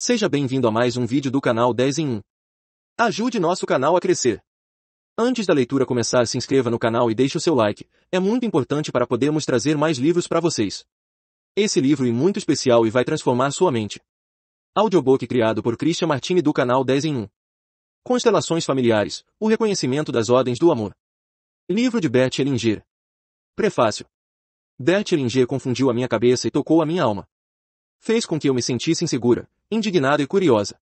Seja bem-vindo a mais um vídeo do canal 10 em 1. Ajude nosso canal a crescer. Antes da leitura começar, se inscreva no canal e deixe o seu like. É muito importante para podermos trazer mais livros para vocês. Esse livro é muito especial e vai transformar sua mente. Audiobook criado por Christian Martini do canal 10 em 1. Constelações familiares, o reconhecimento das ordens do amor. Livro de Bert Hellinger. Prefácio. Bert Hellinger confundiu a minha cabeça e tocou a minha alma. Fez com que eu me sentisse insegura, indignada e curiosa.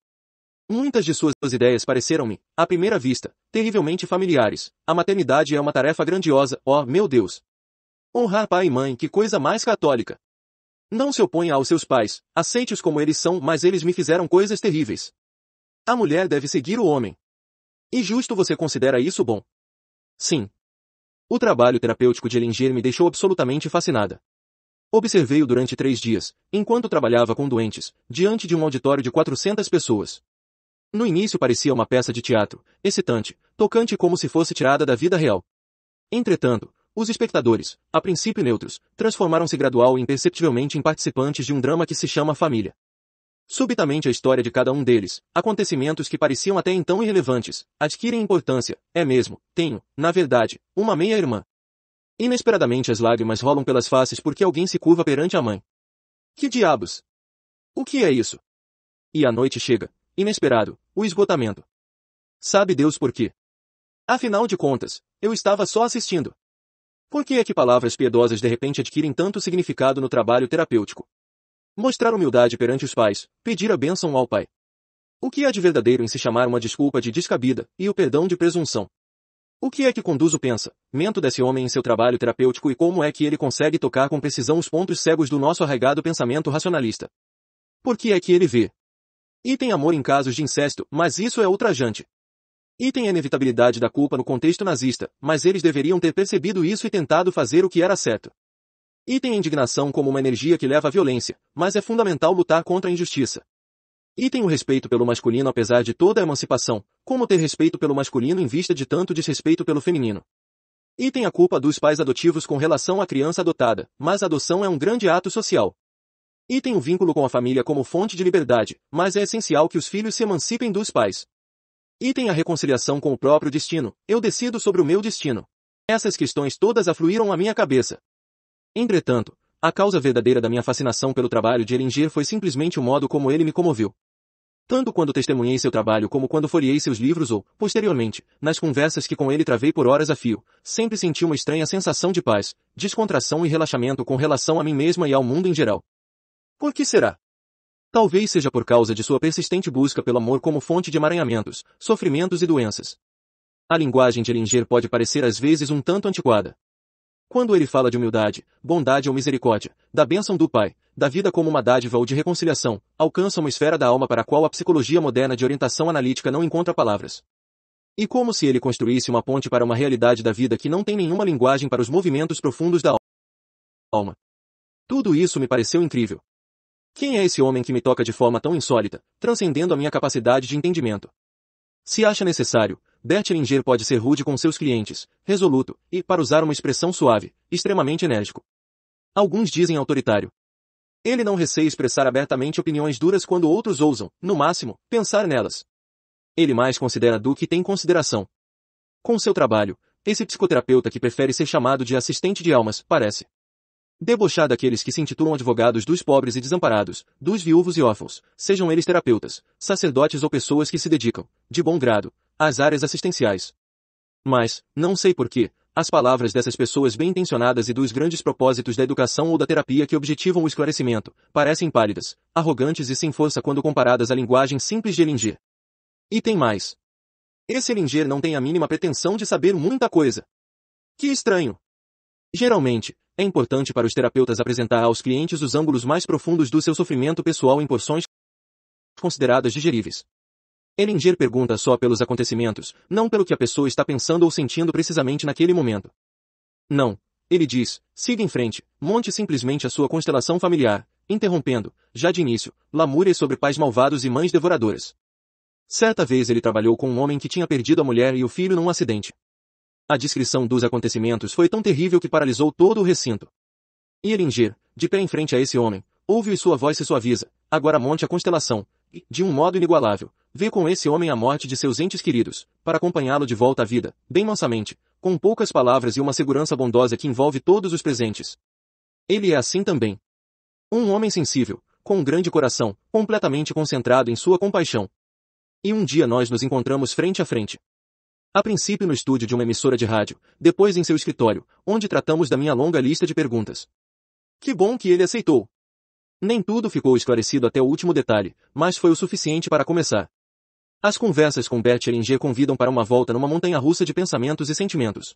Muitas de suas ideias pareceram-me, à primeira vista, terrivelmente familiares. A maternidade é uma tarefa grandiosa, ó, oh, meu Deus! Honrar pai e mãe, que coisa mais católica! Não se oponha aos seus pais, aceite-os como eles são, mas eles me fizeram coisas terríveis. A mulher deve seguir o homem. E justo você considera isso bom? Sim. O trabalho terapêutico de Elinger me deixou absolutamente fascinada. Observei-o durante três dias, enquanto trabalhava com doentes, diante de um auditório de 400 pessoas. No início parecia uma peça de teatro, excitante, tocante como se fosse tirada da vida real. Entretanto, os espectadores, a princípio neutros, transformaram-se gradual e imperceptivelmente em participantes de um drama que se chama família. Subitamente a história de cada um deles, acontecimentos que pareciam até então irrelevantes, adquirem importância, é mesmo, tenho, na verdade, uma meia-irmã. Inesperadamente as lágrimas rolam pelas faces porque alguém se curva perante a mãe. Que diabos? O que é isso? E a noite chega, inesperado, o esgotamento. Sabe Deus por quê? Afinal de contas, eu estava só assistindo. Por que é que palavras piedosas de repente adquirem tanto significado no trabalho terapêutico? Mostrar humildade perante os pais, pedir a bênção ao pai. O que há de verdadeiro em se chamar uma desculpa de descabida e o perdão de presunção? O que é que conduz o pensamento desse homem em seu trabalho terapêutico e como é que ele consegue tocar com precisão os pontos cegos do nosso arraigado pensamento racionalista? Por que é que ele vê? Item amor em casos de incesto, mas isso é ultrajante. Item a inevitabilidade da culpa no contexto nazista, mas eles deveriam ter percebido isso e tentado fazer o que era certo. Item indignação como uma energia que leva à violência, mas é fundamental lutar contra a injustiça. Item o respeito pelo masculino apesar de toda a emancipação, como ter respeito pelo masculino em vista de tanto desrespeito pelo feminino? Item a culpa dos pais adotivos com relação à criança adotada, mas a adoção é um grande ato social. Item o vínculo com a família como fonte de liberdade, mas é essencial que os filhos se emancipem dos pais. Item a reconciliação com o próprio destino, eu decido sobre o meu destino. Essas questões todas afluíram à minha cabeça. Entretanto, a causa verdadeira da minha fascinação pelo trabalho de Eringer foi simplesmente o modo como ele me comoveu. Tanto quando testemunhei seu trabalho como quando folhei seus livros ou, posteriormente, nas conversas que com ele travei por horas a fio, sempre senti uma estranha sensação de paz, descontração e relaxamento com relação a mim mesma e ao mundo em geral. Por que será? Talvez seja por causa de sua persistente busca pelo amor como fonte de emaranhamentos, sofrimentos e doenças. A linguagem de Linger pode parecer às vezes um tanto antiquada, quando ele fala de humildade, bondade ou misericórdia, da bênção do Pai, da vida como uma dádiva ou de reconciliação, alcança uma esfera da alma para a qual a psicologia moderna de orientação analítica não encontra palavras. E como se ele construísse uma ponte para uma realidade da vida que não tem nenhuma linguagem para os movimentos profundos da alma. Tudo isso me pareceu incrível. Quem é esse homem que me toca de forma tão insólita, transcendendo a minha capacidade de entendimento? Se acha necessário, Bertlinger pode ser rude com seus clientes, resoluto, e, para usar uma expressão suave, extremamente enérgico. Alguns dizem autoritário. Ele não receia expressar abertamente opiniões duras quando outros ousam, no máximo, pensar nelas. Ele mais considera do que tem consideração. Com seu trabalho, esse psicoterapeuta que prefere ser chamado de assistente de almas, parece debochar daqueles que se intitulam advogados dos pobres e desamparados, dos viúvos e órfãos, sejam eles terapeutas, sacerdotes ou pessoas que se dedicam, de bom grado, as áreas assistenciais. Mas, não sei porquê, as palavras dessas pessoas bem intencionadas e dos grandes propósitos da educação ou da terapia que objetivam o esclarecimento, parecem pálidas, arrogantes e sem força quando comparadas à linguagem simples de Elinger. E tem mais. Esse Elinger não tem a mínima pretensão de saber muita coisa. Que estranho. Geralmente, é importante para os terapeutas apresentar aos clientes os ângulos mais profundos do seu sofrimento pessoal em porções consideradas digeríveis. Eringer pergunta só pelos acontecimentos, não pelo que a pessoa está pensando ou sentindo precisamente naquele momento. Não. Ele diz, siga em frente, monte simplesmente a sua constelação familiar, interrompendo, já de início, lamúrias sobre pais malvados e mães devoradoras. Certa vez ele trabalhou com um homem que tinha perdido a mulher e o filho num acidente. A descrição dos acontecimentos foi tão terrível que paralisou todo o recinto. E Elinger, de pé em frente a esse homem, ouve e sua voz se suaviza, agora monte a constelação, e, de um modo inigualável, vê com esse homem a morte de seus entes queridos, para acompanhá-lo de volta à vida, bem mansamente, com poucas palavras e uma segurança bondosa que envolve todos os presentes. Ele é assim também. Um homem sensível, com um grande coração, completamente concentrado em sua compaixão. E um dia nós nos encontramos frente a frente. A princípio no estúdio de uma emissora de rádio, depois em seu escritório, onde tratamos da minha longa lista de perguntas. Que bom que ele aceitou. Nem tudo ficou esclarecido até o último detalhe, mas foi o suficiente para começar. As conversas com Bert Ellinger convidam para uma volta numa montanha russa de pensamentos e sentimentos.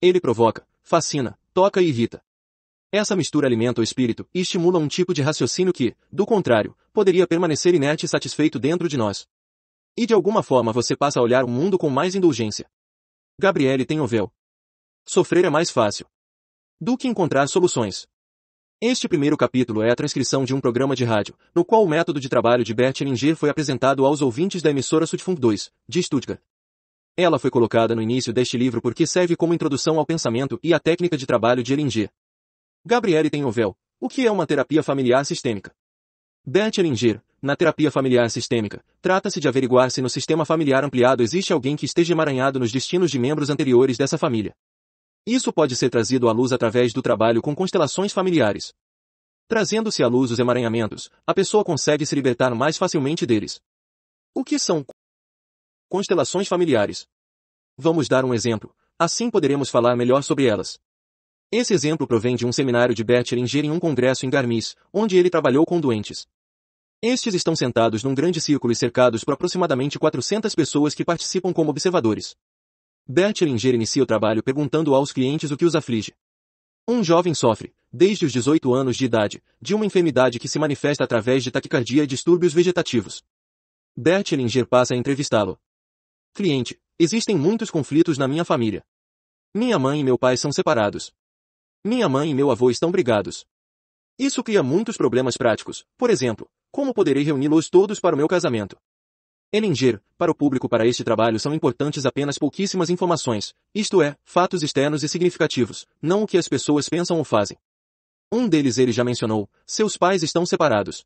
Ele provoca, fascina, toca e irrita. Essa mistura alimenta o espírito e estimula um tipo de raciocínio que, do contrário, poderia permanecer inerte e satisfeito dentro de nós. E de alguma forma você passa a olhar o mundo com mais indulgência. Gabriele tem o véu. Sofrer é mais fácil do que encontrar soluções. Este primeiro capítulo é a transcrição de um programa de rádio, no qual o método de trabalho de Bert Hellinger foi apresentado aos ouvintes da emissora Sudfunk 2, de Stuttgart. Ela foi colocada no início deste livro porque serve como introdução ao pensamento e à técnica de trabalho de Hellinger. Gabriele Tenhovel, o que é uma terapia familiar sistêmica? Bert Hellinger, na terapia familiar sistêmica, trata-se de averiguar se no sistema familiar ampliado existe alguém que esteja emaranhado nos destinos de membros anteriores dessa família. Isso pode ser trazido à luz através do trabalho com constelações familiares. Trazendo-se à luz os emaranhamentos, a pessoa consegue se libertar mais facilmente deles. O que são constelações familiares? Vamos dar um exemplo, assim poderemos falar melhor sobre elas. Esse exemplo provém de um seminário de Bertelinger em um congresso em Garmis, onde ele trabalhou com doentes. Estes estão sentados num grande círculo e cercados por aproximadamente 400 pessoas que participam como observadores. Bertelinger inicia o trabalho perguntando aos clientes o que os aflige. Um jovem sofre, desde os 18 anos de idade, de uma enfermidade que se manifesta através de taquicardia e distúrbios vegetativos. Bertelinger passa a entrevistá-lo. Cliente, existem muitos conflitos na minha família. Minha mãe e meu pai são separados. Minha mãe e meu avô estão brigados. Isso cria muitos problemas práticos. Por exemplo, como poderei reuni-los todos para o meu casamento? Ellinger, para o público para este trabalho são importantes apenas pouquíssimas informações, isto é, fatos externos e significativos, não o que as pessoas pensam ou fazem. Um deles ele já mencionou, seus pais estão separados.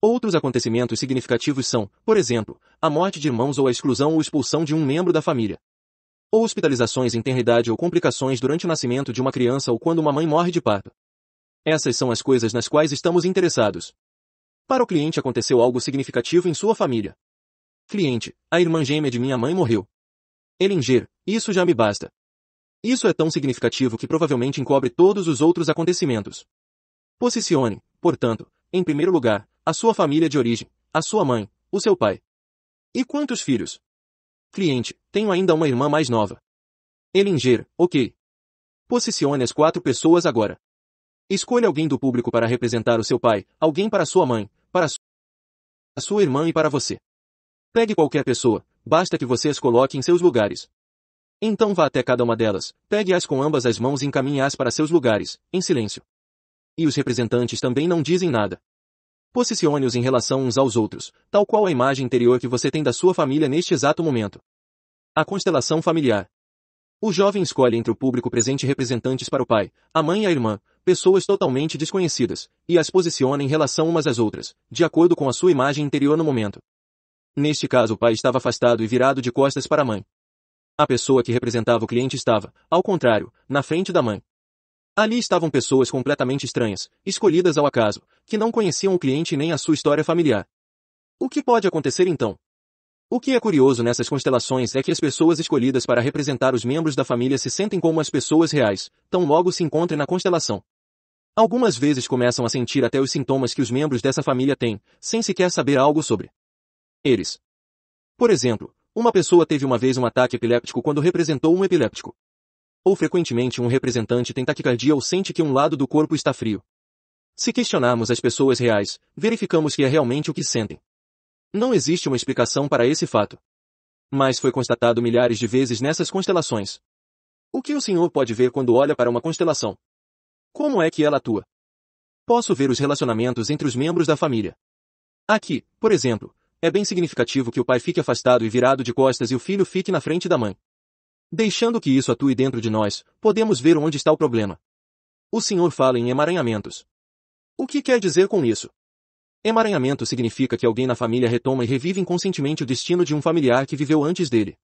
Outros acontecimentos significativos são, por exemplo, a morte de irmãos ou a exclusão ou expulsão de um membro da família. Ou hospitalizações em tenridade ou complicações durante o nascimento de uma criança ou quando uma mãe morre de parto. Essas são as coisas nas quais estamos interessados. Para o cliente aconteceu algo significativo em sua família. Cliente, a irmã gêmea de minha mãe morreu. Elinger, isso já me basta. Isso é tão significativo que provavelmente encobre todos os outros acontecimentos. Posicione, portanto, em primeiro lugar, a sua família de origem, a sua mãe, o seu pai. E quantos filhos? Cliente, tenho ainda uma irmã mais nova. Elinger, ok. Posicione as quatro pessoas agora. Escolha alguém do público para representar o seu pai, alguém para sua mãe, para a sua irmã e para você. Pegue qualquer pessoa, basta que você as coloque em seus lugares. Então vá até cada uma delas, pegue-as com ambas as mãos e encaminhe-as para seus lugares, em silêncio. E os representantes também não dizem nada. Posicione-os em relação uns aos outros, tal qual a imagem interior que você tem da sua família neste exato momento. A constelação familiar. O jovem escolhe entre o público presente representantes para o pai, a mãe e a irmã, pessoas totalmente desconhecidas, e as posiciona em relação umas às outras, de acordo com a sua imagem interior no momento. Neste caso o pai estava afastado e virado de costas para a mãe. A pessoa que representava o cliente estava, ao contrário, na frente da mãe. Ali estavam pessoas completamente estranhas, escolhidas ao acaso, que não conheciam o cliente nem a sua história familiar. O que pode acontecer então? O que é curioso nessas constelações é que as pessoas escolhidas para representar os membros da família se sentem como as pessoas reais, tão logo se encontrem na constelação. Algumas vezes começam a sentir até os sintomas que os membros dessa família têm, sem sequer saber algo sobre. Eles. Por exemplo, uma pessoa teve uma vez um ataque epiléptico quando representou um epiléptico. Ou frequentemente um representante tem taquicardia ou sente que um lado do corpo está frio. Se questionarmos as pessoas reais, verificamos que é realmente o que sentem. Não existe uma explicação para esse fato. Mas foi constatado milhares de vezes nessas constelações. O que o senhor pode ver quando olha para uma constelação? Como é que ela atua? Posso ver os relacionamentos entre os membros da família. Aqui, por exemplo, é bem significativo que o pai fique afastado e virado de costas e o filho fique na frente da mãe. Deixando que isso atue dentro de nós, podemos ver onde está o problema. O senhor fala em emaranhamentos. O que quer dizer com isso? Emaranhamento significa que alguém na família retoma e revive inconscientemente o destino de um familiar que viveu antes dele.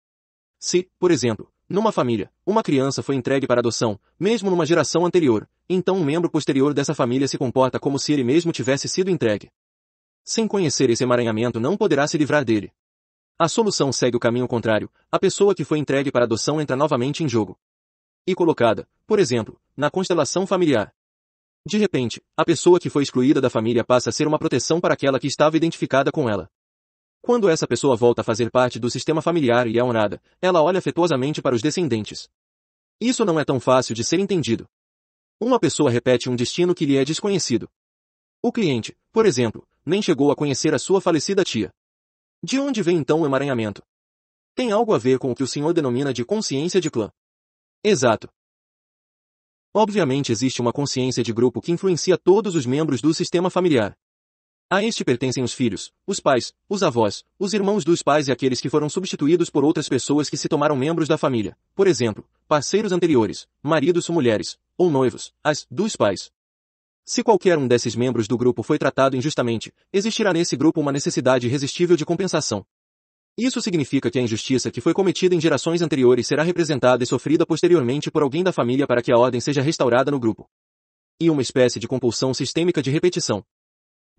Se, por exemplo, numa família, uma criança foi entregue para adoção, mesmo numa geração anterior, então um membro posterior dessa família se comporta como se ele mesmo tivesse sido entregue. Sem conhecer esse emaranhamento não poderá se livrar dele. A solução segue o caminho contrário, a pessoa que foi entregue para adoção entra novamente em jogo. E colocada, por exemplo, na constelação familiar. De repente, a pessoa que foi excluída da família passa a ser uma proteção para aquela que estava identificada com ela. Quando essa pessoa volta a fazer parte do sistema familiar e é honrada, ela olha afetuosamente para os descendentes. Isso não é tão fácil de ser entendido. Uma pessoa repete um destino que lhe é desconhecido. O cliente, por exemplo, nem chegou a conhecer a sua falecida tia. De onde vem então o emaranhamento? Tem algo a ver com o que o senhor denomina de consciência de clã. Exato. Obviamente existe uma consciência de grupo que influencia todos os membros do sistema familiar. A este pertencem os filhos, os pais, os avós, os irmãos dos pais e aqueles que foram substituídos por outras pessoas que se tornaram membros da família, por exemplo, parceiros anteriores, maridos ou mulheres, ou noivos, as dos pais. Se qualquer um desses membros do grupo foi tratado injustamente, existirá nesse grupo uma necessidade irresistível de compensação. Isso significa que a injustiça que foi cometida em gerações anteriores será representada e sofrida posteriormente por alguém da família para que a ordem seja restaurada no grupo. E uma espécie de compulsão sistêmica de repetição.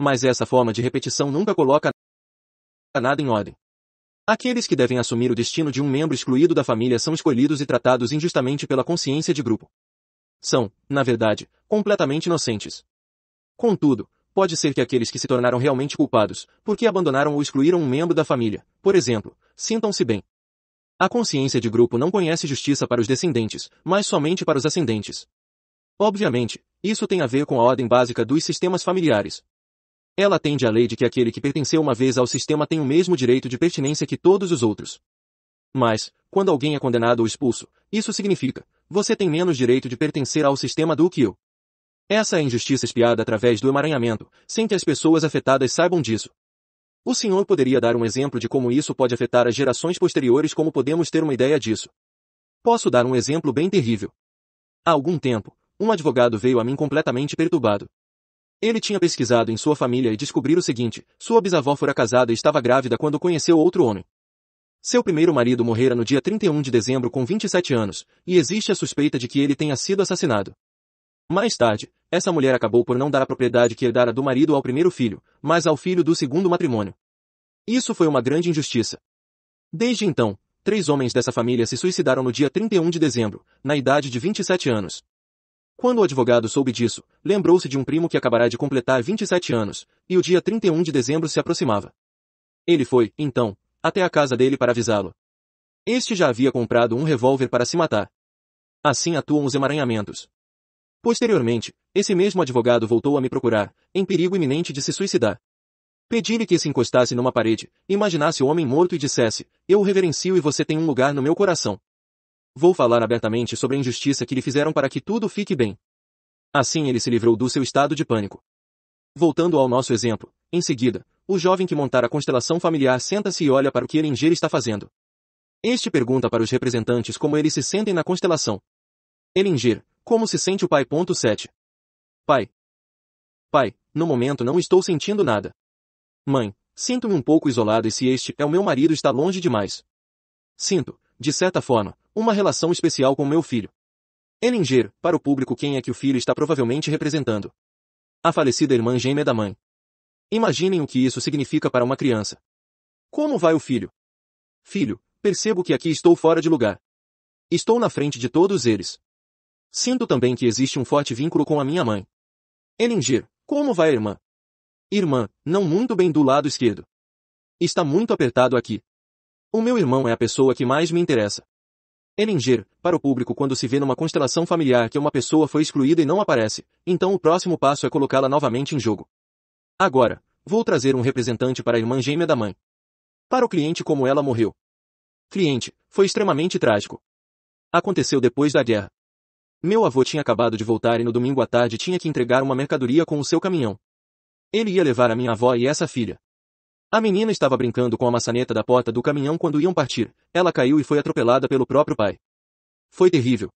Mas essa forma de repetição nunca coloca nada em ordem. Aqueles que devem assumir o destino de um membro excluído da família são escolhidos e tratados injustamente pela consciência de grupo são, na verdade, completamente inocentes. Contudo, pode ser que aqueles que se tornaram realmente culpados, porque abandonaram ou excluíram um membro da família, por exemplo, sintam-se bem. A consciência de grupo não conhece justiça para os descendentes, mas somente para os ascendentes. Obviamente, isso tem a ver com a ordem básica dos sistemas familiares. Ela atende à lei de que aquele que pertenceu uma vez ao sistema tem o mesmo direito de pertinência que todos os outros. Mas, quando alguém é condenado ou expulso, isso significa, você tem menos direito de pertencer ao sistema do que eu. Essa é injustiça espiada através do emaranhamento, sem que as pessoas afetadas saibam disso. O senhor poderia dar um exemplo de como isso pode afetar as gerações posteriores como podemos ter uma ideia disso? Posso dar um exemplo bem terrível. Há algum tempo, um advogado veio a mim completamente perturbado. Ele tinha pesquisado em sua família e descobriu o seguinte, sua bisavó fora casada e estava grávida quando conheceu outro homem. Seu primeiro marido morrera no dia 31 de dezembro com 27 anos, e existe a suspeita de que ele tenha sido assassinado. Mais tarde, essa mulher acabou por não dar a propriedade que herdara do marido ao primeiro filho, mas ao filho do segundo matrimônio. Isso foi uma grande injustiça. Desde então, três homens dessa família se suicidaram no dia 31 de dezembro, na idade de 27 anos. Quando o advogado soube disso, lembrou-se de um primo que acabará de completar 27 anos, e o dia 31 de dezembro se aproximava. Ele foi, então, até a casa dele para avisá-lo. Este já havia comprado um revólver para se matar. Assim atuam os emaranhamentos. Posteriormente, esse mesmo advogado voltou a me procurar, em perigo iminente de se suicidar. Pedi-lhe que se encostasse numa parede, imaginasse o homem morto e dissesse, eu o reverencio e você tem um lugar no meu coração. Vou falar abertamente sobre a injustiça que lhe fizeram para que tudo fique bem. Assim ele se livrou do seu estado de pânico. Voltando ao nosso exemplo, em seguida, o jovem que montar a constelação familiar senta-se e olha para o que Elinger está fazendo. Este pergunta para os representantes como eles se sentem na constelação. Elinger, como se sente o pai? Ponto 7. Pai. Pai, no momento não estou sentindo nada. Mãe, sinto-me um pouco isolado e se este é o meu marido está longe demais. Sinto, de certa forma, uma relação especial com meu filho. Elinger, para o público quem é que o filho está provavelmente representando? A falecida irmã gêmea da mãe. Imaginem o que isso significa para uma criança. Como vai o filho? Filho, percebo que aqui estou fora de lugar. Estou na frente de todos eles. Sinto também que existe um forte vínculo com a minha mãe. Elinger, como vai a irmã? Irmã, não muito bem do lado esquerdo. Está muito apertado aqui. O meu irmão é a pessoa que mais me interessa. Elinger, para o público quando se vê numa constelação familiar que uma pessoa foi excluída e não aparece, então o próximo passo é colocá-la novamente em jogo. Agora, vou trazer um representante para a irmã gêmea da mãe. Para o cliente como ela morreu. Cliente, foi extremamente trágico. Aconteceu depois da guerra. Meu avô tinha acabado de voltar e no domingo à tarde tinha que entregar uma mercadoria com o seu caminhão. Ele ia levar a minha avó e essa filha. A menina estava brincando com a maçaneta da porta do caminhão quando iam partir. Ela caiu e foi atropelada pelo próprio pai. Foi terrível.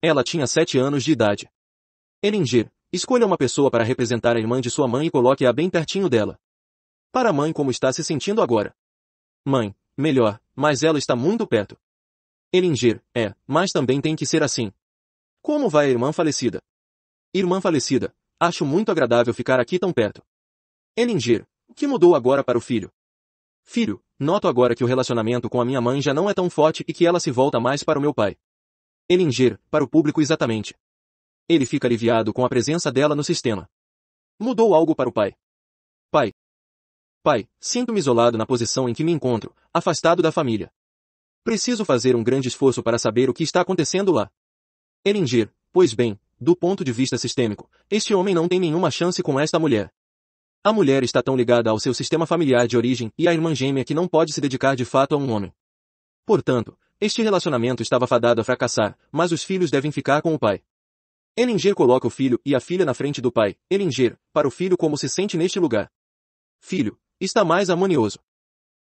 Ela tinha sete anos de idade. Elinger, Escolha uma pessoa para representar a irmã de sua mãe e coloque-a bem pertinho dela. Para a mãe como está se sentindo agora. Mãe, melhor, mas ela está muito perto. Elinger, é, mas também tem que ser assim. Como vai a irmã falecida? Irmã falecida, acho muito agradável ficar aqui tão perto. Elinger, o que mudou agora para o filho? Filho, noto agora que o relacionamento com a minha mãe já não é tão forte e que ela se volta mais para o meu pai. Elinger, para o público exatamente. Ele fica aliviado com a presença dela no sistema. Mudou algo para o pai. Pai. Pai, sinto-me isolado na posição em que me encontro, afastado da família. Preciso fazer um grande esforço para saber o que está acontecendo lá. Elinger, pois bem, do ponto de vista sistêmico, este homem não tem nenhuma chance com esta mulher. A mulher está tão ligada ao seu sistema familiar de origem e à irmã gêmea que não pode se dedicar de fato a um homem. Portanto, este relacionamento estava fadado a fracassar, mas os filhos devem ficar com o pai. Elinger coloca o filho e a filha na frente do pai. Elinger, para o filho como se sente neste lugar. Filho, está mais harmonioso.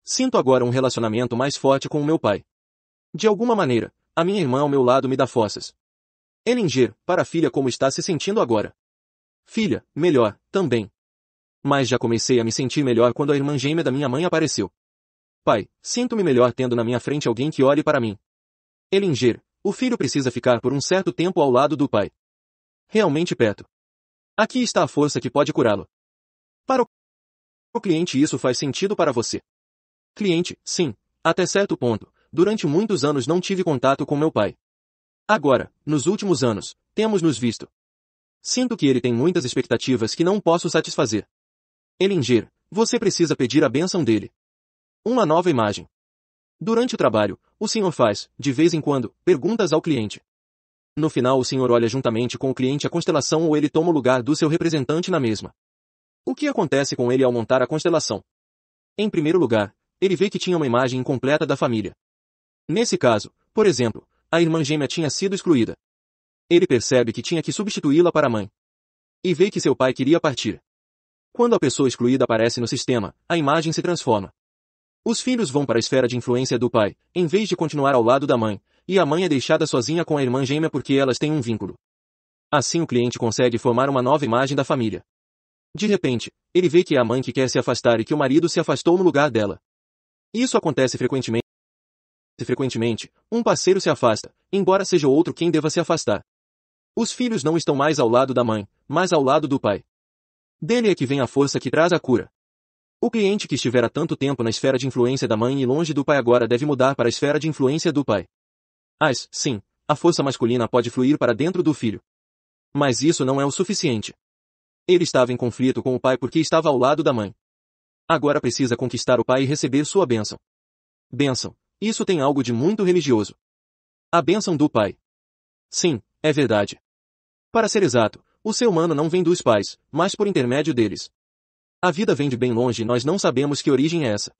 Sinto agora um relacionamento mais forte com o meu pai. De alguma maneira, a minha irmã ao meu lado me dá forças. Elinger, para a filha como está se sentindo agora. Filha, melhor, também. Mas já comecei a me sentir melhor quando a irmã gêmea da minha mãe apareceu. Pai, sinto-me melhor tendo na minha frente alguém que olhe para mim. Elinger, o filho precisa ficar por um certo tempo ao lado do pai realmente perto. Aqui está a força que pode curá-lo. Para o cliente isso faz sentido para você. Cliente, sim, até certo ponto, durante muitos anos não tive contato com meu pai. Agora, nos últimos anos, temos nos visto. Sinto que ele tem muitas expectativas que não posso satisfazer. Elinger, você precisa pedir a benção dele. Uma nova imagem. Durante o trabalho, o senhor faz, de vez em quando, perguntas ao cliente. No final o senhor olha juntamente com o cliente a constelação ou ele toma o lugar do seu representante na mesma. O que acontece com ele ao montar a constelação? Em primeiro lugar, ele vê que tinha uma imagem incompleta da família. Nesse caso, por exemplo, a irmã gêmea tinha sido excluída. Ele percebe que tinha que substituí-la para a mãe. E vê que seu pai queria partir. Quando a pessoa excluída aparece no sistema, a imagem se transforma. Os filhos vão para a esfera de influência do pai, em vez de continuar ao lado da mãe, e a mãe é deixada sozinha com a irmã gêmea porque elas têm um vínculo. Assim o cliente consegue formar uma nova imagem da família. De repente, ele vê que é a mãe que quer se afastar e que o marido se afastou no lugar dela. Isso acontece frequentemente. Frequentemente, um parceiro se afasta, embora seja outro quem deva se afastar. Os filhos não estão mais ao lado da mãe, mas ao lado do pai. Dele é que vem a força que traz a cura. O cliente que estivera tanto tempo na esfera de influência da mãe e longe do pai agora deve mudar para a esfera de influência do pai. As, sim, a força masculina pode fluir para dentro do filho. Mas isso não é o suficiente. Ele estava em conflito com o pai porque estava ao lado da mãe. Agora precisa conquistar o pai e receber sua bênção. Bênção. Isso tem algo de muito religioso. A bênção do pai. Sim, é verdade. Para ser exato, o ser humano não vem dos pais, mas por intermédio deles. A vida vem de bem longe e nós não sabemos que origem é essa.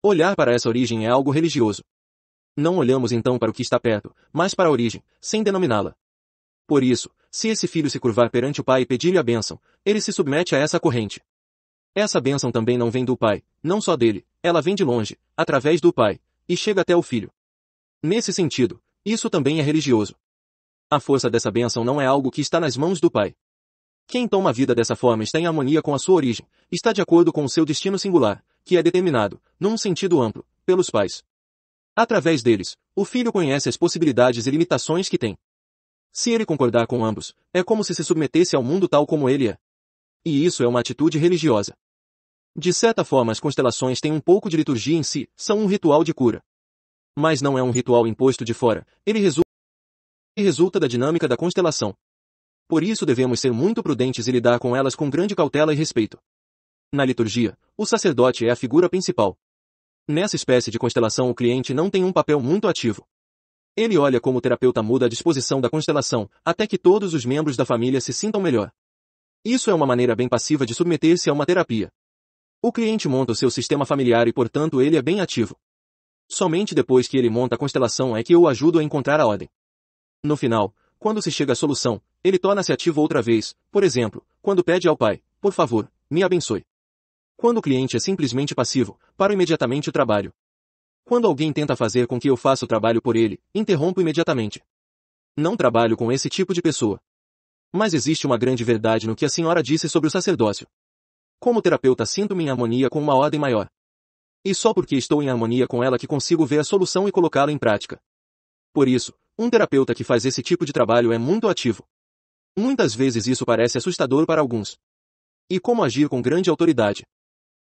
Olhar para essa origem é algo religioso. Não olhamos então para o que está perto, mas para a origem, sem denominá-la. Por isso, se esse filho se curvar perante o pai e pedir-lhe a bênção, ele se submete a essa corrente. Essa bênção também não vem do pai, não só dele, ela vem de longe, através do pai, e chega até o filho. Nesse sentido, isso também é religioso. A força dessa bênção não é algo que está nas mãos do pai. Quem toma a vida dessa forma está em harmonia com a sua origem, está de acordo com o seu destino singular, que é determinado, num sentido amplo, pelos pais. Através deles, o filho conhece as possibilidades e limitações que tem. Se ele concordar com ambos, é como se se submetesse ao mundo tal como ele é. E isso é uma atitude religiosa. De certa forma as constelações têm um pouco de liturgia em si, são um ritual de cura. Mas não é um ritual imposto de fora, ele resulta, da dinâmica da constelação. Por isso devemos ser muito prudentes e lidar com elas com grande cautela e respeito. Na liturgia, o sacerdote é a figura principal, Nessa espécie de constelação o cliente não tem um papel muito ativo. Ele olha como o terapeuta muda a disposição da constelação, até que todos os membros da família se sintam melhor. Isso é uma maneira bem passiva de submeter-se a uma terapia. O cliente monta o seu sistema familiar e, portanto, ele é bem ativo. Somente depois que ele monta a constelação é que eu o ajudo a encontrar a ordem. No final, quando se chega à solução, ele torna-se ativo outra vez, por exemplo, quando pede ao pai, por favor, me abençoe. Quando o cliente é simplesmente passivo, paro imediatamente o trabalho. Quando alguém tenta fazer com que eu faça o trabalho por ele, interrompo imediatamente. Não trabalho com esse tipo de pessoa. Mas existe uma grande verdade no que a senhora disse sobre o sacerdócio. Como terapeuta sinto me em harmonia com uma ordem maior. E só porque estou em harmonia com ela que consigo ver a solução e colocá-la em prática. Por isso, um terapeuta que faz esse tipo de trabalho é muito ativo. Muitas vezes isso parece assustador para alguns. E como agir com grande autoridade.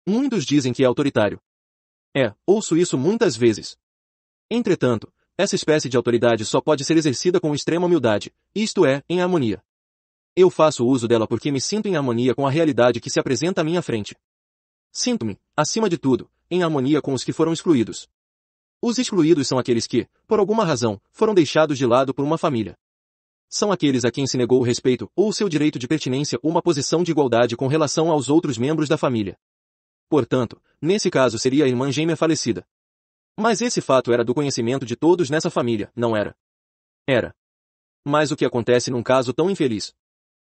Muitos dizem que é autoritário. É, ouço isso muitas vezes. Entretanto, essa espécie de autoridade só pode ser exercida com extrema humildade, isto é, em harmonia. Eu faço uso dela porque me sinto em harmonia com a realidade que se apresenta à minha frente. Sinto-me, acima de tudo, em harmonia com os que foram excluídos. Os excluídos são aqueles que, por alguma razão, foram deixados de lado por uma família. São aqueles a quem se negou o respeito ou o seu direito de pertinência ou uma posição de igualdade com relação aos outros membros da família. Portanto, nesse caso seria a irmã gêmea falecida. Mas esse fato era do conhecimento de todos nessa família, não era? Era. Mas o que acontece num caso tão infeliz?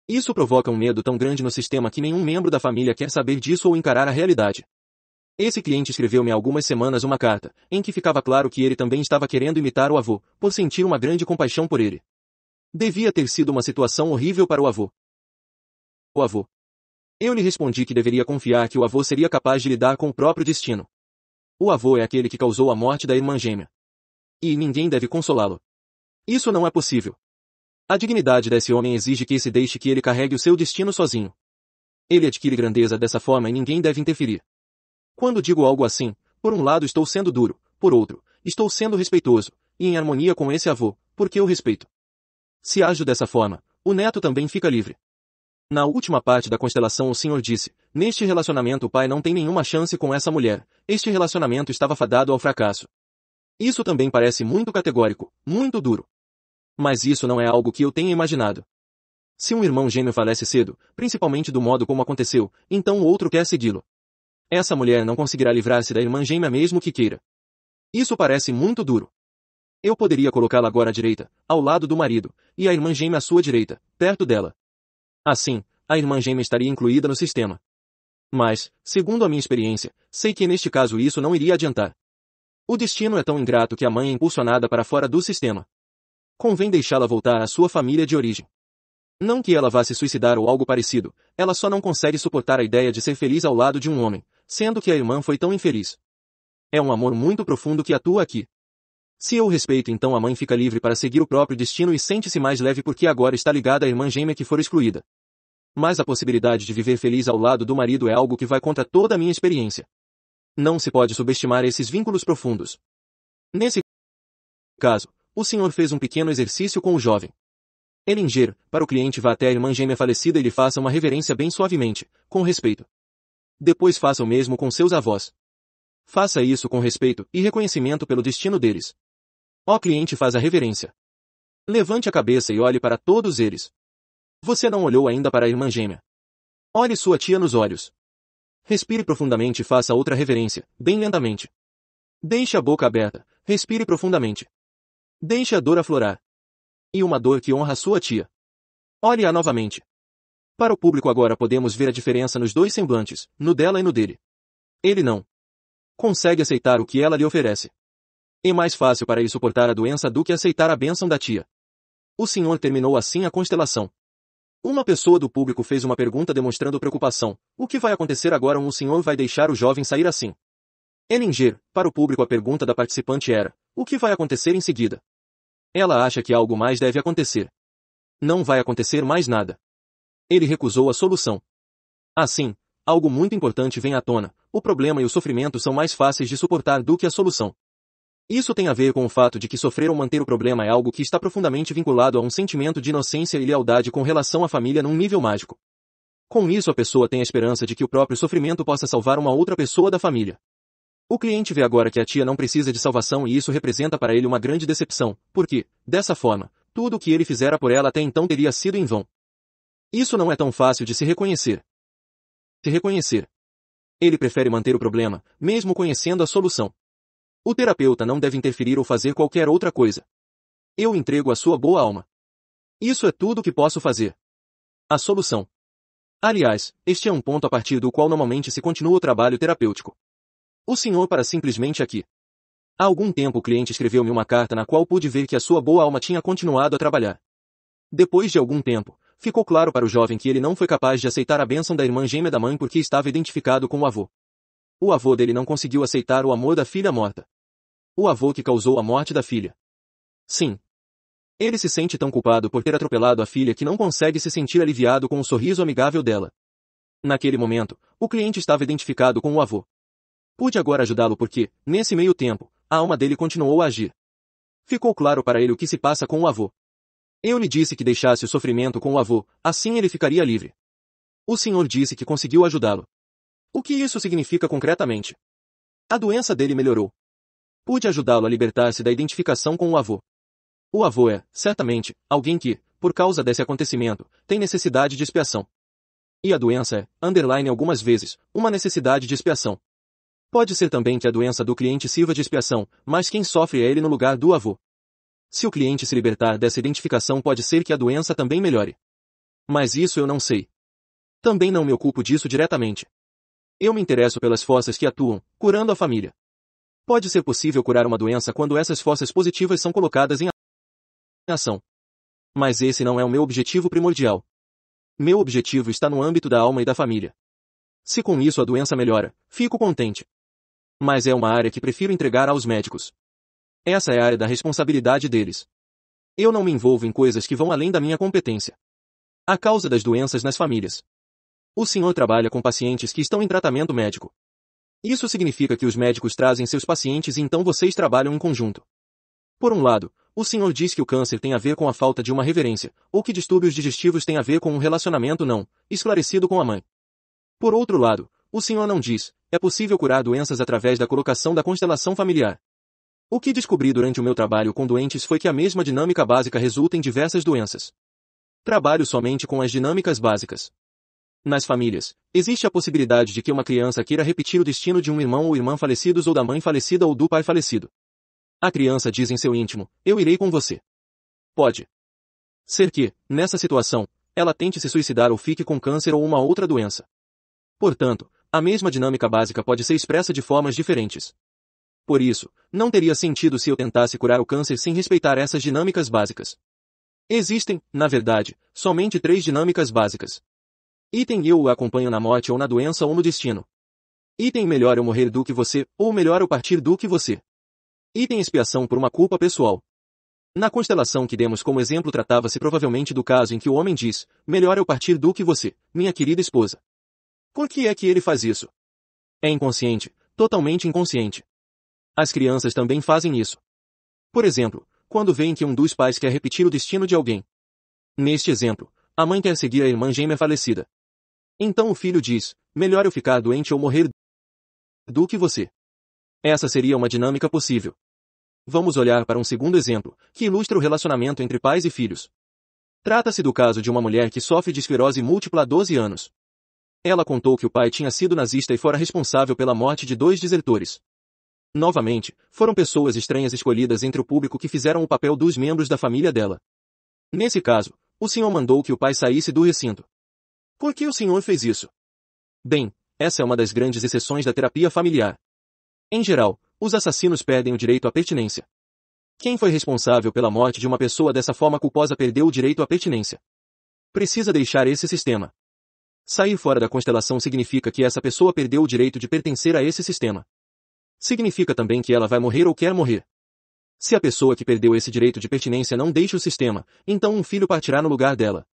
Isso provoca um medo tão grande no sistema que nenhum membro da família quer saber disso ou encarar a realidade. Esse cliente escreveu-me há algumas semanas uma carta, em que ficava claro que ele também estava querendo imitar o avô, por sentir uma grande compaixão por ele. Devia ter sido uma situação horrível para o avô. O avô, eu lhe respondi que deveria confiar que o avô seria capaz de lidar com o próprio destino. O avô é aquele que causou a morte da irmã gêmea. E ninguém deve consolá-lo. Isso não é possível. A dignidade desse homem exige que se deixe que ele carregue o seu destino sozinho. Ele adquire grandeza dessa forma e ninguém deve interferir. Quando digo algo assim, por um lado estou sendo duro, por outro, estou sendo respeitoso, e em harmonia com esse avô, porque o respeito. Se ajo dessa forma, o neto também fica livre. Na última parte da constelação o senhor disse, neste relacionamento o pai não tem nenhuma chance com essa mulher, este relacionamento estava fadado ao fracasso. Isso também parece muito categórico, muito duro. Mas isso não é algo que eu tenha imaginado. Se um irmão gêmeo falece cedo, principalmente do modo como aconteceu, então o outro quer segui-lo. Essa mulher não conseguirá livrar-se da irmã gêmea mesmo que queira. Isso parece muito duro. Eu poderia colocá-la agora à direita, ao lado do marido, e a irmã gêmea à sua direita, perto dela. Assim, a irmã gêmea estaria incluída no sistema. Mas, segundo a minha experiência, sei que neste caso isso não iria adiantar. O destino é tão ingrato que a mãe é impulsionada para fora do sistema. Convém deixá-la voltar à sua família de origem. Não que ela vá se suicidar ou algo parecido, ela só não consegue suportar a ideia de ser feliz ao lado de um homem, sendo que a irmã foi tão infeliz. É um amor muito profundo que atua aqui. Se eu respeito então a mãe fica livre para seguir o próprio destino e sente-se mais leve porque agora está ligada à irmã gêmea que for excluída mas a possibilidade de viver feliz ao lado do marido é algo que vai contra toda a minha experiência. Não se pode subestimar esses vínculos profundos. Nesse caso, o senhor fez um pequeno exercício com o jovem. Elinger, para o cliente vá até a irmã gêmea falecida e lhe faça uma reverência bem suavemente, com respeito. Depois faça o mesmo com seus avós. Faça isso com respeito e reconhecimento pelo destino deles. O cliente faz a reverência. Levante a cabeça e olhe para todos eles. Você não olhou ainda para a irmã gêmea. Olhe sua tia nos olhos. Respire profundamente e faça outra reverência, bem lentamente. Deixe a boca aberta, respire profundamente. Deixe a dor aflorar. E uma dor que honra sua tia. Olhe-a novamente. Para o público agora podemos ver a diferença nos dois semblantes, no dela e no dele. Ele não consegue aceitar o que ela lhe oferece. É mais fácil para ele suportar a doença do que aceitar a bênção da tia. O senhor terminou assim a constelação. Uma pessoa do público fez uma pergunta demonstrando preocupação. O que vai acontecer agora um senhor vai deixar o jovem sair assim? Ellinger, para o público a pergunta da participante era, o que vai acontecer em seguida? Ela acha que algo mais deve acontecer. Não vai acontecer mais nada. Ele recusou a solução. Assim, algo muito importante vem à tona, o problema e o sofrimento são mais fáceis de suportar do que a solução. Isso tem a ver com o fato de que sofrer ou manter o problema é algo que está profundamente vinculado a um sentimento de inocência e lealdade com relação à família num nível mágico. Com isso a pessoa tem a esperança de que o próprio sofrimento possa salvar uma outra pessoa da família. O cliente vê agora que a tia não precisa de salvação e isso representa para ele uma grande decepção, porque, dessa forma, tudo o que ele fizera por ela até então teria sido em vão. Isso não é tão fácil de se reconhecer. Se reconhecer. Ele prefere manter o problema, mesmo conhecendo a solução. O terapeuta não deve interferir ou fazer qualquer outra coisa. Eu entrego a sua boa alma. Isso é tudo que posso fazer. A solução. Aliás, este é um ponto a partir do qual normalmente se continua o trabalho terapêutico. O senhor para simplesmente aqui. Há algum tempo o cliente escreveu-me uma carta na qual pude ver que a sua boa alma tinha continuado a trabalhar. Depois de algum tempo, ficou claro para o jovem que ele não foi capaz de aceitar a bênção da irmã gêmea da mãe porque estava identificado com o avô. O avô dele não conseguiu aceitar o amor da filha morta o avô que causou a morte da filha. Sim. Ele se sente tão culpado por ter atropelado a filha que não consegue se sentir aliviado com o sorriso amigável dela. Naquele momento, o cliente estava identificado com o avô. Pude agora ajudá-lo porque, nesse meio tempo, a alma dele continuou a agir. Ficou claro para ele o que se passa com o avô. Eu lhe disse que deixasse o sofrimento com o avô, assim ele ficaria livre. O senhor disse que conseguiu ajudá-lo. O que isso significa concretamente? A doença dele melhorou. Pude ajudá-lo a libertar-se da identificação com o avô. O avô é, certamente, alguém que, por causa desse acontecimento, tem necessidade de expiação. E a doença é, underline algumas vezes, uma necessidade de expiação. Pode ser também que a doença do cliente sirva de expiação, mas quem sofre é ele no lugar do avô. Se o cliente se libertar dessa identificação pode ser que a doença também melhore. Mas isso eu não sei. Também não me ocupo disso diretamente. Eu me interesso pelas forças que atuam, curando a família. Pode ser possível curar uma doença quando essas forças positivas são colocadas em ação. Mas esse não é o meu objetivo primordial. Meu objetivo está no âmbito da alma e da família. Se com isso a doença melhora, fico contente. Mas é uma área que prefiro entregar aos médicos. Essa é a área da responsabilidade deles. Eu não me envolvo em coisas que vão além da minha competência. A causa das doenças nas famílias. O senhor trabalha com pacientes que estão em tratamento médico. Isso significa que os médicos trazem seus pacientes e então vocês trabalham em conjunto. Por um lado, o senhor diz que o câncer tem a ver com a falta de uma reverência, ou que distúrbios digestivos têm a ver com um relacionamento não esclarecido com a mãe. Por outro lado, o senhor não diz, é possível curar doenças através da colocação da constelação familiar. O que descobri durante o meu trabalho com doentes foi que a mesma dinâmica básica resulta em diversas doenças. Trabalho somente com as dinâmicas básicas. Nas famílias, existe a possibilidade de que uma criança queira repetir o destino de um irmão ou irmã falecidos ou da mãe falecida ou do pai falecido. A criança diz em seu íntimo, eu irei com você. Pode ser que, nessa situação, ela tente se suicidar ou fique com câncer ou uma outra doença. Portanto, a mesma dinâmica básica pode ser expressa de formas diferentes. Por isso, não teria sentido se eu tentasse curar o câncer sem respeitar essas dinâmicas básicas. Existem, na verdade, somente três dinâmicas básicas. Item eu o acompanho na morte ou na doença ou no destino. Item melhor eu morrer do que você, ou melhor eu partir do que você. Item expiação por uma culpa pessoal. Na constelação que demos como exemplo tratava-se provavelmente do caso em que o homem diz, melhor eu partir do que você, minha querida esposa. Por que é que ele faz isso? É inconsciente, totalmente inconsciente. As crianças também fazem isso. Por exemplo, quando veem que um dos pais quer repetir o destino de alguém. Neste exemplo, a mãe quer seguir a irmã gêmea falecida. Então o filho diz, melhor eu ficar doente ou morrer do que você. Essa seria uma dinâmica possível. Vamos olhar para um segundo exemplo, que ilustra o relacionamento entre pais e filhos. Trata-se do caso de uma mulher que sofre de esclerose múltipla há 12 anos. Ela contou que o pai tinha sido nazista e fora responsável pela morte de dois desertores. Novamente, foram pessoas estranhas escolhidas entre o público que fizeram o papel dos membros da família dela. Nesse caso, o senhor mandou que o pai saísse do recinto. Por que o senhor fez isso? Bem, essa é uma das grandes exceções da terapia familiar. Em geral, os assassinos perdem o direito à pertinência. Quem foi responsável pela morte de uma pessoa dessa forma culposa perdeu o direito à pertinência. Precisa deixar esse sistema. Sair fora da constelação significa que essa pessoa perdeu o direito de pertencer a esse sistema. Significa também que ela vai morrer ou quer morrer. Se a pessoa que perdeu esse direito de pertinência não deixa o sistema, então um filho partirá no lugar dela.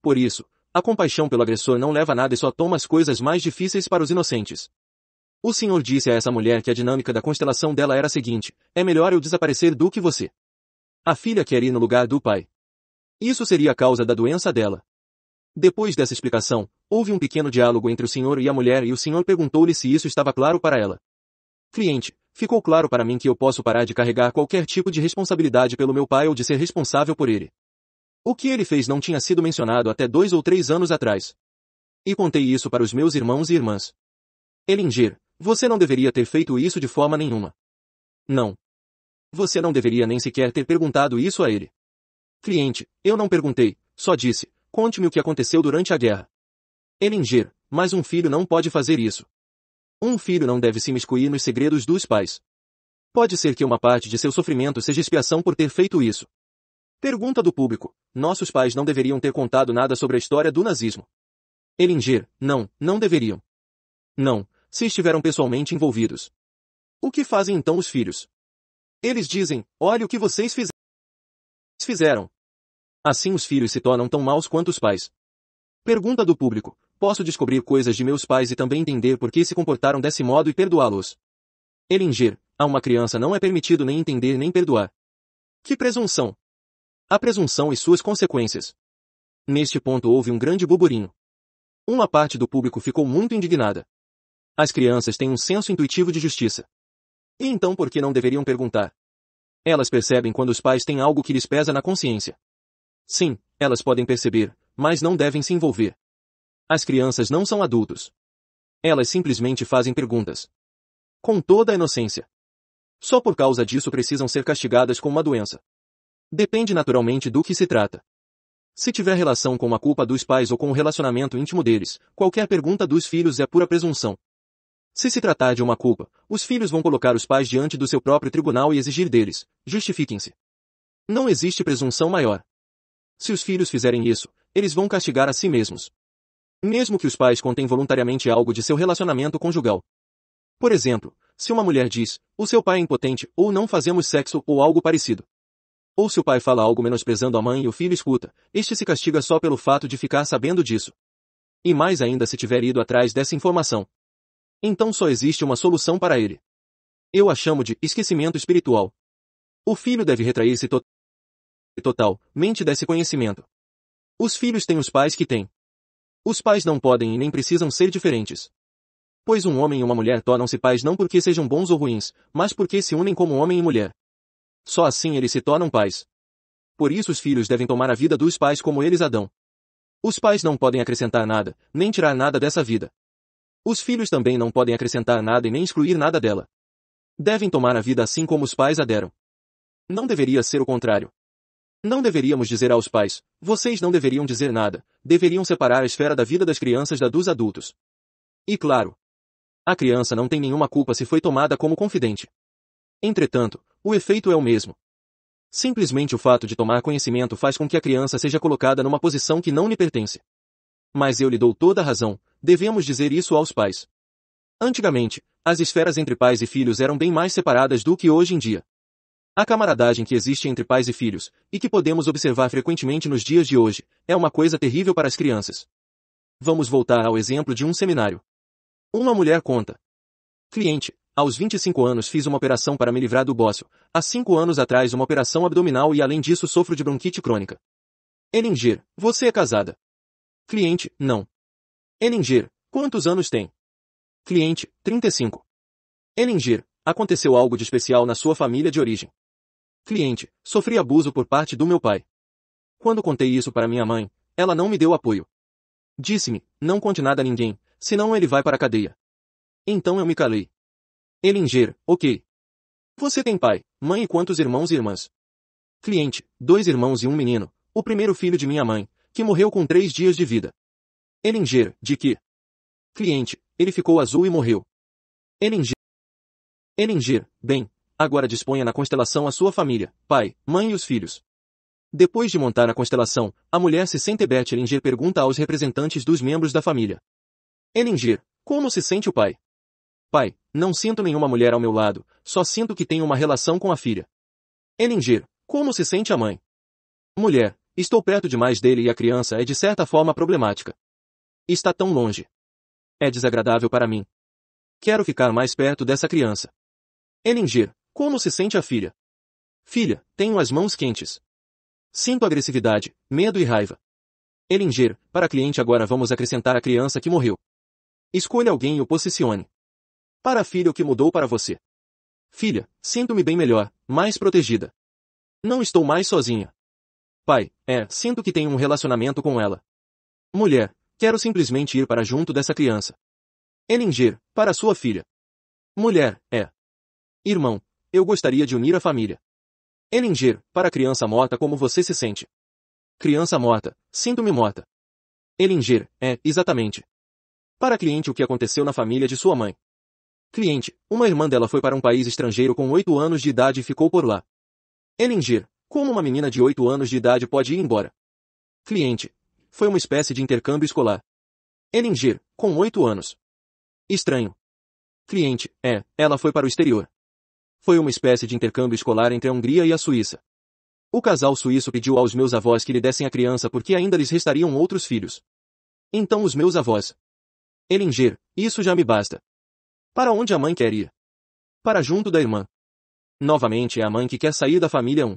Por isso, a compaixão pelo agressor não leva a nada e só toma as coisas mais difíceis para os inocentes. O senhor disse a essa mulher que a dinâmica da constelação dela era a seguinte, é melhor eu desaparecer do que você. A filha quer ir no lugar do pai. Isso seria a causa da doença dela. Depois dessa explicação, houve um pequeno diálogo entre o senhor e a mulher e o senhor perguntou-lhe se isso estava claro para ela. Cliente, ficou claro para mim que eu posso parar de carregar qualquer tipo de responsabilidade pelo meu pai ou de ser responsável por ele. O que ele fez não tinha sido mencionado até dois ou três anos atrás. E contei isso para os meus irmãos e irmãs. Elingir, você não deveria ter feito isso de forma nenhuma. Não. Você não deveria nem sequer ter perguntado isso a ele. Cliente, eu não perguntei, só disse, conte-me o que aconteceu durante a guerra. Elingir, mas um filho não pode fazer isso. Um filho não deve se miscuir nos segredos dos pais. Pode ser que uma parte de seu sofrimento seja expiação por ter feito isso. Pergunta do público. Nossos pais não deveriam ter contado nada sobre a história do nazismo. Elinger, não, não deveriam. Não, se estiveram pessoalmente envolvidos. O que fazem então os filhos? Eles dizem, olhe o que vocês fizeram. Assim os filhos se tornam tão maus quanto os pais. Pergunta do público. Posso descobrir coisas de meus pais e também entender por que se comportaram desse modo e perdoá-los? Elinger, a uma criança não é permitido nem entender nem perdoar. Que presunção! A presunção e suas consequências. Neste ponto houve um grande burburinho. Uma parte do público ficou muito indignada. As crianças têm um senso intuitivo de justiça. E então por que não deveriam perguntar? Elas percebem quando os pais têm algo que lhes pesa na consciência. Sim, elas podem perceber, mas não devem se envolver. As crianças não são adultos. Elas simplesmente fazem perguntas. Com toda a inocência. Só por causa disso precisam ser castigadas com uma doença. Depende naturalmente do que se trata. Se tiver relação com a culpa dos pais ou com o relacionamento íntimo deles, qualquer pergunta dos filhos é pura presunção. Se se tratar de uma culpa, os filhos vão colocar os pais diante do seu próprio tribunal e exigir deles, justifiquem-se. Não existe presunção maior. Se os filhos fizerem isso, eles vão castigar a si mesmos. Mesmo que os pais contem voluntariamente algo de seu relacionamento conjugal. Por exemplo, se uma mulher diz, o seu pai é impotente, ou não fazemos sexo, ou algo parecido. Ou se o pai fala algo menosprezando a mãe e o filho escuta, este se castiga só pelo fato de ficar sabendo disso. E mais ainda se tiver ido atrás dessa informação. Então só existe uma solução para ele. Eu a chamo de esquecimento espiritual. O filho deve retrair-se to totalmente desse conhecimento. Os filhos têm os pais que têm. Os pais não podem e nem precisam ser diferentes. Pois um homem e uma mulher tornam-se pais não porque sejam bons ou ruins, mas porque se unem como homem e mulher. Só assim eles se tornam pais. Por isso os filhos devem tomar a vida dos pais como eles a dão. Os pais não podem acrescentar nada, nem tirar nada dessa vida. Os filhos também não podem acrescentar nada e nem excluir nada dela. Devem tomar a vida assim como os pais a deram. Não deveria ser o contrário. Não deveríamos dizer aos pais, vocês não deveriam dizer nada, deveriam separar a esfera da vida das crianças da dos adultos. E claro, a criança não tem nenhuma culpa se foi tomada como confidente. Entretanto, o efeito é o mesmo. Simplesmente o fato de tomar conhecimento faz com que a criança seja colocada numa posição que não lhe pertence. Mas eu lhe dou toda a razão, devemos dizer isso aos pais. Antigamente, as esferas entre pais e filhos eram bem mais separadas do que hoje em dia. A camaradagem que existe entre pais e filhos, e que podemos observar frequentemente nos dias de hoje, é uma coisa terrível para as crianças. Vamos voltar ao exemplo de um seminário. Uma mulher conta. Cliente, aos 25 anos fiz uma operação para me livrar do bócio. Há 5 anos atrás uma operação abdominal e além disso sofro de bronquite crônica. Elingir, você é casada? Cliente, não. Elingir, quantos anos tem? Cliente, 35. Elingir, aconteceu algo de especial na sua família de origem. Cliente, sofri abuso por parte do meu pai. Quando contei isso para minha mãe, ela não me deu apoio. Disse-me, não conte nada a ninguém, senão ele vai para a cadeia. Então eu me calei, Elinger, ok. Você tem pai, mãe e quantos irmãos e irmãs? Cliente, dois irmãos e um menino, o primeiro filho de minha mãe, que morreu com três dias de vida. Elinger, de que? Cliente, ele ficou azul e morreu. Elinger. Elinger, bem, agora disponha na constelação a sua família, pai, mãe e os filhos. Depois de montar a constelação, a mulher se sente Beth Elinger pergunta aos representantes dos membros da família. Elinger, como se sente o pai? Pai, não sinto nenhuma mulher ao meu lado, só sinto que tenho uma relação com a filha. Eninger, como se sente a mãe? Mulher, estou perto demais dele e a criança é de certa forma problemática. Está tão longe. É desagradável para mim. Quero ficar mais perto dessa criança. Eninger, como se sente a filha? Filha, tenho as mãos quentes. Sinto agressividade, medo e raiva. Elinger, para cliente agora vamos acrescentar a criança que morreu. Escolha alguém e o posicione. Para a filha o que mudou para você. Filha, sinto-me bem melhor, mais protegida. Não estou mais sozinha. Pai, é, sinto que tenho um relacionamento com ela. Mulher, quero simplesmente ir para junto dessa criança. Elinger, para sua filha. Mulher, é. Irmão, eu gostaria de unir a família. Elinger, para a criança morta como você se sente. Criança morta, sinto-me morta. Elinger, é, exatamente. Para cliente o que aconteceu na família de sua mãe. Cliente, uma irmã dela foi para um país estrangeiro com 8 anos de idade e ficou por lá. Elingir, como uma menina de 8 anos de idade pode ir embora? Cliente, foi uma espécie de intercâmbio escolar. Elingir, com 8 anos. Estranho. Cliente, é, ela foi para o exterior. Foi uma espécie de intercâmbio escolar entre a Hungria e a Suíça. O casal suíço pediu aos meus avós que lhe dessem a criança porque ainda lhes restariam outros filhos. Então os meus avós. Elinger, isso já me basta. Para onde a mãe quer ir? Para junto da irmã. Novamente é a mãe que quer sair da família 1.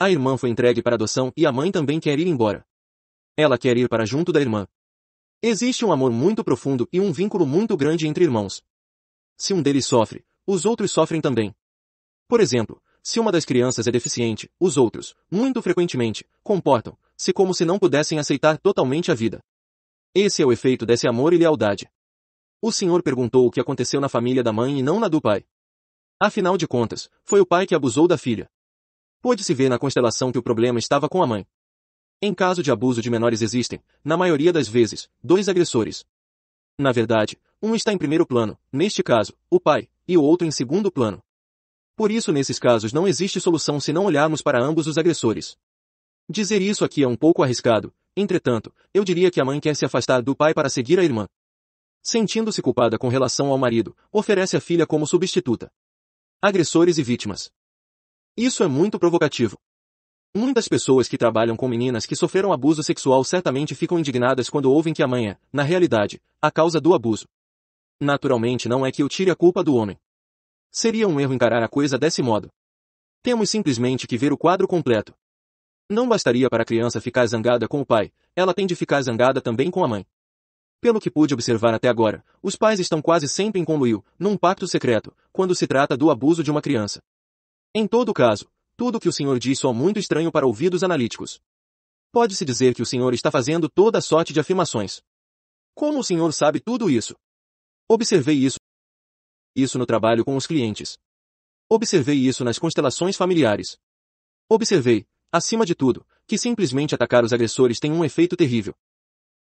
A irmã foi entregue para adoção e a mãe também quer ir embora. Ela quer ir para junto da irmã. Existe um amor muito profundo e um vínculo muito grande entre irmãos. Se um deles sofre, os outros sofrem também. Por exemplo, se uma das crianças é deficiente, os outros, muito frequentemente, comportam-se como se não pudessem aceitar totalmente a vida. Esse é o efeito desse amor e lealdade. O senhor perguntou o que aconteceu na família da mãe e não na do pai. Afinal de contas, foi o pai que abusou da filha. Pôde-se ver na constelação que o problema estava com a mãe. Em caso de abuso de menores existem, na maioria das vezes, dois agressores. Na verdade, um está em primeiro plano, neste caso, o pai, e o outro em segundo plano. Por isso nesses casos não existe solução se não olharmos para ambos os agressores. Dizer isso aqui é um pouco arriscado, entretanto, eu diria que a mãe quer se afastar do pai para seguir a irmã sentindo-se culpada com relação ao marido, oferece a filha como substituta. Agressores e vítimas. Isso é muito provocativo. Muitas pessoas que trabalham com meninas que sofreram abuso sexual certamente ficam indignadas quando ouvem que a mãe é, na realidade, a causa do abuso. Naturalmente não é que eu tire a culpa do homem. Seria um erro encarar a coisa desse modo. Temos simplesmente que ver o quadro completo. Não bastaria para a criança ficar zangada com o pai, ela tem de ficar zangada também com a mãe. Pelo que pude observar até agora, os pais estão quase sempre em conluio, num pacto secreto, quando se trata do abuso de uma criança. Em todo caso, tudo o que o senhor diz soa muito estranho para ouvidos analíticos. Pode-se dizer que o senhor está fazendo toda sorte de afirmações. Como o senhor sabe tudo isso? Observei isso. Isso no trabalho com os clientes. Observei isso nas constelações familiares. Observei, acima de tudo, que simplesmente atacar os agressores tem um efeito terrível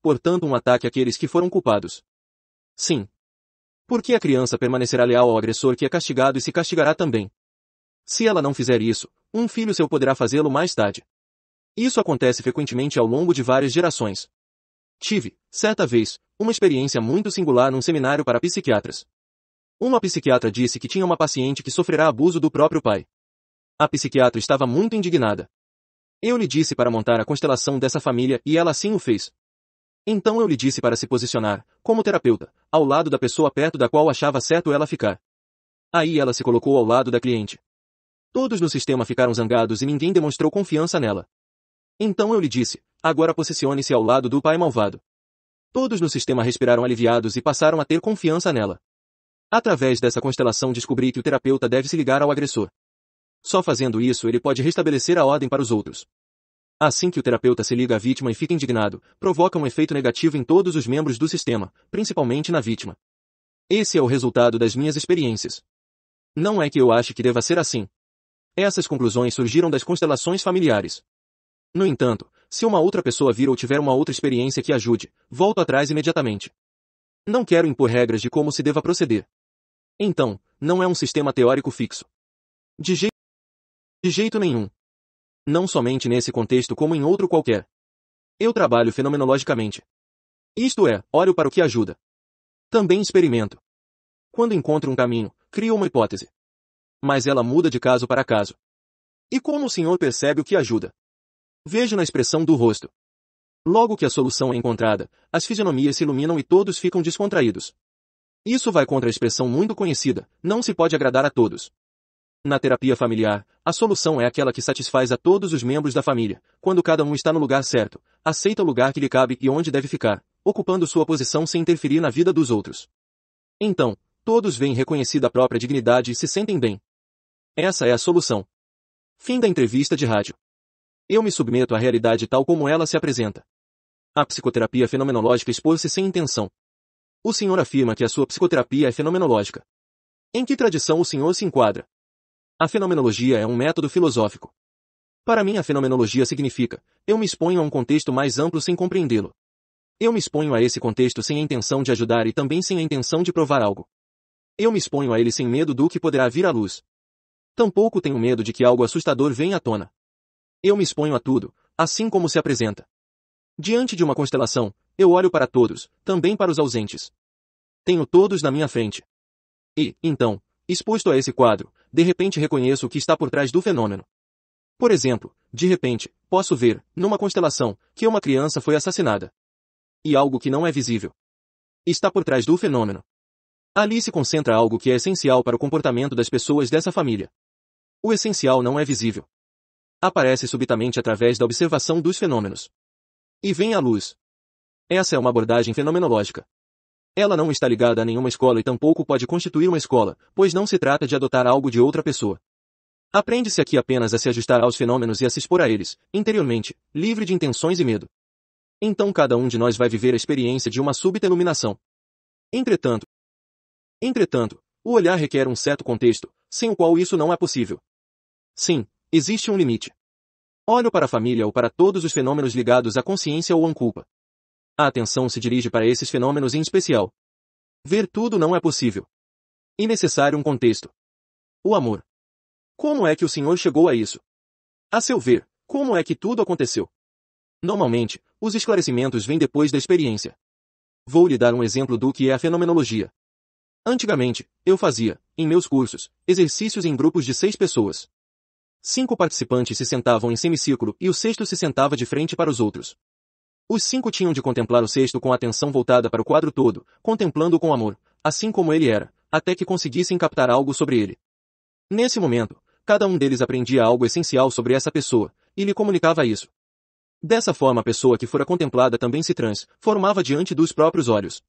portanto um ataque àqueles que foram culpados. Sim. Porque a criança permanecerá leal ao agressor que é castigado e se castigará também. Se ela não fizer isso, um filho seu poderá fazê-lo mais tarde. Isso acontece frequentemente ao longo de várias gerações. Tive, certa vez, uma experiência muito singular num seminário para psiquiatras. Uma psiquiatra disse que tinha uma paciente que sofrerá abuso do próprio pai. A psiquiatra estava muito indignada. Eu lhe disse para montar a constelação dessa família e ela assim o fez. Então eu lhe disse para se posicionar, como terapeuta, ao lado da pessoa perto da qual achava certo ela ficar. Aí ela se colocou ao lado da cliente. Todos no sistema ficaram zangados e ninguém demonstrou confiança nela. Então eu lhe disse, agora posicione-se ao lado do pai malvado. Todos no sistema respiraram aliviados e passaram a ter confiança nela. Através dessa constelação descobri que o terapeuta deve se ligar ao agressor. Só fazendo isso ele pode restabelecer a ordem para os outros. Assim que o terapeuta se liga à vítima e fica indignado, provoca um efeito negativo em todos os membros do sistema, principalmente na vítima. Esse é o resultado das minhas experiências. Não é que eu ache que deva ser assim. Essas conclusões surgiram das constelações familiares. No entanto, se uma outra pessoa vir ou tiver uma outra experiência que ajude, volto atrás imediatamente. Não quero impor regras de como se deva proceder. Então, não é um sistema teórico fixo. De, je... de jeito nenhum. Não somente nesse contexto como em outro qualquer. Eu trabalho fenomenologicamente. Isto é, olho para o que ajuda. Também experimento. Quando encontro um caminho, crio uma hipótese. Mas ela muda de caso para caso. E como o senhor percebe o que ajuda? Vejo na expressão do rosto. Logo que a solução é encontrada, as fisionomias se iluminam e todos ficam descontraídos. Isso vai contra a expressão muito conhecida, não se pode agradar a todos. Na terapia familiar, a solução é aquela que satisfaz a todos os membros da família, quando cada um está no lugar certo, aceita o lugar que lhe cabe e onde deve ficar, ocupando sua posição sem interferir na vida dos outros. Então, todos veem reconhecida a própria dignidade e se sentem bem. Essa é a solução. Fim da entrevista de rádio. Eu me submeto à realidade tal como ela se apresenta. A psicoterapia fenomenológica expôs-se sem intenção. O senhor afirma que a sua psicoterapia é fenomenológica. Em que tradição o senhor se enquadra? A fenomenologia é um método filosófico. Para mim a fenomenologia significa, eu me exponho a um contexto mais amplo sem compreendê-lo. Eu me exponho a esse contexto sem a intenção de ajudar e também sem a intenção de provar algo. Eu me exponho a ele sem medo do que poderá vir à luz. Tampouco tenho medo de que algo assustador venha à tona. Eu me exponho a tudo, assim como se apresenta. Diante de uma constelação, eu olho para todos, também para os ausentes. Tenho todos na minha frente. E, então, Exposto a esse quadro, de repente reconheço o que está por trás do fenômeno. Por exemplo, de repente, posso ver, numa constelação, que uma criança foi assassinada. E algo que não é visível. Está por trás do fenômeno. Ali se concentra algo que é essencial para o comportamento das pessoas dessa família. O essencial não é visível. Aparece subitamente através da observação dos fenômenos. E vem à luz. Essa é uma abordagem fenomenológica, ela não está ligada a nenhuma escola e tampouco pode constituir uma escola, pois não se trata de adotar algo de outra pessoa. Aprende-se aqui apenas a se ajustar aos fenômenos e a se expor a eles, interiormente, livre de intenções e medo. Então cada um de nós vai viver a experiência de uma súbita iluminação. Entretanto, entretanto, o olhar requer um certo contexto, sem o qual isso não é possível. Sim, existe um limite. Olho para a família ou para todos os fenômenos ligados à consciência ou à culpa. A atenção se dirige para esses fenômenos em especial. Ver tudo não é possível. E necessário um contexto. O amor. Como é que o senhor chegou a isso? A seu ver, como é que tudo aconteceu? Normalmente, os esclarecimentos vêm depois da experiência. Vou lhe dar um exemplo do que é a fenomenologia. Antigamente, eu fazia, em meus cursos, exercícios em grupos de seis pessoas. Cinco participantes se sentavam em semicírculo e o sexto se sentava de frente para os outros. Os cinco tinham de contemplar o sexto com a atenção voltada para o quadro todo, contemplando-o com amor, assim como ele era, até que conseguissem captar algo sobre ele. Nesse momento, cada um deles aprendia algo essencial sobre essa pessoa, e lhe comunicava isso. Dessa forma a pessoa que fora contemplada também se transformava diante dos próprios olhos.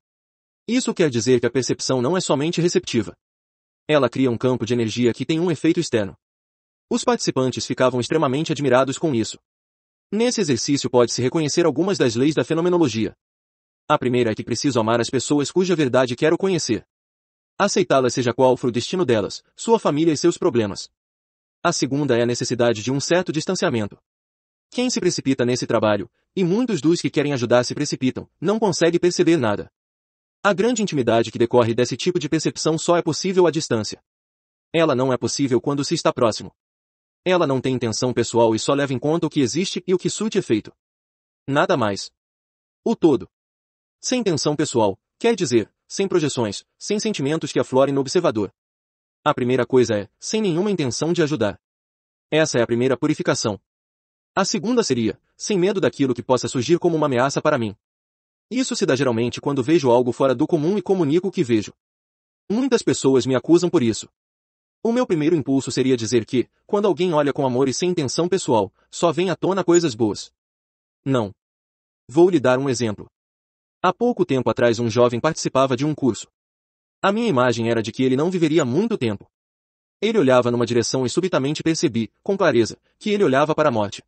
Isso quer dizer que a percepção não é somente receptiva. Ela cria um campo de energia que tem um efeito externo. Os participantes ficavam extremamente admirados com isso. Nesse exercício pode-se reconhecer algumas das leis da fenomenologia. A primeira é que preciso amar as pessoas cuja verdade quero conhecer. Aceitá-las seja qual for o destino delas, sua família e seus problemas. A segunda é a necessidade de um certo distanciamento. Quem se precipita nesse trabalho, e muitos dos que querem ajudar se precipitam, não consegue perceber nada. A grande intimidade que decorre desse tipo de percepção só é possível à distância. Ela não é possível quando se está próximo. Ela não tem intenção pessoal e só leva em conta o que existe e o que surte efeito. Nada mais. O todo. Sem intenção pessoal, quer dizer, sem projeções, sem sentimentos que aflorem no observador. A primeira coisa é, sem nenhuma intenção de ajudar. Essa é a primeira purificação. A segunda seria, sem medo daquilo que possa surgir como uma ameaça para mim. Isso se dá geralmente quando vejo algo fora do comum e comunico o que vejo. Muitas pessoas me acusam por isso. O meu primeiro impulso seria dizer que, quando alguém olha com amor e sem intenção pessoal, só vem à tona coisas boas. Não. Vou lhe dar um exemplo. Há pouco tempo atrás um jovem participava de um curso. A minha imagem era de que ele não viveria muito tempo. Ele olhava numa direção e subitamente percebi, com clareza, que ele olhava para a morte.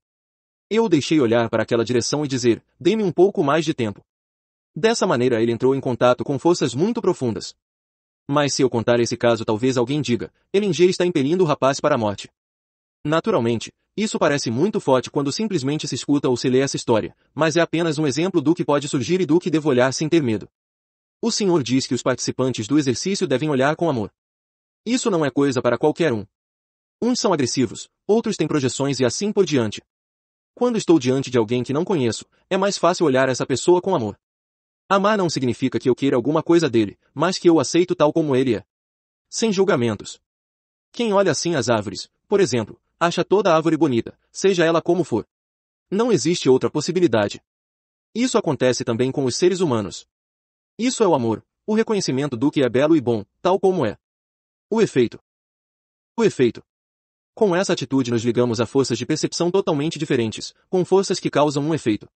Eu o deixei olhar para aquela direção e dizer, dê-me um pouco mais de tempo. Dessa maneira ele entrou em contato com forças muito profundas, mas se eu contar esse caso talvez alguém diga, Elinger está impelindo o rapaz para a morte. Naturalmente, isso parece muito forte quando simplesmente se escuta ou se lê essa história, mas é apenas um exemplo do que pode surgir e do que devo olhar sem ter medo. O senhor diz que os participantes do exercício devem olhar com amor. Isso não é coisa para qualquer um. Uns são agressivos, outros têm projeções e assim por diante. Quando estou diante de alguém que não conheço, é mais fácil olhar essa pessoa com amor. Amar não significa que eu queira alguma coisa dele, mas que eu aceito tal como ele é. Sem julgamentos. Quem olha assim as árvores, por exemplo, acha toda árvore bonita, seja ela como for. Não existe outra possibilidade. Isso acontece também com os seres humanos. Isso é o amor, o reconhecimento do que é belo e bom, tal como é. O efeito. O efeito. Com essa atitude nos ligamos a forças de percepção totalmente diferentes, com forças que causam um efeito.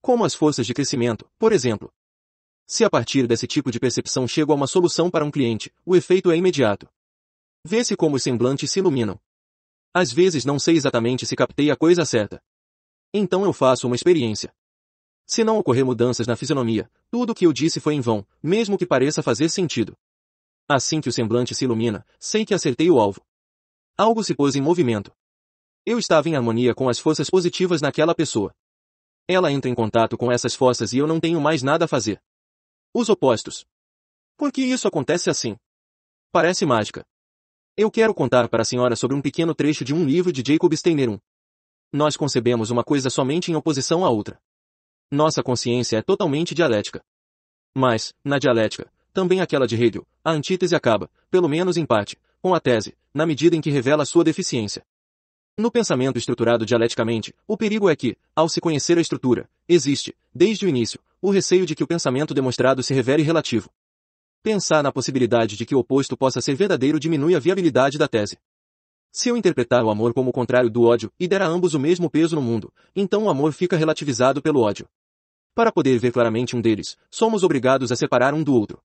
Como as forças de crescimento, por exemplo. Se a partir desse tipo de percepção chego a uma solução para um cliente, o efeito é imediato. Vê-se como os semblantes se iluminam. Às vezes não sei exatamente se captei a coisa certa. Então eu faço uma experiência. Se não ocorrer mudanças na fisionomia, tudo o que eu disse foi em vão, mesmo que pareça fazer sentido. Assim que o semblante se ilumina, sei que acertei o alvo. Algo se pôs em movimento. Eu estava em harmonia com as forças positivas naquela pessoa. Ela entra em contato com essas forças e eu não tenho mais nada a fazer. Os opostos. Por que isso acontece assim? Parece mágica. Eu quero contar para a senhora sobre um pequeno trecho de um livro de Jacob Steiner 1. Nós concebemos uma coisa somente em oposição à outra. Nossa consciência é totalmente dialética. Mas, na dialética, também aquela de Hegel, a antítese acaba, pelo menos em parte, com a tese, na medida em que revela sua deficiência. No pensamento estruturado dialeticamente, o perigo é que, ao se conhecer a estrutura, existe, desde o início, o receio de que o pensamento demonstrado se revele relativo. Pensar na possibilidade de que o oposto possa ser verdadeiro diminui a viabilidade da tese. Se eu interpretar o amor como o contrário do ódio e der a ambos o mesmo peso no mundo, então o amor fica relativizado pelo ódio. Para poder ver claramente um deles, somos obrigados a separar um do outro.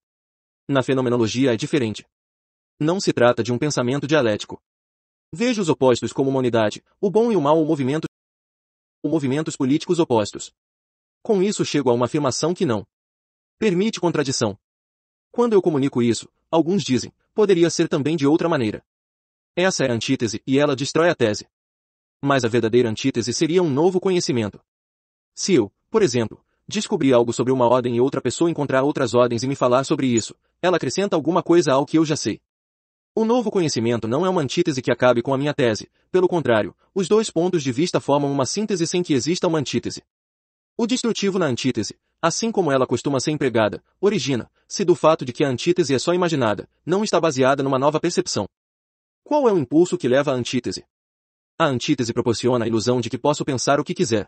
Na fenomenologia é diferente. Não se trata de um pensamento dialético. Vejo os opostos como uma unidade, o bom e o mal ou movimentos, movimentos políticos opostos. Com isso chego a uma afirmação que não permite contradição. Quando eu comunico isso, alguns dizem, poderia ser também de outra maneira. Essa é a antítese e ela destrói a tese. Mas a verdadeira antítese seria um novo conhecimento. Se eu, por exemplo, descobrir algo sobre uma ordem e outra pessoa encontrar outras ordens e me falar sobre isso, ela acrescenta alguma coisa ao que eu já sei. O novo conhecimento não é uma antítese que acabe com a minha tese, pelo contrário, os dois pontos de vista formam uma síntese sem que exista uma antítese. O destrutivo na antítese, assim como ela costuma ser empregada, origina-se do fato de que a antítese é só imaginada, não está baseada numa nova percepção. Qual é o impulso que leva à antítese? A antítese proporciona a ilusão de que posso pensar o que quiser.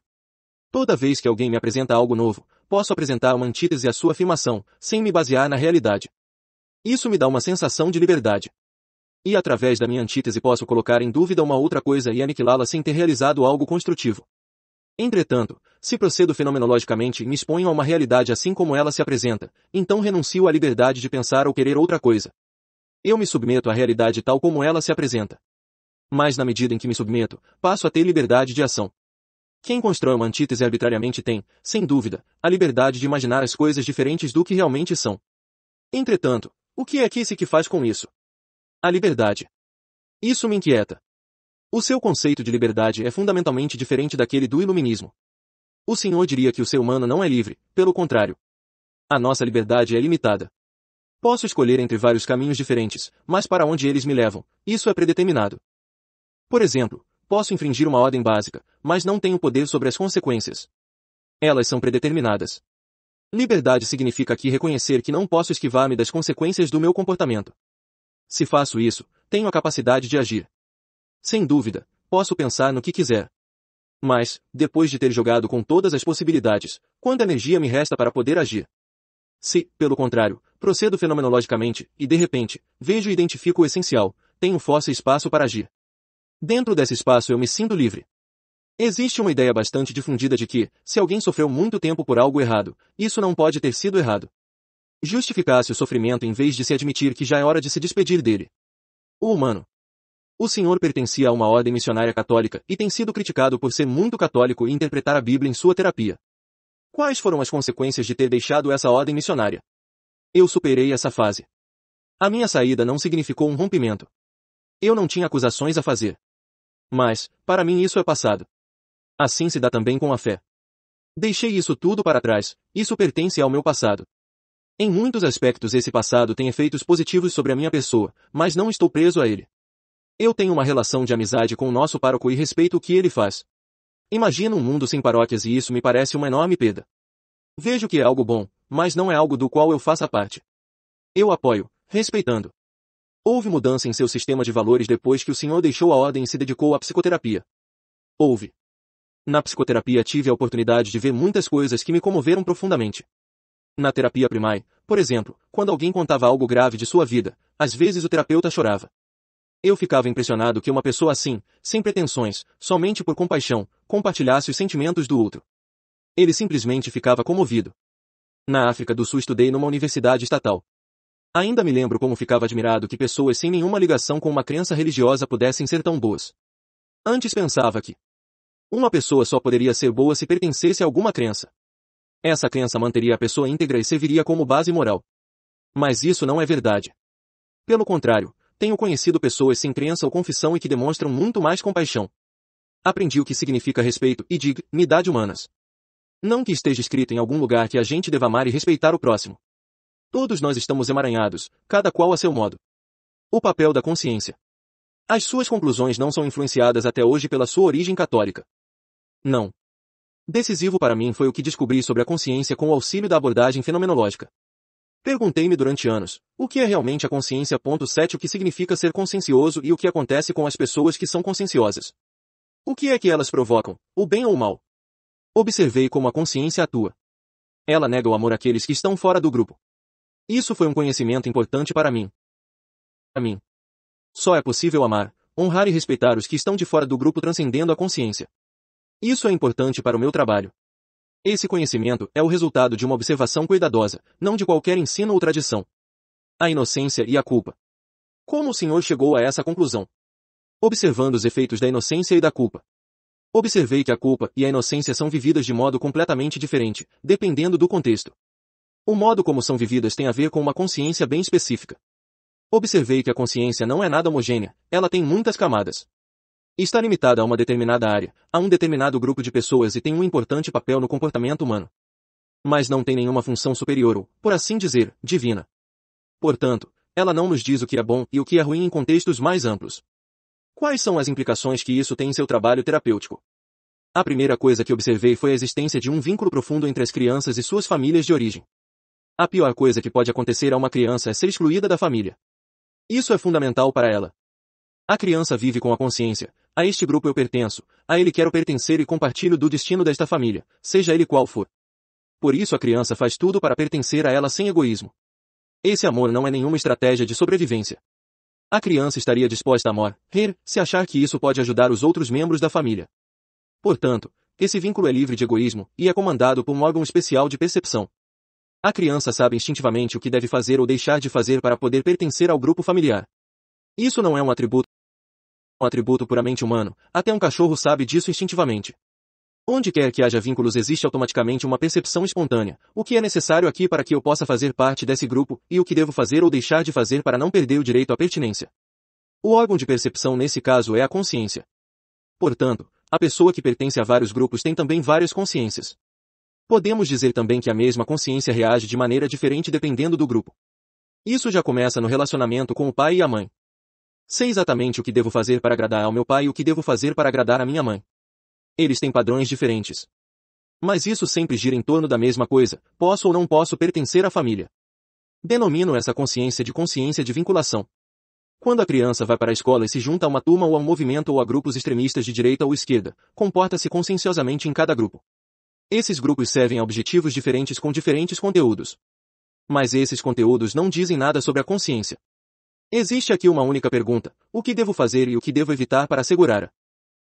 Toda vez que alguém me apresenta algo novo, posso apresentar uma antítese à sua afirmação, sem me basear na realidade. Isso me dá uma sensação de liberdade. E através da minha antítese posso colocar em dúvida uma outra coisa e aniquilá-la sem ter realizado algo construtivo. Entretanto, se procedo fenomenologicamente e me exponho a uma realidade assim como ela se apresenta, então renuncio à liberdade de pensar ou querer outra coisa. Eu me submeto à realidade tal como ela se apresenta. Mas na medida em que me submeto, passo a ter liberdade de ação. Quem constrói uma antítese arbitrariamente tem, sem dúvida, a liberdade de imaginar as coisas diferentes do que realmente são. Entretanto, o que é que se que faz com isso? A liberdade. Isso me inquieta. O seu conceito de liberdade é fundamentalmente diferente daquele do iluminismo. O senhor diria que o ser humano não é livre, pelo contrário. A nossa liberdade é limitada. Posso escolher entre vários caminhos diferentes, mas para onde eles me levam, isso é predeterminado. Por exemplo, posso infringir uma ordem básica, mas não tenho poder sobre as consequências. Elas são predeterminadas. Liberdade significa aqui reconhecer que não posso esquivar-me das consequências do meu comportamento. Se faço isso, tenho a capacidade de agir. Sem dúvida, posso pensar no que quiser. Mas, depois de ter jogado com todas as possibilidades, quanta energia me resta para poder agir? Se, pelo contrário, procedo fenomenologicamente, e de repente, vejo e identifico o essencial, tenho força e espaço para agir. Dentro desse espaço eu me sinto livre. Existe uma ideia bastante difundida de que, se alguém sofreu muito tempo por algo errado, isso não pode ter sido errado. Justificasse o sofrimento em vez de se admitir que já é hora de se despedir dele. O humano, o senhor pertencia a uma ordem missionária católica e tem sido criticado por ser muito católico e interpretar a Bíblia em sua terapia. Quais foram as consequências de ter deixado essa ordem missionária? Eu superei essa fase. A minha saída não significou um rompimento. Eu não tinha acusações a fazer. Mas, para mim isso é passado. Assim se dá também com a fé. Deixei isso tudo para trás, isso pertence ao meu passado. Em muitos aspectos esse passado tem efeitos positivos sobre a minha pessoa, mas não estou preso a ele. Eu tenho uma relação de amizade com o nosso pároco e respeito o que ele faz. Imagino um mundo sem paróquias e isso me parece uma enorme perda. Vejo que é algo bom, mas não é algo do qual eu faça parte. Eu apoio, respeitando. Houve mudança em seu sistema de valores depois que o senhor deixou a ordem e se dedicou à psicoterapia. Houve. Na psicoterapia tive a oportunidade de ver muitas coisas que me comoveram profundamente. Na terapia primária, por exemplo, quando alguém contava algo grave de sua vida, às vezes o terapeuta chorava. Eu ficava impressionado que uma pessoa assim, sem pretensões, somente por compaixão, compartilhasse os sentimentos do outro. Ele simplesmente ficava comovido. Na África do Sul estudei numa universidade estatal. Ainda me lembro como ficava admirado que pessoas sem nenhuma ligação com uma crença religiosa pudessem ser tão boas. Antes pensava que uma pessoa só poderia ser boa se pertencesse a alguma crença. Essa crença manteria a pessoa íntegra e serviria como base moral. Mas isso não é verdade. Pelo contrário, tenho conhecido pessoas sem crença ou confissão e que demonstram muito mais compaixão. Aprendi o que significa respeito e dignidade humanas. Não que esteja escrito em algum lugar que a gente deva amar e respeitar o próximo. Todos nós estamos emaranhados, cada qual a seu modo. O papel da consciência. As suas conclusões não são influenciadas até hoje pela sua origem católica. Não. Decisivo para mim foi o que descobri sobre a consciência com o auxílio da abordagem fenomenológica. Perguntei-me durante anos, o que é realmente a consciência? 7 O que significa ser consciencioso e o que acontece com as pessoas que são conscienciosas? O que é que elas provocam, o bem ou o mal? Observei como a consciência atua. Ela nega o amor àqueles que estão fora do grupo. Isso foi um conhecimento importante para mim. Para mim. Só é possível amar, honrar e respeitar os que estão de fora do grupo transcendendo a consciência. Isso é importante para o meu trabalho. Esse conhecimento é o resultado de uma observação cuidadosa, não de qualquer ensino ou tradição. A inocência e a culpa. Como o senhor chegou a essa conclusão? Observando os efeitos da inocência e da culpa. Observei que a culpa e a inocência são vividas de modo completamente diferente, dependendo do contexto. O modo como são vividas tem a ver com uma consciência bem específica. Observei que a consciência não é nada homogênea, ela tem muitas camadas. Está limitada a uma determinada área, a um determinado grupo de pessoas e tem um importante papel no comportamento humano. Mas não tem nenhuma função superior ou, por assim dizer, divina. Portanto, ela não nos diz o que é bom e o que é ruim em contextos mais amplos. Quais são as implicações que isso tem em seu trabalho terapêutico? A primeira coisa que observei foi a existência de um vínculo profundo entre as crianças e suas famílias de origem. A pior coisa que pode acontecer a uma criança é ser excluída da família. Isso é fundamental para ela. A criança vive com a consciência a este grupo eu pertenço, a ele quero pertencer e compartilho do destino desta família, seja ele qual for. Por isso a criança faz tudo para pertencer a ela sem egoísmo. Esse amor não é nenhuma estratégia de sobrevivência. A criança estaria disposta a morrer se achar que isso pode ajudar os outros membros da família. Portanto, esse vínculo é livre de egoísmo e é comandado por um órgão especial de percepção. A criança sabe instintivamente o que deve fazer ou deixar de fazer para poder pertencer ao grupo familiar. Isso não é um atributo um atributo puramente humano, até um cachorro sabe disso instintivamente. Onde quer que haja vínculos existe automaticamente uma percepção espontânea, o que é necessário aqui para que eu possa fazer parte desse grupo, e o que devo fazer ou deixar de fazer para não perder o direito à pertinência. O órgão de percepção nesse caso é a consciência. Portanto, a pessoa que pertence a vários grupos tem também várias consciências. Podemos dizer também que a mesma consciência reage de maneira diferente dependendo do grupo. Isso já começa no relacionamento com o pai e a mãe. Sei exatamente o que devo fazer para agradar ao meu pai e o que devo fazer para agradar à minha mãe. Eles têm padrões diferentes. Mas isso sempre gira em torno da mesma coisa, posso ou não posso pertencer à família. Denomino essa consciência de consciência de vinculação. Quando a criança vai para a escola e se junta a uma turma ou a um movimento ou a grupos extremistas de direita ou esquerda, comporta-se conscienciosamente em cada grupo. Esses grupos servem a objetivos diferentes com diferentes conteúdos. Mas esses conteúdos não dizem nada sobre a consciência. Existe aqui uma única pergunta: o que devo fazer e o que devo evitar para assegurar a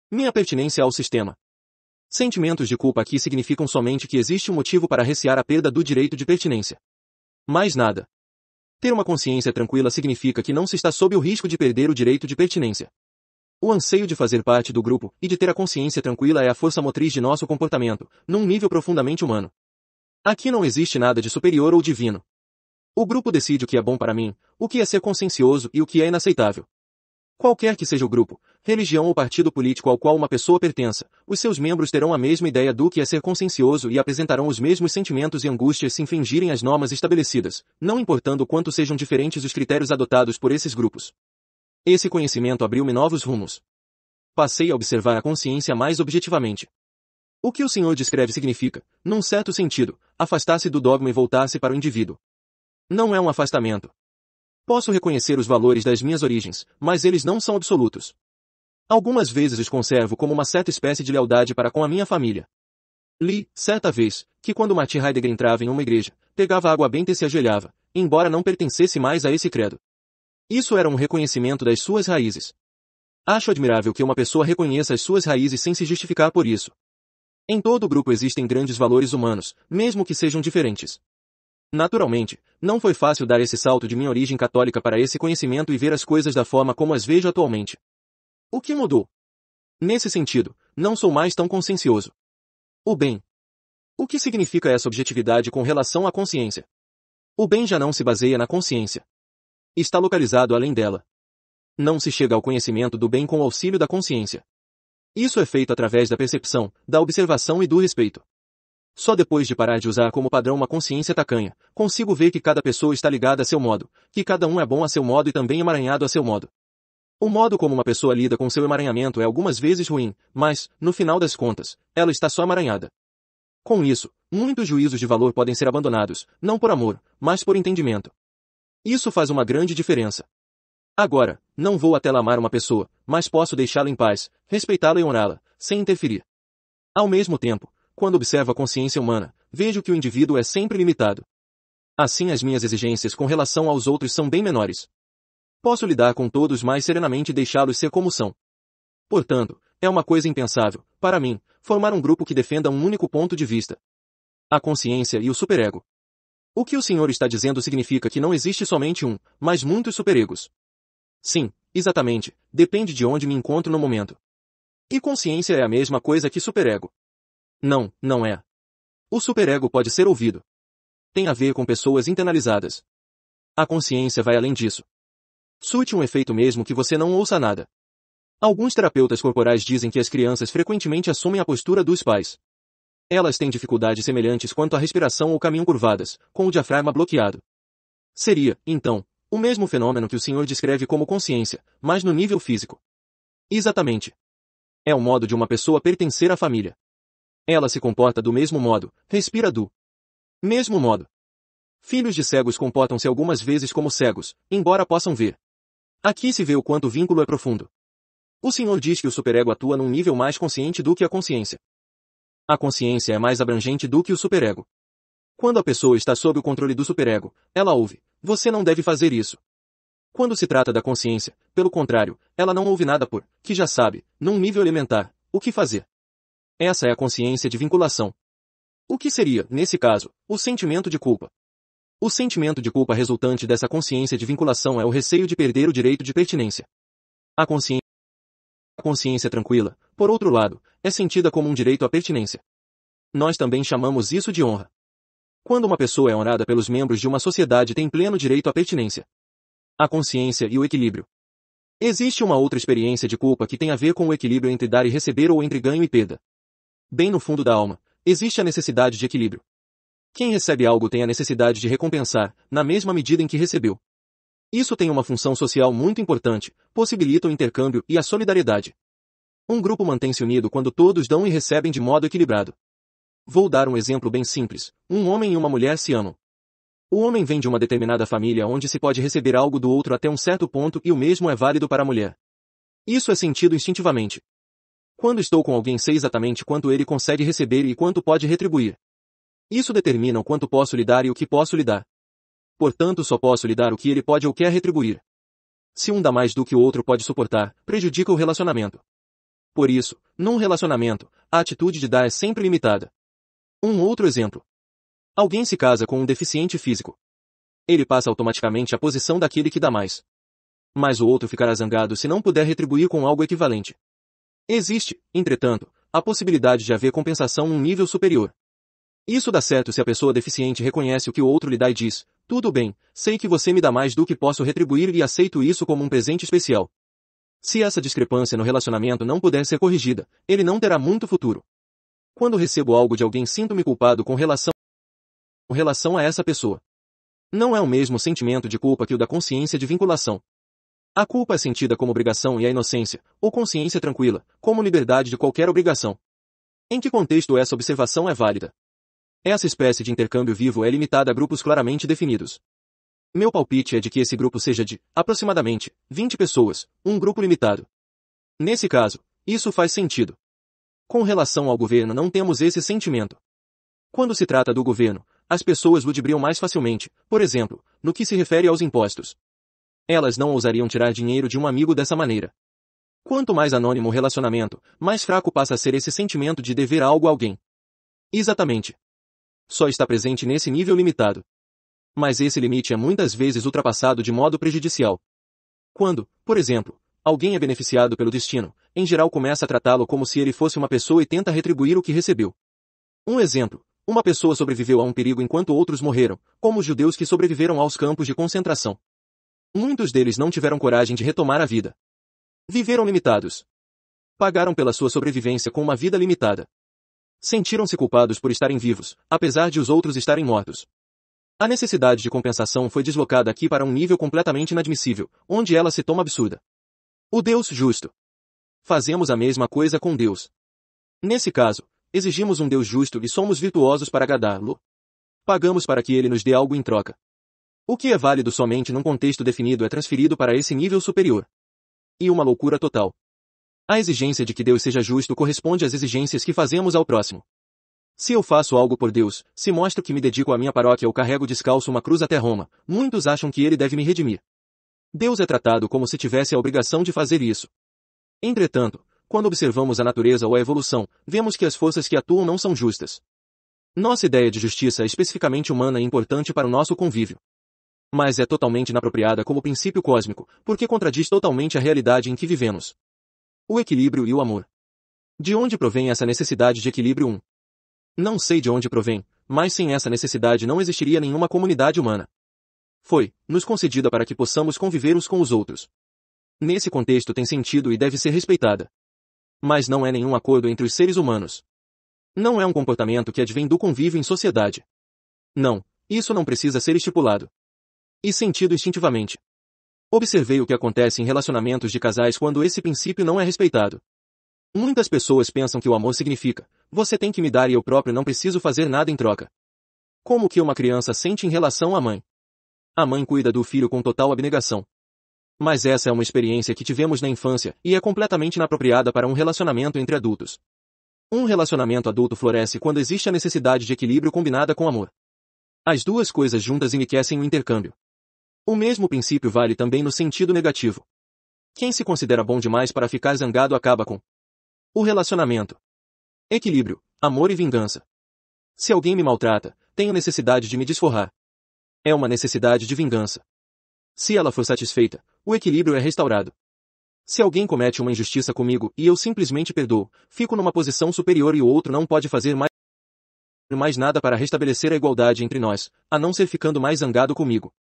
minha pertinência ao sistema? Sentimentos de culpa aqui significam somente que existe um motivo para recear a perda do direito de pertinência. Mais nada. Ter uma consciência tranquila significa que não se está sob o risco de perder o direito de pertinência. O anseio de fazer parte do grupo e de ter a consciência tranquila é a força motriz de nosso comportamento, num nível profundamente humano. Aqui não existe nada de superior ou divino. O grupo decide o que é bom para mim, o que é ser consciencioso e o que é inaceitável. Qualquer que seja o grupo, religião ou partido político ao qual uma pessoa pertença, os seus membros terão a mesma ideia do que é ser consciencioso e apresentarão os mesmos sentimentos e angústias se infringirem as normas estabelecidas, não importando quanto sejam diferentes os critérios adotados por esses grupos. Esse conhecimento abriu-me novos rumos. Passei a observar a consciência mais objetivamente. O que o senhor descreve significa, num certo sentido, afastar-se do dogma e voltar-se para o indivíduo. Não é um afastamento. Posso reconhecer os valores das minhas origens, mas eles não são absolutos. Algumas vezes os conservo como uma certa espécie de lealdade para com a minha família. Li, certa vez, que quando Martin Heidegger entrava em uma igreja, pegava água benta e se ajoelhava, embora não pertencesse mais a esse credo. Isso era um reconhecimento das suas raízes. Acho admirável que uma pessoa reconheça as suas raízes sem se justificar por isso. Em todo grupo existem grandes valores humanos, mesmo que sejam diferentes. Naturalmente, não foi fácil dar esse salto de minha origem católica para esse conhecimento e ver as coisas da forma como as vejo atualmente. O que mudou? Nesse sentido, não sou mais tão consciencioso. O bem. O que significa essa objetividade com relação à consciência? O bem já não se baseia na consciência. Está localizado além dela. Não se chega ao conhecimento do bem com o auxílio da consciência. Isso é feito através da percepção, da observação e do respeito. Só depois de parar de usar como padrão uma consciência tacanha, consigo ver que cada pessoa está ligada a seu modo, que cada um é bom a seu modo e também emaranhado a seu modo. O modo como uma pessoa lida com seu emaranhamento é algumas vezes ruim, mas, no final das contas, ela está só emaranhada. Com isso, muitos juízos de valor podem ser abandonados, não por amor, mas por entendimento. Isso faz uma grande diferença. Agora, não vou até lá amar uma pessoa, mas posso deixá-la em paz, respeitá-la e honrá-la, sem interferir. Ao mesmo tempo, quando observo a consciência humana, vejo que o indivíduo é sempre limitado. Assim as minhas exigências com relação aos outros são bem menores. Posso lidar com todos mais serenamente e deixá-los ser como são. Portanto, é uma coisa impensável, para mim, formar um grupo que defenda um único ponto de vista. A consciência e o superego. O que o senhor está dizendo significa que não existe somente um, mas muitos superegos. Sim, exatamente, depende de onde me encontro no momento. E consciência é a mesma coisa que superego. Não, não é. O superego pode ser ouvido. Tem a ver com pessoas internalizadas. A consciência vai além disso. Surte um efeito mesmo que você não ouça nada. Alguns terapeutas corporais dizem que as crianças frequentemente assumem a postura dos pais. Elas têm dificuldades semelhantes quanto à respiração ou caminho curvadas, com o diafragma bloqueado. Seria, então, o mesmo fenômeno que o senhor descreve como consciência, mas no nível físico. Exatamente. É o modo de uma pessoa pertencer à família. Ela se comporta do mesmo modo, respira do mesmo modo. Filhos de cegos comportam-se algumas vezes como cegos, embora possam ver. Aqui se vê o quanto o vínculo é profundo. O Senhor diz que o superego atua num nível mais consciente do que a consciência. A consciência é mais abrangente do que o superego. Quando a pessoa está sob o controle do superego, ela ouve, você não deve fazer isso. Quando se trata da consciência, pelo contrário, ela não ouve nada por, que já sabe, num nível elementar, o que fazer. Essa é a consciência de vinculação. O que seria, nesse caso, o sentimento de culpa? O sentimento de culpa resultante dessa consciência de vinculação é o receio de perder o direito de pertinência. A consciência, a consciência tranquila, por outro lado, é sentida como um direito à pertinência. Nós também chamamos isso de honra. Quando uma pessoa é honrada pelos membros de uma sociedade tem pleno direito à pertinência. A consciência e o equilíbrio. Existe uma outra experiência de culpa que tem a ver com o equilíbrio entre dar e receber ou entre ganho e perda bem no fundo da alma, existe a necessidade de equilíbrio. Quem recebe algo tem a necessidade de recompensar, na mesma medida em que recebeu. Isso tem uma função social muito importante, possibilita o intercâmbio e a solidariedade. Um grupo mantém-se unido quando todos dão e recebem de modo equilibrado. Vou dar um exemplo bem simples. Um homem e uma mulher se amam. O homem vem de uma determinada família onde se pode receber algo do outro até um certo ponto e o mesmo é válido para a mulher. Isso é sentido instintivamente. Quando estou com alguém sei exatamente quanto ele consegue receber e quanto pode retribuir. Isso determina o quanto posso lhe dar e o que posso lhe dar. Portanto, só posso lhe dar o que ele pode ou quer retribuir. Se um dá mais do que o outro pode suportar, prejudica o relacionamento. Por isso, num relacionamento, a atitude de dar é sempre limitada. Um outro exemplo. Alguém se casa com um deficiente físico. Ele passa automaticamente a posição daquele que dá mais. Mas o outro ficará zangado se não puder retribuir com algo equivalente. Existe, entretanto, a possibilidade de haver compensação num nível superior. Isso dá certo se a pessoa deficiente reconhece o que o outro lhe dá e diz, tudo bem, sei que você me dá mais do que posso retribuir e aceito isso como um presente especial. Se essa discrepância no relacionamento não puder ser corrigida, ele não terá muito futuro. Quando recebo algo de alguém sinto-me culpado com relação, com relação a essa pessoa. Não é o mesmo sentimento de culpa que o da consciência de vinculação, a culpa é sentida como obrigação e a inocência, ou consciência tranquila, como liberdade de qualquer obrigação. Em que contexto essa observação é válida? Essa espécie de intercâmbio vivo é limitada a grupos claramente definidos. Meu palpite é de que esse grupo seja de, aproximadamente, 20 pessoas, um grupo limitado. Nesse caso, isso faz sentido. Com relação ao governo não temos esse sentimento. Quando se trata do governo, as pessoas ludibriam mais facilmente, por exemplo, no que se refere aos impostos. Elas não ousariam tirar dinheiro de um amigo dessa maneira. Quanto mais anônimo o relacionamento, mais fraco passa a ser esse sentimento de dever algo a alguém. Exatamente. Só está presente nesse nível limitado. Mas esse limite é muitas vezes ultrapassado de modo prejudicial. Quando, por exemplo, alguém é beneficiado pelo destino, em geral começa a tratá-lo como se ele fosse uma pessoa e tenta retribuir o que recebeu. Um exemplo. Uma pessoa sobreviveu a um perigo enquanto outros morreram, como os judeus que sobreviveram aos campos de concentração. Muitos deles não tiveram coragem de retomar a vida. Viveram limitados. Pagaram pela sua sobrevivência com uma vida limitada. Sentiram-se culpados por estarem vivos, apesar de os outros estarem mortos. A necessidade de compensação foi deslocada aqui para um nível completamente inadmissível, onde ela se toma absurda. O Deus justo. Fazemos a mesma coisa com Deus. Nesse caso, exigimos um Deus justo e somos virtuosos para agradá-lo. Pagamos para que ele nos dê algo em troca. O que é válido somente num contexto definido é transferido para esse nível superior. E uma loucura total. A exigência de que Deus seja justo corresponde às exigências que fazemos ao próximo. Se eu faço algo por Deus, se mostro que me dedico à minha paróquia ou carrego descalço uma cruz até Roma, muitos acham que ele deve me redimir. Deus é tratado como se tivesse a obrigação de fazer isso. Entretanto, quando observamos a natureza ou a evolução, vemos que as forças que atuam não são justas. Nossa ideia de justiça é especificamente humana e importante para o nosso convívio mas é totalmente inapropriada como princípio cósmico, porque contradiz totalmente a realidade em que vivemos. O equilíbrio e o amor. De onde provém essa necessidade de equilíbrio 1? Não sei de onde provém, mas sem essa necessidade não existiria nenhuma comunidade humana. Foi, nos concedida para que possamos conviver uns com os outros. Nesse contexto tem sentido e deve ser respeitada. Mas não é nenhum acordo entre os seres humanos. Não é um comportamento que advém do convívio em sociedade. Não, isso não precisa ser estipulado e sentido instintivamente. Observei o que acontece em relacionamentos de casais quando esse princípio não é respeitado. Muitas pessoas pensam que o amor significa você tem que me dar e eu próprio não preciso fazer nada em troca. Como que uma criança sente em relação à mãe? A mãe cuida do filho com total abnegação. Mas essa é uma experiência que tivemos na infância e é completamente inapropriada para um relacionamento entre adultos. Um relacionamento adulto floresce quando existe a necessidade de equilíbrio combinada com amor. As duas coisas juntas enriquecem o intercâmbio. O mesmo princípio vale também no sentido negativo. Quem se considera bom demais para ficar zangado acaba com o relacionamento. Equilíbrio, amor e vingança. Se alguém me maltrata, tenho necessidade de me desforrar. É uma necessidade de vingança. Se ela for satisfeita, o equilíbrio é restaurado. Se alguém comete uma injustiça comigo e eu simplesmente perdoo, fico numa posição superior e o outro não pode fazer mais, mais nada para restabelecer a igualdade entre nós, a não ser ficando mais zangado comigo.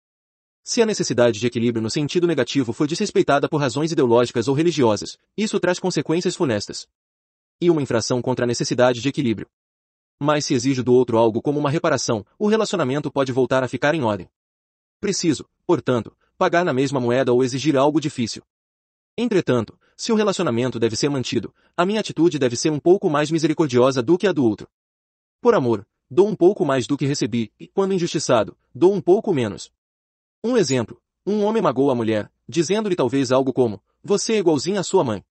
Se a necessidade de equilíbrio no sentido negativo foi desrespeitada por razões ideológicas ou religiosas, isso traz consequências funestas. E uma infração contra a necessidade de equilíbrio. Mas se exige do outro algo como uma reparação, o relacionamento pode voltar a ficar em ordem. Preciso, portanto, pagar na mesma moeda ou exigir algo difícil. Entretanto, se o relacionamento deve ser mantido, a minha atitude deve ser um pouco mais misericordiosa do que a do outro. Por amor, dou um pouco mais do que recebi, e, quando injustiçado, dou um pouco menos. Um exemplo. Um homem magoou a mulher, dizendo-lhe talvez algo como, você é igualzinho à sua mãe.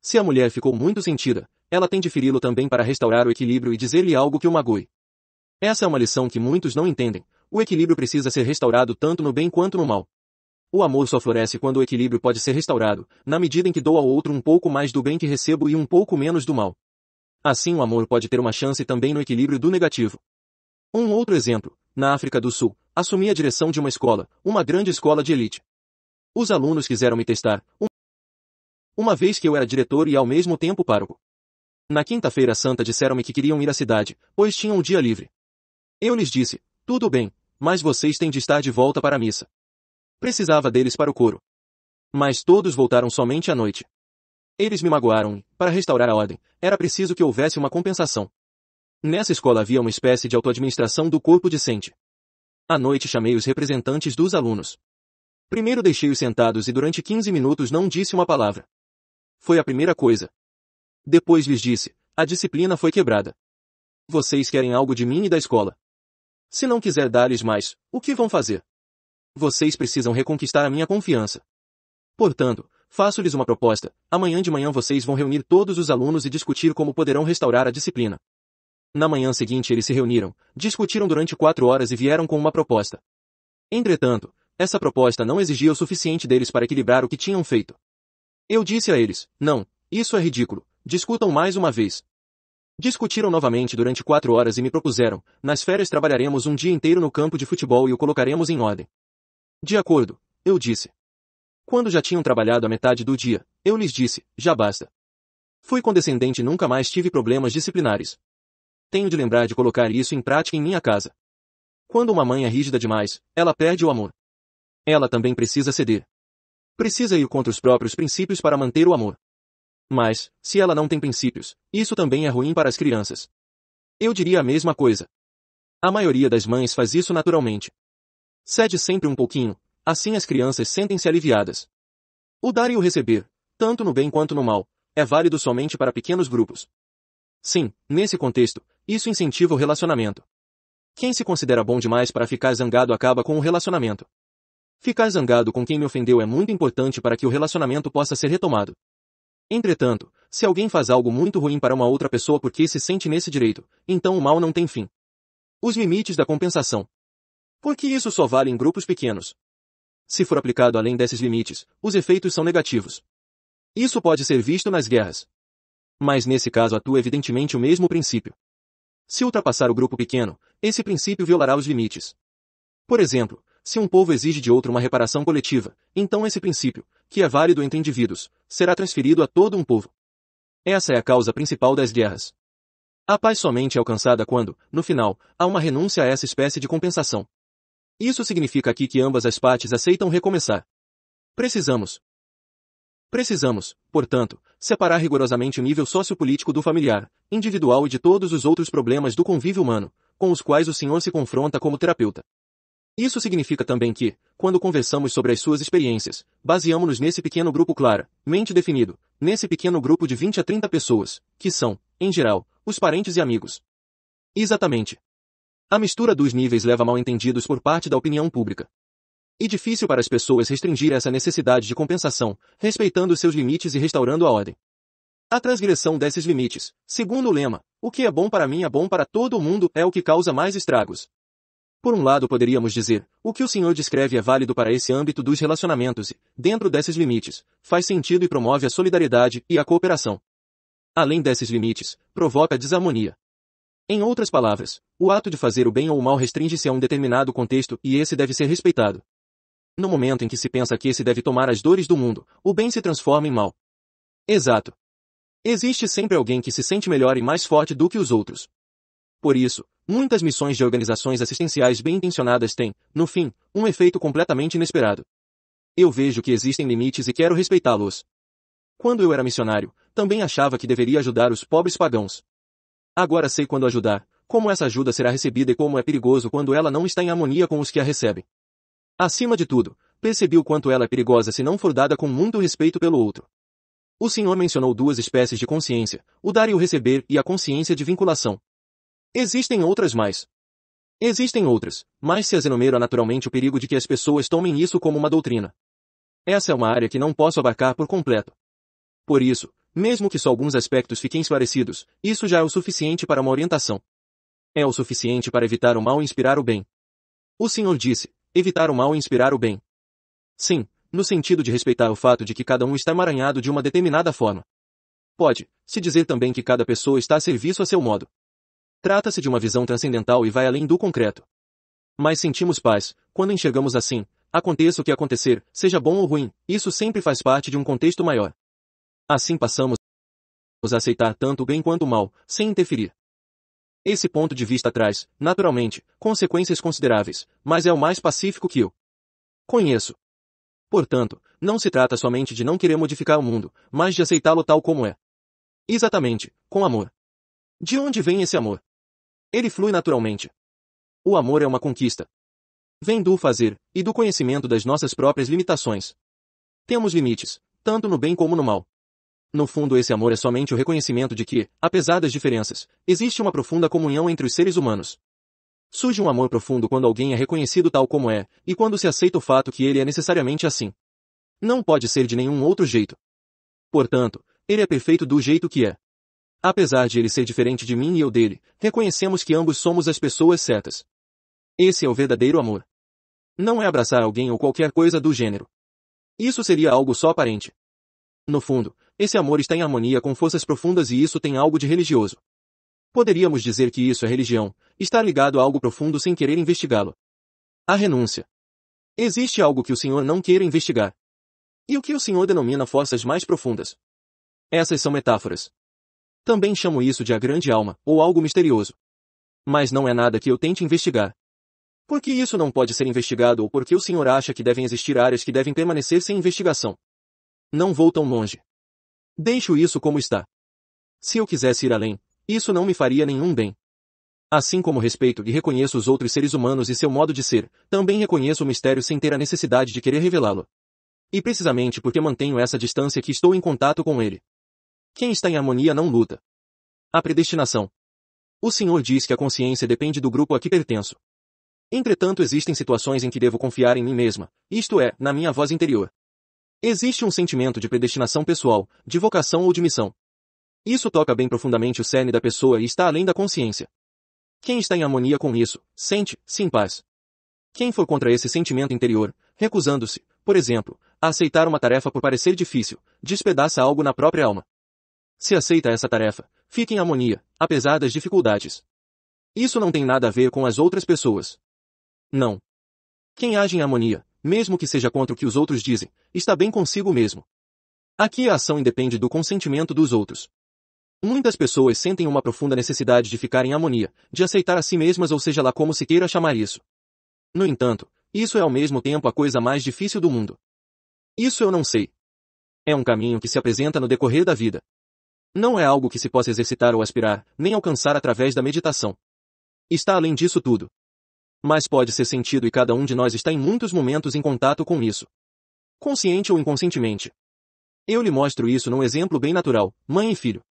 Se a mulher ficou muito sentida, ela tem de feri-lo também para restaurar o equilíbrio e dizer-lhe algo que o magoe. Essa é uma lição que muitos não entendem. O equilíbrio precisa ser restaurado tanto no bem quanto no mal. O amor só floresce quando o equilíbrio pode ser restaurado, na medida em que dou ao outro um pouco mais do bem que recebo e um pouco menos do mal. Assim o amor pode ter uma chance também no equilíbrio do negativo. Um outro exemplo, na África do Sul, assumi a direção de uma escola, uma grande escola de elite. Os alunos quiseram me testar, uma vez que eu era diretor e ao mesmo tempo pároco. Na quinta-feira santa disseram-me que queriam ir à cidade, pois tinham um dia livre. Eu lhes disse, tudo bem, mas vocês têm de estar de volta para a missa. Precisava deles para o coro. Mas todos voltaram somente à noite. Eles me magoaram e, para restaurar a ordem, era preciso que houvesse uma compensação. Nessa escola havia uma espécie de autoadministração do corpo discente. À noite chamei os representantes dos alunos. Primeiro deixei-os sentados e durante 15 minutos não disse uma palavra. Foi a primeira coisa. Depois lhes disse, a disciplina foi quebrada. Vocês querem algo de mim e da escola. Se não quiser dar-lhes mais, o que vão fazer? Vocês precisam reconquistar a minha confiança. Portanto, faço-lhes uma proposta. Amanhã de manhã vocês vão reunir todos os alunos e discutir como poderão restaurar a disciplina. Na manhã seguinte eles se reuniram, discutiram durante quatro horas e vieram com uma proposta. Entretanto, essa proposta não exigia o suficiente deles para equilibrar o que tinham feito. Eu disse a eles, não, isso é ridículo, discutam mais uma vez. Discutiram novamente durante quatro horas e me propuseram, nas férias trabalharemos um dia inteiro no campo de futebol e o colocaremos em ordem. De acordo, eu disse. Quando já tinham trabalhado a metade do dia, eu lhes disse, já basta. Fui condescendente e nunca mais tive problemas disciplinares. Tenho de lembrar de colocar isso em prática em minha casa. Quando uma mãe é rígida demais, ela perde o amor. Ela também precisa ceder. Precisa ir contra os próprios princípios para manter o amor. Mas, se ela não tem princípios, isso também é ruim para as crianças. Eu diria a mesma coisa. A maioria das mães faz isso naturalmente. Cede sempre um pouquinho, assim as crianças sentem-se aliviadas. O dar e o receber, tanto no bem quanto no mal, é válido somente para pequenos grupos. Sim, nesse contexto, isso incentiva o relacionamento. Quem se considera bom demais para ficar zangado acaba com o relacionamento. Ficar zangado com quem me ofendeu é muito importante para que o relacionamento possa ser retomado. Entretanto, se alguém faz algo muito ruim para uma outra pessoa porque se sente nesse direito, então o mal não tem fim. Os limites da compensação. Porque isso só vale em grupos pequenos. Se for aplicado além desses limites, os efeitos são negativos. Isso pode ser visto nas guerras. Mas nesse caso atua evidentemente o mesmo princípio. Se ultrapassar o grupo pequeno, esse princípio violará os limites. Por exemplo, se um povo exige de outro uma reparação coletiva, então esse princípio, que é válido entre indivíduos, será transferido a todo um povo. Essa é a causa principal das guerras. A paz somente é alcançada quando, no final, há uma renúncia a essa espécie de compensação. Isso significa aqui que ambas as partes aceitam recomeçar. Precisamos, Precisamos, portanto, separar rigorosamente o nível sociopolítico do familiar, individual e de todos os outros problemas do convívio humano, com os quais o senhor se confronta como terapeuta. Isso significa também que, quando conversamos sobre as suas experiências, baseamos-nos nesse pequeno grupo clara, mente definido, nesse pequeno grupo de 20 a 30 pessoas, que são, em geral, os parentes e amigos. Exatamente. A mistura dos níveis leva mal entendidos por parte da opinião pública e difícil para as pessoas restringir essa necessidade de compensação, respeitando seus limites e restaurando a ordem. A transgressão desses limites, segundo o lema, o que é bom para mim é bom para todo mundo, é o que causa mais estragos. Por um lado poderíamos dizer, o que o senhor descreve é válido para esse âmbito dos relacionamentos e, dentro desses limites, faz sentido e promove a solidariedade e a cooperação. Além desses limites, provoca desarmonia. Em outras palavras, o ato de fazer o bem ou o mal restringe-se a um determinado contexto e esse deve ser respeitado. No momento em que se pensa que esse deve tomar as dores do mundo, o bem se transforma em mal. Exato. Existe sempre alguém que se sente melhor e mais forte do que os outros. Por isso, muitas missões de organizações assistenciais bem intencionadas têm, no fim, um efeito completamente inesperado. Eu vejo que existem limites e quero respeitá-los. Quando eu era missionário, também achava que deveria ajudar os pobres pagãos. Agora sei quando ajudar, como essa ajuda será recebida e como é perigoso quando ela não está em harmonia com os que a recebem. Acima de tudo, percebi o quanto ela é perigosa se não for dada com muito respeito pelo outro. O senhor mencionou duas espécies de consciência, o dar e o receber e a consciência de vinculação. Existem outras mais. Existem outras, mas se as enumera naturalmente o perigo de que as pessoas tomem isso como uma doutrina. Essa é uma área que não posso abarcar por completo. Por isso, mesmo que só alguns aspectos fiquem esclarecidos, isso já é o suficiente para uma orientação. É o suficiente para evitar o mal e inspirar o bem. O senhor disse, Evitar o mal e inspirar o bem. Sim, no sentido de respeitar o fato de que cada um está emaranhado de uma determinada forma. Pode, se dizer também que cada pessoa está a serviço a seu modo. Trata-se de uma visão transcendental e vai além do concreto. Mas sentimos paz, quando enxergamos assim, aconteça o que acontecer, seja bom ou ruim, isso sempre faz parte de um contexto maior. Assim passamos a aceitar tanto o bem quanto o mal, sem interferir. Esse ponto de vista traz, naturalmente, consequências consideráveis, mas é o mais pacífico que eu conheço. Portanto, não se trata somente de não querer modificar o mundo, mas de aceitá-lo tal como é. Exatamente, com amor. De onde vem esse amor? Ele flui naturalmente. O amor é uma conquista. Vem do fazer, e do conhecimento das nossas próprias limitações. Temos limites, tanto no bem como no mal. No fundo, esse amor é somente o reconhecimento de que, apesar das diferenças, existe uma profunda comunhão entre os seres humanos. Surge um amor profundo quando alguém é reconhecido tal como é, e quando se aceita o fato que ele é necessariamente assim. Não pode ser de nenhum outro jeito. Portanto, ele é perfeito do jeito que é. Apesar de ele ser diferente de mim e eu dele, reconhecemos que ambos somos as pessoas certas. Esse é o verdadeiro amor. Não é abraçar alguém ou qualquer coisa do gênero. Isso seria algo só aparente. No fundo, esse amor está em harmonia com forças profundas e isso tem algo de religioso. Poderíamos dizer que isso é religião, estar ligado a algo profundo sem querer investigá-lo. A renúncia. Existe algo que o Senhor não queira investigar. E o que o Senhor denomina forças mais profundas. Essas são metáforas. Também chamo isso de a grande alma, ou algo misterioso. Mas não é nada que eu tente investigar. Porque isso não pode ser investigado ou porque o Senhor acha que devem existir áreas que devem permanecer sem investigação. Não vou tão longe. Deixo isso como está. Se eu quisesse ir além, isso não me faria nenhum bem. Assim como respeito e reconheço os outros seres humanos e seu modo de ser, também reconheço o mistério sem ter a necessidade de querer revelá-lo. E precisamente porque mantenho essa distância que estou em contato com ele. Quem está em harmonia não luta. A predestinação. O Senhor diz que a consciência depende do grupo a que pertenço. Entretanto existem situações em que devo confiar em mim mesma, isto é, na minha voz interior. Existe um sentimento de predestinação pessoal, de vocação ou de missão. Isso toca bem profundamente o cerne da pessoa e está além da consciência. Quem está em harmonia com isso, sente-se em paz. Quem for contra esse sentimento interior, recusando-se, por exemplo, a aceitar uma tarefa por parecer difícil, despedaça algo na própria alma. Se aceita essa tarefa, fique em harmonia, apesar das dificuldades. Isso não tem nada a ver com as outras pessoas. Não. Quem age em harmonia, mesmo que seja contra o que os outros dizem, está bem consigo mesmo. Aqui a ação independe do consentimento dos outros. Muitas pessoas sentem uma profunda necessidade de ficar em harmonia, de aceitar a si mesmas ou seja lá como se queira chamar isso. No entanto, isso é ao mesmo tempo a coisa mais difícil do mundo. Isso eu não sei. É um caminho que se apresenta no decorrer da vida. Não é algo que se possa exercitar ou aspirar, nem alcançar através da meditação. Está além disso tudo mas pode ser sentido e cada um de nós está em muitos momentos em contato com isso. Consciente ou inconscientemente. Eu lhe mostro isso num exemplo bem natural, mãe e filho.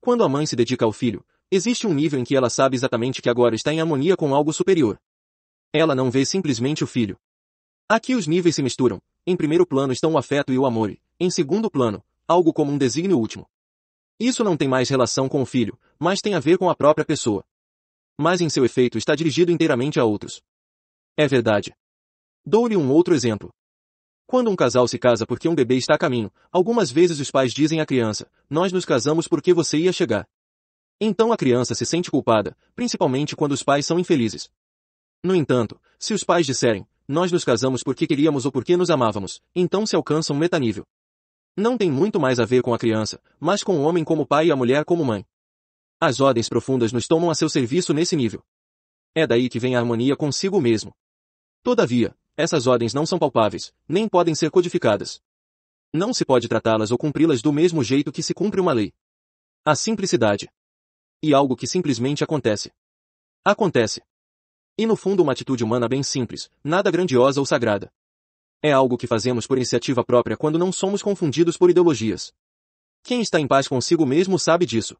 Quando a mãe se dedica ao filho, existe um nível em que ela sabe exatamente que agora está em harmonia com algo superior. Ela não vê simplesmente o filho. Aqui os níveis se misturam. Em primeiro plano estão o afeto e o amor, em segundo plano, algo como um desígnio último. Isso não tem mais relação com o filho, mas tem a ver com a própria pessoa mas em seu efeito está dirigido inteiramente a outros. É verdade. Dou-lhe um outro exemplo. Quando um casal se casa porque um bebê está a caminho, algumas vezes os pais dizem à criança, nós nos casamos porque você ia chegar. Então a criança se sente culpada, principalmente quando os pais são infelizes. No entanto, se os pais disserem, nós nos casamos porque queríamos ou porque nos amávamos, então se alcança um metanível. Não tem muito mais a ver com a criança, mas com o homem como pai e a mulher como mãe. As ordens profundas nos tomam a seu serviço nesse nível. É daí que vem a harmonia consigo mesmo. Todavia, essas ordens não são palpáveis, nem podem ser codificadas. Não se pode tratá-las ou cumpri-las do mesmo jeito que se cumpre uma lei. A simplicidade. E algo que simplesmente acontece. Acontece. E no fundo uma atitude humana bem simples, nada grandiosa ou sagrada. É algo que fazemos por iniciativa própria quando não somos confundidos por ideologias. Quem está em paz consigo mesmo sabe disso.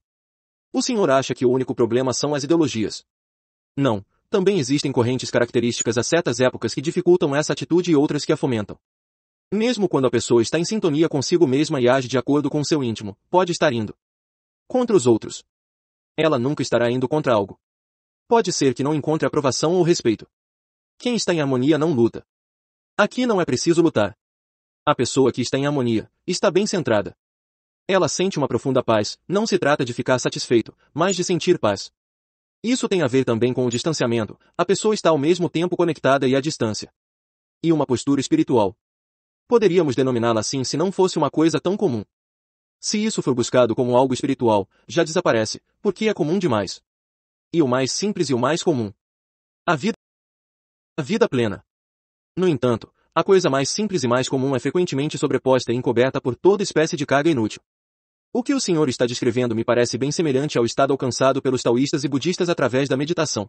O senhor acha que o único problema são as ideologias? Não. Também existem correntes características a certas épocas que dificultam essa atitude e outras que a fomentam. Mesmo quando a pessoa está em sintonia consigo mesma e age de acordo com seu íntimo, pode estar indo contra os outros. Ela nunca estará indo contra algo. Pode ser que não encontre aprovação ou respeito. Quem está em harmonia não luta. Aqui não é preciso lutar. A pessoa que está em harmonia está bem centrada. Ela sente uma profunda paz, não se trata de ficar satisfeito, mas de sentir paz. Isso tem a ver também com o distanciamento, a pessoa está ao mesmo tempo conectada e à distância. E uma postura espiritual. Poderíamos denominá-la assim se não fosse uma coisa tão comum. Se isso for buscado como algo espiritual, já desaparece, porque é comum demais. E o mais simples e o mais comum. A vida. A vida plena. No entanto, a coisa mais simples e mais comum é frequentemente sobreposta e encoberta por toda espécie de carga inútil. O que o senhor está descrevendo me parece bem semelhante ao estado alcançado pelos taoístas e budistas através da meditação.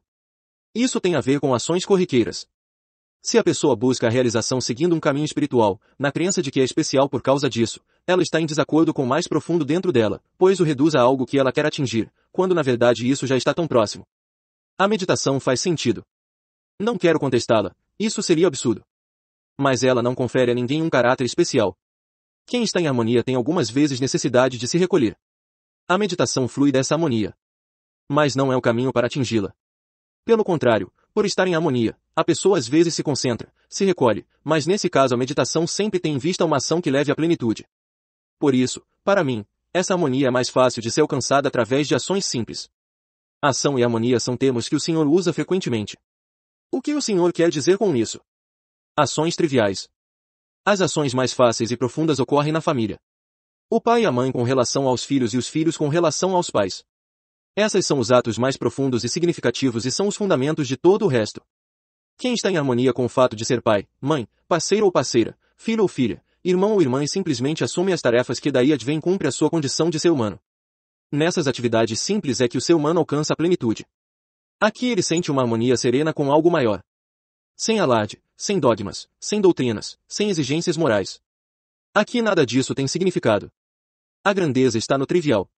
Isso tem a ver com ações corriqueiras. Se a pessoa busca a realização seguindo um caminho espiritual, na crença de que é especial por causa disso, ela está em desacordo com o mais profundo dentro dela, pois o reduz a algo que ela quer atingir, quando na verdade isso já está tão próximo. A meditação faz sentido. Não quero contestá-la, isso seria absurdo. Mas ela não confere a ninguém um caráter especial, quem está em harmonia tem algumas vezes necessidade de se recolher. A meditação flui dessa harmonia. Mas não é o caminho para atingi-la. Pelo contrário, por estar em harmonia, a pessoa às vezes se concentra, se recolhe, mas nesse caso a meditação sempre tem em vista uma ação que leve à plenitude. Por isso, para mim, essa harmonia é mais fácil de ser alcançada através de ações simples. Ação e harmonia são termos que o Senhor usa frequentemente. O que o Senhor quer dizer com isso? Ações triviais, as ações mais fáceis e profundas ocorrem na família. O pai e a mãe com relação aos filhos e os filhos com relação aos pais. Essas são os atos mais profundos e significativos e são os fundamentos de todo o resto. Quem está em harmonia com o fato de ser pai, mãe, parceiro ou parceira, filho ou filha, irmão ou irmã e simplesmente assume as tarefas que daí advém cumpre a sua condição de ser humano. Nessas atividades simples é que o ser humano alcança a plenitude. Aqui ele sente uma harmonia serena com algo maior sem alarde, sem dogmas, sem doutrinas, sem exigências morais. Aqui nada disso tem significado. A grandeza está no trivial.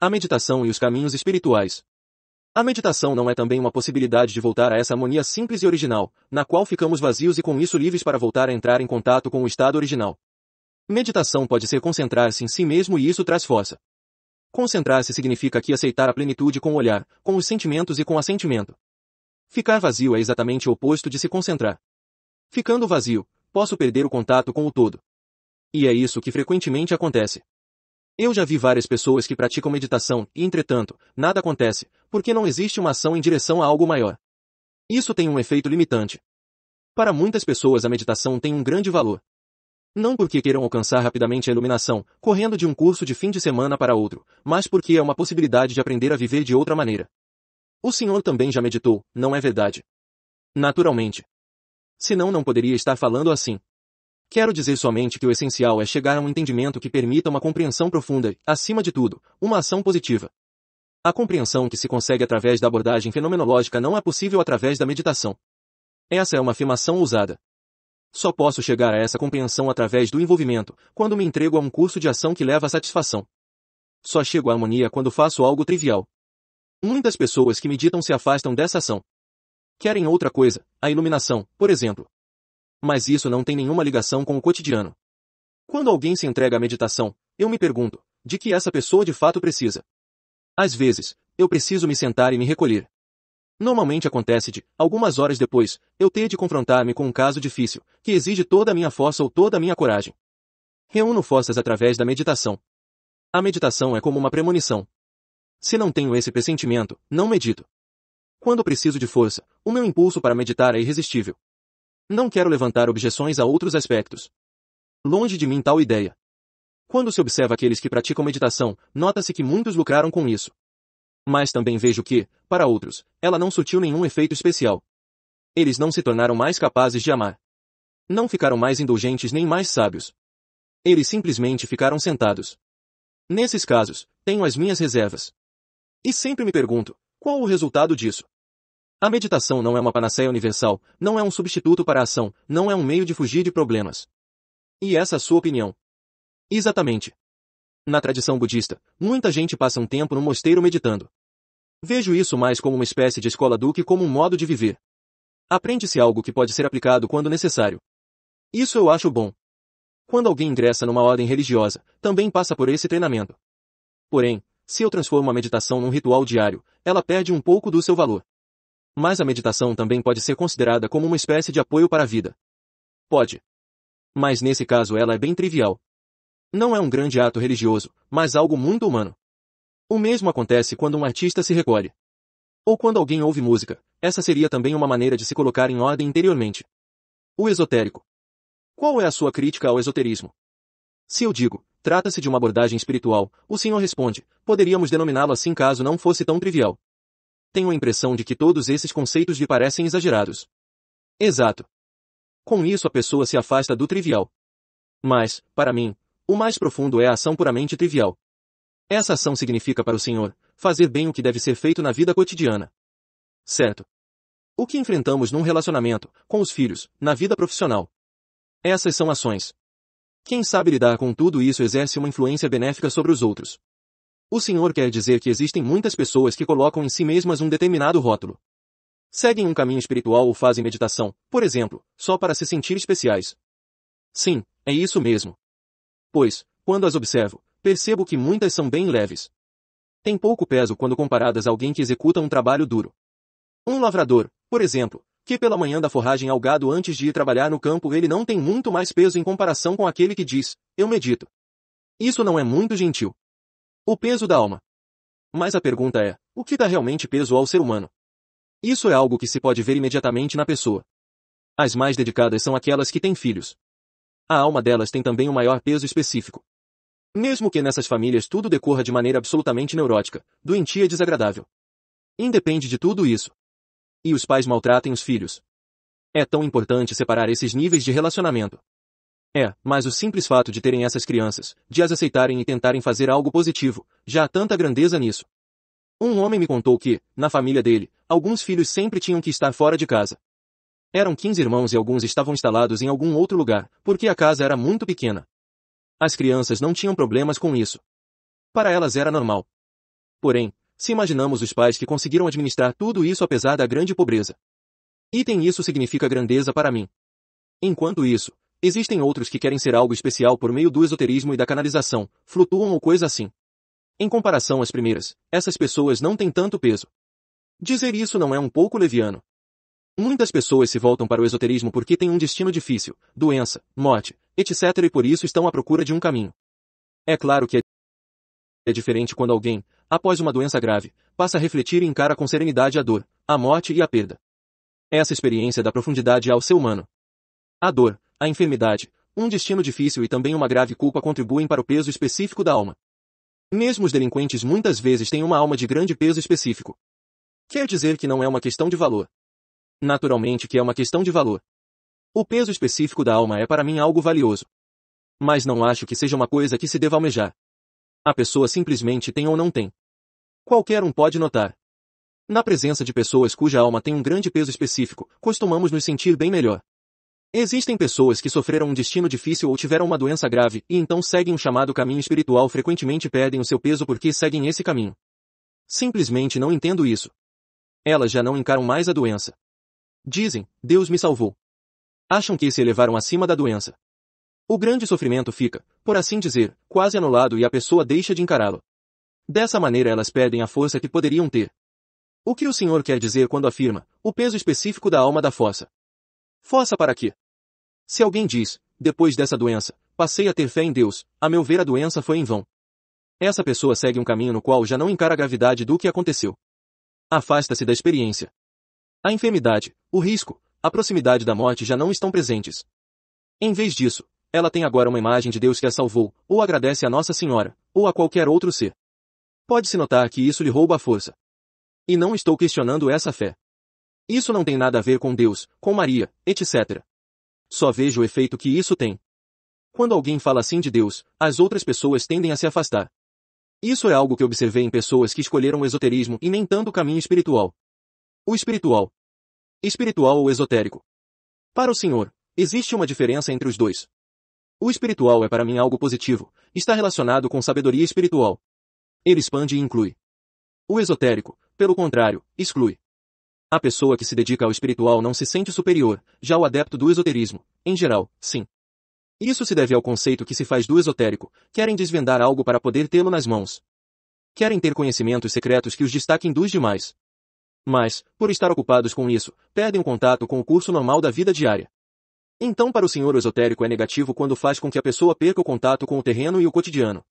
A meditação e os caminhos espirituais. A meditação não é também uma possibilidade de voltar a essa harmonia simples e original, na qual ficamos vazios e com isso livres para voltar a entrar em contato com o estado original. Meditação pode ser concentrar-se em si mesmo e isso traz força. Concentrar-se significa aqui aceitar a plenitude com o olhar, com os sentimentos e com o assentimento. Ficar vazio é exatamente o oposto de se concentrar. Ficando vazio, posso perder o contato com o todo. E é isso que frequentemente acontece. Eu já vi várias pessoas que praticam meditação e, entretanto, nada acontece, porque não existe uma ação em direção a algo maior. Isso tem um efeito limitante. Para muitas pessoas a meditação tem um grande valor. Não porque queiram alcançar rapidamente a iluminação, correndo de um curso de fim de semana para outro, mas porque é uma possibilidade de aprender a viver de outra maneira. O senhor também já meditou, não é verdade? Naturalmente. Senão não poderia estar falando assim. Quero dizer somente que o essencial é chegar a um entendimento que permita uma compreensão profunda e, acima de tudo, uma ação positiva. A compreensão que se consegue através da abordagem fenomenológica não é possível através da meditação. Essa é uma afirmação ousada. Só posso chegar a essa compreensão através do envolvimento, quando me entrego a um curso de ação que leva à satisfação. Só chego à harmonia quando faço algo trivial. Muitas pessoas que meditam se afastam dessa ação. Querem outra coisa, a iluminação, por exemplo. Mas isso não tem nenhuma ligação com o cotidiano. Quando alguém se entrega à meditação, eu me pergunto, de que essa pessoa de fato precisa? Às vezes, eu preciso me sentar e me recolher. Normalmente acontece de, algumas horas depois, eu ter de confrontar-me com um caso difícil, que exige toda a minha força ou toda a minha coragem. Reúno forças através da meditação. A meditação é como uma premonição, se não tenho esse pressentimento, não medito. Quando preciso de força, o meu impulso para meditar é irresistível. Não quero levantar objeções a outros aspectos. Longe de mim tal ideia. Quando se observa aqueles que praticam meditação, nota-se que muitos lucraram com isso. Mas também vejo que, para outros, ela não surtiu nenhum efeito especial. Eles não se tornaram mais capazes de amar. Não ficaram mais indulgentes nem mais sábios. Eles simplesmente ficaram sentados. Nesses casos, tenho as minhas reservas. E sempre me pergunto, qual o resultado disso? A meditação não é uma panaceia universal, não é um substituto para a ação, não é um meio de fugir de problemas. E essa é a sua opinião? Exatamente. Na tradição budista, muita gente passa um tempo no mosteiro meditando. Vejo isso mais como uma espécie de escola do que como um modo de viver. Aprende-se algo que pode ser aplicado quando necessário. Isso eu acho bom. Quando alguém ingressa numa ordem religiosa, também passa por esse treinamento. Porém, se eu transformo a meditação num ritual diário, ela perde um pouco do seu valor. Mas a meditação também pode ser considerada como uma espécie de apoio para a vida. Pode. Mas nesse caso ela é bem trivial. Não é um grande ato religioso, mas algo muito humano. O mesmo acontece quando um artista se recolhe. Ou quando alguém ouve música, essa seria também uma maneira de se colocar em ordem interiormente. O esotérico. Qual é a sua crítica ao esoterismo? Se eu digo, trata-se de uma abordagem espiritual, o senhor responde, poderíamos denominá-lo assim caso não fosse tão trivial. Tenho a impressão de que todos esses conceitos lhe parecem exagerados. Exato. Com isso a pessoa se afasta do trivial. Mas, para mim, o mais profundo é a ação puramente trivial. Essa ação significa para o senhor fazer bem o que deve ser feito na vida cotidiana. Certo. O que enfrentamos num relacionamento, com os filhos, na vida profissional. Essas são ações. Quem sabe lidar com tudo isso exerce uma influência benéfica sobre os outros. O senhor quer dizer que existem muitas pessoas que colocam em si mesmas um determinado rótulo. Seguem um caminho espiritual ou fazem meditação, por exemplo, só para se sentir especiais. Sim, é isso mesmo. Pois, quando as observo, percebo que muitas são bem leves. Tem pouco peso quando comparadas a alguém que executa um trabalho duro. Um lavrador, por exemplo, que pela manhã da forragem ao gado antes de ir trabalhar no campo ele não tem muito mais peso em comparação com aquele que diz, eu medito. Isso não é muito gentil. O peso da alma. Mas a pergunta é, o que dá realmente peso ao ser humano? Isso é algo que se pode ver imediatamente na pessoa. As mais dedicadas são aquelas que têm filhos. A alma delas tem também o um maior peso específico. Mesmo que nessas famílias tudo decorra de maneira absolutamente neurótica, doentia e desagradável. Independe de tudo isso, e os pais maltratem os filhos. É tão importante separar esses níveis de relacionamento. É, mas o simples fato de terem essas crianças, de as aceitarem e tentarem fazer algo positivo, já há tanta grandeza nisso. Um homem me contou que, na família dele, alguns filhos sempre tinham que estar fora de casa. Eram 15 irmãos e alguns estavam instalados em algum outro lugar, porque a casa era muito pequena. As crianças não tinham problemas com isso. Para elas era normal. Porém, se imaginamos os pais que conseguiram administrar tudo isso apesar da grande pobreza. Item isso significa grandeza para mim. Enquanto isso, existem outros que querem ser algo especial por meio do esoterismo e da canalização, flutuam ou coisa assim. Em comparação às primeiras, essas pessoas não têm tanto peso. Dizer isso não é um pouco leviano. Muitas pessoas se voltam para o esoterismo porque têm um destino difícil, doença, morte, etc. e por isso estão à procura de um caminho. É claro que é é diferente quando alguém, após uma doença grave, passa a refletir e encara com serenidade a dor, a morte e a perda. Essa experiência dá profundidade ao ser humano. A dor, a enfermidade, um destino difícil e também uma grave culpa contribuem para o peso específico da alma. Mesmo os delinquentes muitas vezes têm uma alma de grande peso específico. Quer dizer que não é uma questão de valor. Naturalmente que é uma questão de valor. O peso específico da alma é para mim algo valioso. Mas não acho que seja uma coisa que se deva almejar. A pessoa simplesmente tem ou não tem. Qualquer um pode notar. Na presença de pessoas cuja alma tem um grande peso específico, costumamos nos sentir bem melhor. Existem pessoas que sofreram um destino difícil ou tiveram uma doença grave e então seguem o um chamado caminho espiritual frequentemente perdem o seu peso porque seguem esse caminho. Simplesmente não entendo isso. Elas já não encaram mais a doença. Dizem, Deus me salvou. Acham que se elevaram acima da doença. O grande sofrimento fica, por assim dizer, quase anulado e a pessoa deixa de encará-lo. Dessa maneira elas perdem a força que poderiam ter. O que o senhor quer dizer quando afirma, o peso específico da alma da fossa? Fossa para quê? Se alguém diz, depois dessa doença, passei a ter fé em Deus, a meu ver a doença foi em vão. Essa pessoa segue um caminho no qual já não encara a gravidade do que aconteceu. Afasta-se da experiência. A enfermidade, o risco, a proximidade da morte já não estão presentes. Em vez disso, ela tem agora uma imagem de Deus que a salvou, ou agradece a Nossa Senhora, ou a qualquer outro ser. Pode-se notar que isso lhe rouba a força. E não estou questionando essa fé. Isso não tem nada a ver com Deus, com Maria, etc. Só vejo o efeito que isso tem. Quando alguém fala assim de Deus, as outras pessoas tendem a se afastar. Isso é algo que observei em pessoas que escolheram o esoterismo e nem tanto o caminho espiritual. O espiritual. Espiritual ou esotérico. Para o Senhor, existe uma diferença entre os dois. O espiritual é para mim algo positivo, está relacionado com sabedoria espiritual. Ele expande e inclui. O esotérico, pelo contrário, exclui. A pessoa que se dedica ao espiritual não se sente superior, já o adepto do esoterismo, em geral, sim. Isso se deve ao conceito que se faz do esotérico, querem desvendar algo para poder tê-lo nas mãos. Querem ter conhecimentos secretos que os destaquem dos demais. Mas, por estar ocupados com isso, perdem o contato com o curso normal da vida diária. Então para o senhor o esotérico é negativo quando faz com que a pessoa perca o contato com o terreno e o cotidiano.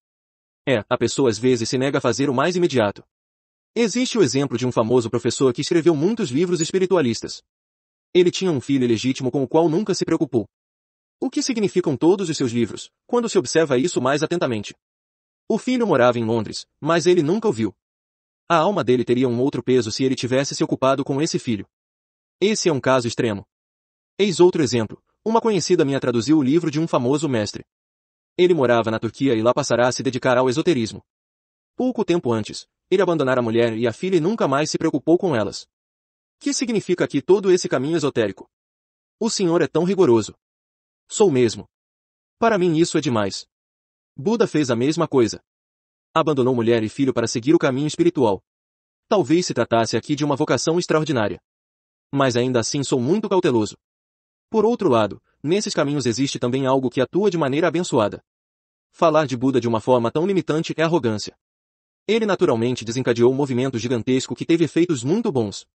É, a pessoa às vezes se nega a fazer o mais imediato. Existe o exemplo de um famoso professor que escreveu muitos livros espiritualistas. Ele tinha um filho legítimo com o qual nunca se preocupou. O que significam todos os seus livros, quando se observa isso mais atentamente? O filho morava em Londres, mas ele nunca o viu. A alma dele teria um outro peso se ele tivesse se ocupado com esse filho. Esse é um caso extremo. Eis outro exemplo, uma conhecida minha traduziu o livro de um famoso mestre. Ele morava na Turquia e lá passará a se dedicar ao esoterismo. Pouco tempo antes, ele abandonara a mulher e a filha e nunca mais se preocupou com elas. Que significa aqui todo esse caminho esotérico? O senhor é tão rigoroso. Sou mesmo. Para mim isso é demais. Buda fez a mesma coisa. Abandonou mulher e filho para seguir o caminho espiritual. Talvez se tratasse aqui de uma vocação extraordinária. Mas ainda assim sou muito cauteloso. Por outro lado, nesses caminhos existe também algo que atua de maneira abençoada. Falar de Buda de uma forma tão limitante é arrogância. Ele naturalmente desencadeou um movimento gigantesco que teve efeitos muito bons.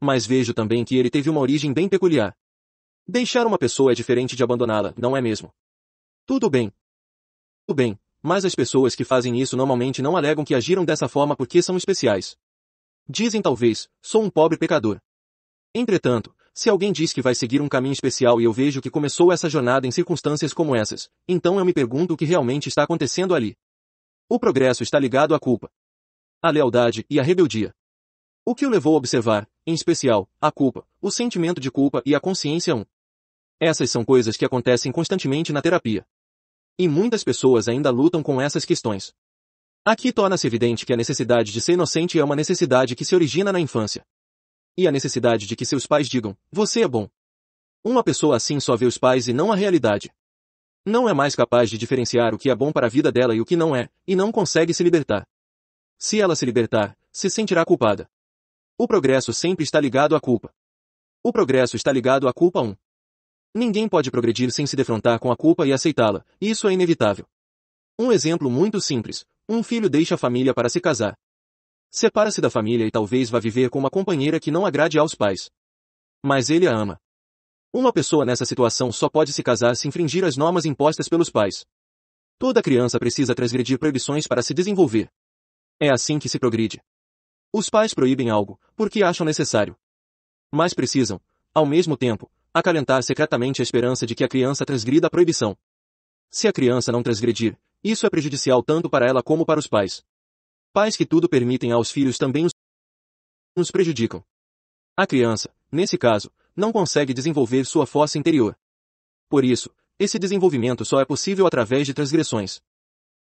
Mas vejo também que ele teve uma origem bem peculiar. Deixar uma pessoa é diferente de abandoná-la, não é mesmo? Tudo bem. Tudo bem, mas as pessoas que fazem isso normalmente não alegam que agiram dessa forma porque são especiais. Dizem talvez, sou um pobre pecador. Entretanto, se alguém diz que vai seguir um caminho especial e eu vejo que começou essa jornada em circunstâncias como essas, então eu me pergunto o que realmente está acontecendo ali. O progresso está ligado à culpa, à lealdade e à rebeldia. O que o levou a observar, em especial, a culpa, o sentimento de culpa e a consciência 1. Essas são coisas que acontecem constantemente na terapia. E muitas pessoas ainda lutam com essas questões. Aqui torna-se evidente que a necessidade de ser inocente é uma necessidade que se origina na infância. E a necessidade de que seus pais digam, você é bom. Uma pessoa assim só vê os pais e não a realidade. Não é mais capaz de diferenciar o que é bom para a vida dela e o que não é, e não consegue se libertar. Se ela se libertar, se sentirá culpada. O progresso sempre está ligado à culpa. O progresso está ligado à culpa 1. Ninguém pode progredir sem se defrontar com a culpa e aceitá-la, isso é inevitável. Um exemplo muito simples. Um filho deixa a família para se casar. Separa-se da família e talvez vá viver com uma companheira que não agrade aos pais. Mas ele a ama. Uma pessoa nessa situação só pode se casar se infringir as normas impostas pelos pais. Toda criança precisa transgredir proibições para se desenvolver. É assim que se progride. Os pais proíbem algo, porque acham necessário. Mas precisam, ao mesmo tempo, acalentar secretamente a esperança de que a criança transgrida a proibição. Se a criança não transgredir, isso é prejudicial tanto para ela como para os pais. Pais que tudo permitem aos filhos também os prejudicam. A criança, nesse caso, não consegue desenvolver sua força interior. Por isso, esse desenvolvimento só é possível através de transgressões.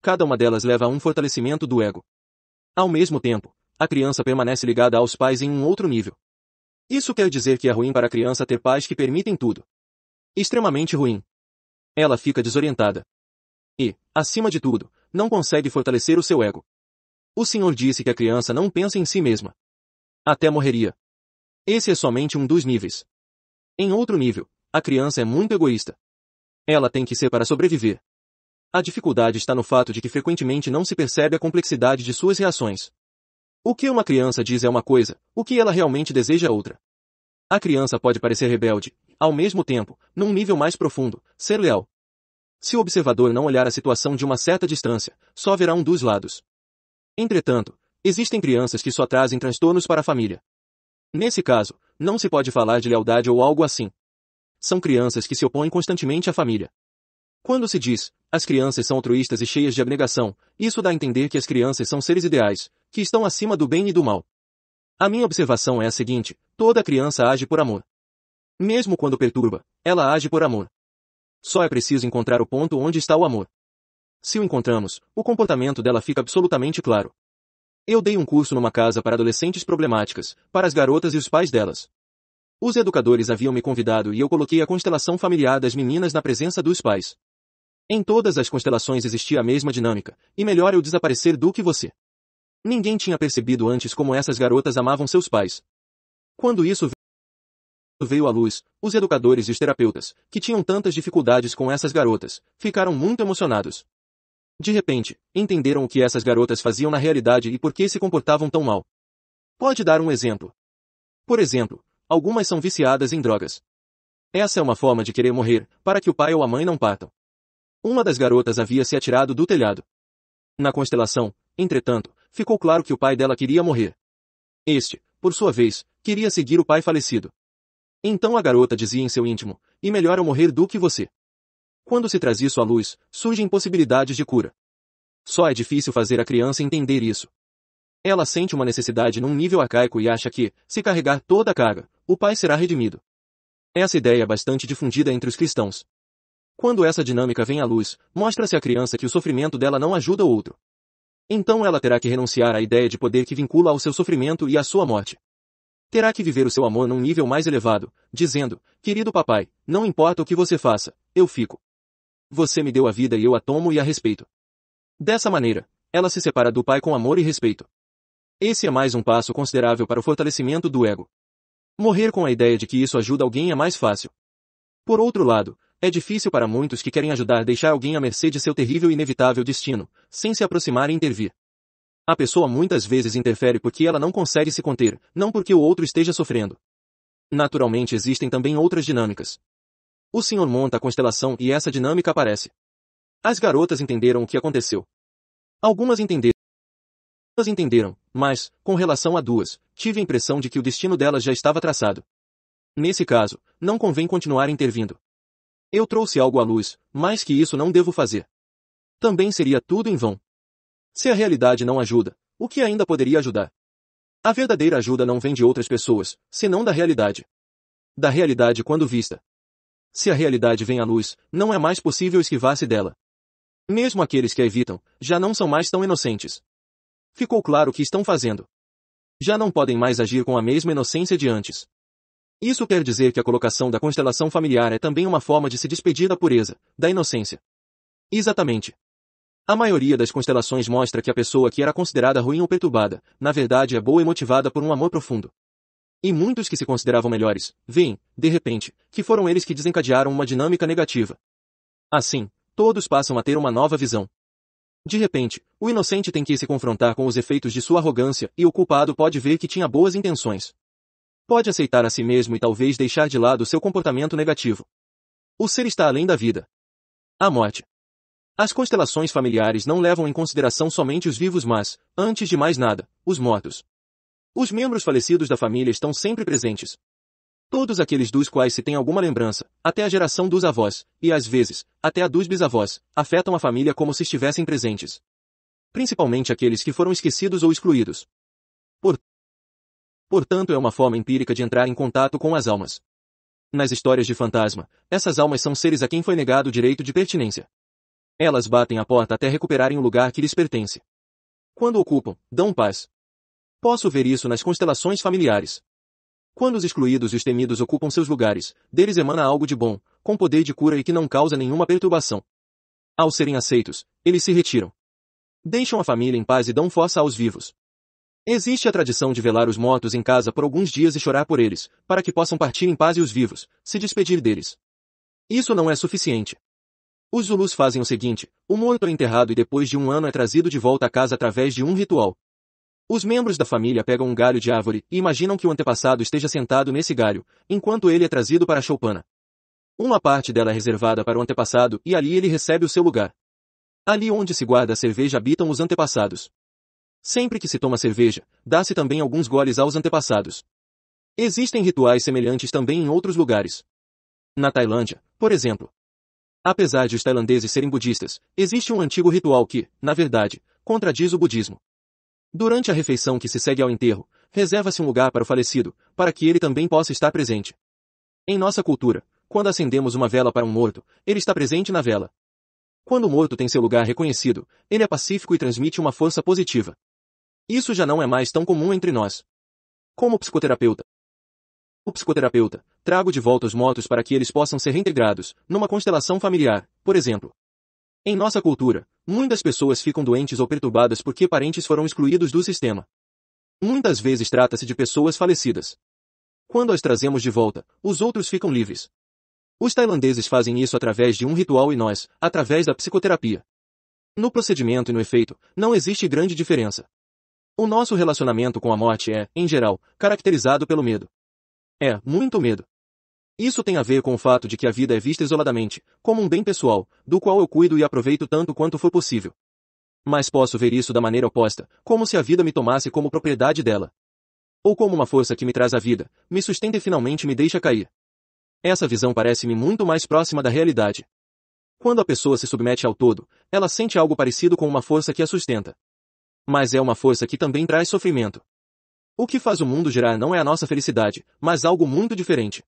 Cada uma delas leva a um fortalecimento do ego. Ao mesmo tempo, a criança permanece ligada aos pais em um outro nível. Isso quer dizer que é ruim para a criança ter pais que permitem tudo. Extremamente ruim. Ela fica desorientada. E, acima de tudo, não consegue fortalecer o seu ego. O senhor disse que a criança não pensa em si mesma. Até morreria. Esse é somente um dos níveis. Em outro nível, a criança é muito egoísta. Ela tem que ser para sobreviver. A dificuldade está no fato de que frequentemente não se percebe a complexidade de suas reações. O que uma criança diz é uma coisa, o que ela realmente deseja é outra. A criança pode parecer rebelde, ao mesmo tempo, num nível mais profundo, ser leal. Se o observador não olhar a situação de uma certa distância, só verá um dos lados. Entretanto, existem crianças que só trazem transtornos para a família. Nesse caso, não se pode falar de lealdade ou algo assim. São crianças que se opõem constantemente à família. Quando se diz, as crianças são altruístas e cheias de abnegação, isso dá a entender que as crianças são seres ideais, que estão acima do bem e do mal. A minha observação é a seguinte, toda criança age por amor. Mesmo quando perturba, ela age por amor. Só é preciso encontrar o ponto onde está o amor. Se o encontramos, o comportamento dela fica absolutamente claro. Eu dei um curso numa casa para adolescentes problemáticas, para as garotas e os pais delas. Os educadores haviam me convidado e eu coloquei a constelação familiar das meninas na presença dos pais. Em todas as constelações existia a mesma dinâmica, e melhor eu desaparecer do que você. Ninguém tinha percebido antes como essas garotas amavam seus pais. Quando isso veio à luz, os educadores e os terapeutas, que tinham tantas dificuldades com essas garotas, ficaram muito emocionados. De repente, entenderam o que essas garotas faziam na realidade e por que se comportavam tão mal. Pode dar um exemplo. Por exemplo, algumas são viciadas em drogas. Essa é uma forma de querer morrer, para que o pai ou a mãe não partam. Uma das garotas havia se atirado do telhado. Na constelação, entretanto, ficou claro que o pai dela queria morrer. Este, por sua vez, queria seguir o pai falecido. Então a garota dizia em seu íntimo, e melhor eu morrer do que você. Quando se traz isso à luz, surgem possibilidades de cura. Só é difícil fazer a criança entender isso. Ela sente uma necessidade num nível arcaico e acha que, se carregar toda a carga, o pai será redimido. Essa ideia é bastante difundida entre os cristãos. Quando essa dinâmica vem à luz, mostra-se à criança que o sofrimento dela não ajuda o outro. Então ela terá que renunciar à ideia de poder que vincula ao seu sofrimento e à sua morte. Terá que viver o seu amor num nível mais elevado, dizendo, querido papai, não importa o que você faça, eu fico você me deu a vida e eu a tomo e a respeito. Dessa maneira, ela se separa do pai com amor e respeito. Esse é mais um passo considerável para o fortalecimento do ego. Morrer com a ideia de que isso ajuda alguém é mais fácil. Por outro lado, é difícil para muitos que querem ajudar deixar alguém à mercê de seu terrível e inevitável destino, sem se aproximar e intervir. A pessoa muitas vezes interfere porque ela não consegue se conter, não porque o outro esteja sofrendo. Naturalmente existem também outras dinâmicas, o senhor monta a constelação e essa dinâmica aparece. As garotas entenderam o que aconteceu. Algumas entenderam. entenderam, mas, com relação a duas, tive a impressão de que o destino delas já estava traçado. Nesse caso, não convém continuar intervindo. Eu trouxe algo à luz, mas que isso não devo fazer. Também seria tudo em vão. Se a realidade não ajuda, o que ainda poderia ajudar? A verdadeira ajuda não vem de outras pessoas, senão da realidade. Da realidade quando vista. Se a realidade vem à luz, não é mais possível esquivar-se dela. Mesmo aqueles que a evitam, já não são mais tão inocentes. Ficou claro o que estão fazendo. Já não podem mais agir com a mesma inocência de antes. Isso quer dizer que a colocação da constelação familiar é também uma forma de se despedir da pureza, da inocência. Exatamente. A maioria das constelações mostra que a pessoa que era considerada ruim ou perturbada, na verdade é boa e motivada por um amor profundo. E muitos que se consideravam melhores, veem, de repente, que foram eles que desencadearam uma dinâmica negativa. Assim, todos passam a ter uma nova visão. De repente, o inocente tem que se confrontar com os efeitos de sua arrogância e o culpado pode ver que tinha boas intenções. Pode aceitar a si mesmo e talvez deixar de lado seu comportamento negativo. O ser está além da vida. A morte. As constelações familiares não levam em consideração somente os vivos, mas, antes de mais nada, os mortos. Os membros falecidos da família estão sempre presentes. Todos aqueles dos quais se tem alguma lembrança, até a geração dos avós, e às vezes, até a dos bisavós, afetam a família como se estivessem presentes. Principalmente aqueles que foram esquecidos ou excluídos. Por... Portanto, é uma forma empírica de entrar em contato com as almas. Nas histórias de fantasma, essas almas são seres a quem foi negado o direito de pertinência. Elas batem a porta até recuperarem o lugar que lhes pertence. Quando ocupam, dão paz, Posso ver isso nas constelações familiares. Quando os excluídos e os temidos ocupam seus lugares, deles emana algo de bom, com poder de cura e que não causa nenhuma perturbação. Ao serem aceitos, eles se retiram. Deixam a família em paz e dão força aos vivos. Existe a tradição de velar os mortos em casa por alguns dias e chorar por eles, para que possam partir em paz e os vivos, se despedir deles. Isso não é suficiente. Os Zulus fazem o seguinte, o morto é enterrado e depois de um ano é trazido de volta à casa através de um ritual, os membros da família pegam um galho de árvore e imaginam que o antepassado esteja sentado nesse galho, enquanto ele é trazido para a choupana. Uma parte dela é reservada para o antepassado e ali ele recebe o seu lugar. Ali onde se guarda a cerveja habitam os antepassados. Sempre que se toma cerveja, dá-se também alguns goles aos antepassados. Existem rituais semelhantes também em outros lugares. Na Tailândia, por exemplo. Apesar de os tailandeses serem budistas, existe um antigo ritual que, na verdade, contradiz o budismo. Durante a refeição que se segue ao enterro, reserva-se um lugar para o falecido, para que ele também possa estar presente. Em nossa cultura, quando acendemos uma vela para um morto, ele está presente na vela. Quando o morto tem seu lugar reconhecido, ele é pacífico e transmite uma força positiva. Isso já não é mais tão comum entre nós. Como psicoterapeuta, o psicoterapeuta, trago de volta os mortos para que eles possam ser reintegrados, numa constelação familiar, por exemplo. Em nossa cultura, muitas pessoas ficam doentes ou perturbadas porque parentes foram excluídos do sistema. Muitas vezes trata-se de pessoas falecidas. Quando as trazemos de volta, os outros ficam livres. Os tailandeses fazem isso através de um ritual e nós, através da psicoterapia. No procedimento e no efeito, não existe grande diferença. O nosso relacionamento com a morte é, em geral, caracterizado pelo medo. É, muito medo. Isso tem a ver com o fato de que a vida é vista isoladamente, como um bem pessoal, do qual eu cuido e aproveito tanto quanto for possível. Mas posso ver isso da maneira oposta, como se a vida me tomasse como propriedade dela. Ou como uma força que me traz a vida, me sustenta e finalmente me deixa cair. Essa visão parece-me muito mais próxima da realidade. Quando a pessoa se submete ao todo, ela sente algo parecido com uma força que a sustenta. Mas é uma força que também traz sofrimento. O que faz o mundo girar não é a nossa felicidade, mas algo muito diferente.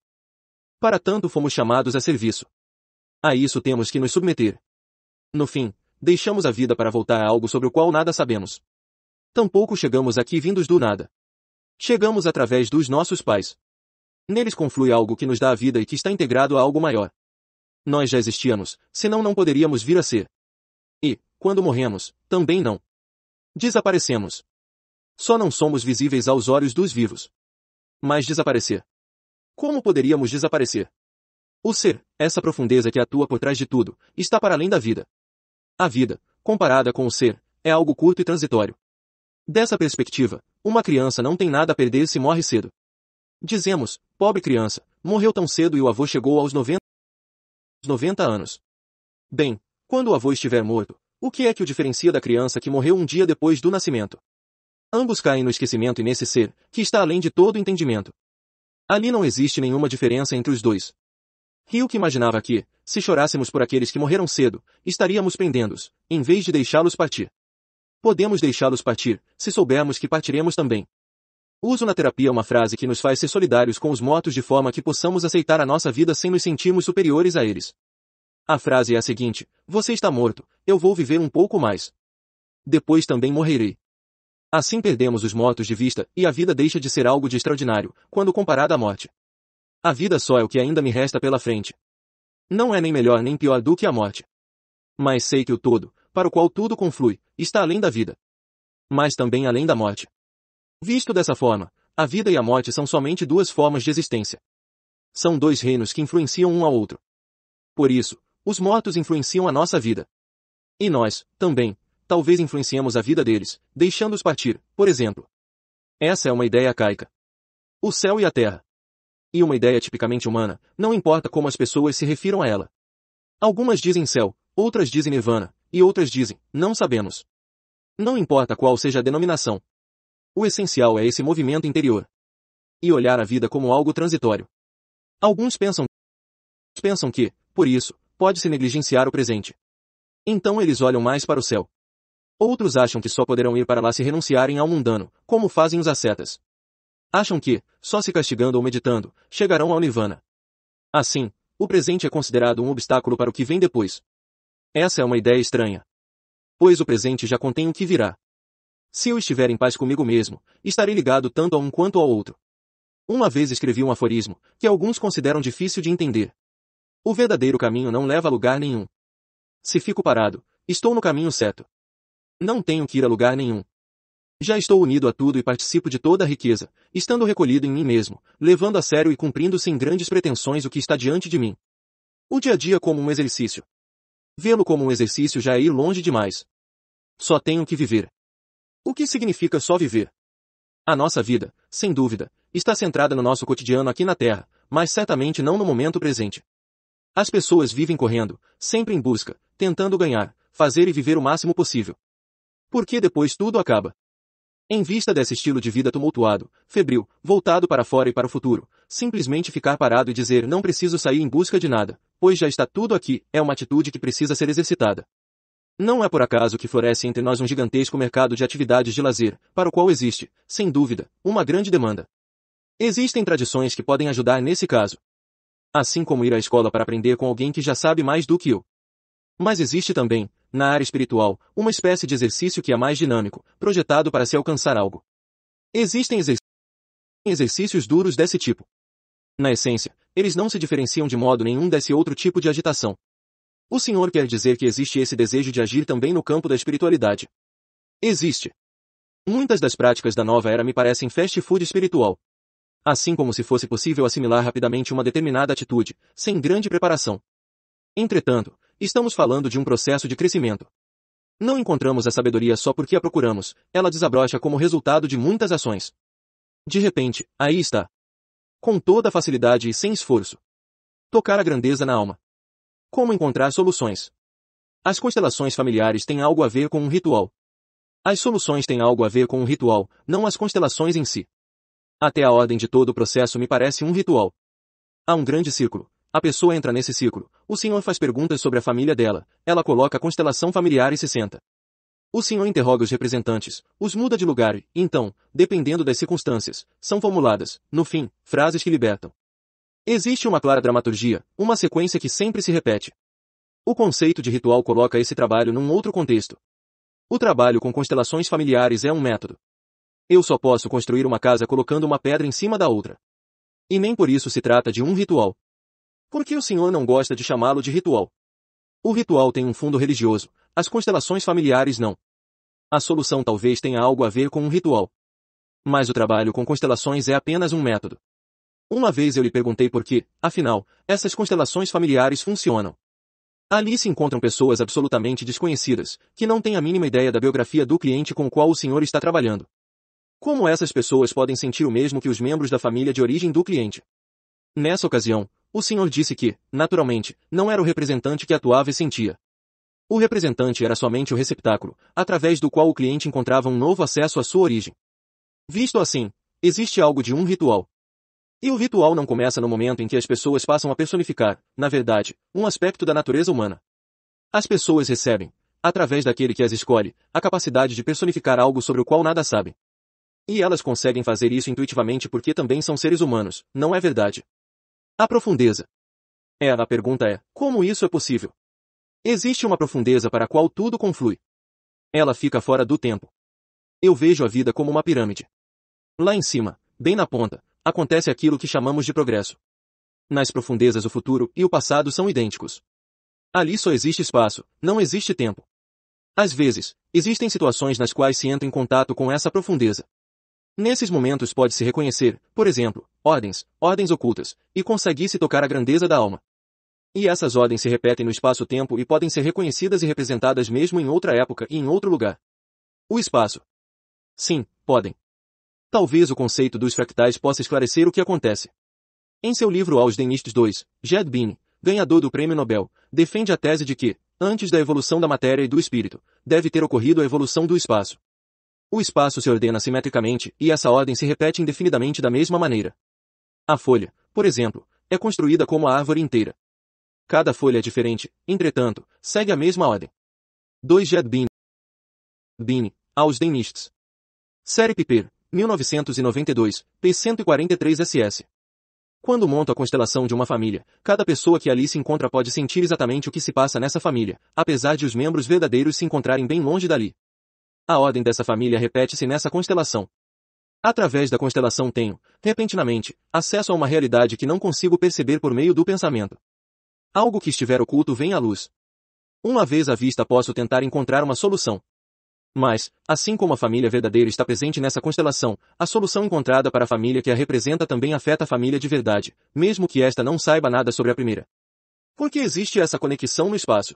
Para tanto fomos chamados a serviço. A isso temos que nos submeter. No fim, deixamos a vida para voltar a algo sobre o qual nada sabemos. Tampouco chegamos aqui vindos do nada. Chegamos através dos nossos pais. Neles conflui algo que nos dá a vida e que está integrado a algo maior. Nós já existíamos, senão não poderíamos vir a ser. E, quando morremos, também não. Desaparecemos. Só não somos visíveis aos olhos dos vivos. Mas desaparecer como poderíamos desaparecer? O ser, essa profundeza que atua por trás de tudo, está para além da vida. A vida, comparada com o ser, é algo curto e transitório. Dessa perspectiva, uma criança não tem nada a perder se morre cedo. Dizemos, pobre criança, morreu tão cedo e o avô chegou aos 90, 90 anos. Bem, quando o avô estiver morto, o que é que o diferencia da criança que morreu um dia depois do nascimento? Ambos caem no esquecimento e nesse ser, que está além de todo entendimento. Ali não existe nenhuma diferença entre os dois. Ryuk imaginava que, se chorássemos por aqueles que morreram cedo, estaríamos pendendo-os, em vez de deixá-los partir. Podemos deixá-los partir, se soubermos que partiremos também. Uso na terapia uma frase que nos faz ser solidários com os mortos de forma que possamos aceitar a nossa vida sem nos sentirmos superiores a eles. A frase é a seguinte, você está morto, eu vou viver um pouco mais. Depois também morrerei. Assim perdemos os mortos de vista, e a vida deixa de ser algo de extraordinário, quando comparada à morte. A vida só é o que ainda me resta pela frente. Não é nem melhor nem pior do que a morte. Mas sei que o todo, para o qual tudo conflui, está além da vida. Mas também além da morte. Visto dessa forma, a vida e a morte são somente duas formas de existência. São dois reinos que influenciam um ao outro. Por isso, os mortos influenciam a nossa vida. E nós, também, talvez influenciemos a vida deles, deixando-os partir, por exemplo. Essa é uma ideia caica. O céu e a terra. E uma ideia tipicamente humana, não importa como as pessoas se refiram a ela. Algumas dizem céu, outras dizem nirvana, e outras dizem, não sabemos. Não importa qual seja a denominação. O essencial é esse movimento interior. E olhar a vida como algo transitório. Alguns pensam, pensam que, por isso, pode-se negligenciar o presente. Então eles olham mais para o céu. Outros acham que só poderão ir para lá se renunciarem ao mundano, como fazem os ascetas. Acham que, só se castigando ou meditando, chegarão ao nirvana. Assim, o presente é considerado um obstáculo para o que vem depois. Essa é uma ideia estranha. Pois o presente já contém o que virá. Se eu estiver em paz comigo mesmo, estarei ligado tanto a um quanto ao outro. Uma vez escrevi um aforismo, que alguns consideram difícil de entender. O verdadeiro caminho não leva a lugar nenhum. Se fico parado, estou no caminho certo. Não tenho que ir a lugar nenhum. Já estou unido a tudo e participo de toda a riqueza, estando recolhido em mim mesmo, levando a sério e cumprindo sem grandes pretensões o que está diante de mim. O dia a dia como um exercício. Vê-lo como um exercício já é ir longe demais. Só tenho que viver. O que significa só viver? A nossa vida, sem dúvida, está centrada no nosso cotidiano aqui na Terra, mas certamente não no momento presente. As pessoas vivem correndo, sempre em busca, tentando ganhar, fazer e viver o máximo possível. Porque depois tudo acaba. Em vista desse estilo de vida tumultuado, febril, voltado para fora e para o futuro, simplesmente ficar parado e dizer não preciso sair em busca de nada, pois já está tudo aqui, é uma atitude que precisa ser exercitada. Não é por acaso que floresce entre nós um gigantesco mercado de atividades de lazer, para o qual existe, sem dúvida, uma grande demanda. Existem tradições que podem ajudar nesse caso. Assim como ir à escola para aprender com alguém que já sabe mais do que eu. Mas existe também, na área espiritual, uma espécie de exercício que é mais dinâmico, projetado para se alcançar algo. Existem exerc exercícios duros desse tipo. Na essência, eles não se diferenciam de modo nenhum desse outro tipo de agitação. O senhor quer dizer que existe esse desejo de agir também no campo da espiritualidade. Existe. Muitas das práticas da nova era me parecem fast food espiritual. Assim como se fosse possível assimilar rapidamente uma determinada atitude, sem grande preparação. Entretanto, Estamos falando de um processo de crescimento. Não encontramos a sabedoria só porque a procuramos, ela desabrocha como resultado de muitas ações. De repente, aí está. Com toda facilidade e sem esforço. Tocar a grandeza na alma. Como encontrar soluções? As constelações familiares têm algo a ver com um ritual. As soluções têm algo a ver com um ritual, não as constelações em si. Até a ordem de todo o processo me parece um ritual. Há um grande círculo, a pessoa entra nesse ciclo. O senhor faz perguntas sobre a família dela. Ela coloca a constelação familiar e se senta. O senhor interroga os representantes, os muda de lugar e, então, dependendo das circunstâncias, são formuladas, no fim, frases que libertam. Existe uma clara dramaturgia, uma sequência que sempre se repete. O conceito de ritual coloca esse trabalho num outro contexto. O trabalho com constelações familiares é um método. Eu só posso construir uma casa colocando uma pedra em cima da outra. E nem por isso se trata de um ritual. Por que o senhor não gosta de chamá-lo de ritual? O ritual tem um fundo religioso, as constelações familiares não. A solução talvez tenha algo a ver com um ritual. Mas o trabalho com constelações é apenas um método. Uma vez eu lhe perguntei por que, afinal, essas constelações familiares funcionam. Ali se encontram pessoas absolutamente desconhecidas, que não têm a mínima ideia da biografia do cliente com o qual o senhor está trabalhando. Como essas pessoas podem sentir o mesmo que os membros da família de origem do cliente? Nessa ocasião, o senhor disse que, naturalmente, não era o representante que atuava e sentia. O representante era somente o receptáculo, através do qual o cliente encontrava um novo acesso à sua origem. Visto assim, existe algo de um ritual. E o ritual não começa no momento em que as pessoas passam a personificar, na verdade, um aspecto da natureza humana. As pessoas recebem, através daquele que as escolhe, a capacidade de personificar algo sobre o qual nada sabem. E elas conseguem fazer isso intuitivamente porque também são seres humanos, não é verdade? A profundeza. É, a pergunta é, como isso é possível? Existe uma profundeza para a qual tudo conflui. Ela fica fora do tempo. Eu vejo a vida como uma pirâmide. Lá em cima, bem na ponta, acontece aquilo que chamamos de progresso. Nas profundezas o futuro e o passado são idênticos. Ali só existe espaço, não existe tempo. Às vezes, existem situações nas quais se entra em contato com essa profundeza. Nesses momentos pode-se reconhecer, por exemplo, ordens, ordens ocultas, e conseguir-se tocar a grandeza da alma. E essas ordens se repetem no espaço-tempo e podem ser reconhecidas e representadas mesmo em outra época e em outro lugar. O espaço. Sim, podem. Talvez o conceito dos fractais possa esclarecer o que acontece. Em seu livro Aos Denistes 2, Jed Bean, ganhador do Prêmio Nobel, defende a tese de que, antes da evolução da matéria e do espírito, deve ter ocorrido a evolução do espaço. O espaço se ordena simetricamente, e essa ordem se repete indefinidamente da mesma maneira. A folha, por exemplo, é construída como a árvore inteira. Cada folha é diferente, entretanto, segue a mesma ordem. 2 Jedbini Bini, aos Denists. Série Piper, 1992, P143SS. Quando monto a constelação de uma família, cada pessoa que ali se encontra pode sentir exatamente o que se passa nessa família, apesar de os membros verdadeiros se encontrarem bem longe dali. A ordem dessa família repete-se nessa constelação. Através da constelação tenho, repentinamente, acesso a uma realidade que não consigo perceber por meio do pensamento. Algo que estiver oculto vem à luz. Uma vez à vista posso tentar encontrar uma solução. Mas, assim como a família verdadeira está presente nessa constelação, a solução encontrada para a família que a representa também afeta a família de verdade, mesmo que esta não saiba nada sobre a primeira. Por que existe essa conexão no espaço?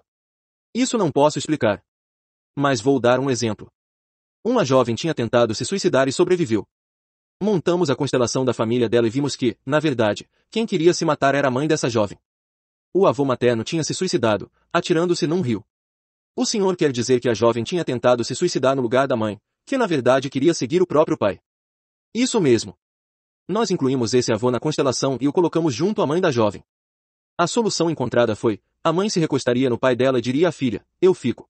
Isso não posso explicar. Mas vou dar um exemplo. Uma jovem tinha tentado se suicidar e sobreviveu. Montamos a constelação da família dela e vimos que, na verdade, quem queria se matar era a mãe dessa jovem. O avô materno tinha se suicidado, atirando-se num rio. O senhor quer dizer que a jovem tinha tentado se suicidar no lugar da mãe, que na verdade queria seguir o próprio pai. Isso mesmo. Nós incluímos esse avô na constelação e o colocamos junto à mãe da jovem. A solução encontrada foi, a mãe se recostaria no pai dela e diria à filha, eu fico.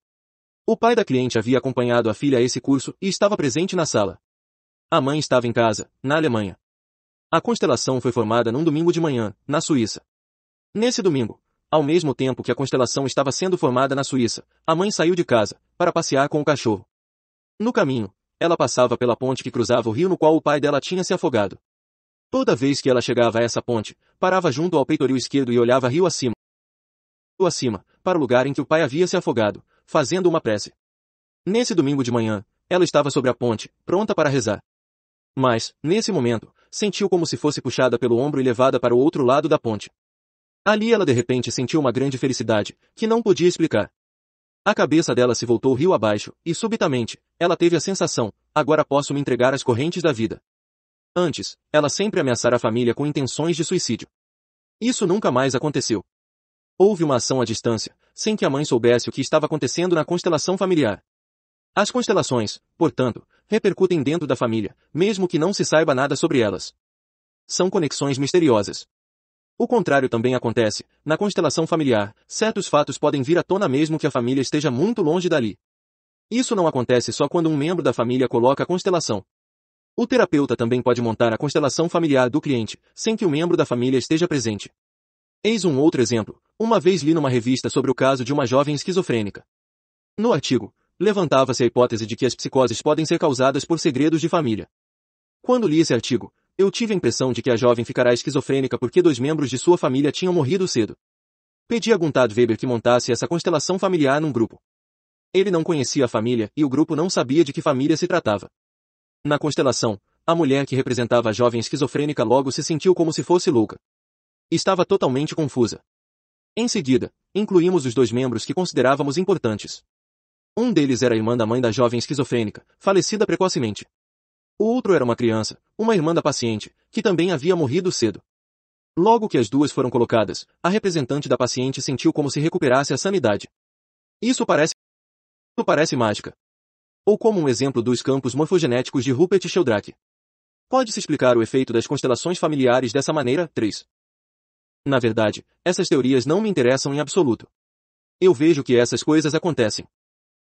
O pai da cliente havia acompanhado a filha a esse curso e estava presente na sala. A mãe estava em casa, na Alemanha. A constelação foi formada num domingo de manhã, na Suíça. Nesse domingo, ao mesmo tempo que a constelação estava sendo formada na Suíça, a mãe saiu de casa, para passear com o cachorro. No caminho, ela passava pela ponte que cruzava o rio no qual o pai dela tinha se afogado. Toda vez que ela chegava a essa ponte, parava junto ao peitoril esquerdo e olhava rio acima. Rio acima, para o lugar em que o pai havia se afogado, fazendo uma prece. Nesse domingo de manhã, ela estava sobre a ponte, pronta para rezar. Mas, nesse momento, sentiu como se fosse puxada pelo ombro e levada para o outro lado da ponte. Ali ela de repente sentiu uma grande felicidade, que não podia explicar. A cabeça dela se voltou rio abaixo, e subitamente, ela teve a sensação, agora posso me entregar às correntes da vida. Antes, ela sempre ameaçara a família com intenções de suicídio. Isso nunca mais aconteceu. Houve uma ação à distância, sem que a mãe soubesse o que estava acontecendo na constelação familiar. As constelações, portanto, repercutem dentro da família, mesmo que não se saiba nada sobre elas. São conexões misteriosas. O contrário também acontece. Na constelação familiar, certos fatos podem vir à tona mesmo que a família esteja muito longe dali. Isso não acontece só quando um membro da família coloca a constelação. O terapeuta também pode montar a constelação familiar do cliente, sem que o membro da família esteja presente. Eis um outro exemplo. Uma vez li numa revista sobre o caso de uma jovem esquizofrênica. No artigo, levantava-se a hipótese de que as psicoses podem ser causadas por segredos de família. Quando li esse artigo, eu tive a impressão de que a jovem ficará esquizofrênica porque dois membros de sua família tinham morrido cedo. Pedi a Guntad Weber que montasse essa constelação familiar num grupo. Ele não conhecia a família e o grupo não sabia de que família se tratava. Na constelação, a mulher que representava a jovem esquizofrênica logo se sentiu como se fosse louca. Estava totalmente confusa. Em seguida, incluímos os dois membros que considerávamos importantes. Um deles era a irmã da mãe da jovem esquizofrênica, falecida precocemente. O outro era uma criança, uma irmã da paciente, que também havia morrido cedo. Logo que as duas foram colocadas, a representante da paciente sentiu como se recuperasse a sanidade. Isso parece Isso parece mágica. Ou como um exemplo dos campos morfogenéticos de Rupert Sheldrake. Pode-se explicar o efeito das constelações familiares dessa maneira, 3. Na verdade, essas teorias não me interessam em absoluto. Eu vejo que essas coisas acontecem.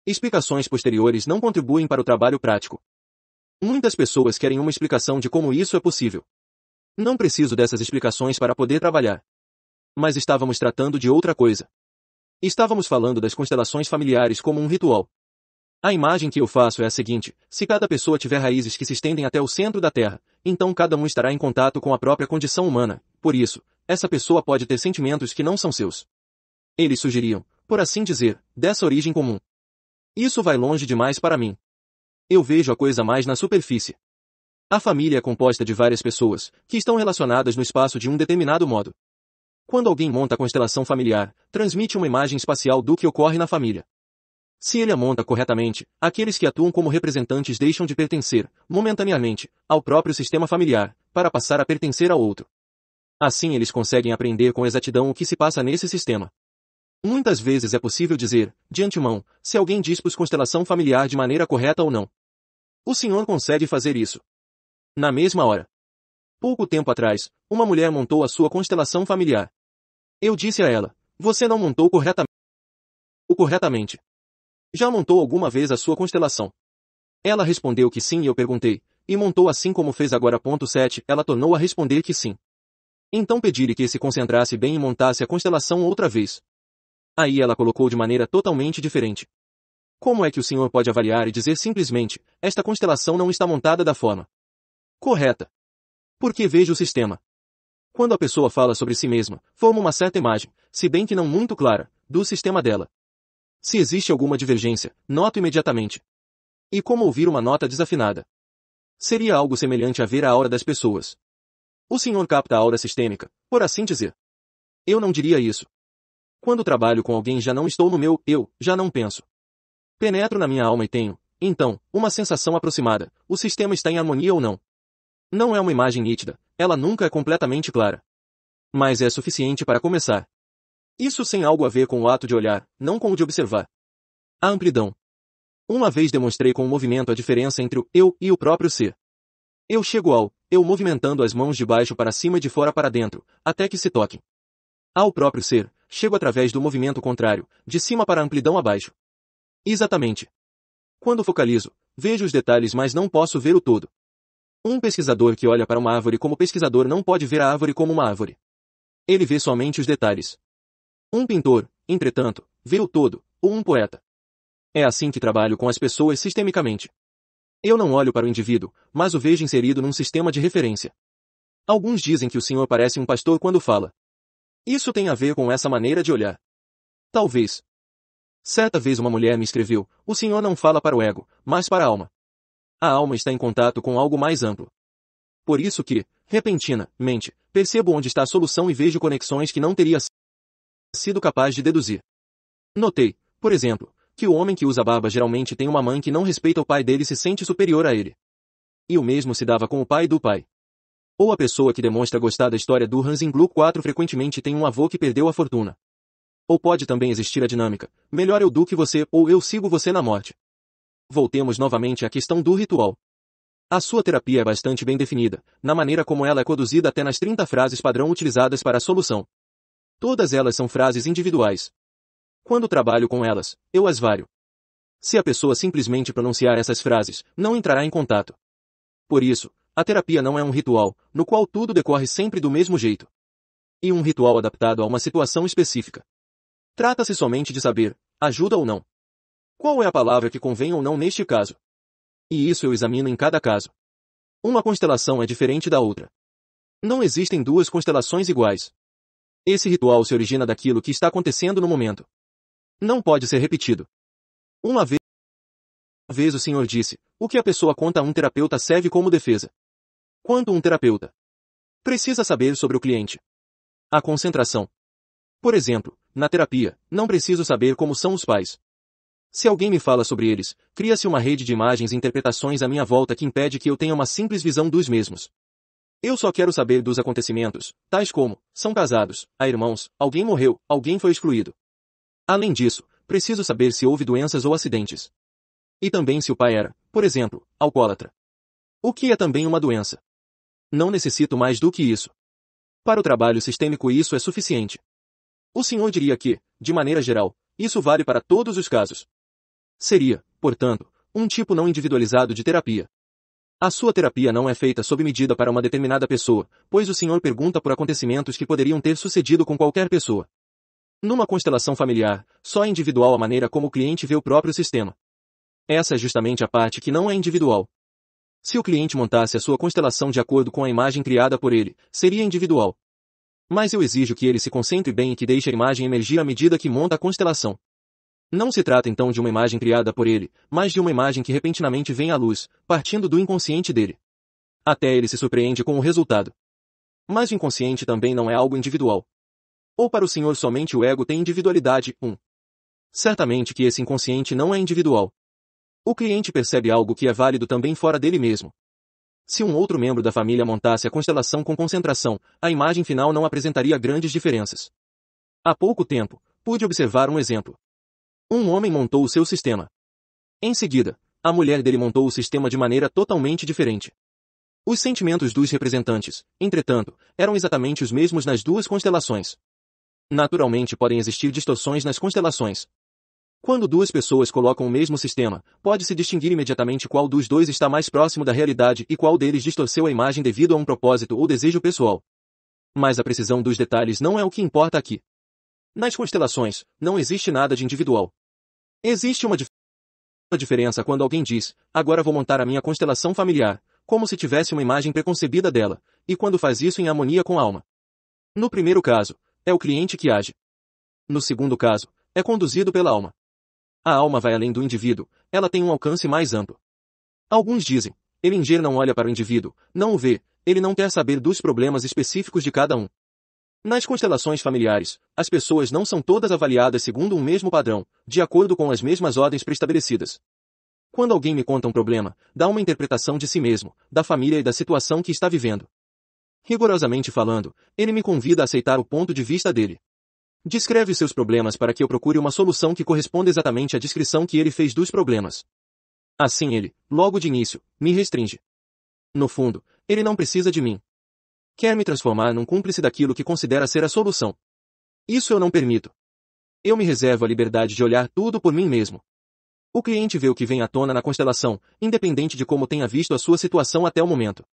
Explicações posteriores não contribuem para o trabalho prático. Muitas pessoas querem uma explicação de como isso é possível. Não preciso dessas explicações para poder trabalhar. Mas estávamos tratando de outra coisa. Estávamos falando das constelações familiares como um ritual. A imagem que eu faço é a seguinte, se cada pessoa tiver raízes que se estendem até o centro da Terra, então cada um estará em contato com a própria condição humana. Por isso, essa pessoa pode ter sentimentos que não são seus. Eles sugeriam, por assim dizer, dessa origem comum. Isso vai longe demais para mim. Eu vejo a coisa mais na superfície. A família é composta de várias pessoas, que estão relacionadas no espaço de um determinado modo. Quando alguém monta a constelação familiar, transmite uma imagem espacial do que ocorre na família. Se ele a monta corretamente, aqueles que atuam como representantes deixam de pertencer, momentaneamente, ao próprio sistema familiar, para passar a pertencer ao outro. Assim eles conseguem aprender com exatidão o que se passa nesse sistema. Muitas vezes é possível dizer, de antemão, se alguém dispôs constelação familiar de maneira correta ou não. O senhor consegue fazer isso. Na mesma hora. Pouco tempo atrás, uma mulher montou a sua constelação familiar. Eu disse a ela, você não montou corretamente. O corretamente. Já montou alguma vez a sua constelação? Ela respondeu que sim e eu perguntei, e montou assim como fez agora. Ponto 7, ela tornou a responder que sim. Então pedi-lhe que se concentrasse bem e montasse a constelação outra vez. Aí ela colocou de maneira totalmente diferente. Como é que o senhor pode avaliar e dizer simplesmente, esta constelação não está montada da forma correta? Porque veja o sistema. Quando a pessoa fala sobre si mesma, forma uma certa imagem, se bem que não muito clara, do sistema dela. Se existe alguma divergência, noto imediatamente. E como ouvir uma nota desafinada? Seria algo semelhante a ver a aura das pessoas. O senhor capta a aura sistêmica, por assim dizer. Eu não diria isso. Quando trabalho com alguém já não estou no meu eu, já não penso. Penetro na minha alma e tenho, então, uma sensação aproximada, o sistema está em harmonia ou não. Não é uma imagem nítida, ela nunca é completamente clara. Mas é suficiente para começar. Isso sem algo a ver com o ato de olhar, não com o de observar. A amplidão. Uma vez demonstrei com o um movimento a diferença entre o eu e o próprio ser. Eu chego ao eu movimentando as mãos de baixo para cima e de fora para dentro, até que se toquem. Ao próprio ser, chego através do movimento contrário, de cima para amplidão abaixo. Exatamente. Quando focalizo, vejo os detalhes mas não posso ver o todo. Um pesquisador que olha para uma árvore como pesquisador não pode ver a árvore como uma árvore. Ele vê somente os detalhes. Um pintor, entretanto, vê o todo, ou um poeta. É assim que trabalho com as pessoas sistemicamente. Eu não olho para o indivíduo, mas o vejo inserido num sistema de referência. Alguns dizem que o senhor parece um pastor quando fala. Isso tem a ver com essa maneira de olhar. Talvez. Certa vez uma mulher me escreveu, o senhor não fala para o ego, mas para a alma. A alma está em contato com algo mais amplo. Por isso que, repentina, mente, percebo onde está a solução e vejo conexões que não teria sido capaz de deduzir. Notei, por exemplo, que o homem que usa barba geralmente tem uma mãe que não respeita o pai dele e se sente superior a ele. E o mesmo se dava com o pai do pai. Ou a pessoa que demonstra gostar da história do Hans Glue 4 frequentemente tem um avô que perdeu a fortuna. Ou pode também existir a dinâmica, melhor eu do que você ou eu sigo você na morte. Voltemos novamente à questão do ritual. A sua terapia é bastante bem definida, na maneira como ela é conduzida até nas 30 frases padrão utilizadas para a solução. Todas elas são frases individuais, quando trabalho com elas, eu as vario. Se a pessoa simplesmente pronunciar essas frases, não entrará em contato. Por isso, a terapia não é um ritual, no qual tudo decorre sempre do mesmo jeito. E um ritual adaptado a uma situação específica. Trata-se somente de saber, ajuda ou não. Qual é a palavra que convém ou não neste caso? E isso eu examino em cada caso. Uma constelação é diferente da outra. Não existem duas constelações iguais. Esse ritual se origina daquilo que está acontecendo no momento. Não pode ser repetido. Uma vez, uma vez o senhor disse, o que a pessoa conta a um terapeuta serve como defesa. Quanto um terapeuta precisa saber sobre o cliente? A concentração. Por exemplo, na terapia, não preciso saber como são os pais. Se alguém me fala sobre eles, cria-se uma rede de imagens e interpretações à minha volta que impede que eu tenha uma simples visão dos mesmos. Eu só quero saber dos acontecimentos, tais como, são casados, há irmãos, alguém morreu, alguém foi excluído. Além disso, preciso saber se houve doenças ou acidentes. E também se o pai era, por exemplo, alcoólatra. O que é também uma doença. Não necessito mais do que isso. Para o trabalho sistêmico isso é suficiente. O senhor diria que, de maneira geral, isso vale para todos os casos. Seria, portanto, um tipo não individualizado de terapia. A sua terapia não é feita sob medida para uma determinada pessoa, pois o senhor pergunta por acontecimentos que poderiam ter sucedido com qualquer pessoa. Numa constelação familiar, só é individual a maneira como o cliente vê o próprio sistema. Essa é justamente a parte que não é individual. Se o cliente montasse a sua constelação de acordo com a imagem criada por ele, seria individual. Mas eu exijo que ele se concentre bem e que deixe a imagem emergir à medida que monta a constelação. Não se trata então de uma imagem criada por ele, mas de uma imagem que repentinamente vem à luz, partindo do inconsciente dele. Até ele se surpreende com o resultado. Mas o inconsciente também não é algo individual. Ou para o senhor somente o ego tem individualidade, um. Certamente que esse inconsciente não é individual. O cliente percebe algo que é válido também fora dele mesmo. Se um outro membro da família montasse a constelação com concentração, a imagem final não apresentaria grandes diferenças. Há pouco tempo, pude observar um exemplo. Um homem montou o seu sistema. Em seguida, a mulher dele montou o sistema de maneira totalmente diferente. Os sentimentos dos representantes, entretanto, eram exatamente os mesmos nas duas constelações. Naturalmente podem existir distorções nas constelações. Quando duas pessoas colocam o mesmo sistema, pode-se distinguir imediatamente qual dos dois está mais próximo da realidade e qual deles distorceu a imagem devido a um propósito ou desejo pessoal. Mas a precisão dos detalhes não é o que importa aqui. Nas constelações, não existe nada de individual. Existe uma, dif uma diferença quando alguém diz, agora vou montar a minha constelação familiar, como se tivesse uma imagem preconcebida dela, e quando faz isso em harmonia com a alma. No primeiro caso, é o cliente que age. No segundo caso, é conduzido pela alma. A alma vai além do indivíduo, ela tem um alcance mais amplo. Alguns dizem, ele Elinger não olha para o indivíduo, não o vê, ele não quer saber dos problemas específicos de cada um. Nas constelações familiares, as pessoas não são todas avaliadas segundo um mesmo padrão, de acordo com as mesmas ordens preestabelecidas. Quando alguém me conta um problema, dá uma interpretação de si mesmo, da família e da situação que está vivendo. Rigorosamente falando, ele me convida a aceitar o ponto de vista dele. Descreve seus problemas para que eu procure uma solução que corresponda exatamente à descrição que ele fez dos problemas. Assim ele, logo de início, me restringe. No fundo, ele não precisa de mim. Quer me transformar num cúmplice daquilo que considera ser a solução. Isso eu não permito. Eu me reservo a liberdade de olhar tudo por mim mesmo. O cliente vê o que vem à tona na constelação, independente de como tenha visto a sua situação até o momento.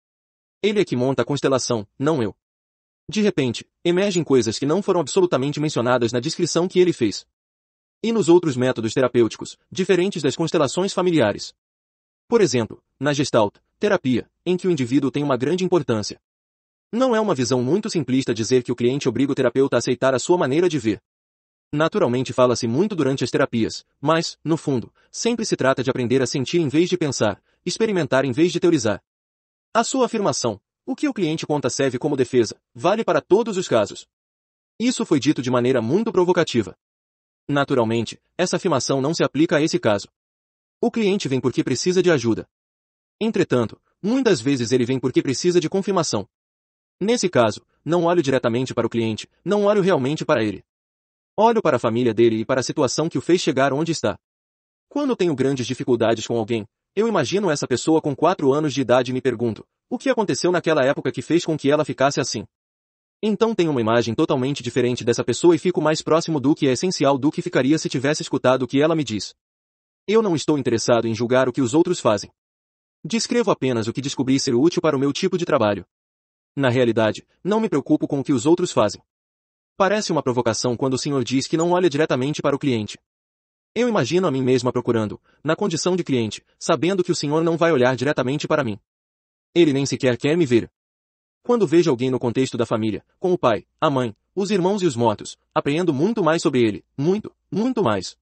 Ele é que monta a constelação, não eu. De repente, emergem coisas que não foram absolutamente mencionadas na descrição que ele fez. E nos outros métodos terapêuticos, diferentes das constelações familiares. Por exemplo, na Gestalt, terapia, em que o indivíduo tem uma grande importância. Não é uma visão muito simplista dizer que o cliente obriga o terapeuta a aceitar a sua maneira de ver. Naturalmente fala-se muito durante as terapias, mas, no fundo, sempre se trata de aprender a sentir em vez de pensar, experimentar em vez de teorizar. A sua afirmação, o que o cliente conta serve como defesa, vale para todos os casos. Isso foi dito de maneira muito provocativa. Naturalmente, essa afirmação não se aplica a esse caso. O cliente vem porque precisa de ajuda. Entretanto, muitas vezes ele vem porque precisa de confirmação. Nesse caso, não olho diretamente para o cliente, não olho realmente para ele. Olho para a família dele e para a situação que o fez chegar onde está. Quando tenho grandes dificuldades com alguém, eu imagino essa pessoa com quatro anos de idade e me pergunto, o que aconteceu naquela época que fez com que ela ficasse assim? Então tenho uma imagem totalmente diferente dessa pessoa e fico mais próximo do que é essencial do que ficaria se tivesse escutado o que ela me diz. Eu não estou interessado em julgar o que os outros fazem. Descrevo apenas o que descobri ser útil para o meu tipo de trabalho. Na realidade, não me preocupo com o que os outros fazem. Parece uma provocação quando o senhor diz que não olha diretamente para o cliente. Eu imagino a mim mesma procurando, na condição de cliente, sabendo que o senhor não vai olhar diretamente para mim. Ele nem sequer quer me ver. Quando vejo alguém no contexto da família, com o pai, a mãe, os irmãos e os mortos, apreendo muito mais sobre ele, muito, muito mais.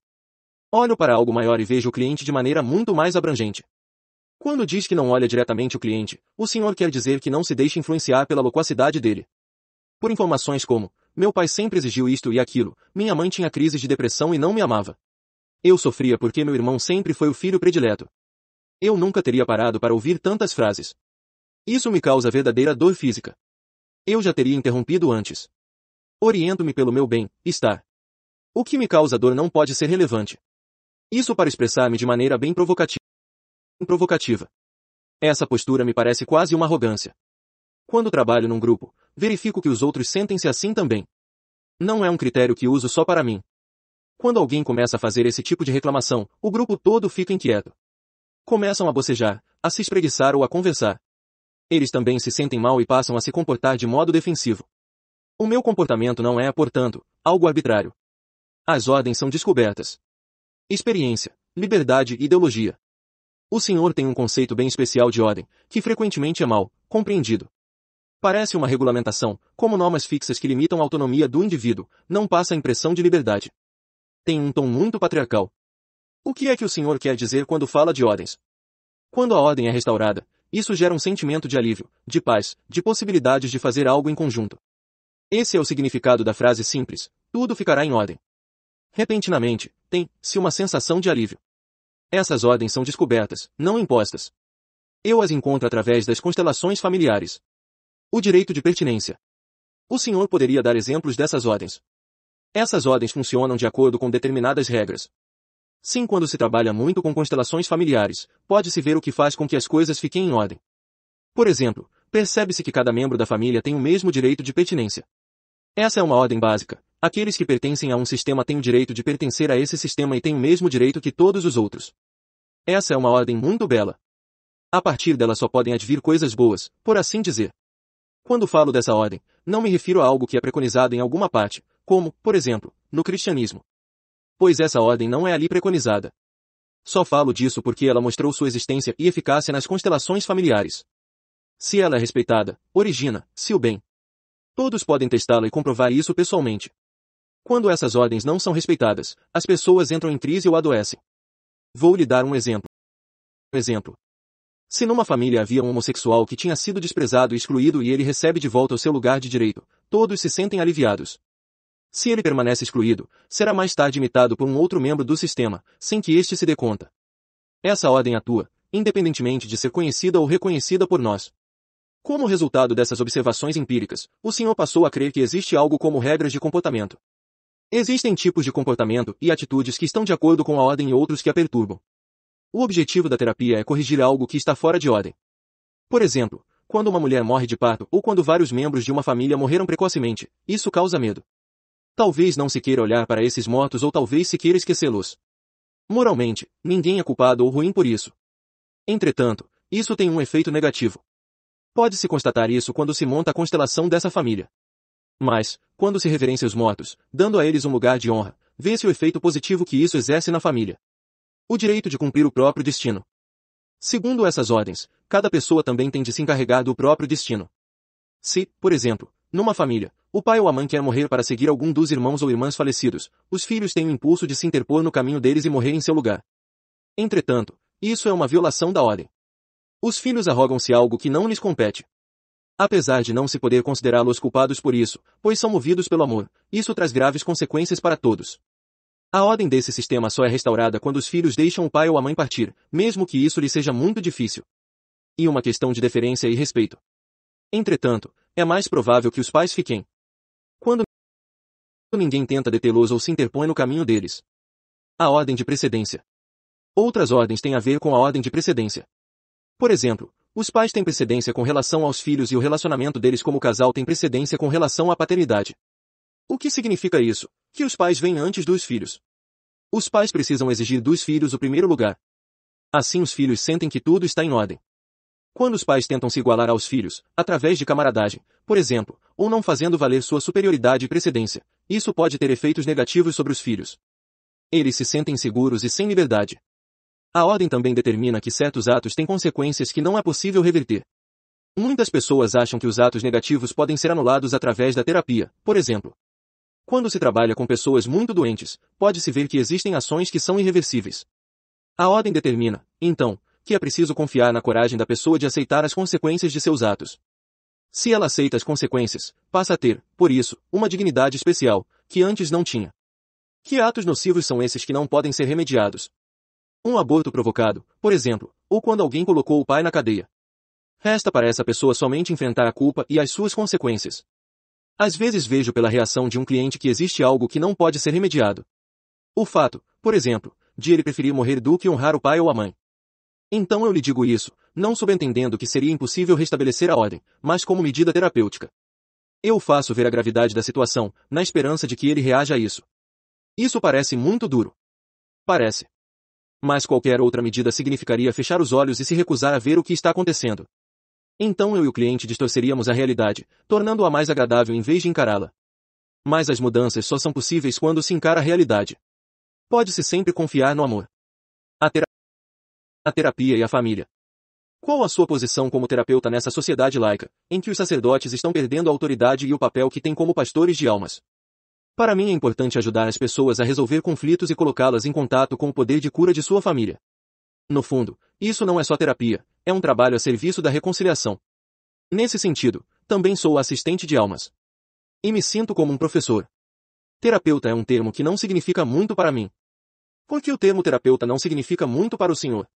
Olho para algo maior e vejo o cliente de maneira muito mais abrangente. Quando diz que não olha diretamente o cliente, o senhor quer dizer que não se deixa influenciar pela loquacidade dele. Por informações como, meu pai sempre exigiu isto e aquilo, minha mãe tinha crises de depressão e não me amava. Eu sofria porque meu irmão sempre foi o filho predileto. Eu nunca teria parado para ouvir tantas frases. Isso me causa verdadeira dor física. Eu já teria interrompido antes. Oriento-me pelo meu bem, estar. O que me causa dor não pode ser relevante. Isso para expressar-me de maneira bem provocativa. provocativa. Essa postura me parece quase uma arrogância. Quando trabalho num grupo, verifico que os outros sentem-se assim também. Não é um critério que uso só para mim. Quando alguém começa a fazer esse tipo de reclamação, o grupo todo fica inquieto. Começam a bocejar, a se espreguiçar ou a conversar. Eles também se sentem mal e passam a se comportar de modo defensivo. O meu comportamento não é, portanto, algo arbitrário. As ordens são descobertas. Experiência, liberdade e ideologia. O senhor tem um conceito bem especial de ordem, que frequentemente é mal compreendido. Parece uma regulamentação, como normas fixas que limitam a autonomia do indivíduo, não passa a impressão de liberdade tem um tom muito patriarcal. O que é que o senhor quer dizer quando fala de ordens? Quando a ordem é restaurada, isso gera um sentimento de alívio, de paz, de possibilidades de fazer algo em conjunto. Esse é o significado da frase simples, tudo ficará em ordem. Repentinamente, tem-se uma sensação de alívio. Essas ordens são descobertas, não impostas. Eu as encontro através das constelações familiares. O direito de pertinência. O senhor poderia dar exemplos dessas ordens? Essas ordens funcionam de acordo com determinadas regras. Sim, quando se trabalha muito com constelações familiares, pode-se ver o que faz com que as coisas fiquem em ordem. Por exemplo, percebe-se que cada membro da família tem o mesmo direito de pertinência. Essa é uma ordem básica. Aqueles que pertencem a um sistema têm o direito de pertencer a esse sistema e têm o mesmo direito que todos os outros. Essa é uma ordem muito bela. A partir dela só podem advir coisas boas, por assim dizer. Quando falo dessa ordem, não me refiro a algo que é preconizado em alguma parte, como, por exemplo, no cristianismo. Pois essa ordem não é ali preconizada. Só falo disso porque ela mostrou sua existência e eficácia nas constelações familiares. Se ela é respeitada, origina-se o bem. Todos podem testá-la e comprovar isso pessoalmente. Quando essas ordens não são respeitadas, as pessoas entram em crise ou adoecem. Vou lhe dar um exemplo. exemplo. Se numa família havia um homossexual que tinha sido desprezado e excluído e ele recebe de volta o seu lugar de direito, todos se sentem aliviados. Se ele permanece excluído, será mais tarde imitado por um outro membro do sistema, sem que este se dê conta. Essa ordem atua, independentemente de ser conhecida ou reconhecida por nós. Como resultado dessas observações empíricas, o senhor passou a crer que existe algo como regras de comportamento. Existem tipos de comportamento e atitudes que estão de acordo com a ordem e outros que a perturbam. O objetivo da terapia é corrigir algo que está fora de ordem. Por exemplo, quando uma mulher morre de parto ou quando vários membros de uma família morreram precocemente, isso causa medo. Talvez não se queira olhar para esses mortos ou talvez se queira esquecê-los. Moralmente, ninguém é culpado ou ruim por isso. Entretanto, isso tem um efeito negativo. Pode-se constatar isso quando se monta a constelação dessa família. Mas, quando se reverencia os mortos, dando a eles um lugar de honra, vê-se o efeito positivo que isso exerce na família. O direito de cumprir o próprio destino. Segundo essas ordens, cada pessoa também tem de se encarregar do próprio destino. Se, por exemplo, numa família, o pai ou a mãe quer morrer para seguir algum dos irmãos ou irmãs falecidos. Os filhos têm o impulso de se interpor no caminho deles e morrer em seu lugar. Entretanto, isso é uma violação da ordem. Os filhos arrogam-se algo que não lhes compete. Apesar de não se poder considerá-los culpados por isso, pois são movidos pelo amor, isso traz graves consequências para todos. A ordem desse sistema só é restaurada quando os filhos deixam o pai ou a mãe partir, mesmo que isso lhe seja muito difícil. E uma questão de deferência e respeito. Entretanto, é mais provável que os pais fiquem, quando ninguém tenta detê-los ou se interpõe no caminho deles. A ordem de precedência. Outras ordens têm a ver com a ordem de precedência. Por exemplo, os pais têm precedência com relação aos filhos e o relacionamento deles como casal tem precedência com relação à paternidade. O que significa isso? Que os pais vêm antes dos filhos. Os pais precisam exigir dos filhos o primeiro lugar. Assim os filhos sentem que tudo está em ordem. Quando os pais tentam se igualar aos filhos, através de camaradagem, por exemplo, ou não fazendo valer sua superioridade e precedência. Isso pode ter efeitos negativos sobre os filhos. Eles se sentem seguros e sem liberdade. A ordem também determina que certos atos têm consequências que não é possível reverter. Muitas pessoas acham que os atos negativos podem ser anulados através da terapia, por exemplo. Quando se trabalha com pessoas muito doentes, pode-se ver que existem ações que são irreversíveis. A ordem determina, então, que é preciso confiar na coragem da pessoa de aceitar as consequências de seus atos. Se ela aceita as consequências, passa a ter, por isso, uma dignidade especial, que antes não tinha. Que atos nocivos são esses que não podem ser remediados? Um aborto provocado, por exemplo, ou quando alguém colocou o pai na cadeia. Resta para essa pessoa somente enfrentar a culpa e as suas consequências. Às vezes vejo pela reação de um cliente que existe algo que não pode ser remediado. O fato, por exemplo, de ele preferir morrer do que honrar o pai ou a mãe. Então eu lhe digo isso, não subentendendo que seria impossível restabelecer a ordem, mas como medida terapêutica. Eu faço ver a gravidade da situação, na esperança de que ele reaja a isso. Isso parece muito duro. Parece. Mas qualquer outra medida significaria fechar os olhos e se recusar a ver o que está acontecendo. Então eu e o cliente distorceríamos a realidade, tornando-a mais agradável em vez de encará-la. Mas as mudanças só são possíveis quando se encara a realidade. Pode-se sempre confiar no amor a terapia e a família. Qual a sua posição como terapeuta nessa sociedade laica, em que os sacerdotes estão perdendo a autoridade e o papel que têm como pastores de almas? Para mim é importante ajudar as pessoas a resolver conflitos e colocá-las em contato com o poder de cura de sua família. No fundo, isso não é só terapia, é um trabalho a serviço da reconciliação. Nesse sentido, também sou assistente de almas. E me sinto como um professor. Terapeuta é um termo que não significa muito para mim. Por que o termo terapeuta não significa muito para o senhor?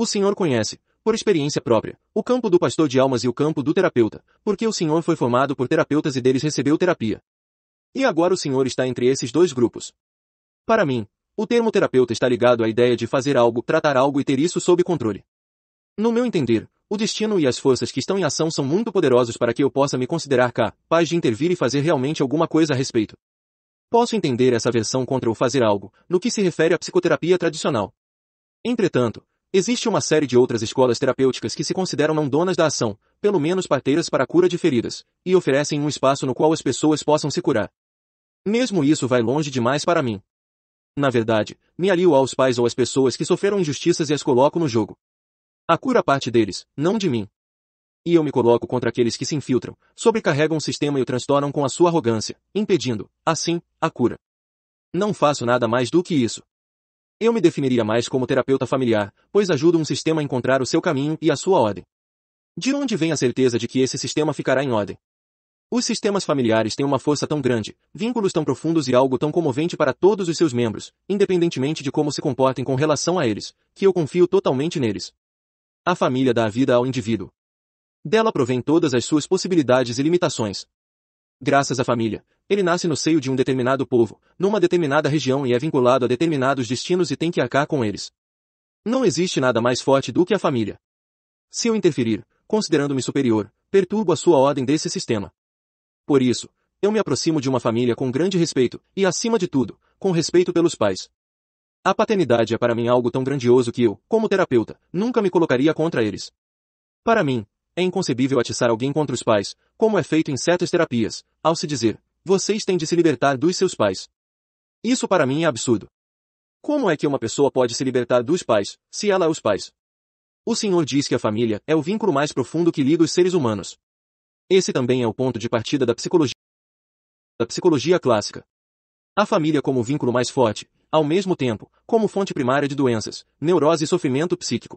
O Senhor conhece, por experiência própria, o campo do pastor de almas e o campo do terapeuta, porque o Senhor foi formado por terapeutas e deles recebeu terapia. E agora o Senhor está entre esses dois grupos. Para mim, o termo terapeuta está ligado à ideia de fazer algo, tratar algo e ter isso sob controle. No meu entender, o destino e as forças que estão em ação são muito poderosos para que eu possa me considerar capaz de intervir e fazer realmente alguma coisa a respeito. Posso entender essa versão contra o fazer algo, no que se refere à psicoterapia tradicional. Entretanto, Existe uma série de outras escolas terapêuticas que se consideram não donas da ação, pelo menos parteiras para a cura de feridas, e oferecem um espaço no qual as pessoas possam se curar. Mesmo isso vai longe demais para mim. Na verdade, me alio aos pais ou às pessoas que sofreram injustiças e as coloco no jogo. A cura parte deles, não de mim. E eu me coloco contra aqueles que se infiltram, sobrecarregam o sistema e o transtornam com a sua arrogância, impedindo, assim, a cura. Não faço nada mais do que isso. Eu me definiria mais como terapeuta familiar, pois ajudo um sistema a encontrar o seu caminho e a sua ordem. De onde vem a certeza de que esse sistema ficará em ordem? Os sistemas familiares têm uma força tão grande, vínculos tão profundos e algo tão comovente para todos os seus membros, independentemente de como se comportem com relação a eles, que eu confio totalmente neles. A família dá a vida ao indivíduo. Dela provém todas as suas possibilidades e limitações. Graças à família, ele nasce no seio de um determinado povo, numa determinada região e é vinculado a determinados destinos e tem que arcar com eles. Não existe nada mais forte do que a família. Se eu interferir, considerando-me superior, perturbo a sua ordem desse sistema. Por isso, eu me aproximo de uma família com grande respeito, e acima de tudo, com respeito pelos pais. A paternidade é para mim algo tão grandioso que eu, como terapeuta, nunca me colocaria contra eles. Para mim, é inconcebível atiçar alguém contra os pais, como é feito em certas terapias, ao se dizer, vocês têm de se libertar dos seus pais. Isso para mim é absurdo. Como é que uma pessoa pode se libertar dos pais, se ela é os pais? O Senhor diz que a família é o vínculo mais profundo que liga os seres humanos. Esse também é o ponto de partida da psicologia, da psicologia clássica. A família como vínculo mais forte, ao mesmo tempo, como fonte primária de doenças, neurose e sofrimento psíquico.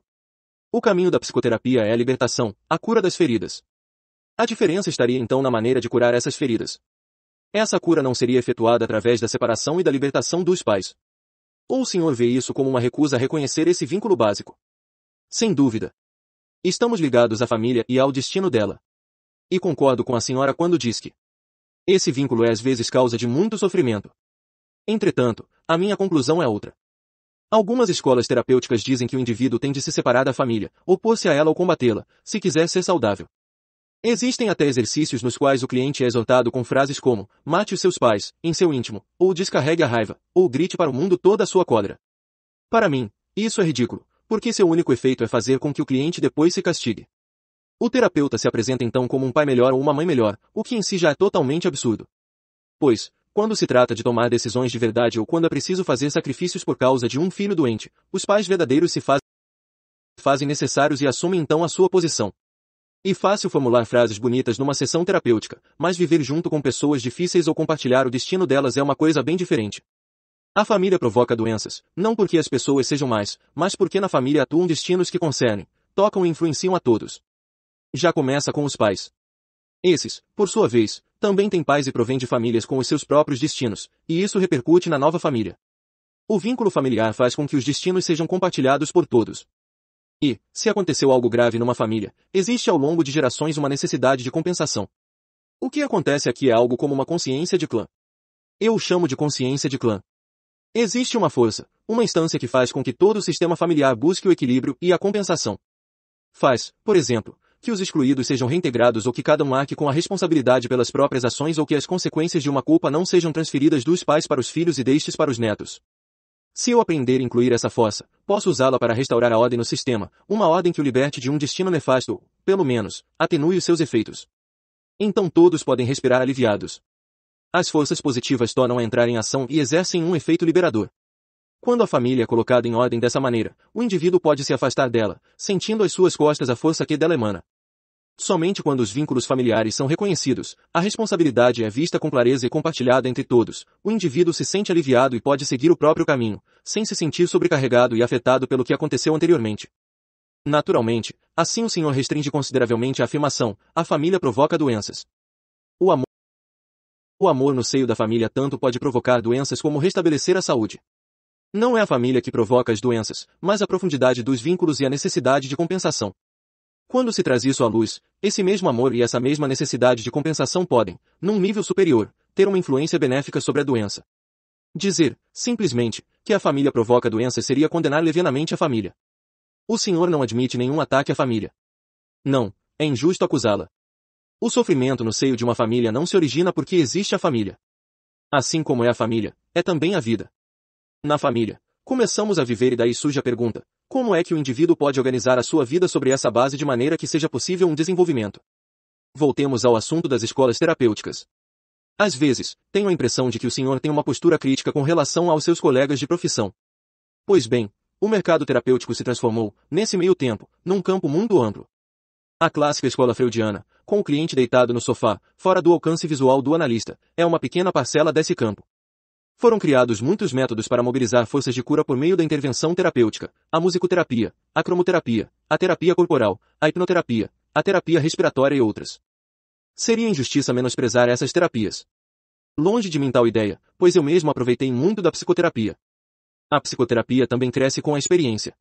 O caminho da psicoterapia é a libertação, a cura das feridas. A diferença estaria então na maneira de curar essas feridas. Essa cura não seria efetuada através da separação e da libertação dos pais. Ou o senhor vê isso como uma recusa a reconhecer esse vínculo básico? Sem dúvida. Estamos ligados à família e ao destino dela. E concordo com a senhora quando diz que esse vínculo é às vezes causa de muito sofrimento. Entretanto, a minha conclusão é outra. Algumas escolas terapêuticas dizem que o indivíduo tem de se separar da família, opor-se a ela ou combatê-la, se quiser ser saudável. Existem até exercícios nos quais o cliente é exortado com frases como mate os seus pais, em seu íntimo, ou descarregue a raiva, ou grite para o mundo toda a sua cólera. Para mim, isso é ridículo, porque seu único efeito é fazer com que o cliente depois se castigue. O terapeuta se apresenta então como um pai melhor ou uma mãe melhor, o que em si já é totalmente absurdo. Pois, quando se trata de tomar decisões de verdade ou quando é preciso fazer sacrifícios por causa de um filho doente, os pais verdadeiros se fazem necessários e assumem então a sua posição, e fácil formular frases bonitas numa sessão terapêutica, mas viver junto com pessoas difíceis ou compartilhar o destino delas é uma coisa bem diferente. A família provoca doenças, não porque as pessoas sejam mais, mas porque na família atuam destinos que concernem, tocam e influenciam a todos. Já começa com os pais. Esses, por sua vez, também têm pais e provêm de famílias com os seus próprios destinos, e isso repercute na nova família. O vínculo familiar faz com que os destinos sejam compartilhados por todos. E, se aconteceu algo grave numa família, existe ao longo de gerações uma necessidade de compensação. O que acontece aqui é algo como uma consciência de clã. Eu o chamo de consciência de clã. Existe uma força, uma instância que faz com que todo o sistema familiar busque o equilíbrio e a compensação. Faz, por exemplo, que os excluídos sejam reintegrados ou que cada um arque com a responsabilidade pelas próprias ações ou que as consequências de uma culpa não sejam transferidas dos pais para os filhos e destes para os netos. Se eu aprender a incluir essa força, posso usá-la para restaurar a ordem no sistema, uma ordem que o liberte de um destino nefasto, pelo menos, atenue os seus efeitos. Então todos podem respirar aliviados. As forças positivas tornam a entrar em ação e exercem um efeito liberador. Quando a família é colocada em ordem dessa maneira, o indivíduo pode se afastar dela, sentindo às suas costas a força que dela emana. Somente quando os vínculos familiares são reconhecidos, a responsabilidade é vista com clareza e compartilhada entre todos, o indivíduo se sente aliviado e pode seguir o próprio caminho, sem se sentir sobrecarregado e afetado pelo que aconteceu anteriormente. Naturalmente, assim o senhor restringe consideravelmente a afirmação, a família provoca doenças. O amor o amor no seio da família tanto pode provocar doenças como restabelecer a saúde. Não é a família que provoca as doenças, mas a profundidade dos vínculos e a necessidade de compensação. Quando se traz isso à luz, esse mesmo amor e essa mesma necessidade de compensação podem, num nível superior, ter uma influência benéfica sobre a doença. Dizer, simplesmente, que a família provoca doença, seria condenar levianamente a família. O senhor não admite nenhum ataque à família. Não, é injusto acusá-la. O sofrimento no seio de uma família não se origina porque existe a família. Assim como é a família, é também a vida. Na família, começamos a viver e daí surge a pergunta, como é que o indivíduo pode organizar a sua vida sobre essa base de maneira que seja possível um desenvolvimento? Voltemos ao assunto das escolas terapêuticas. Às vezes, tenho a impressão de que o senhor tem uma postura crítica com relação aos seus colegas de profissão. Pois bem, o mercado terapêutico se transformou, nesse meio tempo, num campo muito amplo. A clássica escola freudiana, com o cliente deitado no sofá, fora do alcance visual do analista, é uma pequena parcela desse campo. Foram criados muitos métodos para mobilizar forças de cura por meio da intervenção terapêutica, a musicoterapia, a cromoterapia, a terapia corporal, a hipnoterapia, a terapia respiratória e outras. Seria injustiça menosprezar essas terapias. Longe de mim tal ideia, pois eu mesmo aproveitei muito da psicoterapia. A psicoterapia também cresce com a experiência.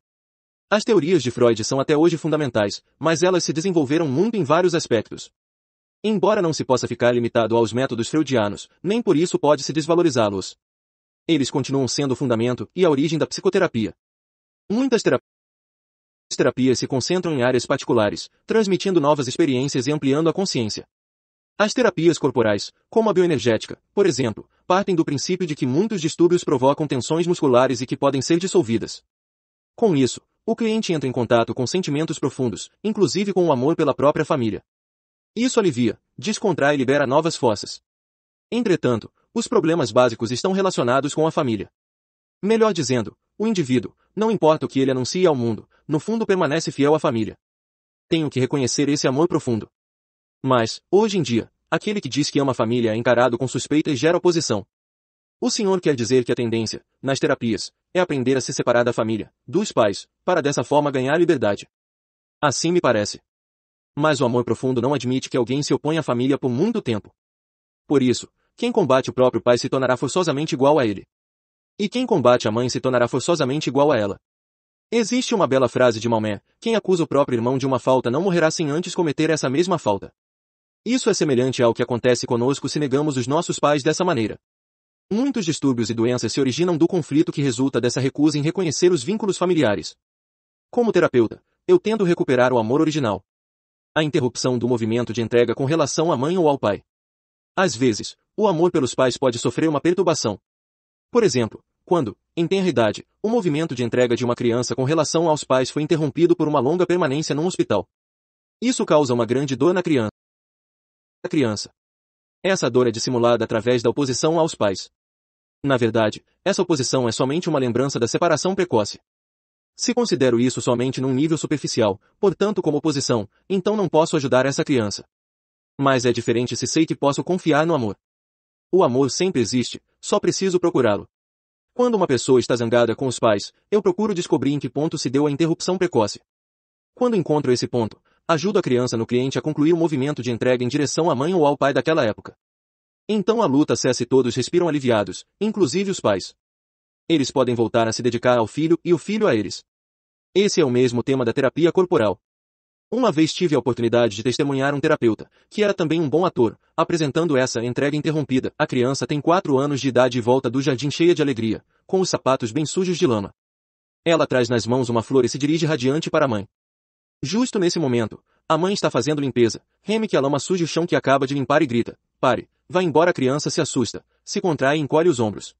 As teorias de Freud são até hoje fundamentais, mas elas se desenvolveram muito em vários aspectos. Embora não se possa ficar limitado aos métodos freudianos, nem por isso pode-se desvalorizá-los. Eles continuam sendo o fundamento e a origem da psicoterapia. Muitas terapias se concentram em áreas particulares, transmitindo novas experiências e ampliando a consciência. As terapias corporais, como a bioenergética, por exemplo, partem do princípio de que muitos distúrbios provocam tensões musculares e que podem ser dissolvidas. Com isso, o cliente entra em contato com sentimentos profundos, inclusive com o amor pela própria família. Isso alivia, descontrai e libera novas forças. Entretanto, os problemas básicos estão relacionados com a família. Melhor dizendo, o indivíduo, não importa o que ele anuncia ao mundo, no fundo permanece fiel à família. Tenho que reconhecer esse amor profundo. Mas, hoje em dia, aquele que diz que ama a família é encarado com suspeita e gera oposição. O senhor quer dizer que a tendência, nas terapias, é aprender a se separar da família, dos pais, para dessa forma ganhar liberdade. Assim me parece. Mas o amor profundo não admite que alguém se oponha à família por muito tempo. Por isso, quem combate o próprio pai se tornará forçosamente igual a ele. E quem combate a mãe se tornará forçosamente igual a ela. Existe uma bela frase de Maomé, quem acusa o próprio irmão de uma falta não morrerá sem antes cometer essa mesma falta. Isso é semelhante ao que acontece conosco se negamos os nossos pais dessa maneira. Muitos distúrbios e doenças se originam do conflito que resulta dessa recusa em reconhecer os vínculos familiares. Como terapeuta, eu tendo recuperar o amor original a interrupção do movimento de entrega com relação à mãe ou ao pai. Às vezes, o amor pelos pais pode sofrer uma perturbação. Por exemplo, quando, em tenra idade, o movimento de entrega de uma criança com relação aos pais foi interrompido por uma longa permanência num hospital. Isso causa uma grande dor na criança. A criança. Essa dor é dissimulada através da oposição aos pais. Na verdade, essa oposição é somente uma lembrança da separação precoce. Se considero isso somente num nível superficial, portanto como oposição, então não posso ajudar essa criança. Mas é diferente se sei que posso confiar no amor. O amor sempre existe, só preciso procurá-lo. Quando uma pessoa está zangada com os pais, eu procuro descobrir em que ponto se deu a interrupção precoce. Quando encontro esse ponto, ajudo a criança no cliente a concluir o movimento de entrega em direção à mãe ou ao pai daquela época. Então a luta cessa e todos respiram aliviados, inclusive os pais. Eles podem voltar a se dedicar ao filho e o filho a eles. Esse é o mesmo tema da terapia corporal. Uma vez tive a oportunidade de testemunhar um terapeuta, que era também um bom ator, apresentando essa entrega interrompida. A criança tem quatro anos de idade e volta do jardim cheia de alegria, com os sapatos bem sujos de lama. Ela traz nas mãos uma flor e se dirige radiante para a mãe. Justo nesse momento, a mãe está fazendo limpeza, reme que a lama suja o chão que acaba de limpar e grita, pare, vai embora a criança se assusta, se contrai e encolhe os ombros.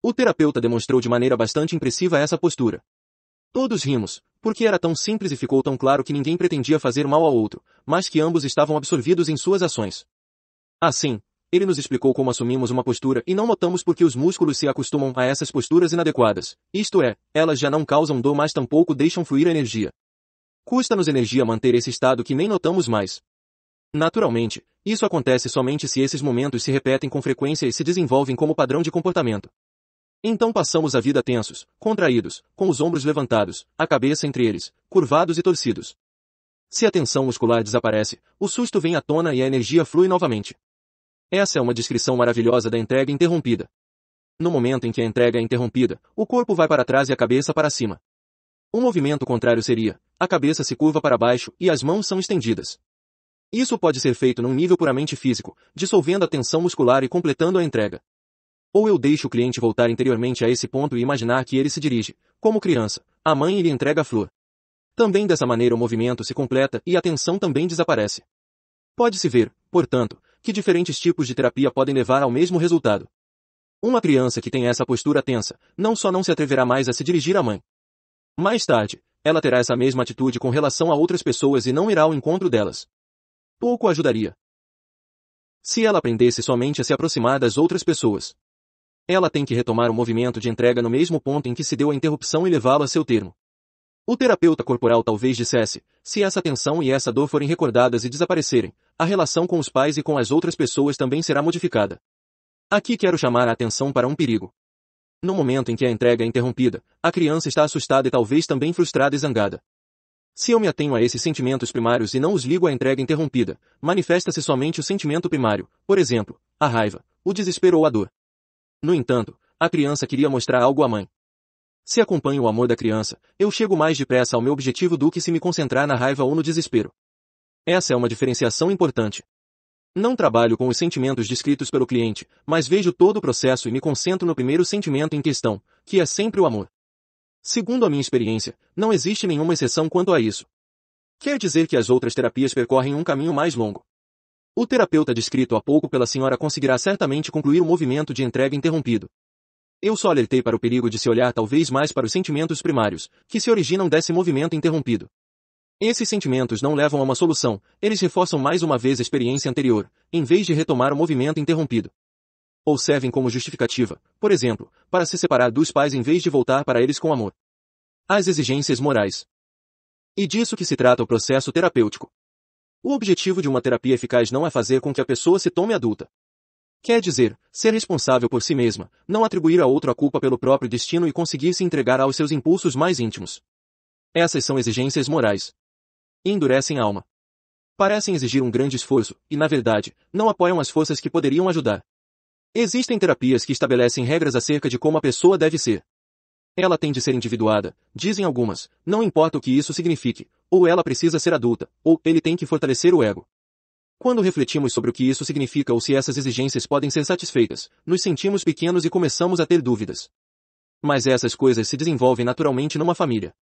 O terapeuta demonstrou de maneira bastante impressiva essa postura. Todos rimos, porque era tão simples e ficou tão claro que ninguém pretendia fazer mal ao outro, mas que ambos estavam absorvidos em suas ações. Assim, ele nos explicou como assumimos uma postura e não notamos porque os músculos se acostumam a essas posturas inadequadas. Isto é, elas já não causam dor mas tampouco deixam fluir energia. Custa-nos energia manter esse estado que nem notamos mais. Naturalmente, isso acontece somente se esses momentos se repetem com frequência e se desenvolvem como padrão de comportamento. Então passamos a vida tensos, contraídos, com os ombros levantados, a cabeça entre eles, curvados e torcidos. Se a tensão muscular desaparece, o susto vem à tona e a energia flui novamente. Essa é uma descrição maravilhosa da entrega interrompida. No momento em que a entrega é interrompida, o corpo vai para trás e a cabeça para cima. O movimento contrário seria, a cabeça se curva para baixo e as mãos são estendidas. Isso pode ser feito num nível puramente físico, dissolvendo a tensão muscular e completando a entrega. Ou eu deixo o cliente voltar interiormente a esse ponto e imaginar que ele se dirige, como criança, à mãe e lhe entrega a flor. Também dessa maneira o movimento se completa e a tensão também desaparece. Pode-se ver, portanto, que diferentes tipos de terapia podem levar ao mesmo resultado. Uma criança que tem essa postura tensa, não só não se atreverá mais a se dirigir à mãe. Mais tarde, ela terá essa mesma atitude com relação a outras pessoas e não irá ao encontro delas. Pouco ajudaria. Se ela aprendesse somente a se aproximar das outras pessoas. Ela tem que retomar o movimento de entrega no mesmo ponto em que se deu a interrupção e levá-lo a seu termo. O terapeuta corporal talvez dissesse, se essa tensão e essa dor forem recordadas e desaparecerem, a relação com os pais e com as outras pessoas também será modificada. Aqui quero chamar a atenção para um perigo. No momento em que a entrega é interrompida, a criança está assustada e talvez também frustrada e zangada. Se eu me atenho a esses sentimentos primários e não os ligo à entrega interrompida, manifesta-se somente o sentimento primário, por exemplo, a raiva, o desespero ou a dor. No entanto, a criança queria mostrar algo à mãe. Se acompanho o amor da criança, eu chego mais depressa ao meu objetivo do que se me concentrar na raiva ou no desespero. Essa é uma diferenciação importante. Não trabalho com os sentimentos descritos pelo cliente, mas vejo todo o processo e me concentro no primeiro sentimento em questão, que é sempre o amor. Segundo a minha experiência, não existe nenhuma exceção quanto a isso. Quer dizer que as outras terapias percorrem um caminho mais longo. O terapeuta descrito há pouco pela senhora conseguirá certamente concluir o movimento de entrega interrompido. Eu só alertei para o perigo de se olhar talvez mais para os sentimentos primários, que se originam desse movimento interrompido. Esses sentimentos não levam a uma solução, eles reforçam mais uma vez a experiência anterior, em vez de retomar o movimento interrompido. Ou servem como justificativa, por exemplo, para se separar dos pais em vez de voltar para eles com amor. As exigências morais. E disso que se trata o processo terapêutico. O objetivo de uma terapia eficaz não é fazer com que a pessoa se tome adulta. Quer dizer, ser responsável por si mesma, não atribuir a outro a culpa pelo próprio destino e conseguir se entregar aos seus impulsos mais íntimos. Essas são exigências morais. Endurecem a alma. Parecem exigir um grande esforço, e na verdade, não apoiam as forças que poderiam ajudar. Existem terapias que estabelecem regras acerca de como a pessoa deve ser. Ela tem de ser individuada, dizem algumas, não importa o que isso signifique, ou ela precisa ser adulta, ou ele tem que fortalecer o ego. Quando refletimos sobre o que isso significa ou se essas exigências podem ser satisfeitas, nos sentimos pequenos e começamos a ter dúvidas. Mas essas coisas se desenvolvem naturalmente numa família.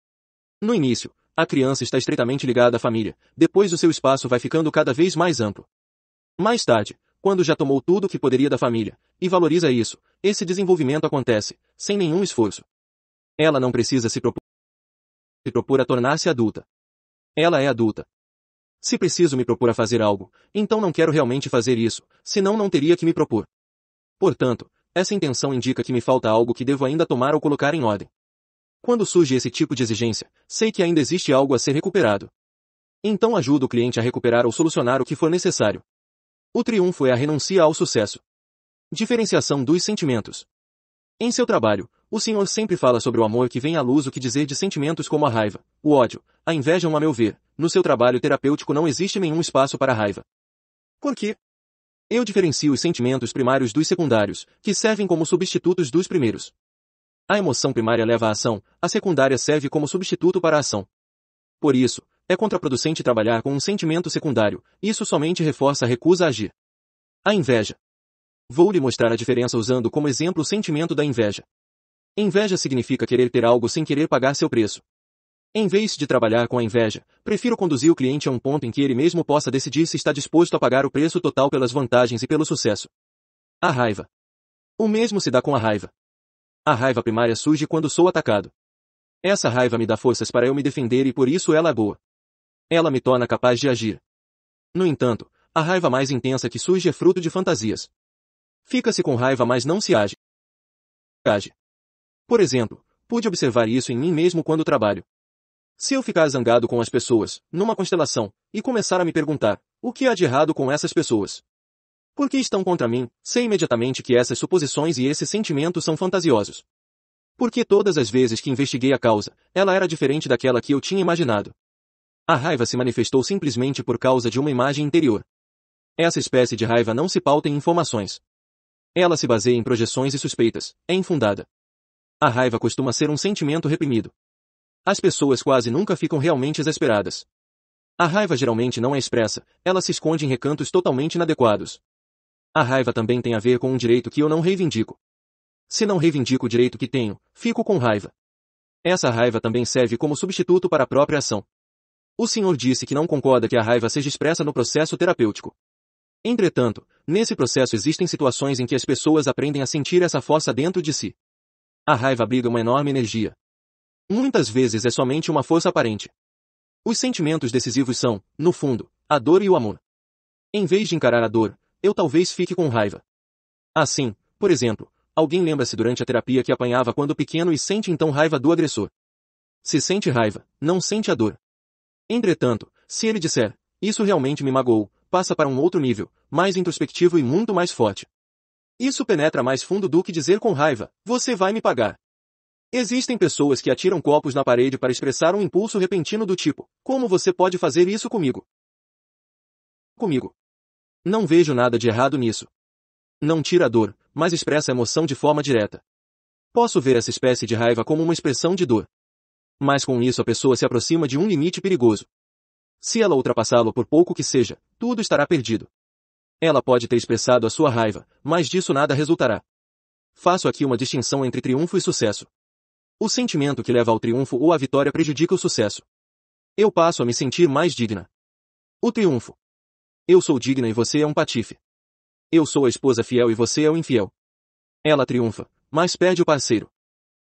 No início, a criança está estreitamente ligada à família, depois o seu espaço vai ficando cada vez mais amplo. Mais tarde, quando já tomou tudo o que poderia da família, e valoriza isso, esse desenvolvimento acontece, sem nenhum esforço. Ela não precisa se propor, se propor a tornar-se adulta. Ela é adulta. Se preciso me propor a fazer algo, então não quero realmente fazer isso, senão não teria que me propor. Portanto, essa intenção indica que me falta algo que devo ainda tomar ou colocar em ordem. Quando surge esse tipo de exigência, sei que ainda existe algo a ser recuperado. Então ajudo o cliente a recuperar ou solucionar o que for necessário. O triunfo é a renúncia ao sucesso. Diferenciação dos sentimentos. Em seu trabalho, o Senhor sempre fala sobre o amor que vem à luz o que dizer de sentimentos como a raiva, o ódio, a inveja um a meu ver, no seu trabalho terapêutico não existe nenhum espaço para a raiva. Por quê? Eu diferencio os sentimentos primários dos secundários, que servem como substitutos dos primeiros. A emoção primária leva à ação, a secundária serve como substituto para a ação. Por isso, é contraproducente trabalhar com um sentimento secundário, isso somente reforça a recusa a agir. A inveja. Vou lhe mostrar a diferença usando como exemplo o sentimento da inveja. Inveja significa querer ter algo sem querer pagar seu preço. Em vez de trabalhar com a inveja, prefiro conduzir o cliente a um ponto em que ele mesmo possa decidir se está disposto a pagar o preço total pelas vantagens e pelo sucesso. A raiva. O mesmo se dá com a raiva. A raiva primária surge quando sou atacado. Essa raiva me dá forças para eu me defender e por isso ela é boa. Ela me torna capaz de agir. No entanto, a raiva mais intensa que surge é fruto de fantasias. Fica-se com raiva mas não se age. Age. Por exemplo, pude observar isso em mim mesmo quando trabalho. Se eu ficar zangado com as pessoas, numa constelação, e começar a me perguntar, o que há de errado com essas pessoas? Por que estão contra mim? Sei imediatamente que essas suposições e esses sentimentos são fantasiosos. Porque todas as vezes que investiguei a causa, ela era diferente daquela que eu tinha imaginado. A raiva se manifestou simplesmente por causa de uma imagem interior. Essa espécie de raiva não se pauta em informações. Ela se baseia em projeções e suspeitas, é infundada. A raiva costuma ser um sentimento reprimido. As pessoas quase nunca ficam realmente exasperadas. A raiva geralmente não é expressa, ela se esconde em recantos totalmente inadequados. A raiva também tem a ver com um direito que eu não reivindico. Se não reivindico o direito que tenho, fico com raiva. Essa raiva também serve como substituto para a própria ação. O senhor disse que não concorda que a raiva seja expressa no processo terapêutico. Entretanto, nesse processo existem situações em que as pessoas aprendem a sentir essa força dentro de si. A raiva abriga uma enorme energia. Muitas vezes é somente uma força aparente. Os sentimentos decisivos são, no fundo, a dor e o amor. Em vez de encarar a dor, eu talvez fique com raiva. Assim, por exemplo, alguém lembra-se durante a terapia que apanhava quando pequeno e sente então raiva do agressor. Se sente raiva, não sente a dor. Entretanto, se ele disser, isso realmente me magoou, passa para um outro nível, mais introspectivo e muito mais forte. Isso penetra mais fundo do que dizer com raiva, você vai me pagar. Existem pessoas que atiram copos na parede para expressar um impulso repentino do tipo, como você pode fazer isso comigo? Comigo. Não vejo nada de errado nisso. Não tira dor, mas expressa emoção de forma direta. Posso ver essa espécie de raiva como uma expressão de dor. Mas com isso a pessoa se aproxima de um limite perigoso. Se ela ultrapassá-lo por pouco que seja, tudo estará perdido. Ela pode ter expressado a sua raiva, mas disso nada resultará. Faço aqui uma distinção entre triunfo e sucesso. O sentimento que leva ao triunfo ou à vitória prejudica o sucesso. Eu passo a me sentir mais digna. O triunfo. Eu sou digna e você é um patife. Eu sou a esposa fiel e você é o infiel. Ela triunfa, mas perde o parceiro.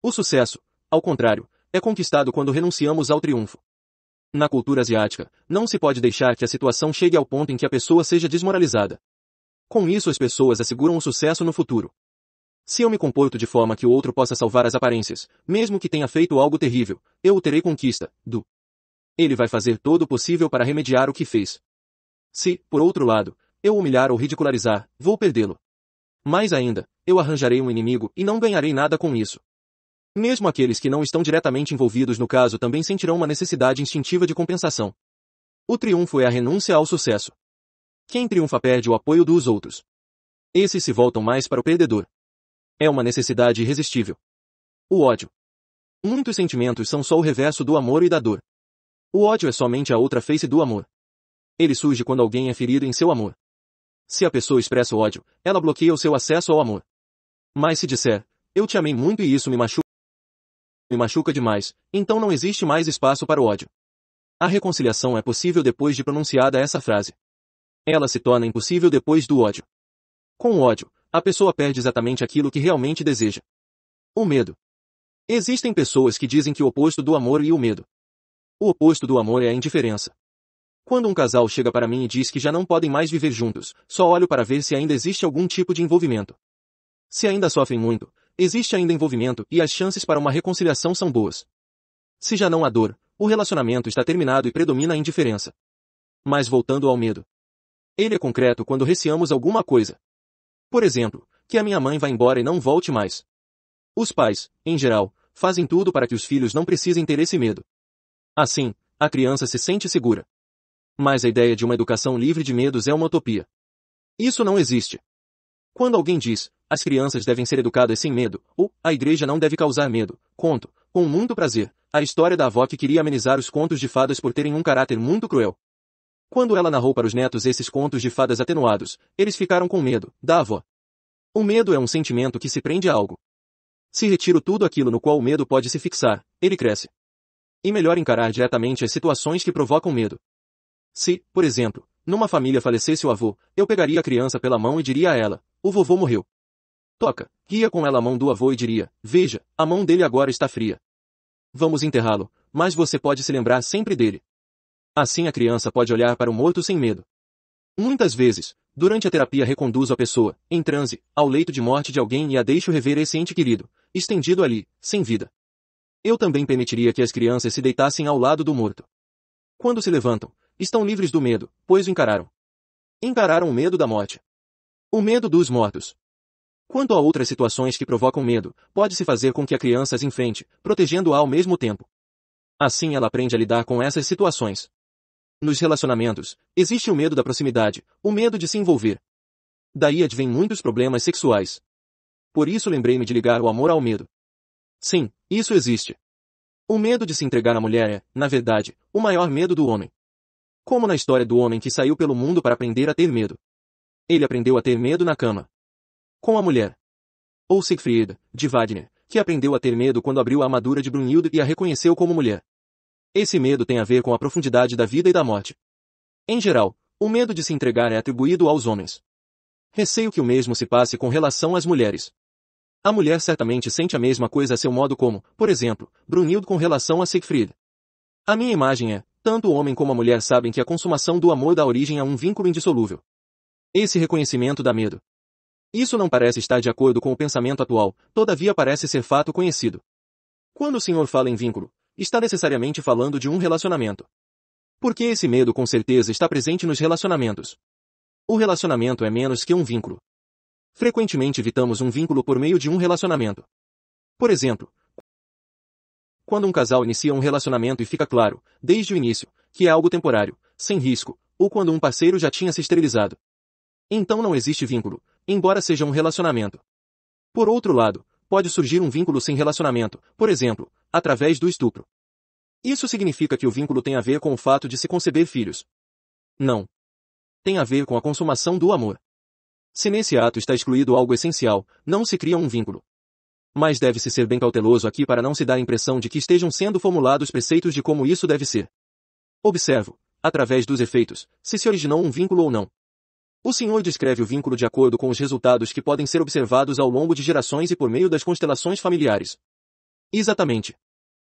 O sucesso, ao contrário, é conquistado quando renunciamos ao triunfo. Na cultura asiática, não se pode deixar que a situação chegue ao ponto em que a pessoa seja desmoralizada. Com isso as pessoas asseguram o sucesso no futuro. Se eu me comporto de forma que o outro possa salvar as aparências, mesmo que tenha feito algo terrível, eu o terei conquista, do. Ele vai fazer todo o possível para remediar o que fez. Se, por outro lado, eu humilhar ou ridicularizar, vou perdê-lo. Mais ainda, eu arranjarei um inimigo e não ganharei nada com isso. Mesmo aqueles que não estão diretamente envolvidos no caso também sentirão uma necessidade instintiva de compensação. O triunfo é a renúncia ao sucesso. Quem triunfa perde o apoio dos outros. Esses se voltam mais para o perdedor. É uma necessidade irresistível. O ódio. Muitos sentimentos são só o reverso do amor e da dor. O ódio é somente a outra face do amor. Ele surge quando alguém é ferido em seu amor. Se a pessoa expressa o ódio, ela bloqueia o seu acesso ao amor. Mas se disser, eu te amei muito e isso me machuca, me machuca demais, então não existe mais espaço para o ódio. A reconciliação é possível depois de pronunciada essa frase. Ela se torna impossível depois do ódio. Com o ódio, a pessoa perde exatamente aquilo que realmente deseja. O medo. Existem pessoas que dizem que o oposto do amor e o medo. O oposto do amor é a indiferença. Quando um casal chega para mim e diz que já não podem mais viver juntos, só olho para ver se ainda existe algum tipo de envolvimento. Se ainda sofrem muito, existe ainda envolvimento e as chances para uma reconciliação são boas. Se já não há dor, o relacionamento está terminado e predomina a indiferença. Mas voltando ao medo. Ele é concreto quando receamos alguma coisa. Por exemplo, que a minha mãe vá embora e não volte mais. Os pais, em geral, fazem tudo para que os filhos não precisem ter esse medo. Assim, a criança se sente segura. Mas a ideia de uma educação livre de medos é uma utopia. Isso não existe. Quando alguém diz, as crianças devem ser educadas sem medo, ou, a igreja não deve causar medo, conto, com muito prazer, a história da avó que queria amenizar os contos de fadas por terem um caráter muito cruel. Quando ela narrou para os netos esses contos de fadas atenuados, eles ficaram com medo, da avó. O medo é um sentimento que se prende a algo. Se retiro tudo aquilo no qual o medo pode se fixar, ele cresce. E melhor encarar diretamente as situações que provocam medo. Se, por exemplo, numa família falecesse o avô, eu pegaria a criança pela mão e diria a ela, o vovô morreu. Toca, ria com ela a mão do avô e diria, veja, a mão dele agora está fria. Vamos enterrá-lo, mas você pode se lembrar sempre dele. Assim a criança pode olhar para o morto sem medo. Muitas vezes, durante a terapia reconduzo a pessoa, em transe, ao leito de morte de alguém e a deixo rever esse ente querido, estendido ali, sem vida. Eu também permitiria que as crianças se deitassem ao lado do morto. Quando se levantam, estão livres do medo, pois o encararam. Encararam o medo da morte. O medo dos mortos. Quanto a outras situações que provocam medo, pode-se fazer com que a criança as enfrente, protegendo-a ao mesmo tempo. Assim ela aprende a lidar com essas situações. Nos relacionamentos, existe o medo da proximidade, o medo de se envolver. Daí advém muitos problemas sexuais. Por isso lembrei-me de ligar o amor ao medo. Sim, isso existe. O medo de se entregar à mulher é, na verdade, o maior medo do homem. Como na história do homem que saiu pelo mundo para aprender a ter medo. Ele aprendeu a ter medo na cama. Com a mulher. Ou Siegfried, de Wagner, que aprendeu a ter medo quando abriu a armadura de Brunhilde e a reconheceu como mulher. Esse medo tem a ver com a profundidade da vida e da morte. Em geral, o medo de se entregar é atribuído aos homens. Receio que o mesmo se passe com relação às mulheres. A mulher certamente sente a mesma coisa a seu modo como, por exemplo, Brunhilde com relação a Siegfried. A minha imagem é, tanto o homem como a mulher sabem que a consumação do amor dá origem a um vínculo indissolúvel. Esse reconhecimento dá medo. Isso não parece estar de acordo com o pensamento atual, todavia parece ser fato conhecido. Quando o senhor fala em vínculo, está necessariamente falando de um relacionamento. Porque esse medo com certeza está presente nos relacionamentos. O relacionamento é menos que um vínculo. Frequentemente evitamos um vínculo por meio de um relacionamento. Por exemplo, quando um casal inicia um relacionamento e fica claro, desde o início, que é algo temporário, sem risco, ou quando um parceiro já tinha se esterilizado. Então não existe vínculo, embora seja um relacionamento. Por outro lado, pode surgir um vínculo sem relacionamento, por exemplo, através do estupro. Isso significa que o vínculo tem a ver com o fato de se conceber filhos. Não. Tem a ver com a consumação do amor. Se nesse ato está excluído algo essencial, não se cria um vínculo. Mas deve-se ser bem cauteloso aqui para não se dar a impressão de que estejam sendo formulados preceitos de como isso deve ser. Observo, através dos efeitos, se se originou um vínculo ou não. O senhor descreve o vínculo de acordo com os resultados que podem ser observados ao longo de gerações e por meio das constelações familiares. Exatamente.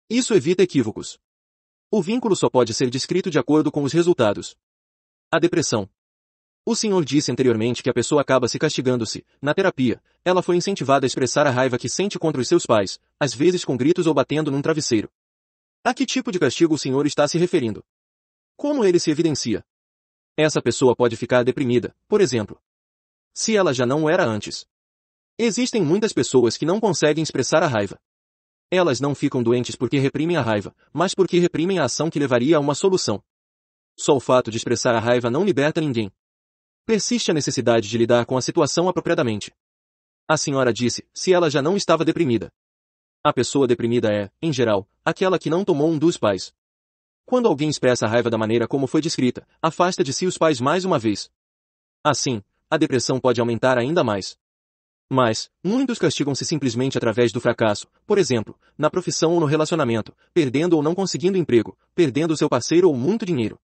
Isso evita equívocos. O vínculo só pode ser descrito de acordo com os resultados. A depressão, o senhor disse anteriormente que a pessoa acaba se castigando-se. Na terapia, ela foi incentivada a expressar a raiva que sente contra os seus pais, às vezes com gritos ou batendo num travesseiro. A que tipo de castigo o senhor está se referindo? Como ele se evidencia? Essa pessoa pode ficar deprimida, por exemplo. Se ela já não era antes. Existem muitas pessoas que não conseguem expressar a raiva. Elas não ficam doentes porque reprimem a raiva, mas porque reprimem a ação que levaria a uma solução. Só o fato de expressar a raiva não liberta ninguém persiste a necessidade de lidar com a situação apropriadamente. A senhora disse, se ela já não estava deprimida. A pessoa deprimida é, em geral, aquela que não tomou um dos pais. Quando alguém expressa a raiva da maneira como foi descrita, afasta de si os pais mais uma vez. Assim, a depressão pode aumentar ainda mais. Mas, muitos castigam-se simplesmente através do fracasso, por exemplo, na profissão ou no relacionamento, perdendo ou não conseguindo emprego, perdendo seu parceiro ou muito dinheiro.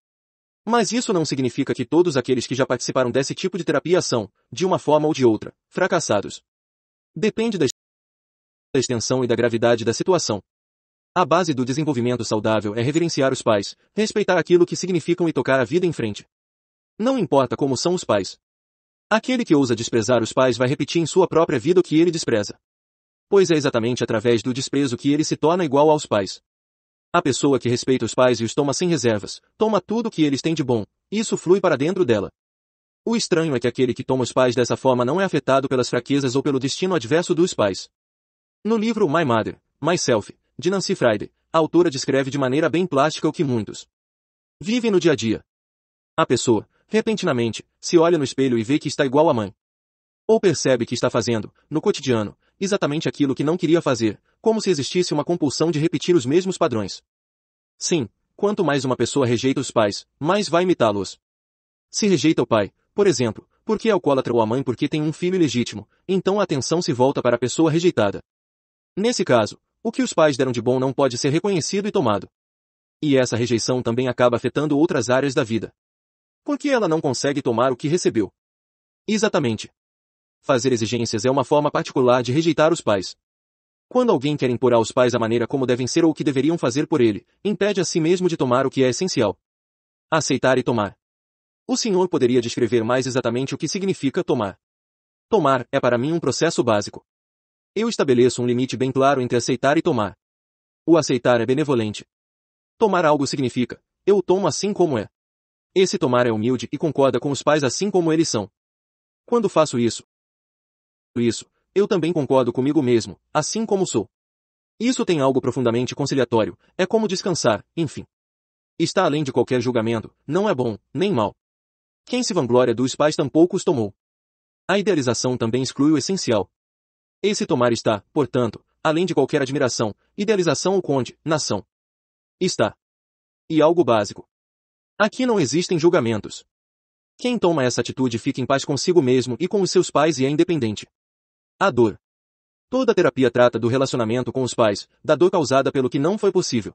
Mas isso não significa que todos aqueles que já participaram desse tipo de terapia são, de uma forma ou de outra, fracassados. Depende da extensão e da gravidade da situação. A base do desenvolvimento saudável é reverenciar os pais, respeitar aquilo que significam e tocar a vida em frente. Não importa como são os pais. Aquele que ousa desprezar os pais vai repetir em sua própria vida o que ele despreza. Pois é exatamente através do desprezo que ele se torna igual aos pais. A pessoa que respeita os pais e os toma sem reservas, toma tudo o que eles têm de bom, isso flui para dentro dela. O estranho é que aquele que toma os pais dessa forma não é afetado pelas fraquezas ou pelo destino adverso dos pais. No livro My Mother, Myself, de Nancy Friday, a autora descreve de maneira bem plástica o que muitos vivem no dia a dia. A pessoa, repentinamente, se olha no espelho e vê que está igual à mãe. Ou percebe que está fazendo, no cotidiano, exatamente aquilo que não queria fazer, como se existisse uma compulsão de repetir os mesmos padrões. Sim, quanto mais uma pessoa rejeita os pais, mais vai imitá-los. Se rejeita o pai, por exemplo, porque é alcoólatra ou a mãe porque tem um filho ilegítimo, então a atenção se volta para a pessoa rejeitada. Nesse caso, o que os pais deram de bom não pode ser reconhecido e tomado. E essa rejeição também acaba afetando outras áreas da vida. Porque ela não consegue tomar o que recebeu. Exatamente. Fazer exigências é uma forma particular de rejeitar os pais. Quando alguém quer impor aos pais a maneira como devem ser ou o que deveriam fazer por ele, impede a si mesmo de tomar o que é essencial. Aceitar e tomar. O senhor poderia descrever mais exatamente o que significa tomar. Tomar é para mim um processo básico. Eu estabeleço um limite bem claro entre aceitar e tomar. O aceitar é benevolente. Tomar algo significa, eu tomo assim como é. Esse tomar é humilde e concorda com os pais assim como eles são. Quando faço isso, isso, eu também concordo comigo mesmo, assim como sou. Isso tem algo profundamente conciliatório, é como descansar, enfim. Está além de qualquer julgamento, não é bom, nem mal. Quem se vanglória dos pais tampouco os tomou. A idealização também exclui o essencial. Esse tomar está, portanto, além de qualquer admiração, idealização ou conde, nação. Está. E algo básico. Aqui não existem julgamentos. Quem toma essa atitude fica em paz consigo mesmo e com os seus pais e é independente. A dor. Toda terapia trata do relacionamento com os pais, da dor causada pelo que não foi possível.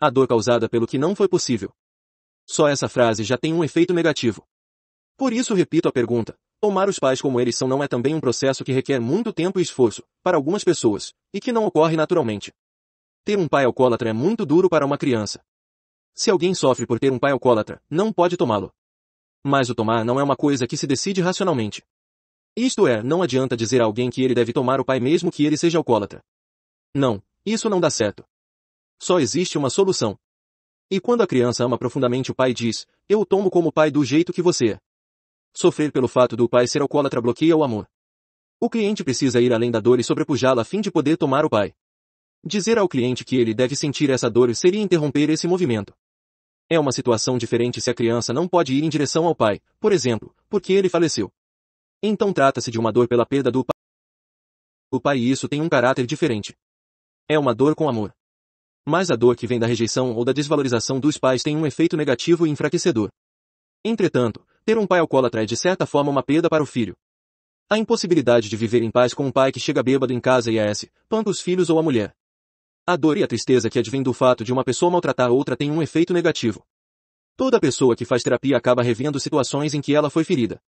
A dor causada pelo que não foi possível. Só essa frase já tem um efeito negativo. Por isso repito a pergunta. Tomar os pais como eles são não é também um processo que requer muito tempo e esforço, para algumas pessoas, e que não ocorre naturalmente. Ter um pai alcoólatra é muito duro para uma criança. Se alguém sofre por ter um pai alcoólatra, não pode tomá-lo. Mas o tomar não é uma coisa que se decide racionalmente. Isto é, não adianta dizer a alguém que ele deve tomar o pai mesmo que ele seja alcoólatra. Não, isso não dá certo. Só existe uma solução. E quando a criança ama profundamente o pai diz, eu o tomo como pai do jeito que você é. Sofrer pelo fato do pai ser alcoólatra bloqueia o amor. O cliente precisa ir além da dor e sobrepujá-la a fim de poder tomar o pai. Dizer ao cliente que ele deve sentir essa dor seria interromper esse movimento. É uma situação diferente se a criança não pode ir em direção ao pai, por exemplo, porque ele faleceu. Então trata-se de uma dor pela perda do pai. O pai e isso tem um caráter diferente. É uma dor com amor. Mas a dor que vem da rejeição ou da desvalorização dos pais tem um efeito negativo e enfraquecedor. Entretanto, ter um pai alcoólatra é de certa forma uma perda para o filho. A impossibilidade de viver em paz com um pai que chega bêbado em casa e esse, panca os filhos ou a mulher. A dor e a tristeza que advém do fato de uma pessoa maltratar outra tem um efeito negativo. Toda pessoa que faz terapia acaba revendo situações em que ela foi ferida.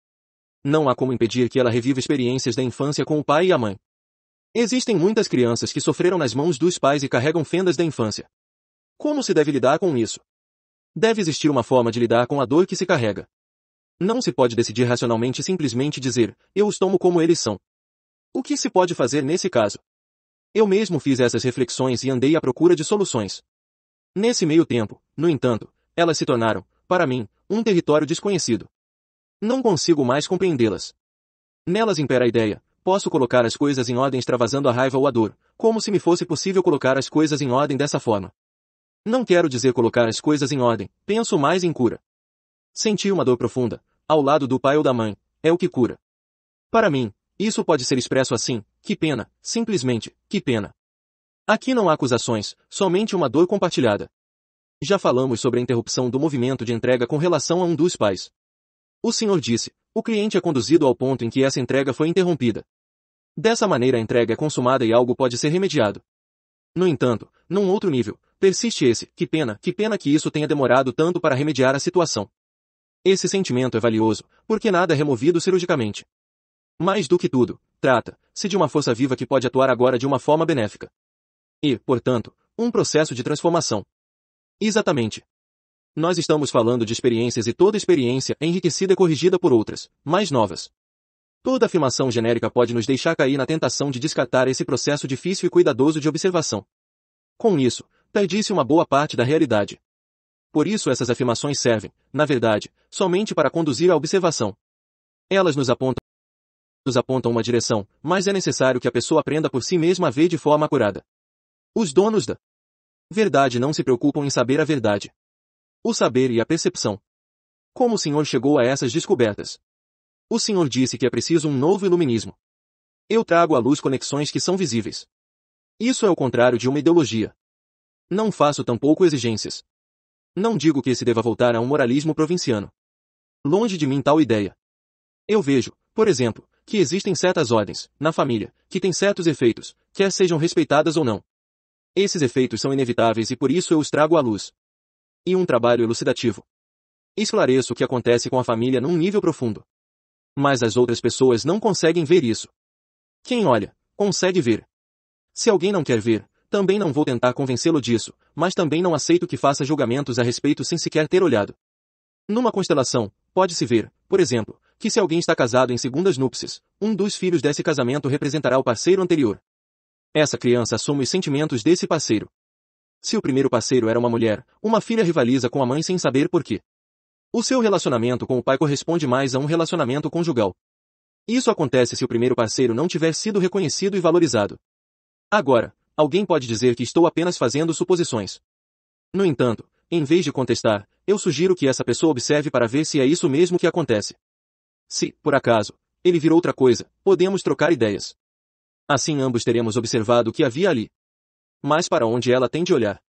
Não há como impedir que ela reviva experiências da infância com o pai e a mãe. Existem muitas crianças que sofreram nas mãos dos pais e carregam fendas da infância. Como se deve lidar com isso? Deve existir uma forma de lidar com a dor que se carrega. Não se pode decidir racionalmente simplesmente dizer, eu os tomo como eles são. O que se pode fazer nesse caso? Eu mesmo fiz essas reflexões e andei à procura de soluções. Nesse meio tempo, no entanto, elas se tornaram, para mim, um território desconhecido. Não consigo mais compreendê-las. Nelas impera a ideia, posso colocar as coisas em ordem extravasando a raiva ou a dor, como se me fosse possível colocar as coisas em ordem dessa forma. Não quero dizer colocar as coisas em ordem, penso mais em cura. Senti uma dor profunda, ao lado do pai ou da mãe, é o que cura. Para mim, isso pode ser expresso assim, que pena, simplesmente, que pena. Aqui não há acusações, somente uma dor compartilhada. Já falamos sobre a interrupção do movimento de entrega com relação a um dos pais. O senhor disse, o cliente é conduzido ao ponto em que essa entrega foi interrompida. Dessa maneira a entrega é consumada e algo pode ser remediado. No entanto, num outro nível, persiste esse, que pena, que pena que isso tenha demorado tanto para remediar a situação. Esse sentimento é valioso, porque nada é removido cirurgicamente. Mais do que tudo, trata-se de uma força viva que pode atuar agora de uma forma benéfica. E, portanto, um processo de transformação. Exatamente. Nós estamos falando de experiências e toda experiência é enriquecida e corrigida por outras, mais novas. Toda afirmação genérica pode nos deixar cair na tentação de descartar esse processo difícil e cuidadoso de observação. Com isso, perdi-se uma boa parte da realidade. Por isso essas afirmações servem, na verdade, somente para conduzir a observação. Elas nos apontam, nos apontam uma direção, mas é necessário que a pessoa aprenda por si mesma a ver de forma acurada. Os donos da verdade não se preocupam em saber a verdade o saber e a percepção. Como o senhor chegou a essas descobertas? O senhor disse que é preciso um novo iluminismo. Eu trago à luz conexões que são visíveis. Isso é o contrário de uma ideologia. Não faço tampouco exigências. Não digo que se deva voltar a um moralismo provinciano. Longe de mim tal ideia. Eu vejo, por exemplo, que existem certas ordens, na família, que têm certos efeitos, quer sejam respeitadas ou não. Esses efeitos são inevitáveis e por isso eu os trago à luz e um trabalho elucidativo. Esclareço o que acontece com a família num nível profundo. Mas as outras pessoas não conseguem ver isso. Quem olha, consegue ver. Se alguém não quer ver, também não vou tentar convencê-lo disso, mas também não aceito que faça julgamentos a respeito sem sequer ter olhado. Numa constelação, pode-se ver, por exemplo, que se alguém está casado em segundas núpcias, um dos filhos desse casamento representará o parceiro anterior. Essa criança assume os sentimentos desse parceiro. Se o primeiro parceiro era uma mulher, uma filha rivaliza com a mãe sem saber por quê. O seu relacionamento com o pai corresponde mais a um relacionamento conjugal. Isso acontece se o primeiro parceiro não tiver sido reconhecido e valorizado. Agora, alguém pode dizer que estou apenas fazendo suposições. No entanto, em vez de contestar, eu sugiro que essa pessoa observe para ver se é isso mesmo que acontece. Se, por acaso, ele vir outra coisa, podemos trocar ideias. Assim ambos teremos observado o que havia ali mas para onde ela tem de olhar.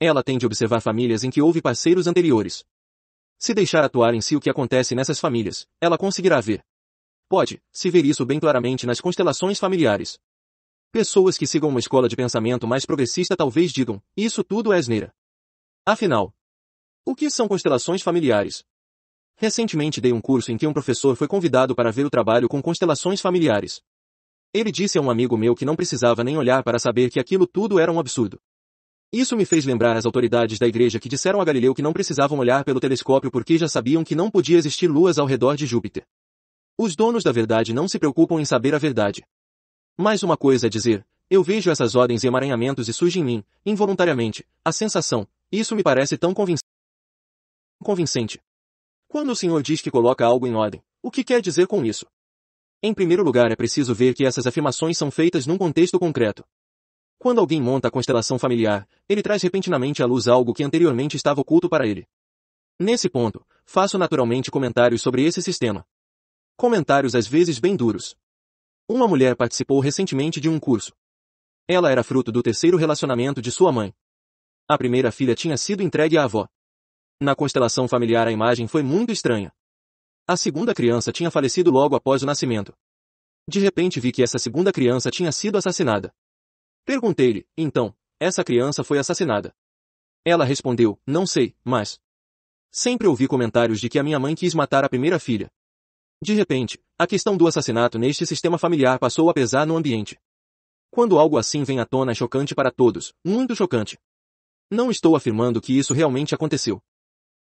Ela tem de observar famílias em que houve parceiros anteriores. Se deixar atuar em si o que acontece nessas famílias, ela conseguirá ver. Pode, se ver isso bem claramente nas constelações familiares. Pessoas que sigam uma escola de pensamento mais progressista talvez digam, isso tudo é asneira. Afinal, o que são constelações familiares? Recentemente dei um curso em que um professor foi convidado para ver o trabalho com constelações familiares. Ele disse a um amigo meu que não precisava nem olhar para saber que aquilo tudo era um absurdo. Isso me fez lembrar as autoridades da igreja que disseram a Galileu que não precisavam olhar pelo telescópio porque já sabiam que não podia existir luas ao redor de Júpiter. Os donos da verdade não se preocupam em saber a verdade. Mais uma coisa é dizer, eu vejo essas ordens e emaranhamentos e surge em mim, involuntariamente, a sensação, isso me parece tão convincente. convincente. Quando o Senhor diz que coloca algo em ordem, o que quer dizer com isso? Em primeiro lugar é preciso ver que essas afirmações são feitas num contexto concreto. Quando alguém monta a constelação familiar, ele traz repentinamente à luz algo que anteriormente estava oculto para ele. Nesse ponto, faço naturalmente comentários sobre esse sistema. Comentários às vezes bem duros. Uma mulher participou recentemente de um curso. Ela era fruto do terceiro relacionamento de sua mãe. A primeira filha tinha sido entregue à avó. Na constelação familiar a imagem foi muito estranha. A segunda criança tinha falecido logo após o nascimento. De repente vi que essa segunda criança tinha sido assassinada. Perguntei-lhe, então, essa criança foi assassinada. Ela respondeu, não sei, mas... Sempre ouvi comentários de que a minha mãe quis matar a primeira filha. De repente, a questão do assassinato neste sistema familiar passou a pesar no ambiente. Quando algo assim vem à tona é chocante para todos, muito chocante. Não estou afirmando que isso realmente aconteceu.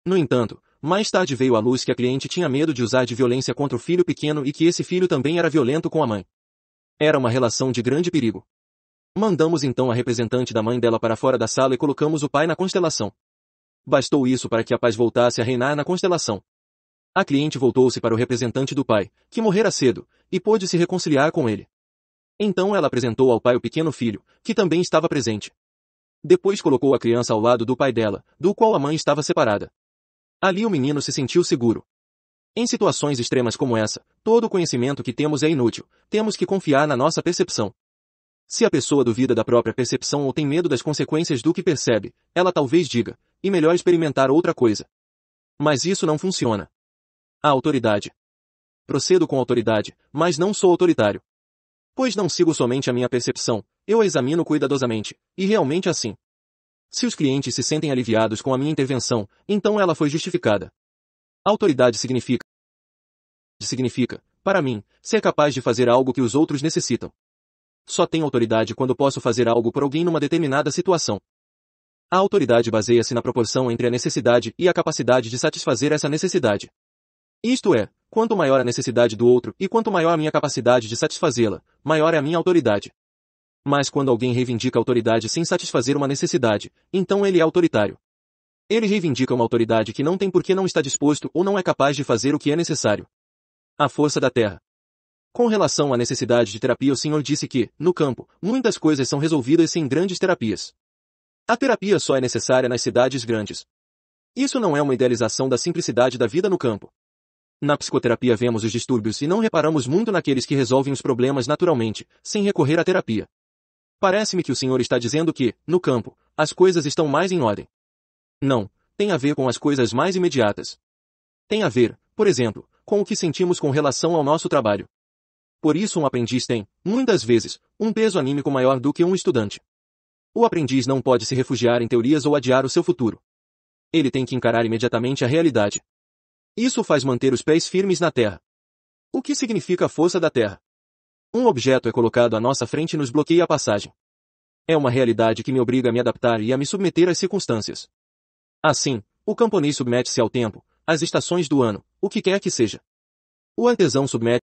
No entanto, mais tarde veio à luz que a cliente tinha medo de usar de violência contra o filho pequeno e que esse filho também era violento com a mãe. Era uma relação de grande perigo. Mandamos então a representante da mãe dela para fora da sala e colocamos o pai na constelação. Bastou isso para que a paz voltasse a reinar na constelação. A cliente voltou-se para o representante do pai, que morrera cedo, e pôde se reconciliar com ele. Então ela apresentou ao pai o pequeno filho, que também estava presente. Depois colocou a criança ao lado do pai dela, do qual a mãe estava separada. Ali o menino se sentiu seguro. Em situações extremas como essa, todo o conhecimento que temos é inútil, temos que confiar na nossa percepção. Se a pessoa duvida da própria percepção ou tem medo das consequências do que percebe, ela talvez diga, e melhor experimentar outra coisa. Mas isso não funciona. A autoridade. Procedo com autoridade, mas não sou autoritário. Pois não sigo somente a minha percepção, eu a examino cuidadosamente, e realmente assim, se os clientes se sentem aliviados com a minha intervenção, então ela foi justificada. Autoridade significa significa, para mim, ser capaz de fazer algo que os outros necessitam. Só tenho autoridade quando posso fazer algo por alguém numa determinada situação. A autoridade baseia-se na proporção entre a necessidade e a capacidade de satisfazer essa necessidade. Isto é, quanto maior a necessidade do outro e quanto maior a minha capacidade de satisfazê-la, maior é a minha autoridade. Mas quando alguém reivindica autoridade sem satisfazer uma necessidade, então ele é autoritário. Ele reivindica uma autoridade que não tem porque não está disposto ou não é capaz de fazer o que é necessário. A força da terra. Com relação à necessidade de terapia, o senhor disse que, no campo, muitas coisas são resolvidas sem grandes terapias. A terapia só é necessária nas cidades grandes. Isso não é uma idealização da simplicidade da vida no campo. Na psicoterapia vemos os distúrbios e não reparamos muito naqueles que resolvem os problemas naturalmente, sem recorrer à terapia. Parece-me que o senhor está dizendo que, no campo, as coisas estão mais em ordem. Não, tem a ver com as coisas mais imediatas. Tem a ver, por exemplo, com o que sentimos com relação ao nosso trabalho. Por isso um aprendiz tem, muitas vezes, um peso anímico maior do que um estudante. O aprendiz não pode se refugiar em teorias ou adiar o seu futuro. Ele tem que encarar imediatamente a realidade. Isso faz manter os pés firmes na terra. O que significa a força da terra? Um objeto é colocado à nossa frente e nos bloqueia a passagem. É uma realidade que me obriga a me adaptar e a me submeter às circunstâncias. Assim, o camponês submete-se ao tempo, às estações do ano, o que quer que seja. O artesão submete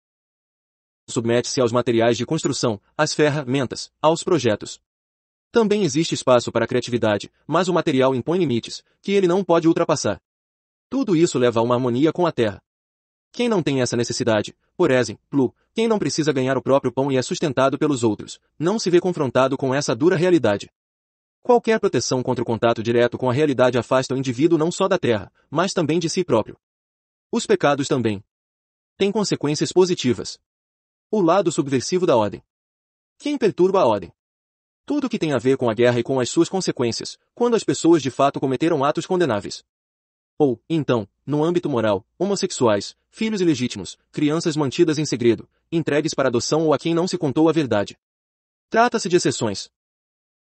submete-se aos materiais de construção, às ferramentas, aos projetos. Também existe espaço para a criatividade, mas o material impõe limites, que ele não pode ultrapassar. Tudo isso leva a uma harmonia com a terra. Quem não tem essa necessidade, por exemplo, quem não precisa ganhar o próprio pão e é sustentado pelos outros, não se vê confrontado com essa dura realidade. Qualquer proteção contra o contato direto com a realidade afasta o indivíduo não só da terra, mas também de si próprio. Os pecados também têm consequências positivas. O lado subversivo da ordem. Quem perturba a ordem? Tudo que tem a ver com a guerra e com as suas consequências, quando as pessoas de fato cometeram atos condenáveis. Ou, então, no âmbito moral, homossexuais, filhos ilegítimos, crianças mantidas em segredo, entregues para adoção ou a quem não se contou a verdade. Trata-se de exceções.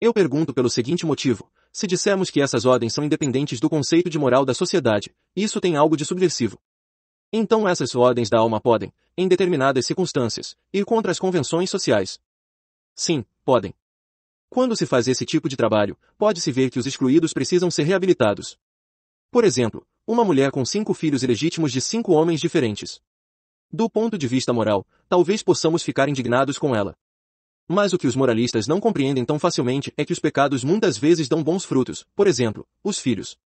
Eu pergunto pelo seguinte motivo, se dissermos que essas ordens são independentes do conceito de moral da sociedade, isso tem algo de subversivo. Então essas ordens da alma podem, em determinadas circunstâncias, ir contra as convenções sociais. Sim, podem. Quando se faz esse tipo de trabalho, pode-se ver que os excluídos precisam ser reabilitados. Por exemplo, uma mulher com cinco filhos ilegítimos de cinco homens diferentes. Do ponto de vista moral, talvez possamos ficar indignados com ela. Mas o que os moralistas não compreendem tão facilmente é que os pecados muitas vezes dão bons frutos, por exemplo, os filhos.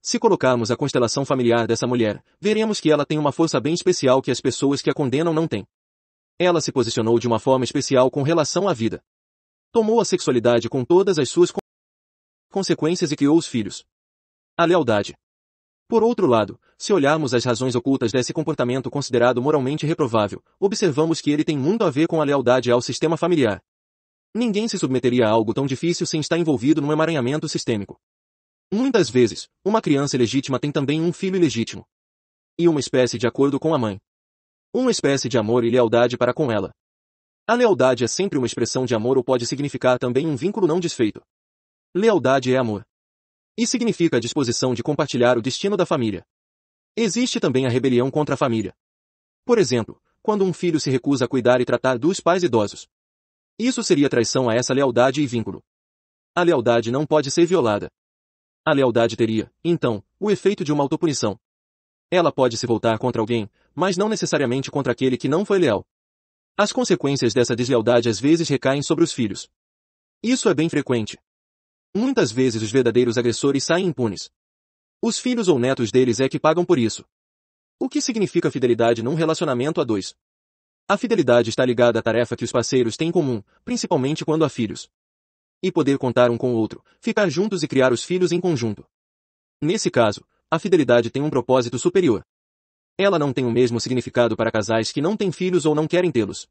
Se colocarmos a constelação familiar dessa mulher, veremos que ela tem uma força bem especial que as pessoas que a condenam não têm. Ela se posicionou de uma forma especial com relação à vida. Tomou a sexualidade com todas as suas consequências e criou os filhos. A lealdade. Por outro lado, se olharmos as razões ocultas desse comportamento considerado moralmente reprovável, observamos que ele tem muito a ver com a lealdade ao sistema familiar. Ninguém se submeteria a algo tão difícil sem estar envolvido num emaranhamento sistêmico. Muitas vezes, uma criança legítima tem também um filho ilegítimo. E uma espécie de acordo com a mãe. Uma espécie de amor e lealdade para com ela. A lealdade é sempre uma expressão de amor ou pode significar também um vínculo não desfeito. Lealdade é amor. E significa a disposição de compartilhar o destino da família. Existe também a rebelião contra a família. Por exemplo, quando um filho se recusa a cuidar e tratar dos pais idosos. Isso seria traição a essa lealdade e vínculo. A lealdade não pode ser violada. A lealdade teria, então, o efeito de uma autopunição. Ela pode se voltar contra alguém, mas não necessariamente contra aquele que não foi leal. As consequências dessa deslealdade às vezes recaem sobre os filhos. Isso é bem frequente. Muitas vezes os verdadeiros agressores saem impunes. Os filhos ou netos deles é que pagam por isso. O que significa fidelidade num relacionamento a dois? A fidelidade está ligada à tarefa que os parceiros têm em comum, principalmente quando há filhos. E poder contar um com o outro, ficar juntos e criar os filhos em conjunto. Nesse caso, a fidelidade tem um propósito superior. Ela não tem o mesmo significado para casais que não têm filhos ou não querem tê-los.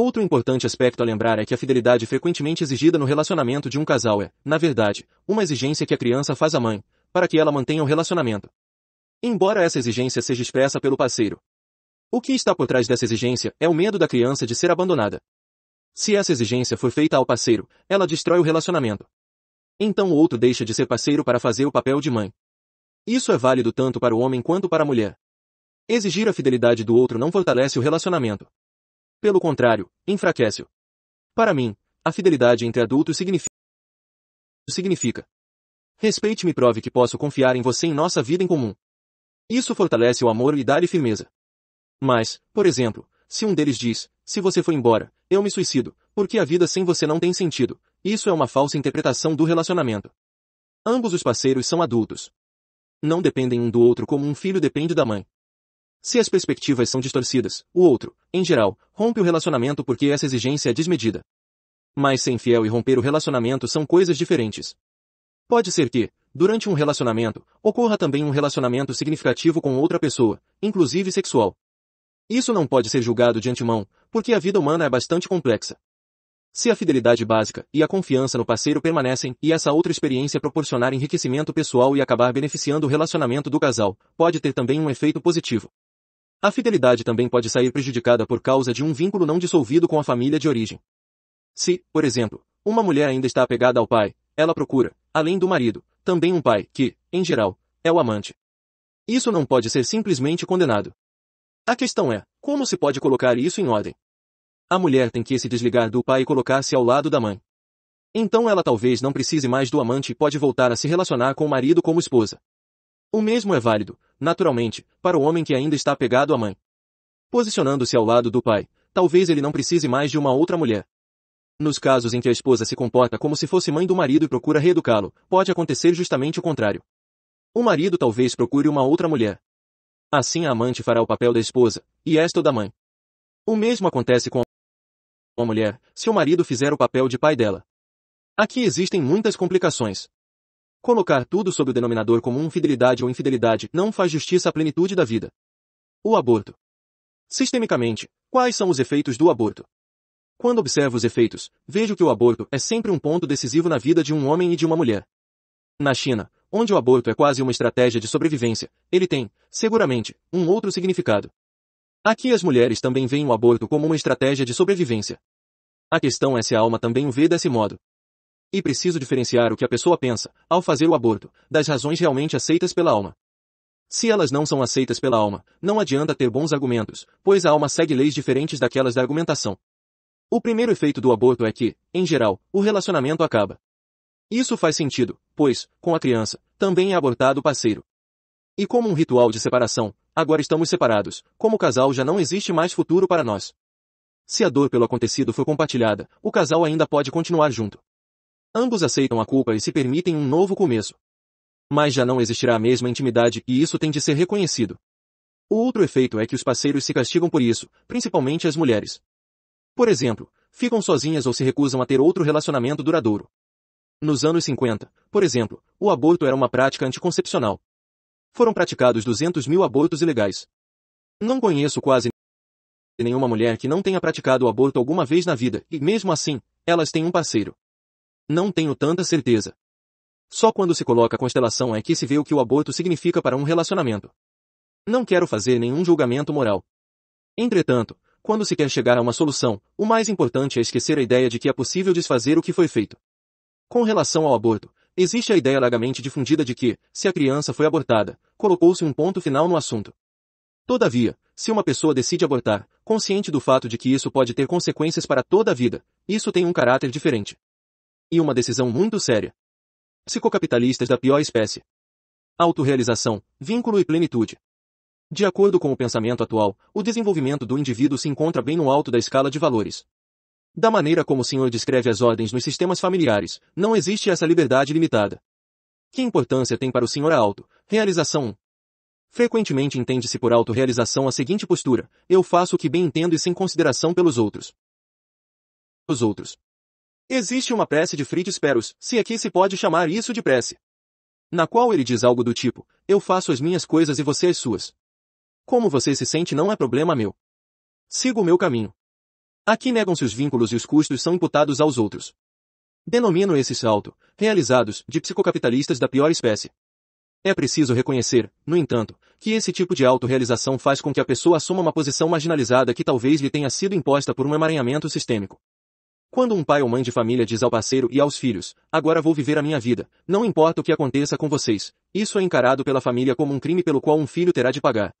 Outro importante aspecto a lembrar é que a fidelidade frequentemente exigida no relacionamento de um casal é, na verdade, uma exigência que a criança faz à mãe, para que ela mantenha o relacionamento. Embora essa exigência seja expressa pelo parceiro, o que está por trás dessa exigência é o medo da criança de ser abandonada. Se essa exigência for feita ao parceiro, ela destrói o relacionamento. Então o outro deixa de ser parceiro para fazer o papel de mãe. Isso é válido tanto para o homem quanto para a mulher. Exigir a fidelidade do outro não fortalece o relacionamento. Pelo contrário, enfraquece-o. Para mim, a fidelidade entre adultos significa significa respeite-me e prove que posso confiar em você em nossa vida em comum. Isso fortalece o amor e dá-lhe firmeza. Mas, por exemplo, se um deles diz, se você for embora, eu me suicido, porque a vida sem você não tem sentido, isso é uma falsa interpretação do relacionamento. Ambos os parceiros são adultos. Não dependem um do outro como um filho depende da mãe. Se as perspectivas são distorcidas, o outro, em geral, rompe o relacionamento porque essa exigência é desmedida. Mas ser infiel e romper o relacionamento são coisas diferentes. Pode ser que, durante um relacionamento, ocorra também um relacionamento significativo com outra pessoa, inclusive sexual. Isso não pode ser julgado de antemão, porque a vida humana é bastante complexa. Se a fidelidade básica e a confiança no parceiro permanecem e essa outra experiência proporcionar enriquecimento pessoal e acabar beneficiando o relacionamento do casal, pode ter também um efeito positivo. A fidelidade também pode sair prejudicada por causa de um vínculo não dissolvido com a família de origem. Se, por exemplo, uma mulher ainda está apegada ao pai, ela procura, além do marido, também um pai que, em geral, é o amante. Isso não pode ser simplesmente condenado. A questão é, como se pode colocar isso em ordem? A mulher tem que se desligar do pai e colocar-se ao lado da mãe. Então ela talvez não precise mais do amante e pode voltar a se relacionar com o marido como esposa. O mesmo é válido, naturalmente, para o homem que ainda está apegado à mãe. Posicionando-se ao lado do pai, talvez ele não precise mais de uma outra mulher. Nos casos em que a esposa se comporta como se fosse mãe do marido e procura reeducá-lo, pode acontecer justamente o contrário. O marido talvez procure uma outra mulher. Assim a amante fará o papel da esposa, e esta o da mãe. O mesmo acontece com a mulher, se o marido fizer o papel de pai dela. Aqui existem muitas complicações. Colocar tudo sob o denominador comum fidelidade ou infidelidade não faz justiça à plenitude da vida. O aborto. Sistemicamente, quais são os efeitos do aborto? Quando observo os efeitos, vejo que o aborto é sempre um ponto decisivo na vida de um homem e de uma mulher. Na China, onde o aborto é quase uma estratégia de sobrevivência, ele tem, seguramente, um outro significado. Aqui as mulheres também veem o aborto como uma estratégia de sobrevivência. A questão é se a alma também o vê desse modo. E preciso diferenciar o que a pessoa pensa, ao fazer o aborto, das razões realmente aceitas pela alma. Se elas não são aceitas pela alma, não adianta ter bons argumentos, pois a alma segue leis diferentes daquelas da argumentação. O primeiro efeito do aborto é que, em geral, o relacionamento acaba. Isso faz sentido, pois, com a criança, também é abortado o parceiro. E como um ritual de separação, agora estamos separados, como casal já não existe mais futuro para nós. Se a dor pelo acontecido foi compartilhada, o casal ainda pode continuar junto. Ambos aceitam a culpa e se permitem um novo começo. Mas já não existirá a mesma intimidade e isso tem de ser reconhecido. O outro efeito é que os parceiros se castigam por isso, principalmente as mulheres. Por exemplo, ficam sozinhas ou se recusam a ter outro relacionamento duradouro. Nos anos 50, por exemplo, o aborto era uma prática anticoncepcional. Foram praticados 200 mil abortos ilegais. Não conheço quase nenhuma mulher que não tenha praticado o aborto alguma vez na vida, e mesmo assim, elas têm um parceiro. Não tenho tanta certeza. Só quando se coloca a constelação é que se vê o que o aborto significa para um relacionamento. Não quero fazer nenhum julgamento moral. Entretanto, quando se quer chegar a uma solução, o mais importante é esquecer a ideia de que é possível desfazer o que foi feito. Com relação ao aborto, existe a ideia largamente difundida de que, se a criança foi abortada, colocou-se um ponto final no assunto. Todavia, se uma pessoa decide abortar, consciente do fato de que isso pode ter consequências para toda a vida, isso tem um caráter diferente. E uma decisão muito séria. Psicocapitalistas da pior espécie. Autorealização, vínculo e plenitude. De acordo com o pensamento atual, o desenvolvimento do indivíduo se encontra bem no alto da escala de valores. Da maneira como o senhor descreve as ordens nos sistemas familiares, não existe essa liberdade limitada. Que importância tem para o senhor a auto-realização? Frequentemente entende-se por auto-realização a seguinte postura, eu faço o que bem entendo e sem consideração pelos outros. Os outros. Existe uma prece de Fritz Perus, se aqui é se pode chamar isso de prece. Na qual ele diz algo do tipo, eu faço as minhas coisas e você as suas. Como você se sente não é problema meu. Sigo o meu caminho. Aqui negam-se os vínculos e os custos são imputados aos outros. Denomino esses salto, realizados, de psicocapitalistas da pior espécie. É preciso reconhecer, no entanto, que esse tipo de autorrealização faz com que a pessoa assuma uma posição marginalizada que talvez lhe tenha sido imposta por um emaranhamento sistêmico. Quando um pai ou mãe de família diz ao parceiro e aos filhos, agora vou viver a minha vida, não importa o que aconteça com vocês, isso é encarado pela família como um crime pelo qual um filho terá de pagar.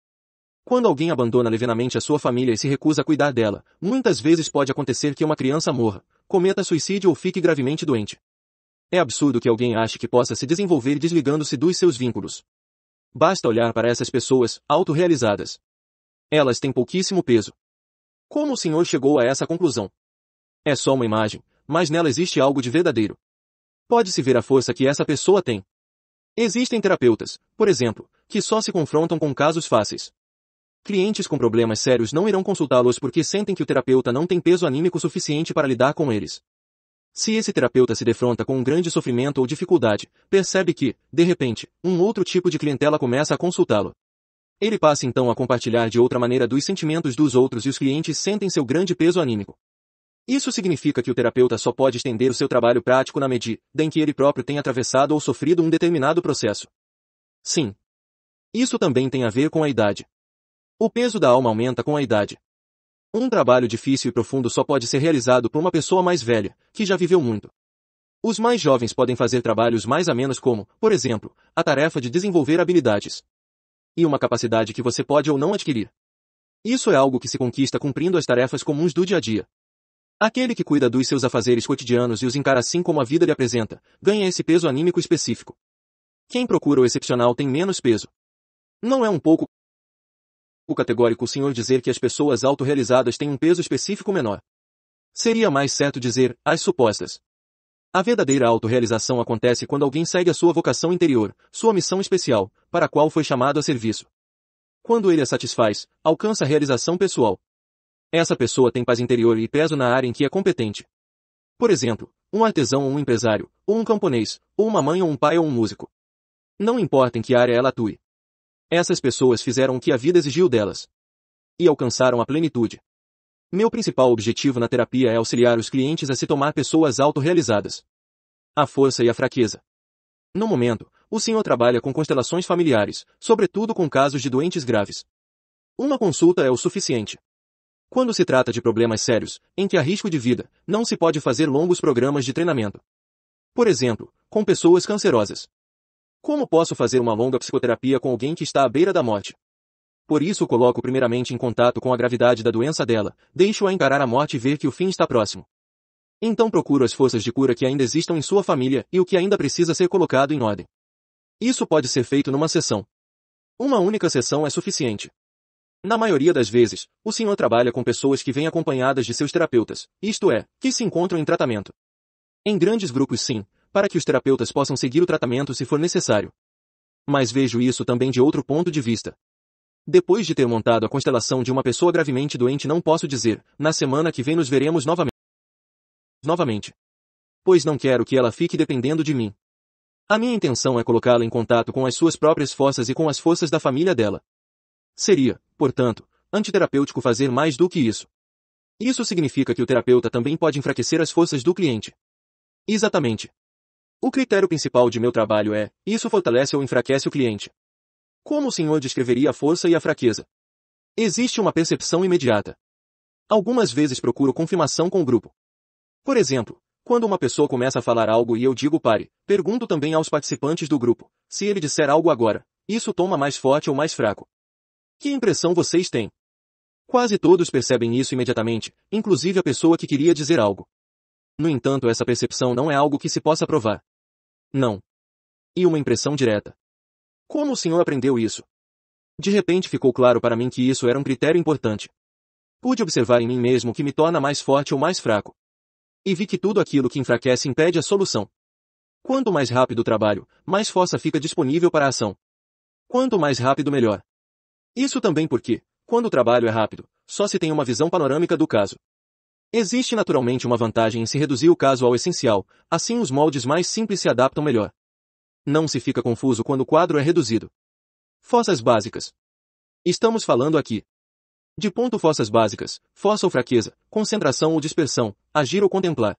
Quando alguém abandona levianamente a sua família e se recusa a cuidar dela, muitas vezes pode acontecer que uma criança morra, cometa suicídio ou fique gravemente doente. É absurdo que alguém ache que possa se desenvolver desligando-se dos seus vínculos. Basta olhar para essas pessoas, autorrealizadas. Elas têm pouquíssimo peso. Como o senhor chegou a essa conclusão? É só uma imagem, mas nela existe algo de verdadeiro. Pode-se ver a força que essa pessoa tem. Existem terapeutas, por exemplo, que só se confrontam com casos fáceis. Clientes com problemas sérios não irão consultá-los porque sentem que o terapeuta não tem peso anímico suficiente para lidar com eles. Se esse terapeuta se defronta com um grande sofrimento ou dificuldade, percebe que, de repente, um outro tipo de clientela começa a consultá-lo. Ele passa então a compartilhar de outra maneira dos sentimentos dos outros e os clientes sentem seu grande peso anímico. Isso significa que o terapeuta só pode estender o seu trabalho prático na medida em que ele próprio tem atravessado ou sofrido um determinado processo. Sim. Isso também tem a ver com a idade. O peso da alma aumenta com a idade. Um trabalho difícil e profundo só pode ser realizado por uma pessoa mais velha, que já viveu muito. Os mais jovens podem fazer trabalhos mais amenos como, por exemplo, a tarefa de desenvolver habilidades. E uma capacidade que você pode ou não adquirir. Isso é algo que se conquista cumprindo as tarefas comuns do dia a dia. Aquele que cuida dos seus afazeres cotidianos e os encara assim como a vida lhe apresenta, ganha esse peso anímico específico. Quem procura o excepcional tem menos peso. Não é um pouco categórico o senhor dizer que as pessoas autorrealizadas têm um peso específico menor. Seria mais certo dizer, as supostas. A verdadeira autorrealização acontece quando alguém segue a sua vocação interior, sua missão especial, para a qual foi chamado a serviço. Quando ele a satisfaz, alcança a realização pessoal. Essa pessoa tem paz interior e peso na área em que é competente. Por exemplo, um artesão ou um empresário, ou um camponês, ou uma mãe ou um pai ou um músico. Não importa em que área ela atue. Essas pessoas fizeram o que a vida exigiu delas. E alcançaram a plenitude. Meu principal objetivo na terapia é auxiliar os clientes a se tomar pessoas autorrealizadas. A força e a fraqueza. No momento, o senhor trabalha com constelações familiares, sobretudo com casos de doentes graves. Uma consulta é o suficiente. Quando se trata de problemas sérios, em que há risco de vida, não se pode fazer longos programas de treinamento. Por exemplo, com pessoas cancerosas. Como posso fazer uma longa psicoterapia com alguém que está à beira da morte? Por isso coloco primeiramente em contato com a gravidade da doença dela, deixo-a encarar a morte e ver que o fim está próximo. Então procuro as forças de cura que ainda existam em sua família e o que ainda precisa ser colocado em ordem. Isso pode ser feito numa sessão. Uma única sessão é suficiente. Na maioria das vezes, o senhor trabalha com pessoas que vêm acompanhadas de seus terapeutas, isto é, que se encontram em tratamento. Em grandes grupos sim, para que os terapeutas possam seguir o tratamento se for necessário. Mas vejo isso também de outro ponto de vista. Depois de ter montado a constelação de uma pessoa gravemente doente não posso dizer, na semana que vem nos veremos novamente. Novamente. Pois não quero que ela fique dependendo de mim. A minha intenção é colocá-la em contato com as suas próprias forças e com as forças da família dela. Seria, portanto, antiterapêutico fazer mais do que isso. Isso significa que o terapeuta também pode enfraquecer as forças do cliente. Exatamente. O critério principal de meu trabalho é, isso fortalece ou enfraquece o cliente. Como o senhor descreveria a força e a fraqueza? Existe uma percepção imediata. Algumas vezes procuro confirmação com o grupo. Por exemplo, quando uma pessoa começa a falar algo e eu digo pare, pergunto também aos participantes do grupo, se ele disser algo agora, isso toma mais forte ou mais fraco. Que impressão vocês têm? Quase todos percebem isso imediatamente, inclusive a pessoa que queria dizer algo. No entanto, essa percepção não é algo que se possa provar. Não. E uma impressão direta. Como o senhor aprendeu isso? De repente ficou claro para mim que isso era um critério importante. Pude observar em mim mesmo que me torna mais forte ou mais fraco. E vi que tudo aquilo que enfraquece impede a solução. Quanto mais rápido o trabalho, mais força fica disponível para a ação. Quanto mais rápido melhor. Isso também porque, quando o trabalho é rápido, só se tem uma visão panorâmica do caso. Existe naturalmente uma vantagem em se reduzir o caso ao essencial, assim os moldes mais simples se adaptam melhor. Não se fica confuso quando o quadro é reduzido. Fossas básicas. Estamos falando aqui de ponto fossas básicas, força ou fraqueza, concentração ou dispersão, agir ou contemplar.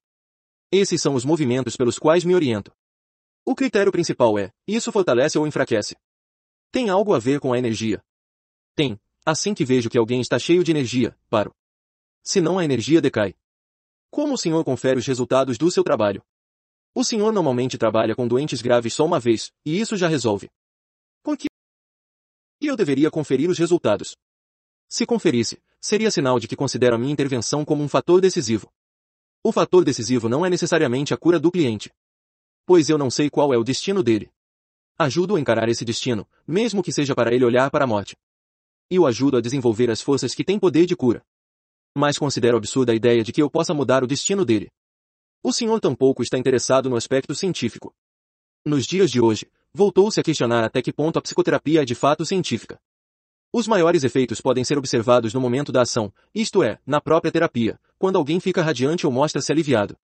Esses são os movimentos pelos quais me oriento. O critério principal é, isso fortalece ou enfraquece. Tem algo a ver com a energia, tem. Assim que vejo que alguém está cheio de energia, paro. Senão a energia decai. Como o senhor confere os resultados do seu trabalho? O senhor normalmente trabalha com doentes graves só uma vez, e isso já resolve. Com que eu deveria conferir os resultados? Se conferisse, seria sinal de que considera minha intervenção como um fator decisivo. O fator decisivo não é necessariamente a cura do cliente. Pois eu não sei qual é o destino dele. Ajudo a encarar esse destino, mesmo que seja para ele olhar para a morte e o ajudo a desenvolver as forças que têm poder de cura. Mas considero absurda a ideia de que eu possa mudar o destino dele. O senhor tampouco está interessado no aspecto científico. Nos dias de hoje, voltou-se a questionar até que ponto a psicoterapia é de fato científica. Os maiores efeitos podem ser observados no momento da ação, isto é, na própria terapia, quando alguém fica radiante ou mostra-se aliviado.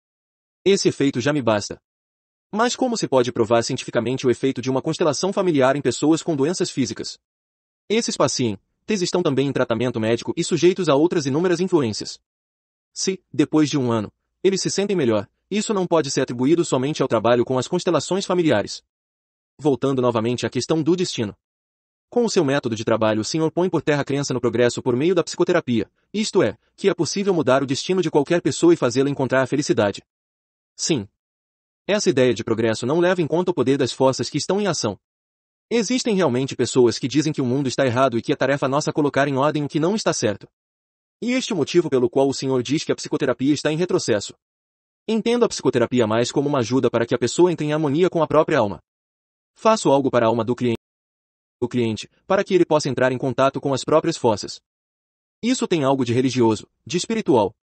Esse efeito já me basta. Mas como se pode provar cientificamente o efeito de uma constelação familiar em pessoas com doenças físicas? Esses passiem, tes estão também em tratamento médico e sujeitos a outras inúmeras influências. Se, depois de um ano, eles se sentem melhor, isso não pode ser atribuído somente ao trabalho com as constelações familiares. Voltando novamente à questão do destino. Com o seu método de trabalho, o senhor põe por terra a crença no progresso por meio da psicoterapia, isto é, que é possível mudar o destino de qualquer pessoa e fazê-la encontrar a felicidade. Sim. Essa ideia de progresso não leva em conta o poder das forças que estão em ação, Existem realmente pessoas que dizem que o mundo está errado e que é tarefa nossa é colocar em ordem o que não está certo. E este é o motivo pelo qual o senhor diz que a psicoterapia está em retrocesso. Entendo a psicoterapia mais como uma ajuda para que a pessoa entre em harmonia com a própria alma. Faço algo para a alma do cliente, do cliente, para que ele possa entrar em contato com as próprias forças. Isso tem algo de religioso, de espiritual.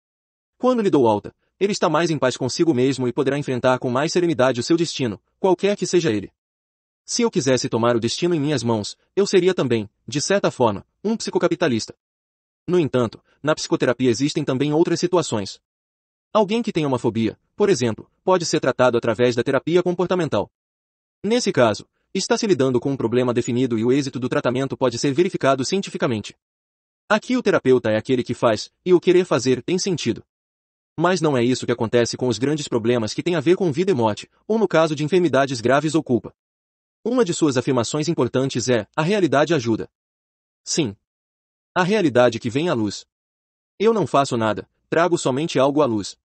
Quando lhe dou alta, ele está mais em paz consigo mesmo e poderá enfrentar com mais serenidade o seu destino, qualquer que seja ele. Se eu quisesse tomar o destino em minhas mãos, eu seria também, de certa forma, um psicocapitalista. No entanto, na psicoterapia existem também outras situações. Alguém que tem uma fobia, por exemplo, pode ser tratado através da terapia comportamental. Nesse caso, está se lidando com um problema definido e o êxito do tratamento pode ser verificado cientificamente. Aqui o terapeuta é aquele que faz, e o querer fazer tem sentido. Mas não é isso que acontece com os grandes problemas que têm a ver com vida e morte, ou no caso de enfermidades graves ou culpa. Uma de suas afirmações importantes é: a realidade ajuda. Sim. A realidade que vem à luz. Eu não faço nada, trago somente algo à luz.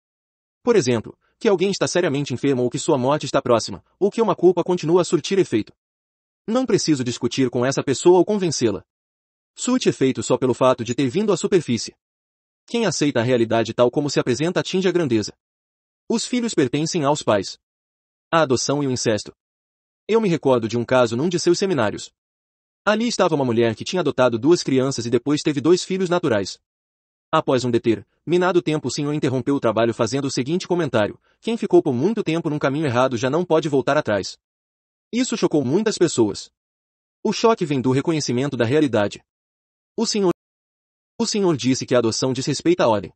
Por exemplo, que alguém está seriamente enfermo ou que sua morte está próxima, ou que uma culpa continua a surtir efeito. Não preciso discutir com essa pessoa ou convencê-la. Surte efeito só pelo fato de ter vindo à superfície. Quem aceita a realidade tal como se apresenta atinge a grandeza. Os filhos pertencem aos pais. A adoção e o incesto, eu me recordo de um caso num de seus seminários. Ali estava uma mulher que tinha adotado duas crianças e depois teve dois filhos naturais. Após um deter, minado tempo o senhor interrompeu o trabalho fazendo o seguinte comentário, quem ficou por muito tempo num caminho errado já não pode voltar atrás. Isso chocou muitas pessoas. O choque vem do reconhecimento da realidade. O senhor, o senhor disse que a adoção desrespeita a ordem.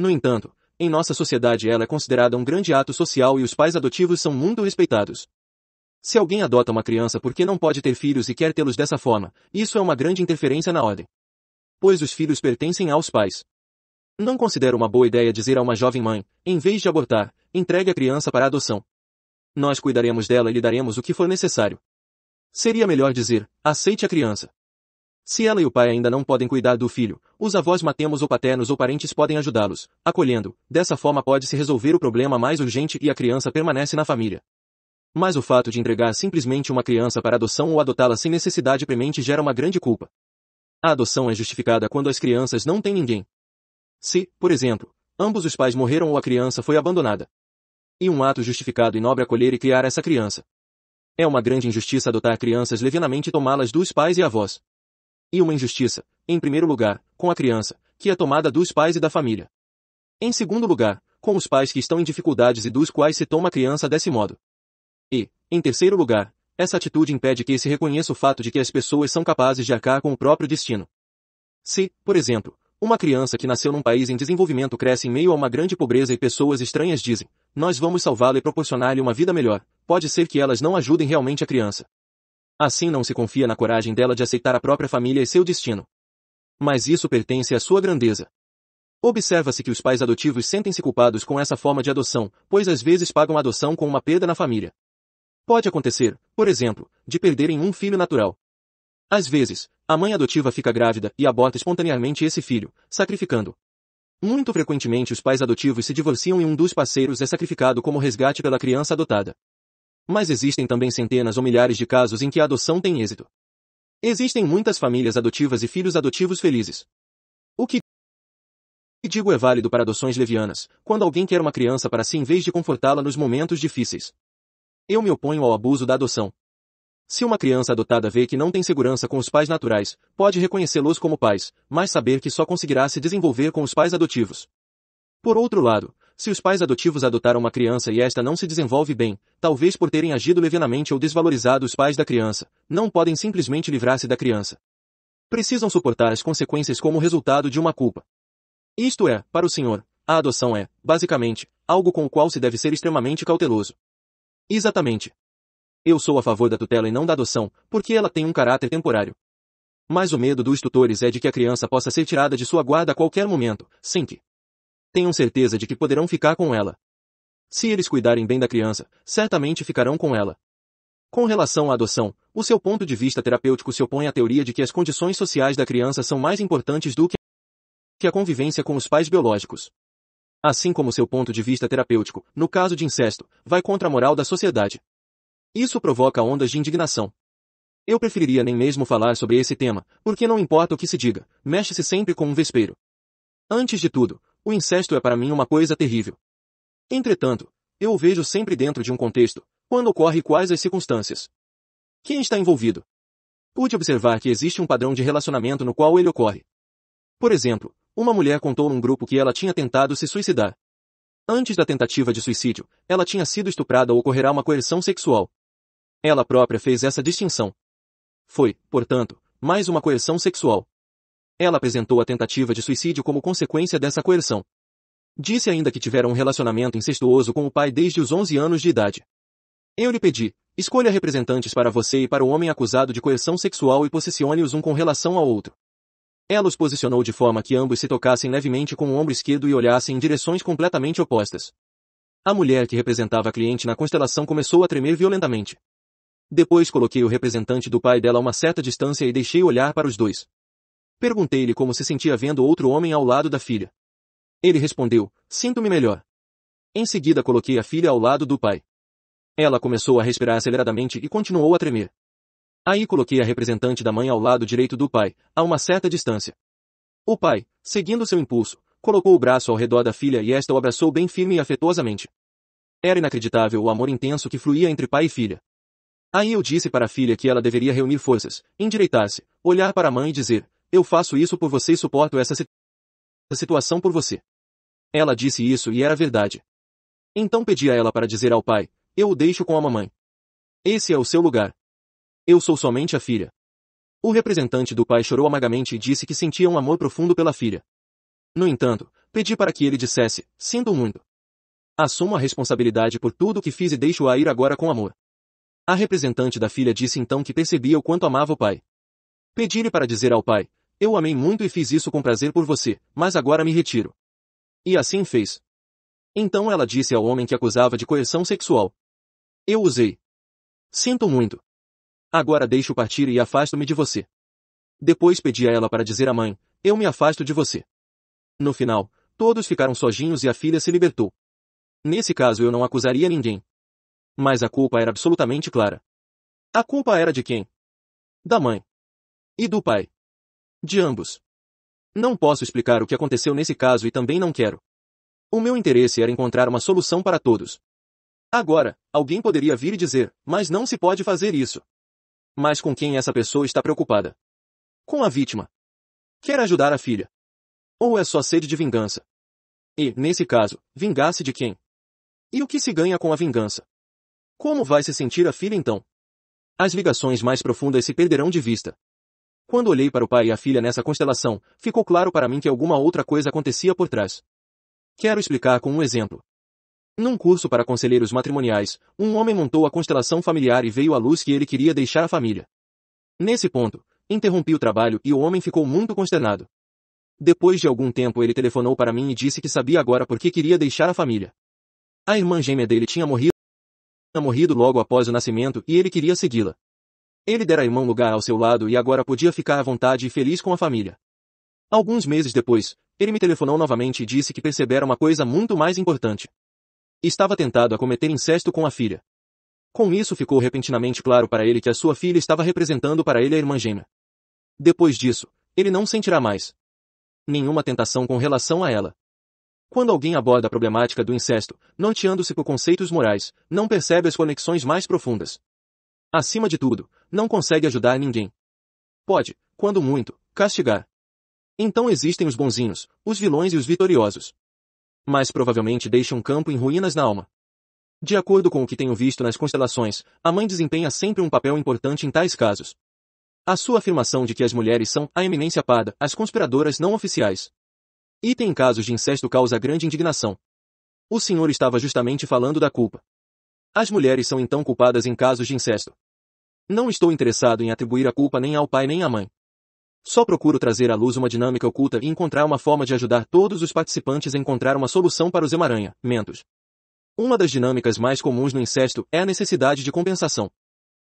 No entanto, em nossa sociedade ela é considerada um grande ato social e os pais adotivos são muito respeitados. Se alguém adota uma criança porque não pode ter filhos e quer tê-los dessa forma, isso é uma grande interferência na ordem. Pois os filhos pertencem aos pais. Não considero uma boa ideia dizer a uma jovem mãe, em vez de abortar, entregue a criança para a adoção. Nós cuidaremos dela e lhe daremos o que for necessário. Seria melhor dizer, aceite a criança. Se ela e o pai ainda não podem cuidar do filho, os avós maternos ou paternos ou parentes podem ajudá-los, acolhendo, dessa forma pode-se resolver o problema mais urgente e a criança permanece na família. Mas o fato de entregar simplesmente uma criança para adoção ou adotá-la sem necessidade premente gera uma grande culpa. A adoção é justificada quando as crianças não têm ninguém. Se, por exemplo, ambos os pais morreram ou a criança foi abandonada. E um ato justificado e nobre acolher e criar essa criança. É uma grande injustiça adotar crianças levianamente tomá-las dos pais e avós. E uma injustiça, em primeiro lugar, com a criança, que é tomada dos pais e da família. Em segundo lugar, com os pais que estão em dificuldades e dos quais se toma a criança desse modo. E, em terceiro lugar, essa atitude impede que se reconheça o fato de que as pessoas são capazes de arcar com o próprio destino. Se, por exemplo, uma criança que nasceu num país em desenvolvimento cresce em meio a uma grande pobreza e pessoas estranhas dizem, nós vamos salvá-la e proporcionar-lhe uma vida melhor, pode ser que elas não ajudem realmente a criança. Assim não se confia na coragem dela de aceitar a própria família e seu destino. Mas isso pertence à sua grandeza. Observa-se que os pais adotivos sentem-se culpados com essa forma de adoção, pois às vezes pagam a adoção com uma perda na família. Pode acontecer, por exemplo, de perderem um filho natural. Às vezes, a mãe adotiva fica grávida e aborta espontaneamente esse filho, sacrificando. Muito frequentemente os pais adotivos se divorciam e um dos parceiros é sacrificado como resgate pela criança adotada. Mas existem também centenas ou milhares de casos em que a adoção tem êxito. Existem muitas famílias adotivas e filhos adotivos felizes. O que digo é válido para adoções levianas, quando alguém quer uma criança para si em vez de confortá-la nos momentos difíceis. Eu me oponho ao abuso da adoção. Se uma criança adotada vê que não tem segurança com os pais naturais, pode reconhecê-los como pais, mas saber que só conseguirá se desenvolver com os pais adotivos. Por outro lado, se os pais adotivos adotaram uma criança e esta não se desenvolve bem, talvez por terem agido levianamente ou desvalorizado os pais da criança, não podem simplesmente livrar-se da criança. Precisam suportar as consequências como resultado de uma culpa. Isto é, para o senhor, a adoção é, basicamente, algo com o qual se deve ser extremamente cauteloso. Exatamente. Eu sou a favor da tutela e não da adoção, porque ela tem um caráter temporário. Mas o medo dos tutores é de que a criança possa ser tirada de sua guarda a qualquer momento, sem que tenham certeza de que poderão ficar com ela. Se eles cuidarem bem da criança, certamente ficarão com ela. Com relação à adoção, o seu ponto de vista terapêutico se opõe à teoria de que as condições sociais da criança são mais importantes do que a convivência com os pais biológicos assim como seu ponto de vista terapêutico, no caso de incesto, vai contra a moral da sociedade. Isso provoca ondas de indignação. Eu preferiria nem mesmo falar sobre esse tema, porque não importa o que se diga, mexe-se sempre com um vespeiro. Antes de tudo, o incesto é para mim uma coisa terrível. Entretanto, eu o vejo sempre dentro de um contexto, quando ocorre quais as circunstâncias. Quem está envolvido? Pude observar que existe um padrão de relacionamento no qual ele ocorre. Por exemplo, uma mulher contou a um grupo que ela tinha tentado se suicidar. Antes da tentativa de suicídio, ela tinha sido estuprada ou ocorrerá uma coerção sexual. Ela própria fez essa distinção. Foi, portanto, mais uma coerção sexual. Ela apresentou a tentativa de suicídio como consequência dessa coerção. Disse ainda que tiveram um relacionamento incestuoso com o pai desde os 11 anos de idade. Eu lhe pedi, escolha representantes para você e para o homem acusado de coerção sexual e posicione os um com relação ao outro. Ela os posicionou de forma que ambos se tocassem levemente com o ombro esquerdo e olhassem em direções completamente opostas. A mulher que representava a cliente na constelação começou a tremer violentamente. Depois coloquei o representante do pai dela a uma certa distância e deixei olhar para os dois. Perguntei-lhe como se sentia vendo outro homem ao lado da filha. Ele respondeu, sinto-me melhor. Em seguida coloquei a filha ao lado do pai. Ela começou a respirar aceleradamente e continuou a tremer. Aí coloquei a representante da mãe ao lado direito do pai, a uma certa distância. O pai, seguindo seu impulso, colocou o braço ao redor da filha e esta o abraçou bem firme e afetuosamente. Era inacreditável o amor intenso que fluía entre pai e filha. Aí eu disse para a filha que ela deveria reunir forças, endireitar-se, olhar para a mãe e dizer, eu faço isso por você e suporto essa, situação por você. Ela disse isso e era verdade. Então pedi a ela para dizer ao pai, eu o deixo com a mamãe. Esse é o seu lugar. Eu sou somente a filha. O representante do pai chorou amargamente e disse que sentia um amor profundo pela filha. No entanto, pedi para que ele dissesse, sinto muito. Assumo a responsabilidade por tudo o que fiz e deixo-a ir agora com amor. A representante da filha disse então que percebia o quanto amava o pai. Pedi-lhe para dizer ao pai, eu amei muito e fiz isso com prazer por você, mas agora me retiro. E assim fez. Então ela disse ao homem que acusava de coerção sexual. Eu usei. Sinto muito. Agora deixo partir e afasto-me de você. Depois pedi a ela para dizer à mãe, eu me afasto de você. No final, todos ficaram sozinhos e a filha se libertou. Nesse caso eu não acusaria ninguém. Mas a culpa era absolutamente clara. A culpa era de quem? Da mãe. E do pai. De ambos. Não posso explicar o que aconteceu nesse caso e também não quero. O meu interesse era encontrar uma solução para todos. Agora, alguém poderia vir e dizer, mas não se pode fazer isso. Mas com quem essa pessoa está preocupada? Com a vítima. Quer ajudar a filha. Ou é só sede de vingança? E, nesse caso, vingar-se de quem? E o que se ganha com a vingança? Como vai se sentir a filha então? As ligações mais profundas se perderão de vista. Quando olhei para o pai e a filha nessa constelação, ficou claro para mim que alguma outra coisa acontecia por trás. Quero explicar com um exemplo. Num curso para conselheiros matrimoniais, um homem montou a constelação familiar e veio à luz que ele queria deixar a família. Nesse ponto, interrompi o trabalho e o homem ficou muito consternado. Depois de algum tempo ele telefonou para mim e disse que sabia agora por que queria deixar a família. A irmã gêmea dele tinha morrido, morrido logo após o nascimento e ele queria segui-la. Ele dera a irmã lugar ao seu lado e agora podia ficar à vontade e feliz com a família. Alguns meses depois, ele me telefonou novamente e disse que percebera uma coisa muito mais importante estava tentado a cometer incesto com a filha. Com isso ficou repentinamente claro para ele que a sua filha estava representando para ele a irmã gêmea. Depois disso, ele não sentirá mais nenhuma tentação com relação a ela. Quando alguém aborda a problemática do incesto, norteando-se por conceitos morais, não percebe as conexões mais profundas. Acima de tudo, não consegue ajudar ninguém. Pode, quando muito, castigar. Então existem os bonzinhos, os vilões e os vitoriosos mas provavelmente deixa um campo em ruínas na alma. De acordo com o que tenho visto nas constelações, a mãe desempenha sempre um papel importante em tais casos. A sua afirmação de que as mulheres são a eminência parda, as conspiradoras não oficiais. Item casos de incesto causa grande indignação. O senhor estava justamente falando da culpa. As mulheres são então culpadas em casos de incesto. Não estou interessado em atribuir a culpa nem ao pai nem à mãe. Só procuro trazer à luz uma dinâmica oculta e encontrar uma forma de ajudar todos os participantes a encontrar uma solução para os emaranhamentos. Uma das dinâmicas mais comuns no incesto é a necessidade de compensação.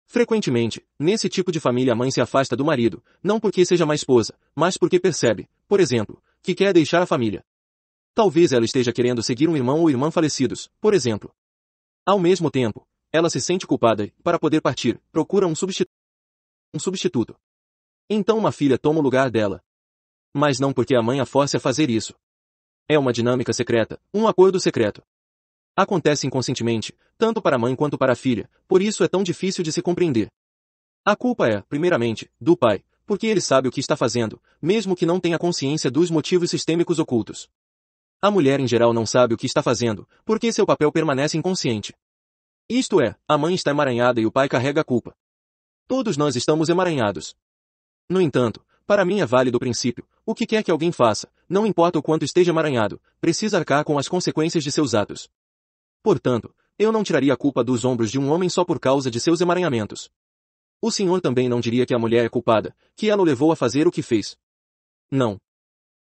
Frequentemente, nesse tipo de família a mãe se afasta do marido, não porque seja má esposa, mas porque percebe, por exemplo, que quer deixar a família. Talvez ela esteja querendo seguir um irmão ou irmã falecidos, por exemplo. Ao mesmo tempo, ela se sente culpada e, para poder partir, procura um substituto. Um substituto. Então uma filha toma o lugar dela. Mas não porque a mãe a force a fazer isso. É uma dinâmica secreta, um acordo secreto. Acontece inconscientemente, tanto para a mãe quanto para a filha, por isso é tão difícil de se compreender. A culpa é, primeiramente, do pai, porque ele sabe o que está fazendo, mesmo que não tenha consciência dos motivos sistêmicos ocultos. A mulher em geral não sabe o que está fazendo, porque seu papel permanece inconsciente. Isto é, a mãe está emaranhada e o pai carrega a culpa. Todos nós estamos emaranhados. No entanto, para mim é válido o princípio, o que quer que alguém faça, não importa o quanto esteja maranhado, precisa arcar com as consequências de seus atos. Portanto, eu não tiraria a culpa dos ombros de um homem só por causa de seus emaranhamentos. O senhor também não diria que a mulher é culpada, que ela o levou a fazer o que fez. Não.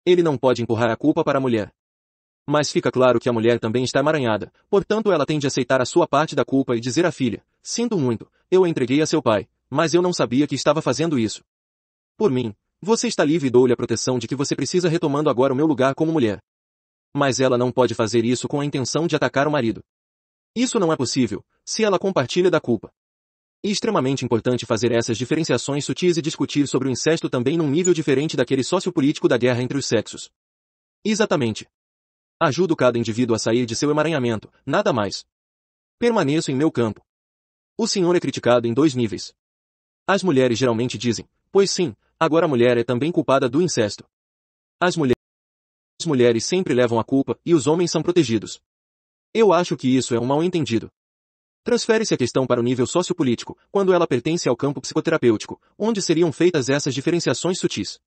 Ele não pode empurrar a culpa para a mulher. Mas fica claro que a mulher também está emaranhada, portanto ela tem de aceitar a sua parte da culpa e dizer à filha, sinto muito, eu a entreguei a seu pai, mas eu não sabia que estava fazendo isso. Por mim, você está livre e dou-lhe a proteção de que você precisa retomando agora o meu lugar como mulher. Mas ela não pode fazer isso com a intenção de atacar o marido. Isso não é possível, se ela compartilha da culpa. É extremamente importante fazer essas diferenciações sutis e discutir sobre o incesto também num nível diferente daquele sociopolítico da guerra entre os sexos. Exatamente. Ajudo cada indivíduo a sair de seu emaranhamento, nada mais. Permaneço em meu campo. O senhor é criticado em dois níveis. As mulheres geralmente dizem, pois sim, Agora a mulher é também culpada do incesto. As mulheres as mulheres sempre levam a culpa e os homens são protegidos. Eu acho que isso é um mal entendido. Transfere-se a questão para o nível sociopolítico, quando ela pertence ao campo psicoterapêutico, onde seriam feitas essas diferenciações sutis.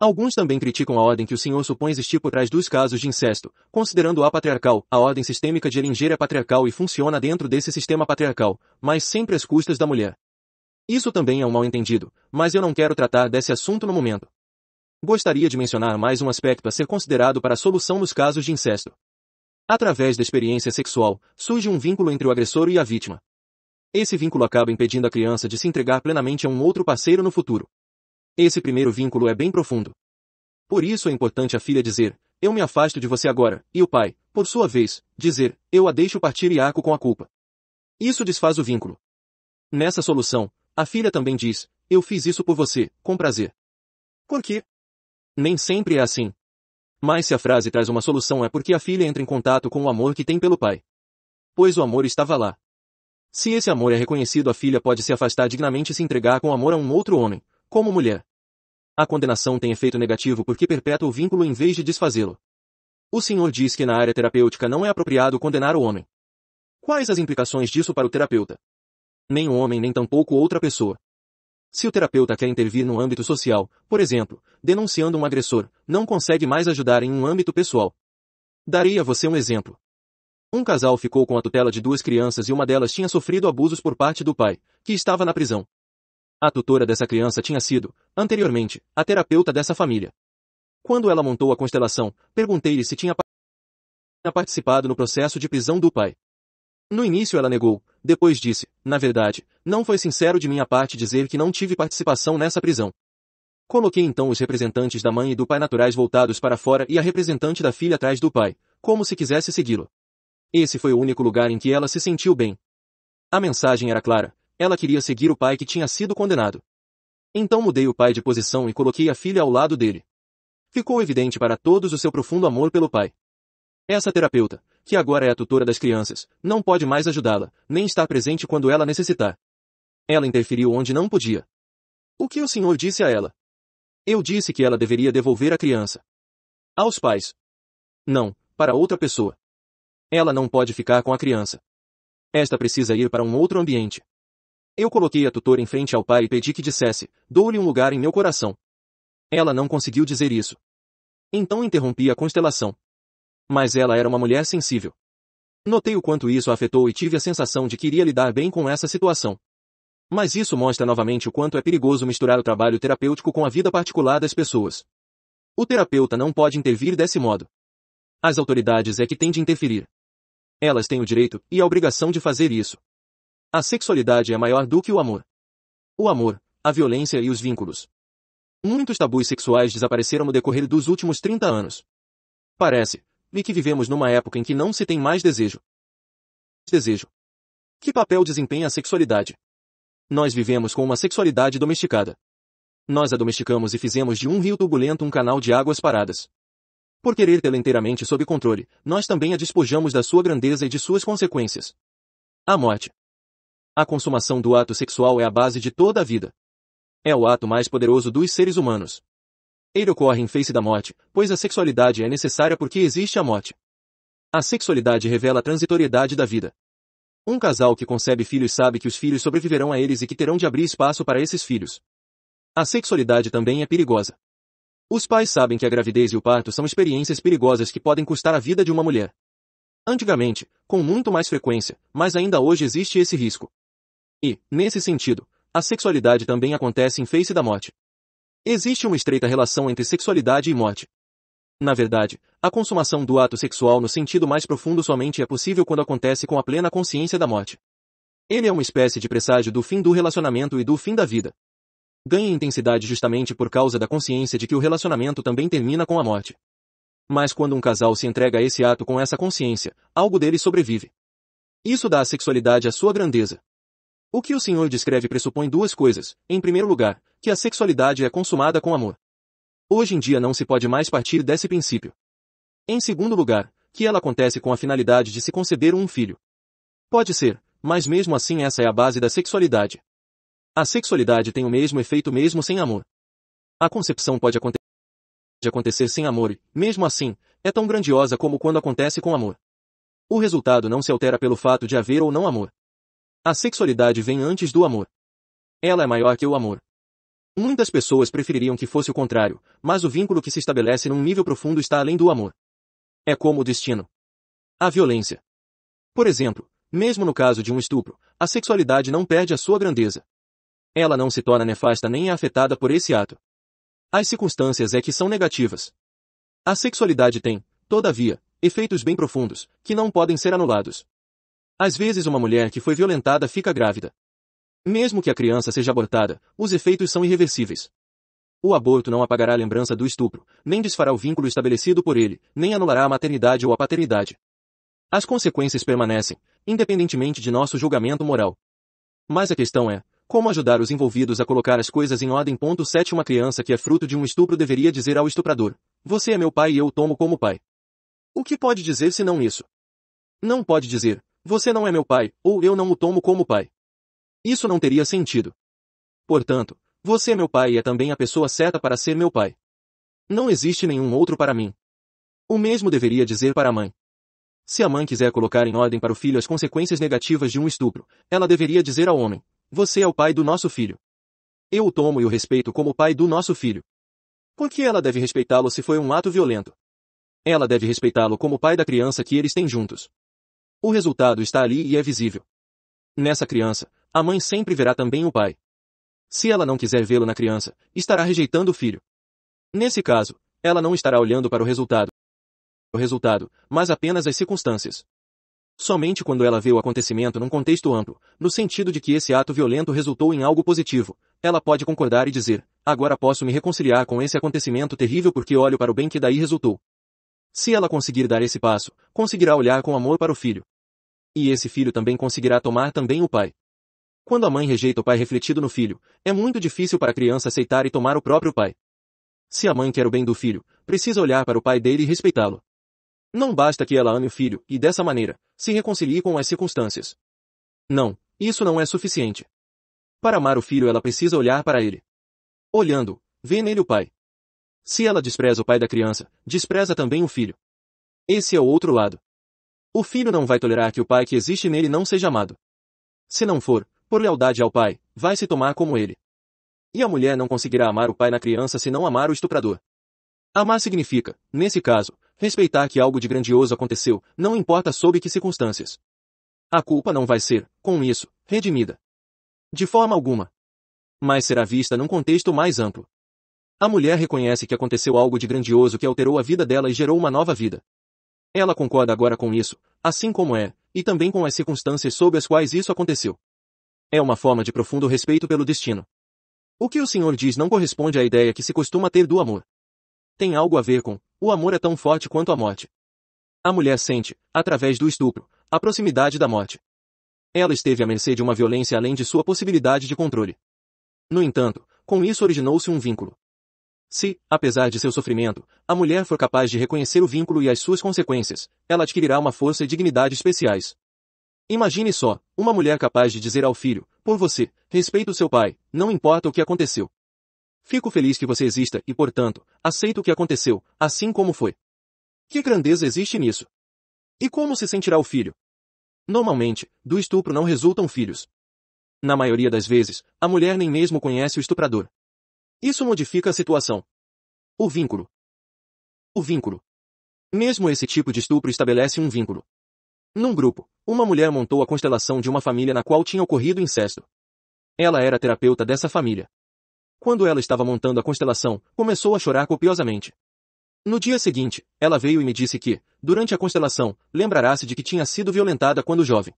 Alguns também criticam a ordem que o senhor supõe existir por trás dos casos de incesto, considerando a patriarcal, a ordem sistêmica de Eringer é patriarcal e funciona dentro desse sistema patriarcal, mas sempre às custas da mulher. Isso também é um mal-entendido, mas eu não quero tratar desse assunto no momento. Gostaria de mencionar mais um aspecto a ser considerado para a solução nos casos de incesto. Através da experiência sexual, surge um vínculo entre o agressor e a vítima. Esse vínculo acaba impedindo a criança de se entregar plenamente a um outro parceiro no futuro. Esse primeiro vínculo é bem profundo. Por isso é importante a filha dizer, eu me afasto de você agora, e o pai, por sua vez, dizer, eu a deixo partir e arco com a culpa. Isso desfaz o vínculo. Nessa solução, a filha também diz, eu fiz isso por você, com prazer. Por quê? Nem sempre é assim. Mas se a frase traz uma solução é porque a filha entra em contato com o amor que tem pelo pai. Pois o amor estava lá. Se esse amor é reconhecido a filha pode se afastar dignamente e se entregar com amor a um outro homem, como mulher. A condenação tem efeito negativo porque perpetua o vínculo em vez de desfazê-lo. O senhor diz que na área terapêutica não é apropriado condenar o homem. Quais as implicações disso para o terapeuta? nem um homem nem tampouco outra pessoa. Se o terapeuta quer intervir no âmbito social, por exemplo, denunciando um agressor, não consegue mais ajudar em um âmbito pessoal. Darei a você um exemplo. Um casal ficou com a tutela de duas crianças e uma delas tinha sofrido abusos por parte do pai, que estava na prisão. A tutora dessa criança tinha sido, anteriormente, a terapeuta dessa família. Quando ela montou a constelação, perguntei-lhe se tinha participado no processo de prisão do pai. No início ela negou, depois disse, na verdade, não foi sincero de minha parte dizer que não tive participação nessa prisão. Coloquei então os representantes da mãe e do pai naturais voltados para fora e a representante da filha atrás do pai, como se quisesse segui-lo. Esse foi o único lugar em que ela se sentiu bem. A mensagem era clara, ela queria seguir o pai que tinha sido condenado. Então mudei o pai de posição e coloquei a filha ao lado dele. Ficou evidente para todos o seu profundo amor pelo pai. Essa terapeuta, que agora é a tutora das crianças, não pode mais ajudá-la, nem estar presente quando ela necessitar. Ela interferiu onde não podia. O que o senhor disse a ela? Eu disse que ela deveria devolver a criança. Aos pais. Não, para outra pessoa. Ela não pode ficar com a criança. Esta precisa ir para um outro ambiente. Eu coloquei a tutora em frente ao pai e pedi que dissesse, dou-lhe um lugar em meu coração. Ela não conseguiu dizer isso. Então interrompi a constelação. Mas ela era uma mulher sensível. Notei o quanto isso afetou e tive a sensação de que iria lidar bem com essa situação. Mas isso mostra novamente o quanto é perigoso misturar o trabalho terapêutico com a vida particular das pessoas. O terapeuta não pode intervir desse modo. As autoridades é que têm de interferir. Elas têm o direito e a obrigação de fazer isso. A sexualidade é maior do que o amor. O amor, a violência e os vínculos. Muitos tabus sexuais desapareceram no decorrer dos últimos 30 anos. Parece, e que vivemos numa época em que não se tem mais desejo. Desejo. Que papel desempenha a sexualidade? Nós vivemos com uma sexualidade domesticada. Nós a domesticamos e fizemos de um rio turbulento um canal de águas paradas. Por querer tê-la inteiramente sob controle, nós também a despojamos da sua grandeza e de suas consequências. A morte. A consumação do ato sexual é a base de toda a vida. É o ato mais poderoso dos seres humanos. Ele ocorre em face da morte, pois a sexualidade é necessária porque existe a morte. A sexualidade revela a transitoriedade da vida. Um casal que concebe filhos sabe que os filhos sobreviverão a eles e que terão de abrir espaço para esses filhos. A sexualidade também é perigosa. Os pais sabem que a gravidez e o parto são experiências perigosas que podem custar a vida de uma mulher. Antigamente, com muito mais frequência, mas ainda hoje existe esse risco. E, nesse sentido, a sexualidade também acontece em face da morte. Existe uma estreita relação entre sexualidade e morte. Na verdade, a consumação do ato sexual no sentido mais profundo somente é possível quando acontece com a plena consciência da morte. Ele é uma espécie de presságio do fim do relacionamento e do fim da vida. Ganha intensidade justamente por causa da consciência de que o relacionamento também termina com a morte. Mas quando um casal se entrega a esse ato com essa consciência, algo dele sobrevive. Isso dá à sexualidade a sua grandeza. O que o Senhor descreve pressupõe duas coisas. Em primeiro lugar, que a sexualidade é consumada com amor. Hoje em dia não se pode mais partir desse princípio. Em segundo lugar, que ela acontece com a finalidade de se conceder um filho. Pode ser, mas mesmo assim essa é a base da sexualidade. A sexualidade tem o mesmo efeito mesmo sem amor. A concepção pode acontecer sem amor e, mesmo assim, é tão grandiosa como quando acontece com amor. O resultado não se altera pelo fato de haver ou não amor. A sexualidade vem antes do amor. Ela é maior que o amor. Muitas pessoas prefeririam que fosse o contrário, mas o vínculo que se estabelece num nível profundo está além do amor. É como o destino. A violência. Por exemplo, mesmo no caso de um estupro, a sexualidade não perde a sua grandeza. Ela não se torna nefasta nem é afetada por esse ato. As circunstâncias é que são negativas. A sexualidade tem, todavia, efeitos bem profundos, que não podem ser anulados. Às vezes uma mulher que foi violentada fica grávida. Mesmo que a criança seja abortada, os efeitos são irreversíveis. O aborto não apagará a lembrança do estupro, nem desfará o vínculo estabelecido por ele, nem anulará a maternidade ou a paternidade. As consequências permanecem, independentemente de nosso julgamento moral. Mas a questão é, como ajudar os envolvidos a colocar as coisas em ordem? 7 Uma criança que é fruto de um estupro deveria dizer ao estuprador, você é meu pai e eu o tomo como pai. O que pode dizer senão isso? Não pode dizer, você não é meu pai, ou eu não o tomo como pai. Isso não teria sentido. Portanto, você é meu pai e é também a pessoa certa para ser meu pai. Não existe nenhum outro para mim. O mesmo deveria dizer para a mãe. Se a mãe quiser colocar em ordem para o filho as consequências negativas de um estupro, ela deveria dizer ao homem, você é o pai do nosso filho. Eu o tomo e o respeito como o pai do nosso filho. Por que ela deve respeitá-lo se foi um ato violento? Ela deve respeitá-lo como pai da criança que eles têm juntos. O resultado está ali e é visível. Nessa criança, a mãe sempre verá também o pai. Se ela não quiser vê-lo na criança, estará rejeitando o filho. Nesse caso, ela não estará olhando para o resultado, o resultado, mas apenas as circunstâncias. Somente quando ela vê o acontecimento num contexto amplo, no sentido de que esse ato violento resultou em algo positivo, ela pode concordar e dizer, agora posso me reconciliar com esse acontecimento terrível porque olho para o bem que daí resultou. Se ela conseguir dar esse passo, conseguirá olhar com amor para o filho. E esse filho também conseguirá tomar também o pai. Quando a mãe rejeita o pai refletido no filho, é muito difícil para a criança aceitar e tomar o próprio pai. Se a mãe quer o bem do filho, precisa olhar para o pai dele e respeitá-lo. Não basta que ela ame o filho e, dessa maneira, se reconcilie com as circunstâncias. Não, isso não é suficiente. Para amar o filho ela precisa olhar para ele. Olhando, vê nele o pai. Se ela despreza o pai da criança, despreza também o filho. Esse é o outro lado. O filho não vai tolerar que o pai que existe nele não seja amado. Se não for, por lealdade ao pai, vai se tomar como ele. E a mulher não conseguirá amar o pai na criança se não amar o estuprador. Amar significa, nesse caso, respeitar que algo de grandioso aconteceu, não importa sob que circunstâncias. A culpa não vai ser, com isso, redimida. De forma alguma. Mas será vista num contexto mais amplo. A mulher reconhece que aconteceu algo de grandioso que alterou a vida dela e gerou uma nova vida. Ela concorda agora com isso, assim como é, e também com as circunstâncias sob as quais isso aconteceu. É uma forma de profundo respeito pelo destino. O que o senhor diz não corresponde à ideia que se costuma ter do amor. Tem algo a ver com, o amor é tão forte quanto a morte. A mulher sente, através do estupro, a proximidade da morte. Ela esteve à mercê de uma violência além de sua possibilidade de controle. No entanto, com isso originou-se um vínculo. Se, apesar de seu sofrimento, a mulher for capaz de reconhecer o vínculo e as suas consequências, ela adquirirá uma força e dignidade especiais. Imagine só, uma mulher capaz de dizer ao filho, por você, respeito seu pai, não importa o que aconteceu. Fico feliz que você exista e, portanto, aceito o que aconteceu, assim como foi. Que grandeza existe nisso? E como se sentirá o filho? Normalmente, do estupro não resultam filhos. Na maioria das vezes, a mulher nem mesmo conhece o estuprador. Isso modifica a situação. O vínculo. O vínculo. Mesmo esse tipo de estupro estabelece um vínculo. Num grupo, uma mulher montou a constelação de uma família na qual tinha ocorrido incesto. Ela era terapeuta dessa família. Quando ela estava montando a constelação, começou a chorar copiosamente. No dia seguinte, ela veio e me disse que, durante a constelação, lembrará-se de que tinha sido violentada quando jovem.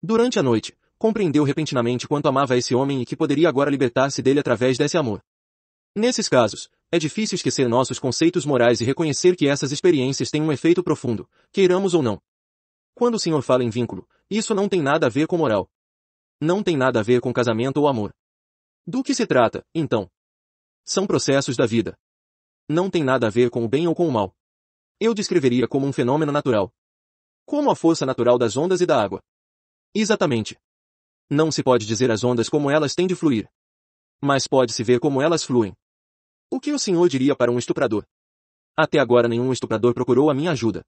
Durante a noite, compreendeu repentinamente quanto amava esse homem e que poderia agora libertar-se dele através desse amor. Nesses casos, é difícil esquecer nossos conceitos morais e reconhecer que essas experiências têm um efeito profundo, queiramos ou não. Quando o senhor fala em vínculo, isso não tem nada a ver com moral. Não tem nada a ver com casamento ou amor. Do que se trata, então? São processos da vida. Não tem nada a ver com o bem ou com o mal. Eu descreveria como um fenômeno natural. Como a força natural das ondas e da água. Exatamente. Não se pode dizer as ondas como elas têm de fluir. Mas pode-se ver como elas fluem. O que o senhor diria para um estuprador? Até agora nenhum estuprador procurou a minha ajuda.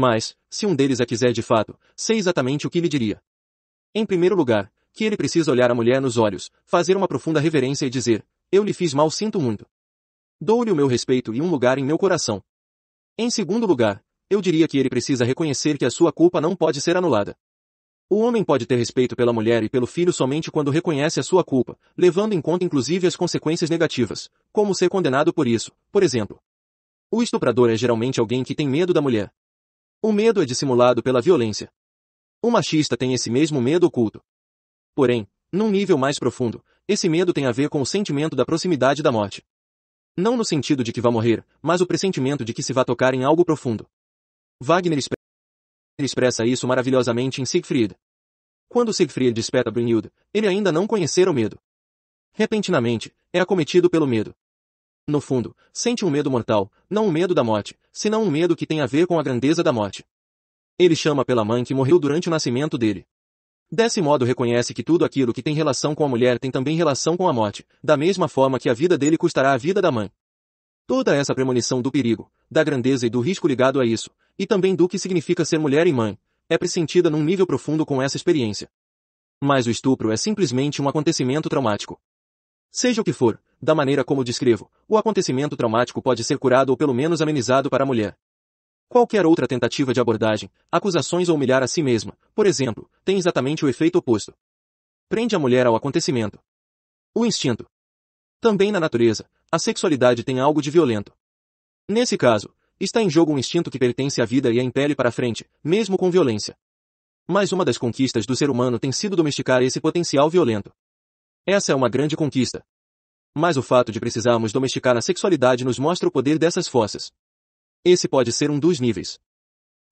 Mas, se um deles a quiser de fato, sei exatamente o que lhe diria. Em primeiro lugar, que ele precisa olhar a mulher nos olhos, fazer uma profunda reverência e dizer, eu lhe fiz mal sinto muito. Dou-lhe o meu respeito e um lugar em meu coração. Em segundo lugar, eu diria que ele precisa reconhecer que a sua culpa não pode ser anulada. O homem pode ter respeito pela mulher e pelo filho somente quando reconhece a sua culpa, levando em conta inclusive as consequências negativas, como ser condenado por isso, por exemplo. O estuprador é geralmente alguém que tem medo da mulher, o medo é dissimulado pela violência. O machista tem esse mesmo medo oculto. Porém, num nível mais profundo, esse medo tem a ver com o sentimento da proximidade da morte. Não no sentido de que vá morrer, mas o pressentimento de que se vá tocar em algo profundo. Wagner expressa isso maravilhosamente em Siegfried. Quando Siegfried desperta Brunhilde, ele ainda não conhecera o medo. Repentinamente, é acometido pelo medo. No fundo, sente um medo mortal, não um medo da morte, senão um medo que tem a ver com a grandeza da morte. Ele chama pela mãe que morreu durante o nascimento dele. Desse modo reconhece que tudo aquilo que tem relação com a mulher tem também relação com a morte, da mesma forma que a vida dele custará a vida da mãe. Toda essa premonição do perigo, da grandeza e do risco ligado a isso, e também do que significa ser mulher e mãe, é pressentida num nível profundo com essa experiência. Mas o estupro é simplesmente um acontecimento traumático. Seja o que for, da maneira como descrevo, o acontecimento traumático pode ser curado ou pelo menos amenizado para a mulher. Qualquer outra tentativa de abordagem, acusações ou humilhar a si mesma, por exemplo, tem exatamente o efeito oposto. Prende a mulher ao acontecimento. O instinto. Também na natureza, a sexualidade tem algo de violento. Nesse caso, está em jogo um instinto que pertence à vida e a é impele para a frente, mesmo com violência. Mas uma das conquistas do ser humano tem sido domesticar esse potencial violento. Essa é uma grande conquista. Mas o fato de precisarmos domesticar a sexualidade nos mostra o poder dessas forças. Esse pode ser um dos níveis.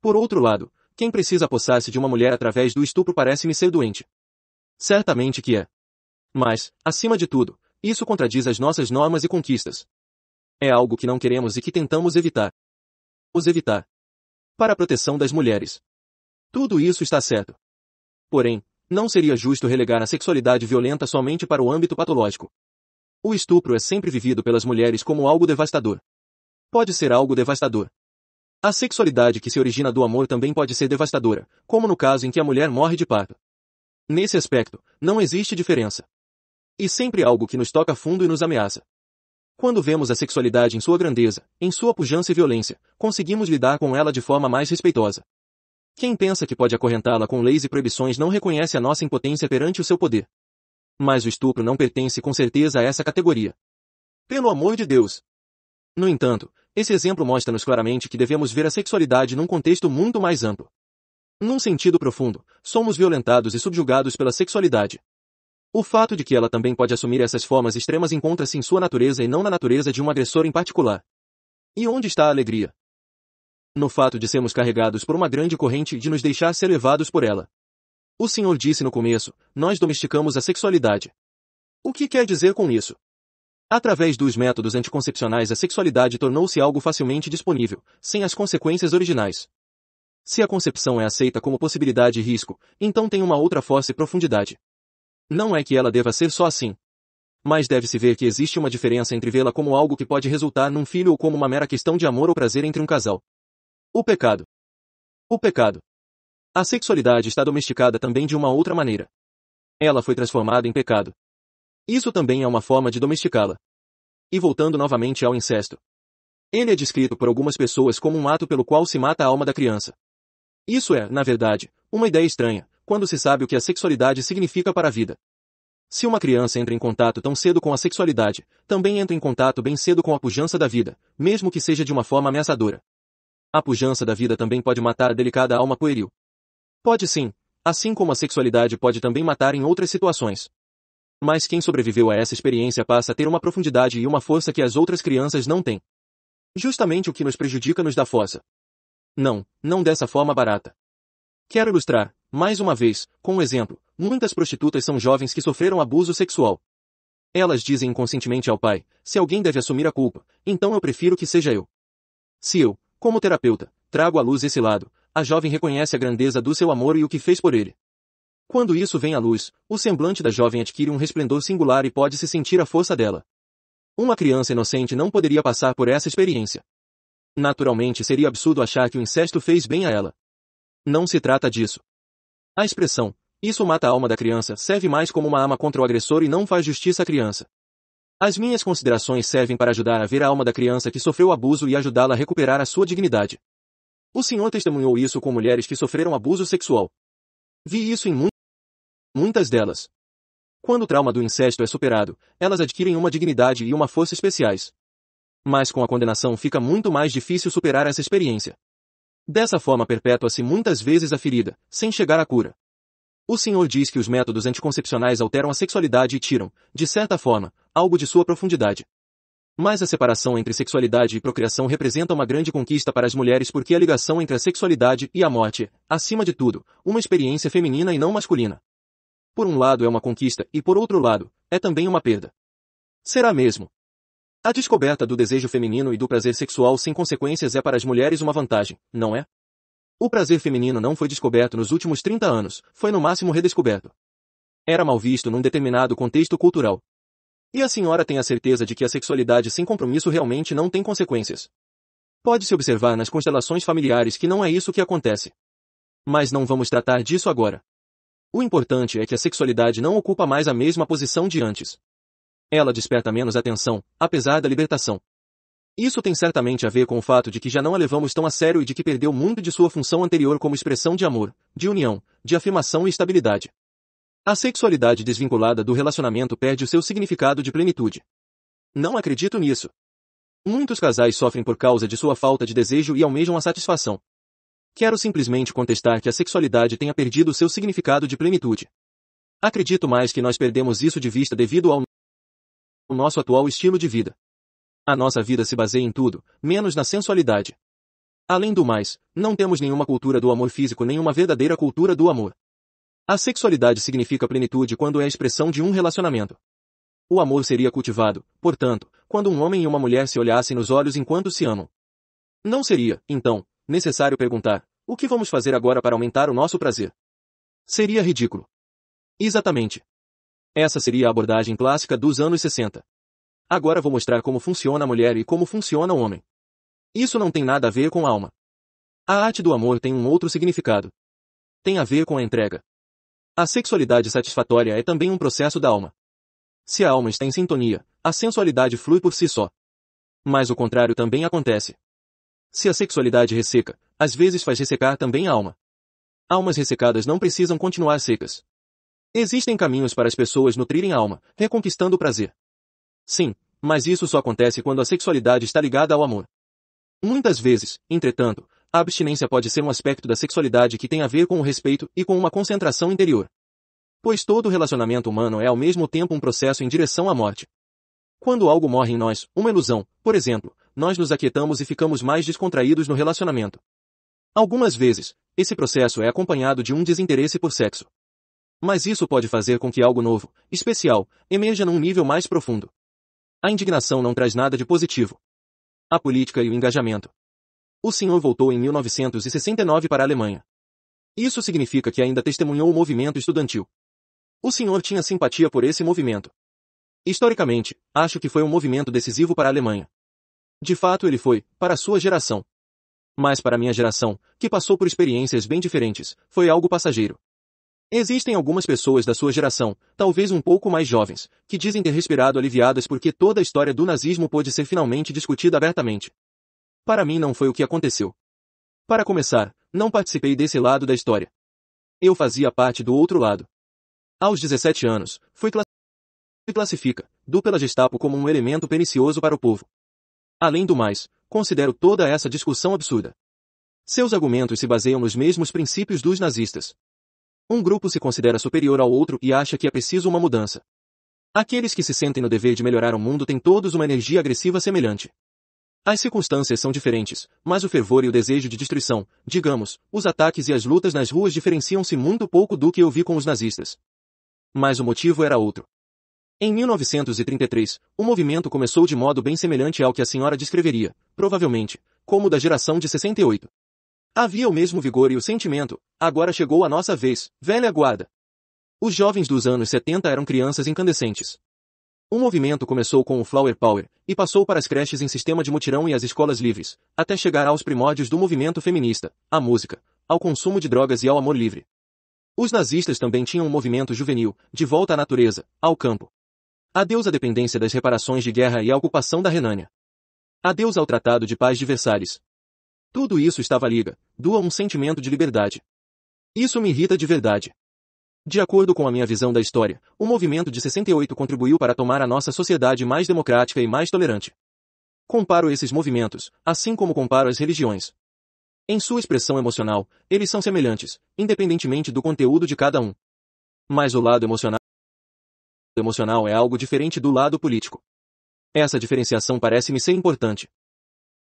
Por outro lado, quem precisa apossar-se de uma mulher através do estupro parece-me ser doente. Certamente que é. Mas, acima de tudo, isso contradiz as nossas normas e conquistas. É algo que não queremos e que tentamos evitar. Os evitar. Para a proteção das mulheres. Tudo isso está certo. Porém, não seria justo relegar a sexualidade violenta somente para o âmbito patológico. O estupro é sempre vivido pelas mulheres como algo devastador. Pode ser algo devastador. A sexualidade que se origina do amor também pode ser devastadora, como no caso em que a mulher morre de parto. Nesse aspecto, não existe diferença. E sempre algo que nos toca fundo e nos ameaça. Quando vemos a sexualidade em sua grandeza, em sua pujança e violência, conseguimos lidar com ela de forma mais respeitosa. Quem pensa que pode acorrentá-la com leis e proibições não reconhece a nossa impotência perante o seu poder. Mas o estupro não pertence com certeza a essa categoria. Pelo amor de Deus! No entanto, esse exemplo mostra-nos claramente que devemos ver a sexualidade num contexto muito mais amplo. Num sentido profundo, somos violentados e subjugados pela sexualidade. O fato de que ela também pode assumir essas formas extremas encontra-se em sua natureza e não na natureza de um agressor em particular. E onde está a alegria? no fato de sermos carregados por uma grande corrente e de nos deixar ser levados por ela. O senhor disse no começo, nós domesticamos a sexualidade. O que quer dizer com isso? Através dos métodos anticoncepcionais a sexualidade tornou-se algo facilmente disponível, sem as consequências originais. Se a concepção é aceita como possibilidade e risco, então tem uma outra força e profundidade. Não é que ela deva ser só assim. Mas deve-se ver que existe uma diferença entre vê-la como algo que pode resultar num filho ou como uma mera questão de amor ou prazer entre um casal. O pecado. O pecado. A sexualidade está domesticada também de uma outra maneira. Ela foi transformada em pecado. Isso também é uma forma de domesticá-la. E voltando novamente ao incesto. Ele é descrito por algumas pessoas como um ato pelo qual se mata a alma da criança. Isso é, na verdade, uma ideia estranha, quando se sabe o que a sexualidade significa para a vida. Se uma criança entra em contato tão cedo com a sexualidade, também entra em contato bem cedo com a pujança da vida, mesmo que seja de uma forma ameaçadora. A pujança da vida também pode matar a delicada alma pueril. Pode sim, assim como a sexualidade pode também matar em outras situações. Mas quem sobreviveu a essa experiência passa a ter uma profundidade e uma força que as outras crianças não têm. Justamente o que nos prejudica nos dá força. Não, não dessa forma barata. Quero ilustrar, mais uma vez, com um exemplo. Muitas prostitutas são jovens que sofreram abuso sexual. Elas dizem inconscientemente ao pai, se alguém deve assumir a culpa, então eu prefiro que seja eu. Se eu, como terapeuta, trago à luz esse lado. A jovem reconhece a grandeza do seu amor e o que fez por ele. Quando isso vem à luz, o semblante da jovem adquire um resplendor singular e pode-se sentir a força dela. Uma criança inocente não poderia passar por essa experiência. Naturalmente seria absurdo achar que o incesto fez bem a ela. Não se trata disso. A expressão, isso mata a alma da criança, serve mais como uma arma contra o agressor e não faz justiça à criança. As minhas considerações servem para ajudar a ver a alma da criança que sofreu abuso e ajudá-la a recuperar a sua dignidade. O senhor testemunhou isso com mulheres que sofreram abuso sexual. Vi isso em mu muitas delas. Quando o trauma do incesto é superado, elas adquirem uma dignidade e uma força especiais. Mas com a condenação fica muito mais difícil superar essa experiência. Dessa forma perpetua-se muitas vezes a ferida, sem chegar à cura. O senhor diz que os métodos anticoncepcionais alteram a sexualidade e tiram, de certa forma, algo de sua profundidade. Mas a separação entre sexualidade e procriação representa uma grande conquista para as mulheres porque a ligação entre a sexualidade e a morte, acima de tudo, uma experiência feminina e não masculina. Por um lado é uma conquista e por outro lado, é também uma perda. Será mesmo? A descoberta do desejo feminino e do prazer sexual sem consequências é para as mulheres uma vantagem, não é? O prazer feminino não foi descoberto nos últimos 30 anos, foi no máximo redescoberto. Era mal visto num determinado contexto cultural, e a senhora tem a certeza de que a sexualidade sem compromisso realmente não tem consequências. Pode-se observar nas constelações familiares que não é isso que acontece. Mas não vamos tratar disso agora. O importante é que a sexualidade não ocupa mais a mesma posição de antes. Ela desperta menos atenção, apesar da libertação. Isso tem certamente a ver com o fato de que já não a levamos tão a sério e de que perdeu muito de sua função anterior como expressão de amor, de união, de afirmação e estabilidade. A sexualidade desvinculada do relacionamento perde o seu significado de plenitude. Não acredito nisso. Muitos casais sofrem por causa de sua falta de desejo e almejam a satisfação. Quero simplesmente contestar que a sexualidade tenha perdido o seu significado de plenitude. Acredito mais que nós perdemos isso de vista devido ao nosso atual estilo de vida. A nossa vida se baseia em tudo, menos na sensualidade. Além do mais, não temos nenhuma cultura do amor físico nem uma verdadeira cultura do amor. A sexualidade significa plenitude quando é a expressão de um relacionamento. O amor seria cultivado, portanto, quando um homem e uma mulher se olhassem nos olhos enquanto se amam. Não seria, então, necessário perguntar, o que vamos fazer agora para aumentar o nosso prazer? Seria ridículo. Exatamente. Essa seria a abordagem clássica dos anos 60. Agora vou mostrar como funciona a mulher e como funciona o homem. Isso não tem nada a ver com a alma. A arte do amor tem um outro significado. Tem a ver com a entrega. A sexualidade satisfatória é também um processo da alma. Se a alma está em sintonia, a sensualidade flui por si só. Mas o contrário também acontece. Se a sexualidade resseca, às vezes faz ressecar também a alma. Almas ressecadas não precisam continuar secas. Existem caminhos para as pessoas nutrirem a alma, reconquistando o prazer. Sim, mas isso só acontece quando a sexualidade está ligada ao amor. Muitas vezes, entretanto, a abstinência pode ser um aspecto da sexualidade que tem a ver com o respeito e com uma concentração interior. Pois todo relacionamento humano é ao mesmo tempo um processo em direção à morte. Quando algo morre em nós, uma ilusão, por exemplo, nós nos aquietamos e ficamos mais descontraídos no relacionamento. Algumas vezes, esse processo é acompanhado de um desinteresse por sexo. Mas isso pode fazer com que algo novo, especial, emerja num nível mais profundo. A indignação não traz nada de positivo. A política e o engajamento, o senhor voltou em 1969 para a Alemanha. Isso significa que ainda testemunhou o movimento estudantil. O senhor tinha simpatia por esse movimento. Historicamente, acho que foi um movimento decisivo para a Alemanha. De fato ele foi, para a sua geração. Mas para a minha geração, que passou por experiências bem diferentes, foi algo passageiro. Existem algumas pessoas da sua geração, talvez um pouco mais jovens, que dizem ter respirado aliviadas porque toda a história do nazismo pôde ser finalmente discutida abertamente. Para mim não foi o que aconteceu. Para começar, não participei desse lado da história. Eu fazia parte do outro lado. Aos 17 anos, fui classifica, do pela Gestapo como um elemento pernicioso para o povo. Além do mais, considero toda essa discussão absurda. Seus argumentos se baseiam nos mesmos princípios dos nazistas. Um grupo se considera superior ao outro e acha que é preciso uma mudança. Aqueles que se sentem no dever de melhorar o mundo têm todos uma energia agressiva semelhante. As circunstâncias são diferentes, mas o fervor e o desejo de destruição, digamos, os ataques e as lutas nas ruas diferenciam-se muito pouco do que eu vi com os nazistas. Mas o motivo era outro. Em 1933, o movimento começou de modo bem semelhante ao que a senhora descreveria, provavelmente, como da geração de 68. Havia o mesmo vigor e o sentimento, agora chegou a nossa vez, velha guarda. Os jovens dos anos 70 eram crianças incandescentes. O movimento começou com o Flower Power, e passou para as creches em sistema de mutirão e as escolas livres, até chegar aos primórdios do movimento feminista, à música, ao consumo de drogas e ao amor livre. Os nazistas também tinham um movimento juvenil, de volta à natureza, ao campo. Adeus à dependência das reparações de guerra e à ocupação da Renânia. Adeus ao Tratado de Paz de Versalhes. Tudo isso estava liga, doa um sentimento de liberdade. Isso me irrita de verdade. De acordo com a minha visão da história, o movimento de 68 contribuiu para tomar a nossa sociedade mais democrática e mais tolerante. Comparo esses movimentos, assim como comparo as religiões. Em sua expressão emocional, eles são semelhantes, independentemente do conteúdo de cada um. Mas o lado emocional emocional é algo diferente do lado político. Essa diferenciação parece-me ser importante.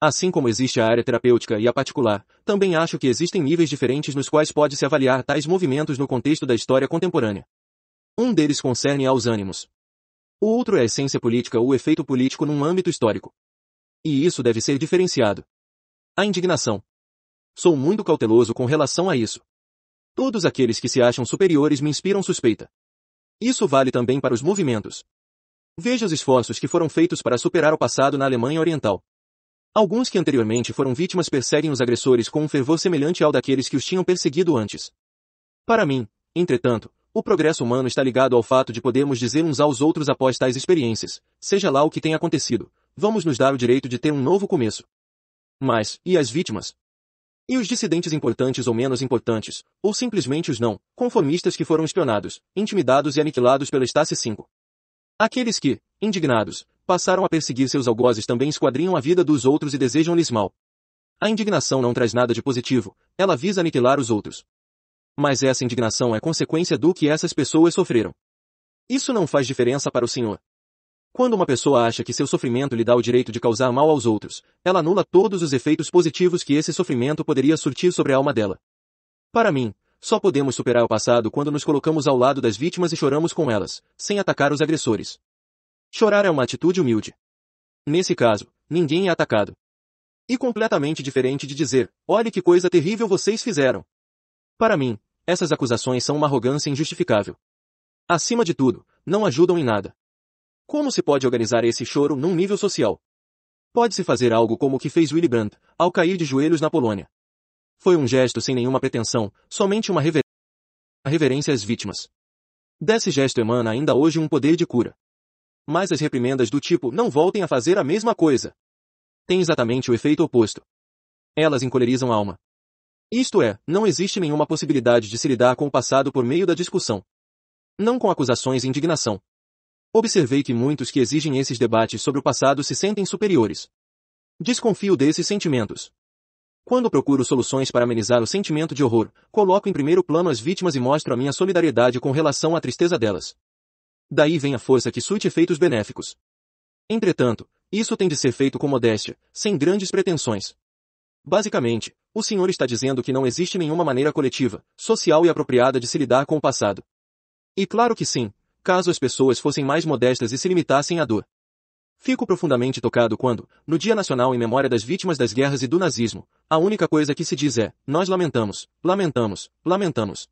Assim como existe a área terapêutica e a particular, também acho que existem níveis diferentes nos quais pode-se avaliar tais movimentos no contexto da história contemporânea. Um deles concerne aos ânimos. O outro é a essência política ou o efeito político num âmbito histórico. E isso deve ser diferenciado. A indignação. Sou muito cauteloso com relação a isso. Todos aqueles que se acham superiores me inspiram suspeita. Isso vale também para os movimentos. Veja os esforços que foram feitos para superar o passado na Alemanha Oriental. Alguns que anteriormente foram vítimas perseguem os agressores com um fervor semelhante ao daqueles que os tinham perseguido antes. Para mim, entretanto, o progresso humano está ligado ao fato de podermos dizer uns aos outros após tais experiências, seja lá o que tenha acontecido, vamos nos dar o direito de ter um novo começo. Mas, e as vítimas? E os dissidentes importantes ou menos importantes, ou simplesmente os não, conformistas que foram espionados, intimidados e aniquilados pela Estácia V? Aqueles que, indignados, passaram a perseguir seus algozes também esquadrinham a vida dos outros e desejam-lhes mal. A indignação não traz nada de positivo, ela visa aniquilar os outros. Mas essa indignação é consequência do que essas pessoas sofreram. Isso não faz diferença para o Senhor. Quando uma pessoa acha que seu sofrimento lhe dá o direito de causar mal aos outros, ela anula todos os efeitos positivos que esse sofrimento poderia surtir sobre a alma dela. Para mim, só podemos superar o passado quando nos colocamos ao lado das vítimas e choramos com elas, sem atacar os agressores. Chorar é uma atitude humilde. Nesse caso, ninguém é atacado. E completamente diferente de dizer, olhe que coisa terrível vocês fizeram. Para mim, essas acusações são uma arrogância injustificável. Acima de tudo, não ajudam em nada. Como se pode organizar esse choro num nível social? Pode-se fazer algo como o que fez Willy Brandt, ao cair de joelhos na Polônia. Foi um gesto sem nenhuma pretensão, somente uma reverência às vítimas. Desse gesto emana ainda hoje um poder de cura. Mas as reprimendas do tipo não voltem a fazer a mesma coisa. Tem exatamente o efeito oposto. Elas encolherizam a alma. Isto é, não existe nenhuma possibilidade de se lidar com o passado por meio da discussão. Não com acusações e indignação. Observei que muitos que exigem esses debates sobre o passado se sentem superiores. Desconfio desses sentimentos. Quando procuro soluções para amenizar o sentimento de horror, coloco em primeiro plano as vítimas e mostro a minha solidariedade com relação à tristeza delas daí vem a força que surte efeitos benéficos. Entretanto, isso tem de ser feito com modéstia, sem grandes pretensões. Basicamente, o senhor está dizendo que não existe nenhuma maneira coletiva, social e apropriada de se lidar com o passado. E claro que sim, caso as pessoas fossem mais modestas e se limitassem à dor. Fico profundamente tocado quando, no Dia Nacional em Memória das Vítimas das Guerras e do Nazismo, a única coisa que se diz é, nós lamentamos, lamentamos, lamentamos.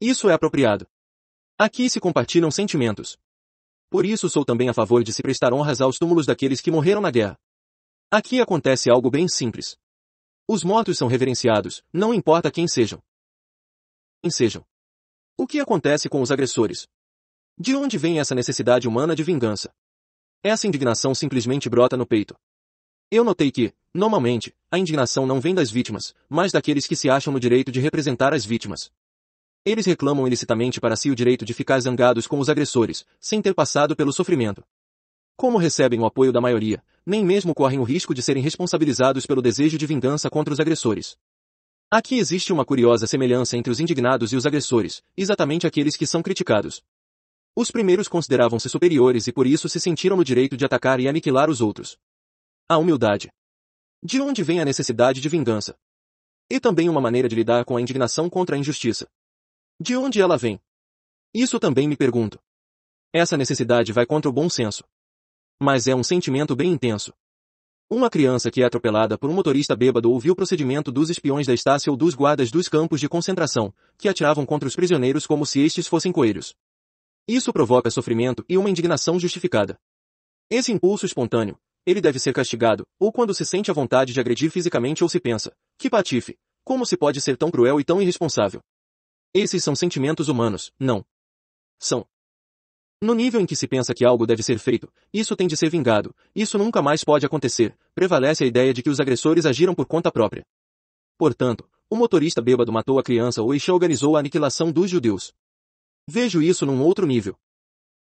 Isso é apropriado. Aqui se compartilham sentimentos. Por isso sou também a favor de se prestar honras aos túmulos daqueles que morreram na guerra. Aqui acontece algo bem simples. Os mortos são reverenciados, não importa quem sejam. Quem sejam. O que acontece com os agressores? De onde vem essa necessidade humana de vingança? Essa indignação simplesmente brota no peito. Eu notei que, normalmente, a indignação não vem das vítimas, mas daqueles que se acham no direito de representar as vítimas. Eles reclamam ilicitamente para si o direito de ficar zangados com os agressores, sem ter passado pelo sofrimento. Como recebem o apoio da maioria, nem mesmo correm o risco de serem responsabilizados pelo desejo de vingança contra os agressores. Aqui existe uma curiosa semelhança entre os indignados e os agressores, exatamente aqueles que são criticados. Os primeiros consideravam-se superiores e por isso se sentiram no direito de atacar e aniquilar os outros. A humildade. De onde vem a necessidade de vingança? E também uma maneira de lidar com a indignação contra a injustiça. De onde ela vem? Isso também me pergunto. Essa necessidade vai contra o bom senso. Mas é um sentimento bem intenso. Uma criança que é atropelada por um motorista bêbado ouviu o procedimento dos espiões da Estácia ou dos guardas dos campos de concentração, que atiravam contra os prisioneiros como se estes fossem coelhos. Isso provoca sofrimento e uma indignação justificada. Esse impulso espontâneo, ele deve ser castigado, ou quando se sente a vontade de agredir fisicamente ou se pensa, que patife, como se pode ser tão cruel e tão irresponsável. Esses são sentimentos humanos, não. São. No nível em que se pensa que algo deve ser feito, isso tem de ser vingado, isso nunca mais pode acontecer, prevalece a ideia de que os agressores agiram por conta própria. Portanto, o motorista bêbado matou a criança ou Eixa organizou a aniquilação dos judeus. Vejo isso num outro nível.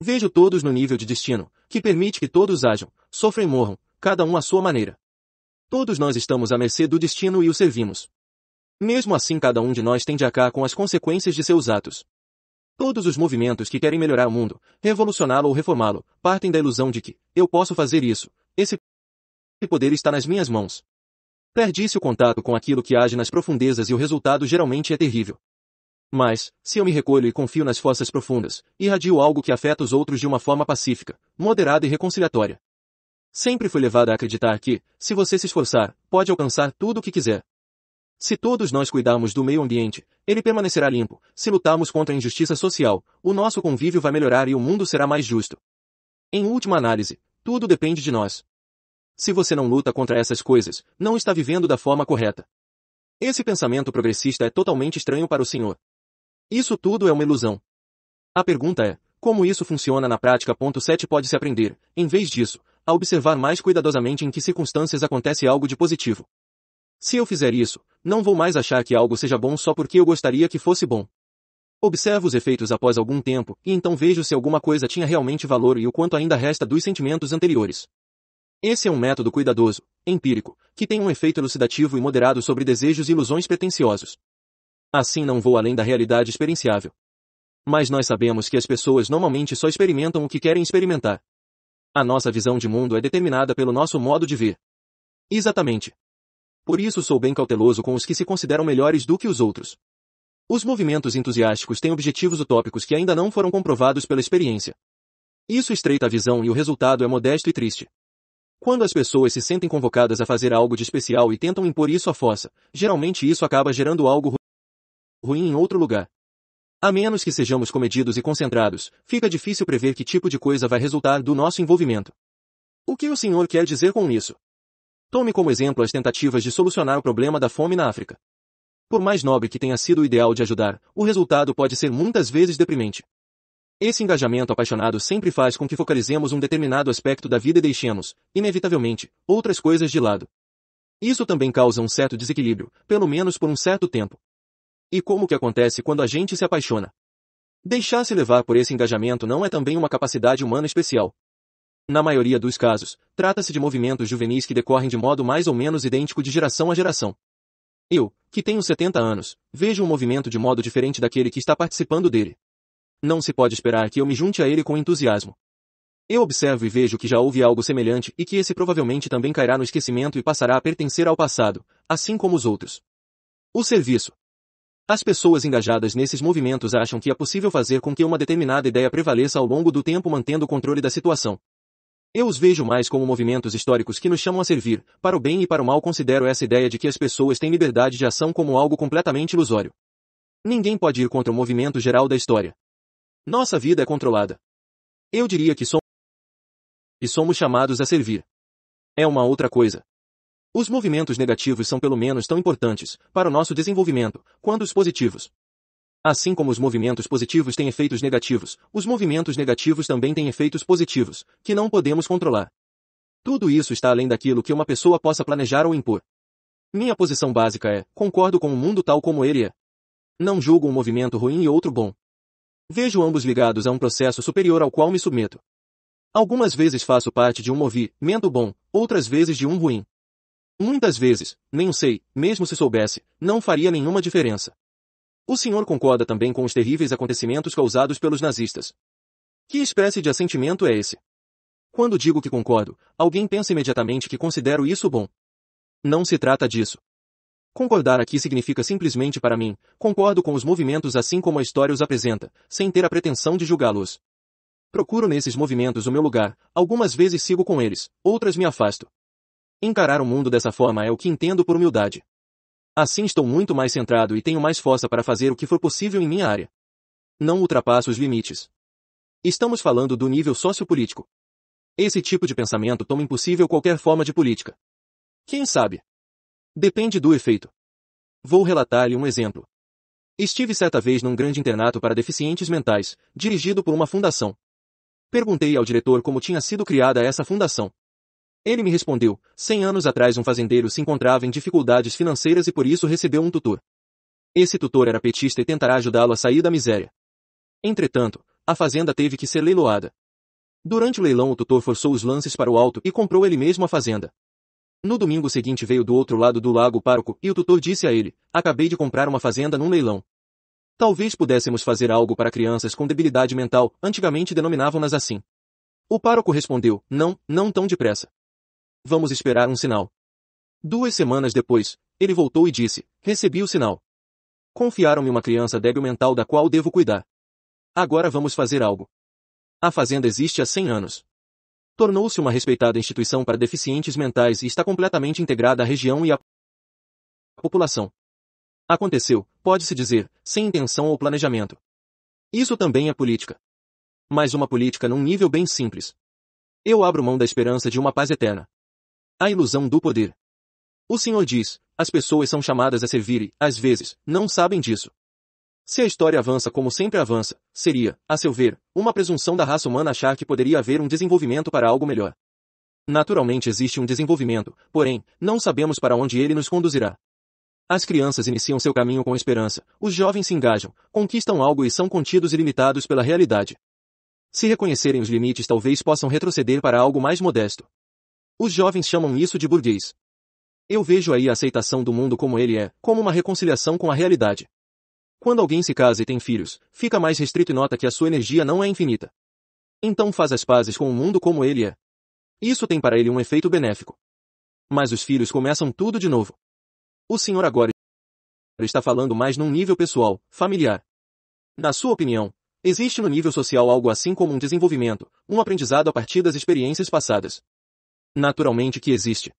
Vejo todos no nível de destino, que permite que todos ajam, sofrem e morram, cada um à sua maneira. Todos nós estamos à mercê do destino e o servimos. Mesmo assim cada um de nós tende a cá com as consequências de seus atos. Todos os movimentos que querem melhorar o mundo, revolucioná-lo ou reformá-lo, partem da ilusão de que, eu posso fazer isso, esse poder está nas minhas mãos. Perdi-se o contato com aquilo que age nas profundezas e o resultado geralmente é terrível. Mas, se eu me recolho e confio nas forças profundas, irradio algo que afeta os outros de uma forma pacífica, moderada e reconciliatória. Sempre fui levado a acreditar que, se você se esforçar, pode alcançar tudo o que quiser. Se todos nós cuidarmos do meio ambiente, ele permanecerá limpo. Se lutarmos contra a injustiça social, o nosso convívio vai melhorar e o mundo será mais justo. Em última análise, tudo depende de nós. Se você não luta contra essas coisas, não está vivendo da forma correta. Esse pensamento progressista é totalmente estranho para o senhor. Isso tudo é uma ilusão. A pergunta é, como isso funciona na prática? 7 Pode-se aprender, em vez disso, a observar mais cuidadosamente em que circunstâncias acontece algo de positivo. Se eu fizer isso, não vou mais achar que algo seja bom só porque eu gostaria que fosse bom. Observo os efeitos após algum tempo, e então vejo se alguma coisa tinha realmente valor e o quanto ainda resta dos sentimentos anteriores. Esse é um método cuidadoso, empírico, que tem um efeito elucidativo e moderado sobre desejos e ilusões pretensiosos. Assim não vou além da realidade experienciável. Mas nós sabemos que as pessoas normalmente só experimentam o que querem experimentar. A nossa visão de mundo é determinada pelo nosso modo de ver. Exatamente. Por isso sou bem cauteloso com os que se consideram melhores do que os outros. Os movimentos entusiásticos têm objetivos utópicos que ainda não foram comprovados pela experiência. Isso estreita a visão e o resultado é modesto e triste. Quando as pessoas se sentem convocadas a fazer algo de especial e tentam impor isso à fossa, geralmente isso acaba gerando algo ruim em outro lugar. A menos que sejamos comedidos e concentrados, fica difícil prever que tipo de coisa vai resultar do nosso envolvimento. O que o senhor quer dizer com isso? Tome como exemplo as tentativas de solucionar o problema da fome na África. Por mais nobre que tenha sido o ideal de ajudar, o resultado pode ser muitas vezes deprimente. Esse engajamento apaixonado sempre faz com que focalizemos um determinado aspecto da vida e deixemos, inevitavelmente, outras coisas de lado. Isso também causa um certo desequilíbrio, pelo menos por um certo tempo. E como que acontece quando a gente se apaixona? Deixar-se levar por esse engajamento não é também uma capacidade humana especial, na maioria dos casos, trata-se de movimentos juvenis que decorrem de modo mais ou menos idêntico de geração a geração. Eu, que tenho 70 anos, vejo o um movimento de modo diferente daquele que está participando dele. Não se pode esperar que eu me junte a ele com entusiasmo. Eu observo e vejo que já houve algo semelhante e que esse provavelmente também cairá no esquecimento e passará a pertencer ao passado, assim como os outros. O serviço. As pessoas engajadas nesses movimentos acham que é possível fazer com que uma determinada ideia prevaleça ao longo do tempo mantendo o controle da situação. Eu os vejo mais como movimentos históricos que nos chamam a servir, para o bem e para o mal considero essa ideia de que as pessoas têm liberdade de ação como algo completamente ilusório. Ninguém pode ir contra o movimento geral da história. Nossa vida é controlada. Eu diria que somos e somos chamados a servir. É uma outra coisa. Os movimentos negativos são pelo menos tão importantes para o nosso desenvolvimento quanto os positivos. Assim como os movimentos positivos têm efeitos negativos, os movimentos negativos também têm efeitos positivos, que não podemos controlar. Tudo isso está além daquilo que uma pessoa possa planejar ou impor. Minha posição básica é, concordo com o mundo tal como ele é. Não julgo um movimento ruim e outro bom. Vejo ambos ligados a um processo superior ao qual me submeto. Algumas vezes faço parte de um movimento bom, outras vezes de um ruim. Muitas vezes, nem sei, mesmo se soubesse, não faria nenhuma diferença. O senhor concorda também com os terríveis acontecimentos causados pelos nazistas. Que espécie de assentimento é esse? Quando digo que concordo, alguém pensa imediatamente que considero isso bom. Não se trata disso. Concordar aqui significa simplesmente para mim, concordo com os movimentos assim como a história os apresenta, sem ter a pretensão de julgá-los. Procuro nesses movimentos o meu lugar, algumas vezes sigo com eles, outras me afasto. Encarar o mundo dessa forma é o que entendo por humildade. Assim estou muito mais centrado e tenho mais força para fazer o que for possível em minha área. Não ultrapasso os limites. Estamos falando do nível sociopolítico. Esse tipo de pensamento toma impossível qualquer forma de política. Quem sabe? Depende do efeito. Vou relatar-lhe um exemplo. Estive certa vez num grande internato para deficientes mentais, dirigido por uma fundação. Perguntei ao diretor como tinha sido criada essa fundação. Ele me respondeu, cem anos atrás um fazendeiro se encontrava em dificuldades financeiras e por isso recebeu um tutor. Esse tutor era petista e tentará ajudá-lo a sair da miséria. Entretanto, a fazenda teve que ser leiloada. Durante o leilão o tutor forçou os lances para o alto e comprou ele mesmo a fazenda. No domingo seguinte veio do outro lado do lago o pároco e o tutor disse a ele, acabei de comprar uma fazenda num leilão. Talvez pudéssemos fazer algo para crianças com debilidade mental, antigamente denominavam-nas assim. O pároco respondeu, não, não tão depressa. Vamos esperar um sinal. Duas semanas depois, ele voltou e disse, recebi o sinal. Confiaram-me uma criança débil mental da qual devo cuidar. Agora vamos fazer algo. A fazenda existe há 100 anos. Tornou-se uma respeitada instituição para deficientes mentais e está completamente integrada à região e à população. Aconteceu, pode-se dizer, sem intenção ou planejamento. Isso também é política. Mas uma política num nível bem simples. Eu abro mão da esperança de uma paz eterna. A ilusão do poder. O senhor diz, as pessoas são chamadas a servir e, às vezes, não sabem disso. Se a história avança como sempre avança, seria, a seu ver, uma presunção da raça humana achar que poderia haver um desenvolvimento para algo melhor. Naturalmente existe um desenvolvimento, porém, não sabemos para onde ele nos conduzirá. As crianças iniciam seu caminho com esperança, os jovens se engajam, conquistam algo e são contidos e limitados pela realidade. Se reconhecerem os limites talvez possam retroceder para algo mais modesto. Os jovens chamam isso de burguês. Eu vejo aí a aceitação do mundo como ele é, como uma reconciliação com a realidade. Quando alguém se casa e tem filhos, fica mais restrito e nota que a sua energia não é infinita. Então faz as pazes com o mundo como ele é. Isso tem para ele um efeito benéfico. Mas os filhos começam tudo de novo. O senhor agora está falando mais num nível pessoal, familiar. Na sua opinião, existe no nível social algo assim como um desenvolvimento, um aprendizado a partir das experiências passadas. Naturalmente que existe.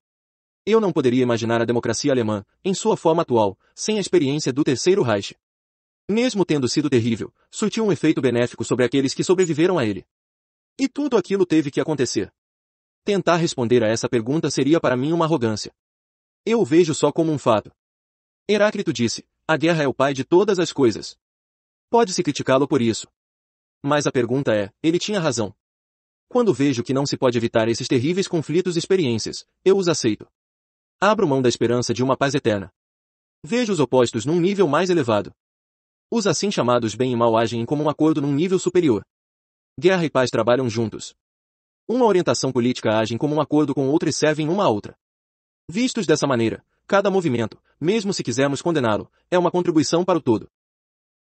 Eu não poderia imaginar a democracia alemã, em sua forma atual, sem a experiência do Terceiro Reich. Mesmo tendo sido terrível, surtiu um efeito benéfico sobre aqueles que sobreviveram a ele. E tudo aquilo teve que acontecer. Tentar responder a essa pergunta seria para mim uma arrogância. Eu o vejo só como um fato. Heráclito disse, a guerra é o pai de todas as coisas. Pode-se criticá-lo por isso. Mas a pergunta é, ele tinha razão. Quando vejo que não se pode evitar esses terríveis conflitos e experiências, eu os aceito. Abro mão da esperança de uma paz eterna. Vejo os opostos num nível mais elevado. Os assim chamados bem e mal agem em comum acordo num nível superior. Guerra e paz trabalham juntos. Uma orientação política age em comum acordo com outra e servem uma a outra. Vistos dessa maneira, cada movimento, mesmo se quisermos condená-lo, é uma contribuição para o todo.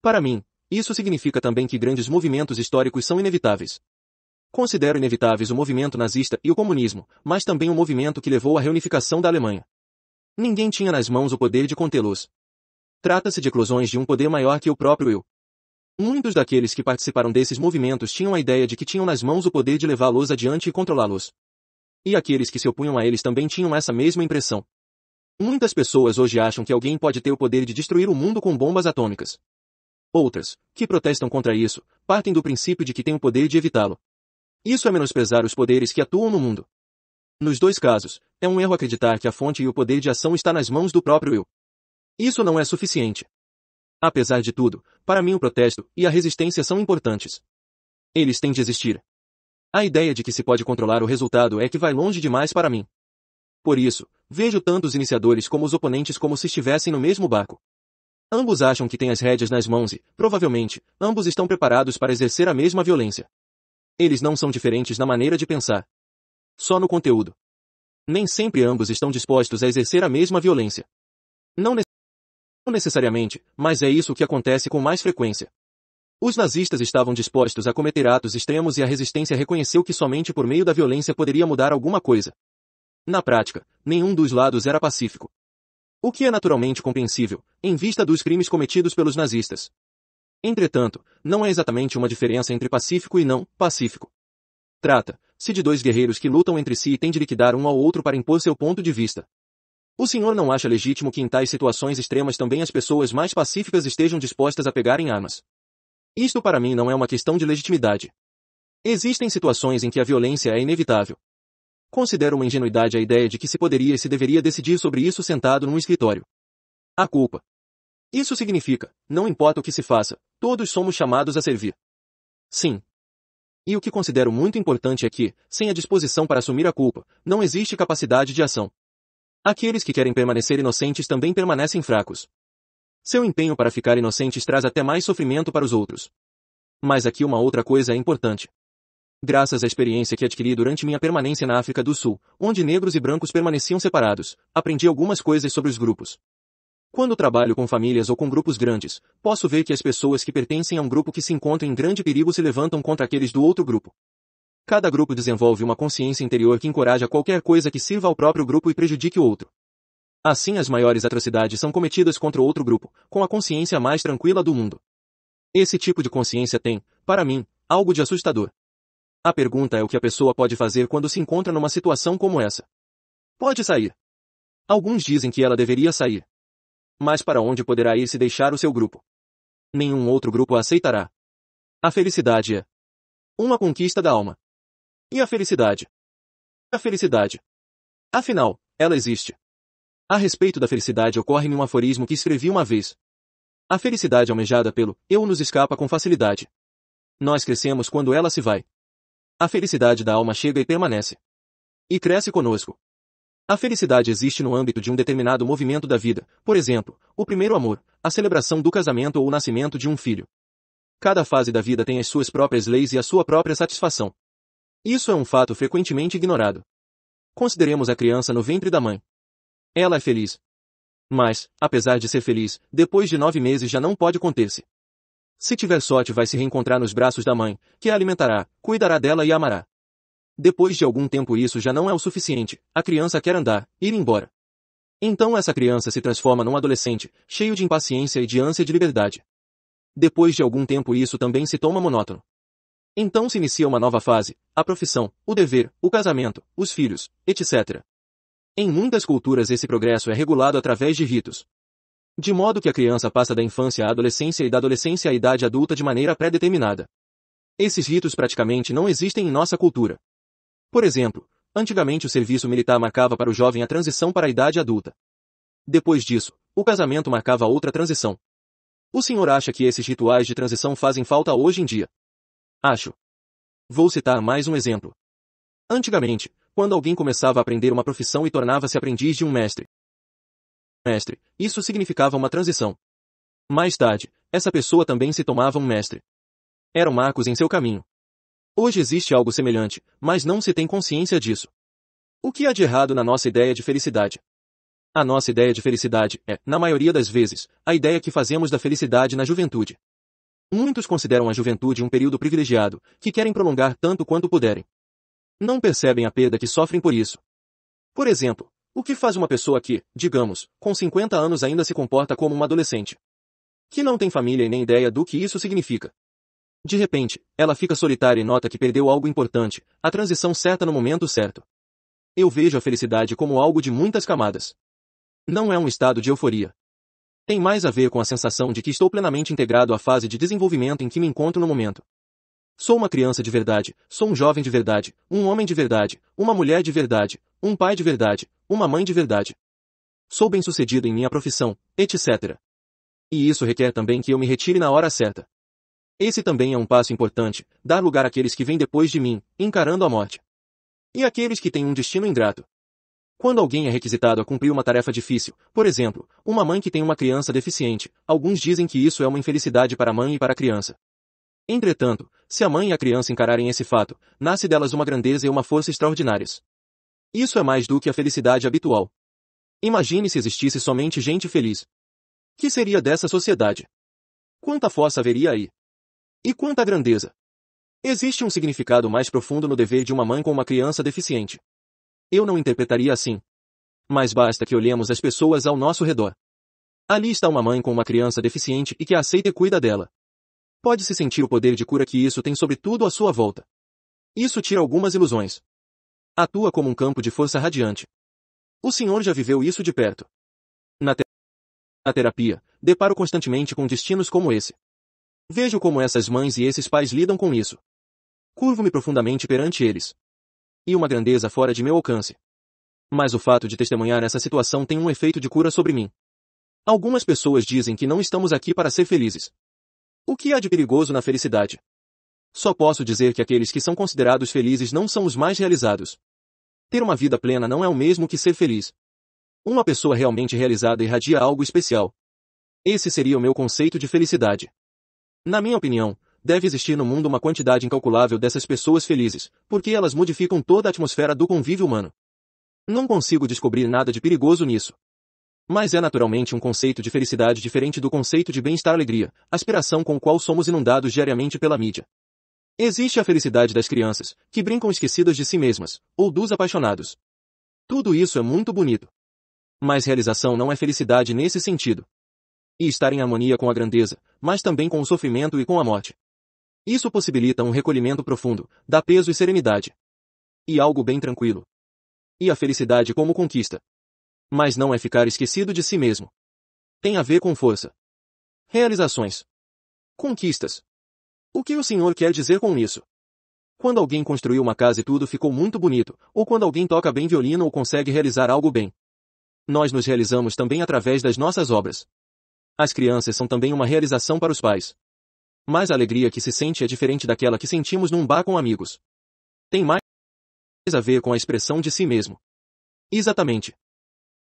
Para mim, isso significa também que grandes movimentos históricos são inevitáveis. Considero inevitáveis o movimento nazista e o comunismo, mas também o movimento que levou à reunificação da Alemanha. Ninguém tinha nas mãos o poder de contê-los. Trata-se de eclosões de um poder maior que o próprio eu. Muitos daqueles que participaram desses movimentos tinham a ideia de que tinham nas mãos o poder de levá-los adiante e controlá-los. E aqueles que se opunham a eles também tinham essa mesma impressão. Muitas pessoas hoje acham que alguém pode ter o poder de destruir o mundo com bombas atômicas. Outras, que protestam contra isso, partem do princípio de que têm o poder de evitá-lo. Isso é menosprezar os poderes que atuam no mundo. Nos dois casos, é um erro acreditar que a fonte e o poder de ação está nas mãos do próprio eu. Isso não é suficiente. Apesar de tudo, para mim o protesto e a resistência são importantes. Eles têm de existir. A ideia de que se pode controlar o resultado é que vai longe demais para mim. Por isso, vejo tanto os iniciadores como os oponentes como se estivessem no mesmo barco. Ambos acham que têm as rédeas nas mãos e, provavelmente, ambos estão preparados para exercer a mesma violência. Eles não são diferentes na maneira de pensar. Só no conteúdo. Nem sempre ambos estão dispostos a exercer a mesma violência. Não, ne não necessariamente, mas é isso que acontece com mais frequência. Os nazistas estavam dispostos a cometer atos extremos e a resistência reconheceu que somente por meio da violência poderia mudar alguma coisa. Na prática, nenhum dos lados era pacífico. O que é naturalmente compreensível, em vista dos crimes cometidos pelos nazistas. Entretanto, não é exatamente uma diferença entre pacífico e não pacífico. Trata-se de dois guerreiros que lutam entre si e têm de liquidar um ao outro para impor seu ponto de vista. O senhor não acha legítimo que em tais situações extremas também as pessoas mais pacíficas estejam dispostas a pegarem armas. Isto para mim não é uma questão de legitimidade. Existem situações em que a violência é inevitável. Considero uma ingenuidade a ideia de que se poderia e se deveria decidir sobre isso sentado num escritório. A culpa isso significa, não importa o que se faça, todos somos chamados a servir. Sim. E o que considero muito importante é que, sem a disposição para assumir a culpa, não existe capacidade de ação. Aqueles que querem permanecer inocentes também permanecem fracos. Seu empenho para ficar inocentes traz até mais sofrimento para os outros. Mas aqui uma outra coisa é importante. Graças à experiência que adquiri durante minha permanência na África do Sul, onde negros e brancos permaneciam separados, aprendi algumas coisas sobre os grupos. Quando trabalho com famílias ou com grupos grandes, posso ver que as pessoas que pertencem a um grupo que se encontra em grande perigo se levantam contra aqueles do outro grupo. Cada grupo desenvolve uma consciência interior que encoraja qualquer coisa que sirva ao próprio grupo e prejudique o outro. Assim as maiores atrocidades são cometidas contra outro grupo, com a consciência mais tranquila do mundo. Esse tipo de consciência tem, para mim, algo de assustador. A pergunta é o que a pessoa pode fazer quando se encontra numa situação como essa. Pode sair. Alguns dizem que ela deveria sair, mas para onde poderá ir se deixar o seu grupo? Nenhum outro grupo a aceitará. A felicidade é uma conquista da alma. E a felicidade? A felicidade. Afinal, ela existe. A respeito da felicidade ocorre-me um aforismo que escrevi uma vez. A felicidade almejada pelo eu nos escapa com facilidade. Nós crescemos quando ela se vai. A felicidade da alma chega e permanece. E cresce conosco. A felicidade existe no âmbito de um determinado movimento da vida, por exemplo, o primeiro amor, a celebração do casamento ou o nascimento de um filho. Cada fase da vida tem as suas próprias leis e a sua própria satisfação. Isso é um fato frequentemente ignorado. Consideremos a criança no ventre da mãe. Ela é feliz. Mas, apesar de ser feliz, depois de nove meses já não pode conter-se. Se tiver sorte vai se reencontrar nos braços da mãe, que a alimentará, cuidará dela e a amará. Depois de algum tempo isso já não é o suficiente, a criança quer andar, ir embora. Então essa criança se transforma num adolescente, cheio de impaciência e de ânsia de liberdade. Depois de algum tempo isso também se toma monótono. Então se inicia uma nova fase, a profissão, o dever, o casamento, os filhos, etc. Em muitas culturas esse progresso é regulado através de ritos. De modo que a criança passa da infância à adolescência e da adolescência à idade adulta de maneira pré-determinada. Esses ritos praticamente não existem em nossa cultura. Por exemplo, antigamente o serviço militar marcava para o jovem a transição para a idade adulta. Depois disso, o casamento marcava outra transição. O senhor acha que esses rituais de transição fazem falta hoje em dia? Acho. Vou citar mais um exemplo. Antigamente, quando alguém começava a aprender uma profissão e tornava-se aprendiz de um mestre. Mestre, isso significava uma transição. Mais tarde, essa pessoa também se tomava um mestre. Eram marcos em seu caminho. Hoje existe algo semelhante, mas não se tem consciência disso. O que há de errado na nossa ideia de felicidade? A nossa ideia de felicidade é, na maioria das vezes, a ideia que fazemos da felicidade na juventude. Muitos consideram a juventude um período privilegiado, que querem prolongar tanto quanto puderem. Não percebem a perda que sofrem por isso. Por exemplo, o que faz uma pessoa que, digamos, com 50 anos ainda se comporta como uma adolescente? Que não tem família e nem ideia do que isso significa. De repente, ela fica solitária e nota que perdeu algo importante, a transição certa no momento certo. Eu vejo a felicidade como algo de muitas camadas. Não é um estado de euforia. Tem mais a ver com a sensação de que estou plenamente integrado à fase de desenvolvimento em que me encontro no momento. Sou uma criança de verdade, sou um jovem de verdade, um homem de verdade, uma mulher de verdade, um pai de verdade, uma mãe de verdade. Sou bem-sucedido em minha profissão, etc. E isso requer também que eu me retire na hora certa. Esse também é um passo importante, dar lugar àqueles que vêm depois de mim, encarando a morte. E àqueles que têm um destino ingrato. Quando alguém é requisitado a cumprir uma tarefa difícil, por exemplo, uma mãe que tem uma criança deficiente, alguns dizem que isso é uma infelicidade para a mãe e para a criança. Entretanto, se a mãe e a criança encararem esse fato, nasce delas uma grandeza e uma força extraordinárias. Isso é mais do que a felicidade habitual. Imagine se existisse somente gente feliz. Que seria dessa sociedade? Quanta força haveria aí? E quanto à grandeza? Existe um significado mais profundo no dever de uma mãe com uma criança deficiente. Eu não interpretaria assim. Mas basta que olhemos as pessoas ao nosso redor. Ali está uma mãe com uma criança deficiente e que a aceita e cuida dela. Pode-se sentir o poder de cura que isso tem sobre tudo à sua volta. Isso tira algumas ilusões. Atua como um campo de força radiante. O senhor já viveu isso de perto. Na, te na terapia, deparo constantemente com destinos como esse. Vejo como essas mães e esses pais lidam com isso. Curvo-me profundamente perante eles. E uma grandeza fora de meu alcance. Mas o fato de testemunhar essa situação tem um efeito de cura sobre mim. Algumas pessoas dizem que não estamos aqui para ser felizes. O que há de perigoso na felicidade? Só posso dizer que aqueles que são considerados felizes não são os mais realizados. Ter uma vida plena não é o mesmo que ser feliz. Uma pessoa realmente realizada irradia algo especial. Esse seria o meu conceito de felicidade. Na minha opinião, deve existir no mundo uma quantidade incalculável dessas pessoas felizes, porque elas modificam toda a atmosfera do convívio humano. Não consigo descobrir nada de perigoso nisso. Mas é naturalmente um conceito de felicidade diferente do conceito de bem-estar-alegria, aspiração com o qual somos inundados diariamente pela mídia. Existe a felicidade das crianças, que brincam esquecidas de si mesmas, ou dos apaixonados. Tudo isso é muito bonito. Mas realização não é felicidade nesse sentido e estar em harmonia com a grandeza, mas também com o sofrimento e com a morte. Isso possibilita um recolhimento profundo, dá peso e serenidade. E algo bem tranquilo. E a felicidade como conquista. Mas não é ficar esquecido de si mesmo. Tem a ver com força. Realizações. Conquistas. O que o senhor quer dizer com isso? Quando alguém construiu uma casa e tudo ficou muito bonito, ou quando alguém toca bem violino ou consegue realizar algo bem. Nós nos realizamos também através das nossas obras. As crianças são também uma realização para os pais. Mas a alegria que se sente é diferente daquela que sentimos num bar com amigos. Tem mais a ver com a expressão de si mesmo. Exatamente.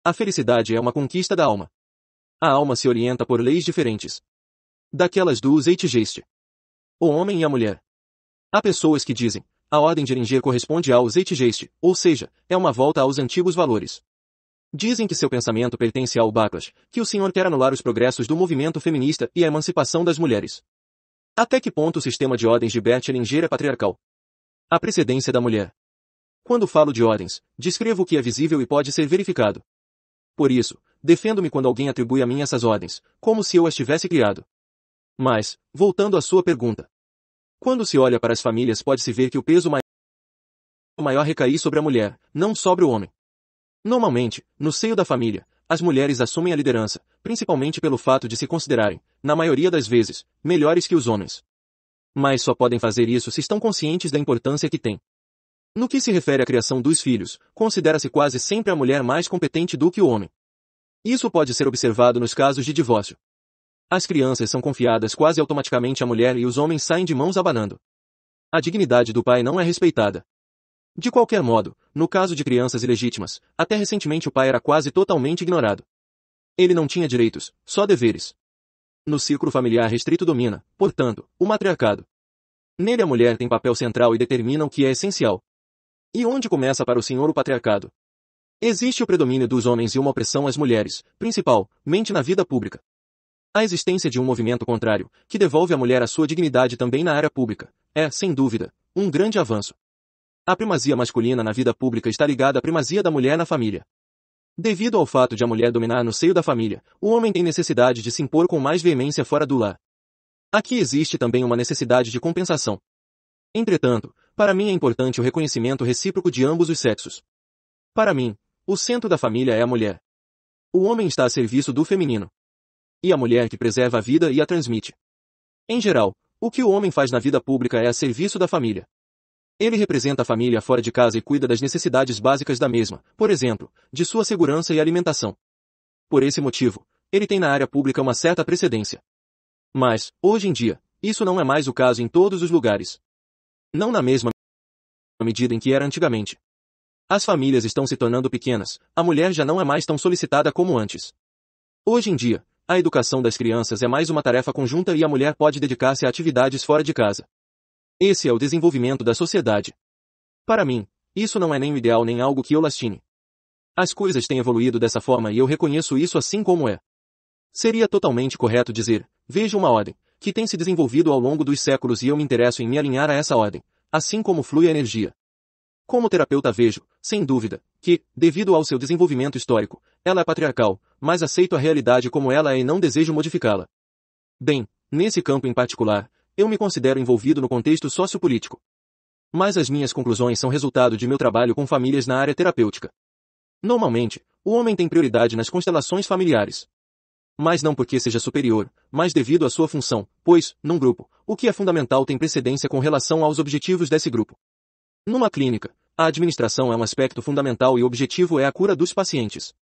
A felicidade é uma conquista da alma. A alma se orienta por leis diferentes. Daquelas do Zeitgeist. O homem e a mulher. Há pessoas que dizem, a ordem de Ringer corresponde ao Zeitgeist, ou seja, é uma volta aos antigos valores. Dizem que seu pensamento pertence ao Backlash, que o senhor quer anular os progressos do movimento feminista e a emancipação das mulheres. Até que ponto o sistema de ordens de Bertelinger é patriarcal? A precedência da mulher. Quando falo de ordens, descrevo o que é visível e pode ser verificado. Por isso, defendo-me quando alguém atribui a mim essas ordens, como se eu as tivesse criado. Mas, voltando à sua pergunta. Quando se olha para as famílias pode-se ver que o peso maior recai sobre a mulher, não sobre o homem. Normalmente, no seio da família, as mulheres assumem a liderança, principalmente pelo fato de se considerarem, na maioria das vezes, melhores que os homens. Mas só podem fazer isso se estão conscientes da importância que têm. No que se refere à criação dos filhos, considera-se quase sempre a mulher mais competente do que o homem. Isso pode ser observado nos casos de divórcio. As crianças são confiadas quase automaticamente à mulher e os homens saem de mãos abanando. A dignidade do pai não é respeitada, de qualquer modo, no caso de crianças ilegítimas, até recentemente o pai era quase totalmente ignorado. Ele não tinha direitos, só deveres. No ciclo familiar restrito domina, portanto, o matriarcado. Nele a mulher tem papel central e determina o que é essencial. E onde começa para o senhor o patriarcado? Existe o predomínio dos homens e uma opressão às mulheres, principal, mente na vida pública. A existência de um movimento contrário, que devolve à mulher a sua dignidade também na área pública, é, sem dúvida, um grande avanço. A primazia masculina na vida pública está ligada à primazia da mulher na família. Devido ao fato de a mulher dominar no seio da família, o homem tem necessidade de se impor com mais veemência fora do lar. Aqui existe também uma necessidade de compensação. Entretanto, para mim é importante o reconhecimento recíproco de ambos os sexos. Para mim, o centro da família é a mulher. O homem está a serviço do feminino. E a mulher que preserva a vida e a transmite. Em geral, o que o homem faz na vida pública é a serviço da família. Ele representa a família fora de casa e cuida das necessidades básicas da mesma, por exemplo, de sua segurança e alimentação. Por esse motivo, ele tem na área pública uma certa precedência. Mas, hoje em dia, isso não é mais o caso em todos os lugares. Não na mesma medida em que era antigamente. As famílias estão se tornando pequenas, a mulher já não é mais tão solicitada como antes. Hoje em dia, a educação das crianças é mais uma tarefa conjunta e a mulher pode dedicar-se a atividades fora de casa. Esse é o desenvolvimento da sociedade. Para mim, isso não é nem o ideal nem algo que eu lastime. As coisas têm evoluído dessa forma e eu reconheço isso assim como é. Seria totalmente correto dizer, vejo uma ordem, que tem se desenvolvido ao longo dos séculos e eu me interesso em me alinhar a essa ordem, assim como flui a energia. Como terapeuta vejo, sem dúvida, que, devido ao seu desenvolvimento histórico, ela é patriarcal, mas aceito a realidade como ela é e não desejo modificá-la. Bem, nesse campo em particular, eu me considero envolvido no contexto sociopolítico. Mas as minhas conclusões são resultado de meu trabalho com famílias na área terapêutica. Normalmente, o homem tem prioridade nas constelações familiares. Mas não porque seja superior, mas devido à sua função, pois, num grupo, o que é fundamental tem precedência com relação aos objetivos desse grupo. Numa clínica, a administração é um aspecto fundamental e o objetivo é a cura dos pacientes.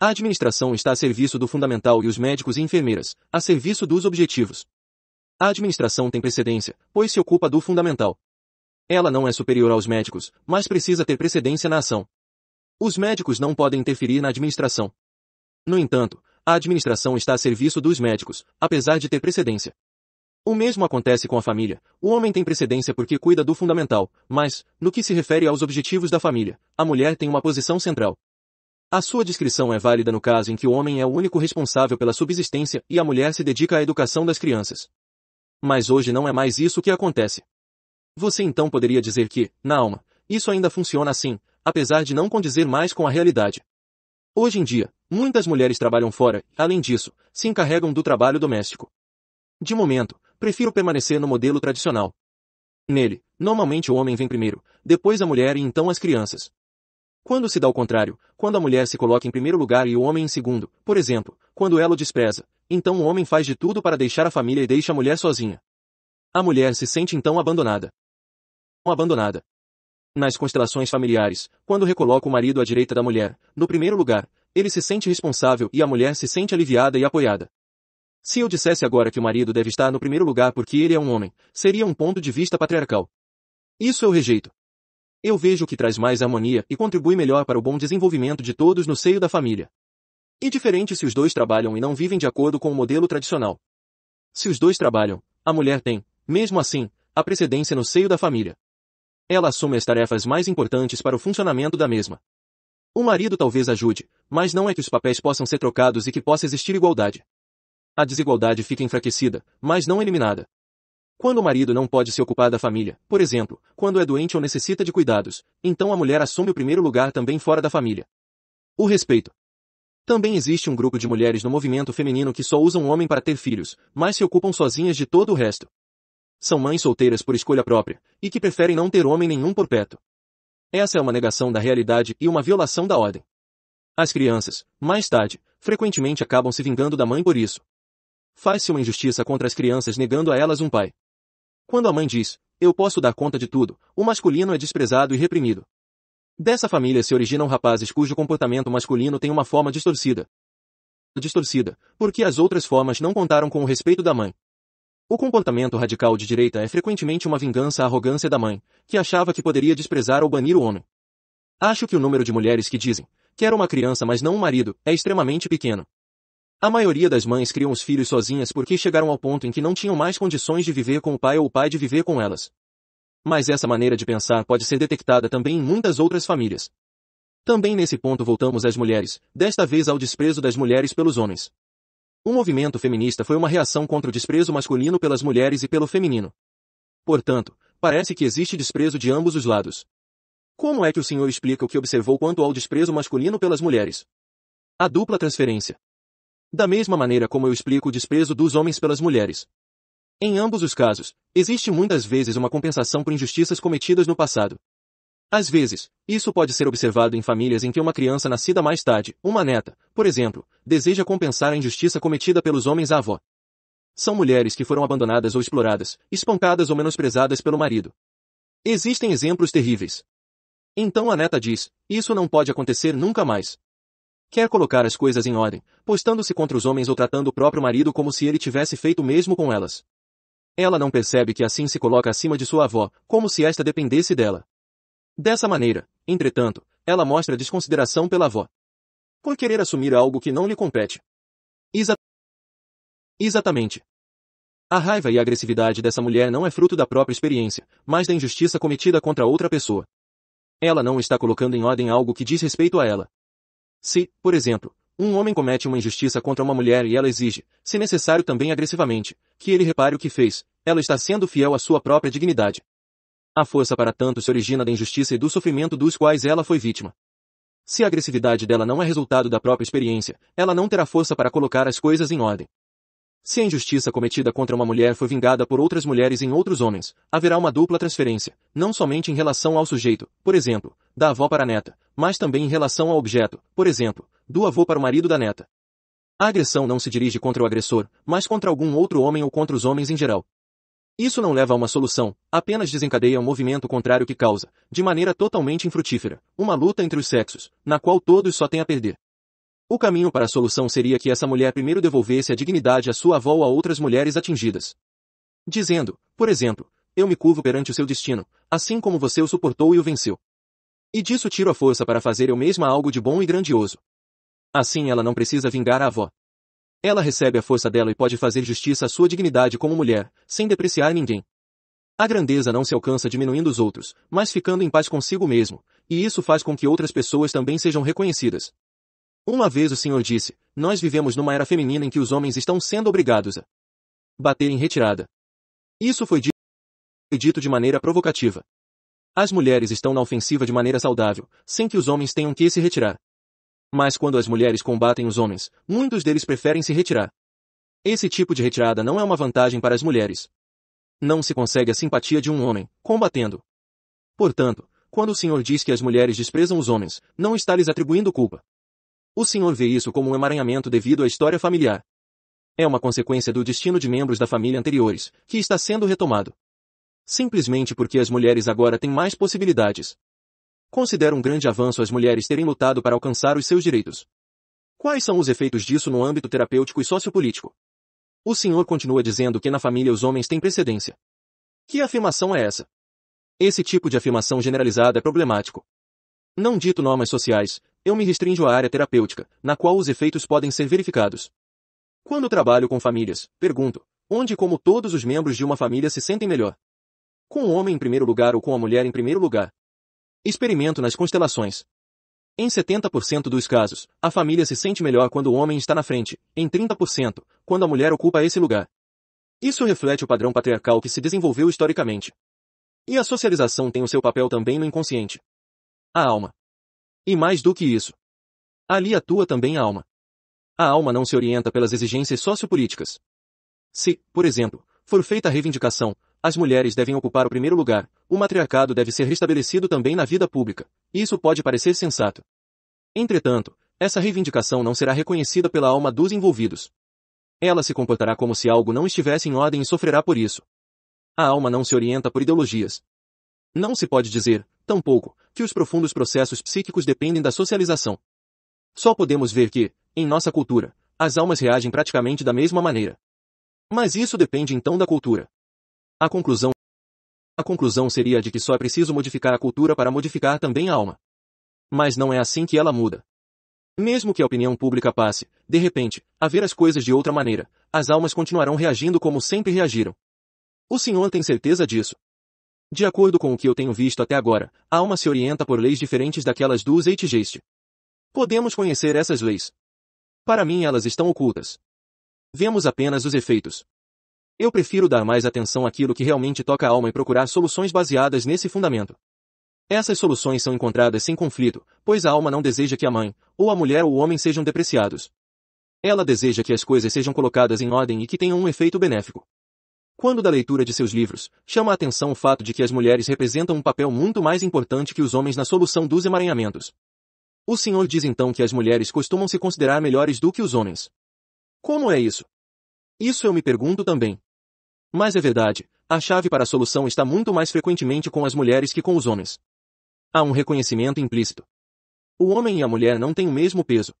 A administração está a serviço do fundamental e os médicos e enfermeiras, a serviço dos objetivos. A administração tem precedência, pois se ocupa do fundamental. Ela não é superior aos médicos, mas precisa ter precedência na ação. Os médicos não podem interferir na administração. No entanto, a administração está a serviço dos médicos, apesar de ter precedência. O mesmo acontece com a família. O homem tem precedência porque cuida do fundamental, mas, no que se refere aos objetivos da família, a mulher tem uma posição central. A sua descrição é válida no caso em que o homem é o único responsável pela subsistência e a mulher se dedica à educação das crianças. Mas hoje não é mais isso que acontece. Você então poderia dizer que, na alma, isso ainda funciona assim, apesar de não condizer mais com a realidade. Hoje em dia, muitas mulheres trabalham fora, além disso, se encarregam do trabalho doméstico. De momento, prefiro permanecer no modelo tradicional. Nele, normalmente o homem vem primeiro, depois a mulher e então as crianças. Quando se dá o contrário, quando a mulher se coloca em primeiro lugar e o homem em segundo, por exemplo, quando ela o despreza, então o homem faz de tudo para deixar a família e deixa a mulher sozinha. A mulher se sente então abandonada. Abandonada. Nas constelações familiares, quando recoloca o marido à direita da mulher, no primeiro lugar, ele se sente responsável e a mulher se sente aliviada e apoiada. Se eu dissesse agora que o marido deve estar no primeiro lugar porque ele é um homem, seria um ponto de vista patriarcal. Isso eu rejeito. Eu vejo que traz mais harmonia e contribui melhor para o bom desenvolvimento de todos no seio da família. E diferente se os dois trabalham e não vivem de acordo com o modelo tradicional. Se os dois trabalham, a mulher tem, mesmo assim, a precedência no seio da família. Ela assume as tarefas mais importantes para o funcionamento da mesma. O marido talvez ajude, mas não é que os papéis possam ser trocados e que possa existir igualdade. A desigualdade fica enfraquecida, mas não eliminada. Quando o marido não pode se ocupar da família, por exemplo, quando é doente ou necessita de cuidados, então a mulher assume o primeiro lugar também fora da família. O respeito. Também existe um grupo de mulheres no movimento feminino que só usam um homem para ter filhos, mas se ocupam sozinhas de todo o resto. São mães solteiras por escolha própria, e que preferem não ter homem nenhum por perto. Essa é uma negação da realidade e uma violação da ordem. As crianças, mais tarde, frequentemente acabam se vingando da mãe por isso. Faz-se uma injustiça contra as crianças negando a elas um pai. Quando a mãe diz, eu posso dar conta de tudo, o masculino é desprezado e reprimido. Dessa família se originam rapazes cujo comportamento masculino tem uma forma distorcida. Distorcida, porque as outras formas não contaram com o respeito da mãe. O comportamento radical de direita é frequentemente uma vingança à arrogância da mãe, que achava que poderia desprezar ou banir o homem. Acho que o número de mulheres que dizem, quero uma criança mas não um marido, é extremamente pequeno. A maioria das mães criam os filhos sozinhas porque chegaram ao ponto em que não tinham mais condições de viver com o pai ou o pai de viver com elas. Mas essa maneira de pensar pode ser detectada também em muitas outras famílias. Também nesse ponto voltamos às mulheres, desta vez ao desprezo das mulheres pelos homens. O movimento feminista foi uma reação contra o desprezo masculino pelas mulheres e pelo feminino. Portanto, parece que existe desprezo de ambos os lados. Como é que o senhor explica o que observou quanto ao desprezo masculino pelas mulheres? A dupla transferência. Da mesma maneira como eu explico o desprezo dos homens pelas mulheres, em ambos os casos, existe muitas vezes uma compensação por injustiças cometidas no passado. Às vezes, isso pode ser observado em famílias em que uma criança nascida mais tarde, uma neta, por exemplo, deseja compensar a injustiça cometida pelos homens à avó. São mulheres que foram abandonadas ou exploradas, espancadas ou menosprezadas pelo marido. Existem exemplos terríveis. Então a neta diz, isso não pode acontecer nunca mais. Quer colocar as coisas em ordem, postando-se contra os homens ou tratando o próprio marido como se ele tivesse feito o mesmo com elas. Ela não percebe que assim se coloca acima de sua avó, como se esta dependesse dela. Dessa maneira, entretanto, ela mostra desconsideração pela avó. Por querer assumir algo que não lhe compete. Exa Exatamente. A raiva e a agressividade dessa mulher não é fruto da própria experiência, mas da injustiça cometida contra outra pessoa. Ela não está colocando em ordem algo que diz respeito a ela. Se, por exemplo, um homem comete uma injustiça contra uma mulher e ela exige, se necessário também agressivamente, que ele repare o que fez. Ela está sendo fiel à sua própria dignidade. A força para tanto se origina da injustiça e do sofrimento dos quais ela foi vítima. Se a agressividade dela não é resultado da própria experiência, ela não terá força para colocar as coisas em ordem. Se a injustiça cometida contra uma mulher foi vingada por outras mulheres em outros homens, haverá uma dupla transferência, não somente em relação ao sujeito, por exemplo, da avó para a neta, mas também em relação ao objeto, por exemplo, do avô para o marido da neta. A agressão não se dirige contra o agressor, mas contra algum outro homem ou contra os homens em geral. Isso não leva a uma solução, apenas desencadeia um movimento contrário que causa, de maneira totalmente infrutífera, uma luta entre os sexos, na qual todos só têm a perder. O caminho para a solução seria que essa mulher primeiro devolvesse a dignidade à sua avó ou a outras mulheres atingidas. Dizendo, por exemplo, eu me curvo perante o seu destino, assim como você o suportou e o venceu. E disso tiro a força para fazer eu mesma algo de bom e grandioso. Assim ela não precisa vingar a avó. Ela recebe a força dela e pode fazer justiça à sua dignidade como mulher, sem depreciar ninguém. A grandeza não se alcança diminuindo os outros, mas ficando em paz consigo mesmo, e isso faz com que outras pessoas também sejam reconhecidas. Uma vez o senhor disse, nós vivemos numa era feminina em que os homens estão sendo obrigados a bater em retirada. Isso foi dito de maneira provocativa. As mulheres estão na ofensiva de maneira saudável, sem que os homens tenham que se retirar. Mas quando as mulheres combatem os homens, muitos deles preferem se retirar. Esse tipo de retirada não é uma vantagem para as mulheres. Não se consegue a simpatia de um homem, combatendo. Portanto, quando o Senhor diz que as mulheres desprezam os homens, não está lhes atribuindo culpa. O Senhor vê isso como um emaranhamento devido à história familiar. É uma consequência do destino de membros da família anteriores, que está sendo retomado. Simplesmente porque as mulheres agora têm mais possibilidades. Considero um grande avanço as mulheres terem lutado para alcançar os seus direitos. Quais são os efeitos disso no âmbito terapêutico e sociopolítico? O senhor continua dizendo que na família os homens têm precedência. Que afirmação é essa? Esse tipo de afirmação generalizada é problemático. Não dito normas sociais, eu me restringo à área terapêutica, na qual os efeitos podem ser verificados. Quando trabalho com famílias, pergunto, onde como todos os membros de uma família se sentem melhor? Com o homem em primeiro lugar ou com a mulher em primeiro lugar? Experimento nas constelações. Em 70% dos casos, a família se sente melhor quando o homem está na frente, em 30%, quando a mulher ocupa esse lugar. Isso reflete o padrão patriarcal que se desenvolveu historicamente. E a socialização tem o seu papel também no inconsciente. A alma. E mais do que isso. Ali atua também a alma. A alma não se orienta pelas exigências sociopolíticas. Se, por exemplo, for feita a reivindicação, as mulheres devem ocupar o primeiro lugar, o matriarcado deve ser restabelecido também na vida pública. Isso pode parecer sensato. Entretanto, essa reivindicação não será reconhecida pela alma dos envolvidos. Ela se comportará como se algo não estivesse em ordem e sofrerá por isso. A alma não se orienta por ideologias. Não se pode dizer, tampouco, que os profundos processos psíquicos dependem da socialização. Só podemos ver que, em nossa cultura, as almas reagem praticamente da mesma maneira. Mas isso depende então da cultura. A conclusão a conclusão seria de que só é preciso modificar a cultura para modificar também a alma. Mas não é assim que ela muda. Mesmo que a opinião pública passe, de repente, a ver as coisas de outra maneira, as almas continuarão reagindo como sempre reagiram. O senhor tem certeza disso? De acordo com o que eu tenho visto até agora, a alma se orienta por leis diferentes daquelas do Zeitgeist. Podemos conhecer essas leis. Para mim elas estão ocultas. Vemos apenas os efeitos. Eu prefiro dar mais atenção àquilo que realmente toca a alma e procurar soluções baseadas nesse fundamento. Essas soluções são encontradas sem conflito, pois a alma não deseja que a mãe, ou a mulher ou o homem sejam depreciados. Ela deseja que as coisas sejam colocadas em ordem e que tenham um efeito benéfico. Quando da leitura de seus livros, chama a atenção o fato de que as mulheres representam um papel muito mais importante que os homens na solução dos emaranhamentos. O senhor diz então que as mulheres costumam se considerar melhores do que os homens. Como é isso? Isso eu me pergunto também. Mas é verdade, a chave para a solução está muito mais frequentemente com as mulheres que com os homens. Há um reconhecimento implícito. O homem e a mulher não têm o mesmo peso.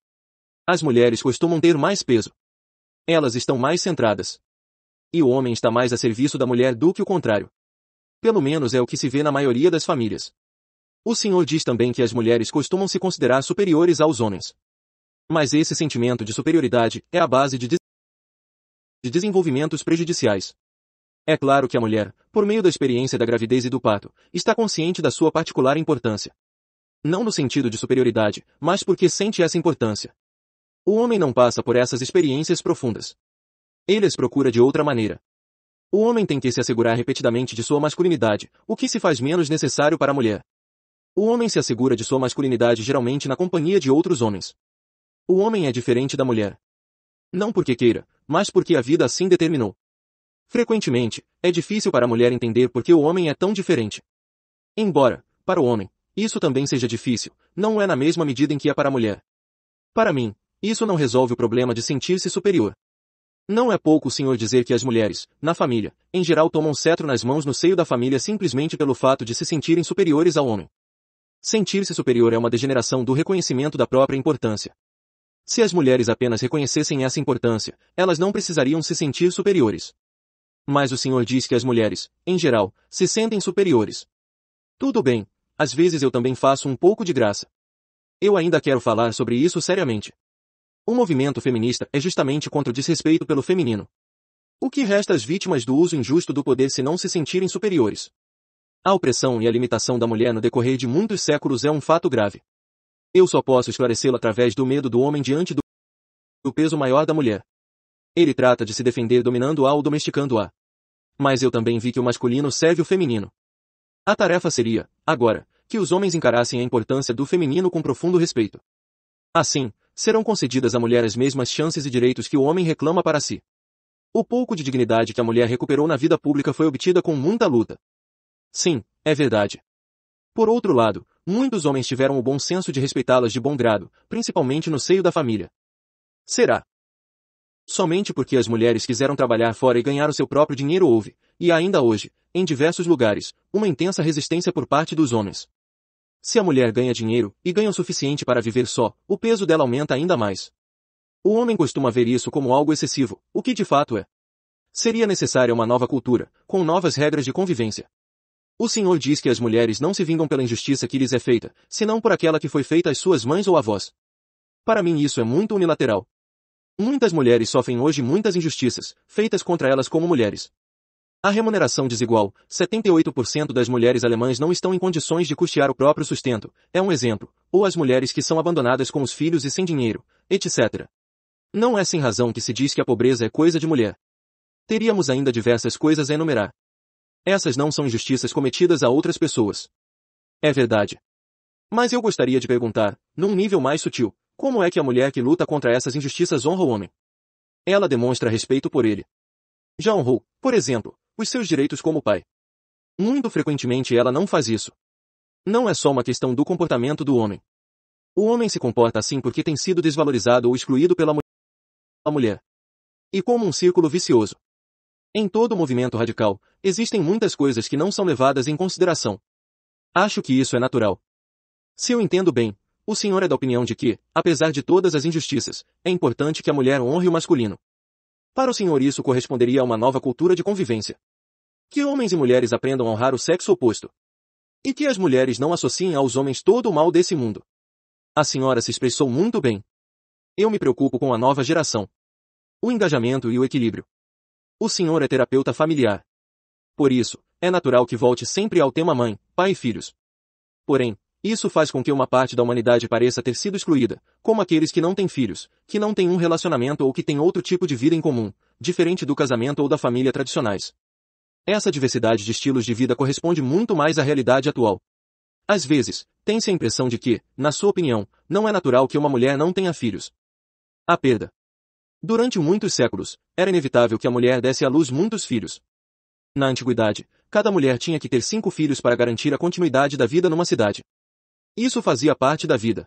As mulheres costumam ter mais peso. Elas estão mais centradas. E o homem está mais a serviço da mulher do que o contrário. Pelo menos é o que se vê na maioria das famílias. O senhor diz também que as mulheres costumam se considerar superiores aos homens. Mas esse sentimento de superioridade é a base de, de desenvolvimentos prejudiciais. É claro que a mulher, por meio da experiência da gravidez e do parto, está consciente da sua particular importância. Não no sentido de superioridade, mas porque sente essa importância. O homem não passa por essas experiências profundas. Ele as procura de outra maneira. O homem tem que se assegurar repetidamente de sua masculinidade, o que se faz menos necessário para a mulher. O homem se assegura de sua masculinidade geralmente na companhia de outros homens. O homem é diferente da mulher. Não porque queira, mas porque a vida assim determinou. Frequentemente, é difícil para a mulher entender por que o homem é tão diferente. Embora, para o homem, isso também seja difícil, não é na mesma medida em que é para a mulher. Para mim, isso não resolve o problema de sentir-se superior. Não é pouco o senhor dizer que as mulheres, na família, em geral tomam cetro nas mãos no seio da família simplesmente pelo fato de se sentirem superiores ao homem. Sentir-se superior é uma degeneração do reconhecimento da própria importância. Se as mulheres apenas reconhecessem essa importância, elas não precisariam se sentir superiores. Mas o senhor diz que as mulheres, em geral, se sentem superiores. Tudo bem, às vezes eu também faço um pouco de graça. Eu ainda quero falar sobre isso seriamente. O movimento feminista é justamente contra o desrespeito pelo feminino. O que resta às vítimas do uso injusto do poder se não se sentirem superiores? A opressão e a limitação da mulher no decorrer de muitos séculos é um fato grave. Eu só posso esclarecê-lo através do medo do homem diante do peso maior da mulher. Ele trata de se defender dominando-a ou domesticando-a. Mas eu também vi que o masculino serve o feminino. A tarefa seria, agora, que os homens encarassem a importância do feminino com profundo respeito. Assim, serão concedidas à mulher as mesmas chances e direitos que o homem reclama para si. O pouco de dignidade que a mulher recuperou na vida pública foi obtida com muita luta. Sim, é verdade. Por outro lado, muitos homens tiveram o bom senso de respeitá-las de bom grado, principalmente no seio da família. Será Somente porque as mulheres quiseram trabalhar fora e ganhar o seu próprio dinheiro houve, e ainda hoje, em diversos lugares, uma intensa resistência por parte dos homens. Se a mulher ganha dinheiro, e ganha o suficiente para viver só, o peso dela aumenta ainda mais. O homem costuma ver isso como algo excessivo, o que de fato é. Seria necessária uma nova cultura, com novas regras de convivência. O Senhor diz que as mulheres não se vingam pela injustiça que lhes é feita, senão por aquela que foi feita às suas mães ou avós. Para mim isso é muito unilateral. Muitas mulheres sofrem hoje muitas injustiças, feitas contra elas como mulheres. A remuneração desigual, 78% das mulheres alemãs não estão em condições de custear o próprio sustento, é um exemplo, ou as mulheres que são abandonadas com os filhos e sem dinheiro, etc. Não é sem razão que se diz que a pobreza é coisa de mulher. Teríamos ainda diversas coisas a enumerar. Essas não são injustiças cometidas a outras pessoas. É verdade. Mas eu gostaria de perguntar, num nível mais sutil, como é que a mulher que luta contra essas injustiças honra o homem? Ela demonstra respeito por ele. Já honrou, por exemplo, os seus direitos como pai. Muito frequentemente ela não faz isso. Não é só uma questão do comportamento do homem. O homem se comporta assim porque tem sido desvalorizado ou excluído pela mulher. E como um círculo vicioso. Em todo movimento radical, existem muitas coisas que não são levadas em consideração. Acho que isso é natural. Se eu entendo bem, o senhor é da opinião de que, apesar de todas as injustiças, é importante que a mulher honre o masculino. Para o senhor isso corresponderia a uma nova cultura de convivência. Que homens e mulheres aprendam a honrar o sexo oposto. E que as mulheres não associem aos homens todo o mal desse mundo. A senhora se expressou muito bem. Eu me preocupo com a nova geração. O engajamento e o equilíbrio. O senhor é terapeuta familiar. Por isso, é natural que volte sempre ao tema mãe, pai e filhos. Porém, isso faz com que uma parte da humanidade pareça ter sido excluída, como aqueles que não têm filhos, que não têm um relacionamento ou que têm outro tipo de vida em comum, diferente do casamento ou da família tradicionais. Essa diversidade de estilos de vida corresponde muito mais à realidade atual. Às vezes, tem-se a impressão de que, na sua opinião, não é natural que uma mulher não tenha filhos. A perda. Durante muitos séculos, era inevitável que a mulher desse à luz muitos filhos. Na antiguidade, cada mulher tinha que ter cinco filhos para garantir a continuidade da vida numa cidade. Isso fazia parte da vida.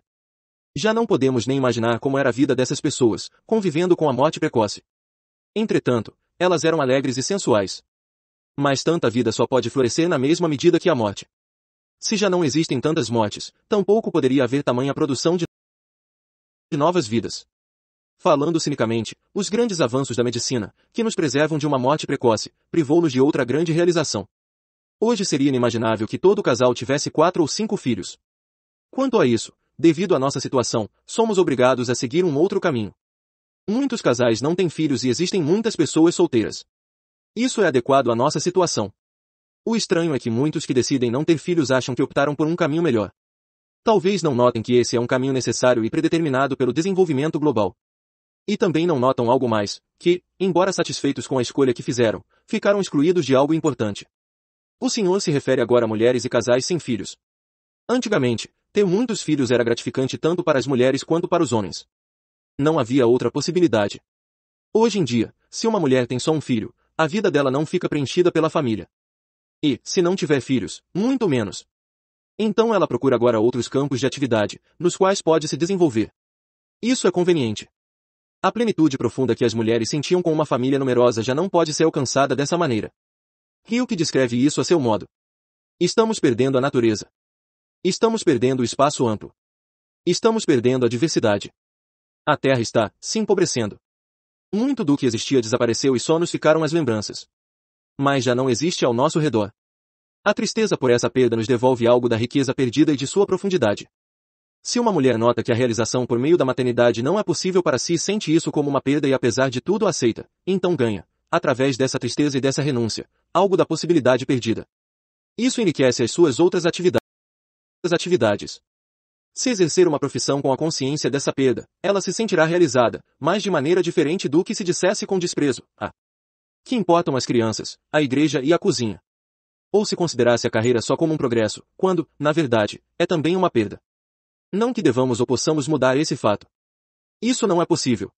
Já não podemos nem imaginar como era a vida dessas pessoas, convivendo com a morte precoce. Entretanto, elas eram alegres e sensuais. Mas tanta vida só pode florescer na mesma medida que a morte. Se já não existem tantas mortes, tampouco poderia haver tamanha produção de novas vidas. Falando cinicamente, os grandes avanços da medicina, que nos preservam de uma morte precoce, privou-nos de outra grande realização. Hoje seria inimaginável que todo casal tivesse quatro ou cinco filhos. Quanto a isso, devido à nossa situação, somos obrigados a seguir um outro caminho. Muitos casais não têm filhos e existem muitas pessoas solteiras. Isso é adequado à nossa situação. O estranho é que muitos que decidem não ter filhos acham que optaram por um caminho melhor. Talvez não notem que esse é um caminho necessário e predeterminado pelo desenvolvimento global. E também não notam algo mais, que, embora satisfeitos com a escolha que fizeram, ficaram excluídos de algo importante. O senhor se refere agora a mulheres e casais sem filhos. Antigamente, ter muitos filhos era gratificante tanto para as mulheres quanto para os homens. Não havia outra possibilidade. Hoje em dia, se uma mulher tem só um filho, a vida dela não fica preenchida pela família. E, se não tiver filhos, muito menos. Então ela procura agora outros campos de atividade, nos quais pode se desenvolver. Isso é conveniente. A plenitude profunda que as mulheres sentiam com uma família numerosa já não pode ser alcançada dessa maneira. Rio que descreve isso a seu modo. Estamos perdendo a natureza. Estamos perdendo o espaço amplo. Estamos perdendo a diversidade. A Terra está se empobrecendo. Muito do que existia desapareceu e só nos ficaram as lembranças. Mas já não existe ao nosso redor. A tristeza por essa perda nos devolve algo da riqueza perdida e de sua profundidade. Se uma mulher nota que a realização por meio da maternidade não é possível para si e sente isso como uma perda e apesar de tudo aceita, então ganha, através dessa tristeza e dessa renúncia, algo da possibilidade perdida. Isso enriquece as suas outras atividades atividades. Se exercer uma profissão com a consciência dessa perda, ela se sentirá realizada, mas de maneira diferente do que se dissesse com desprezo, a ah. que importam as crianças, a igreja e a cozinha. Ou se considerasse a carreira só como um progresso, quando, na verdade, é também uma perda. Não que devamos ou possamos mudar esse fato. Isso não é possível.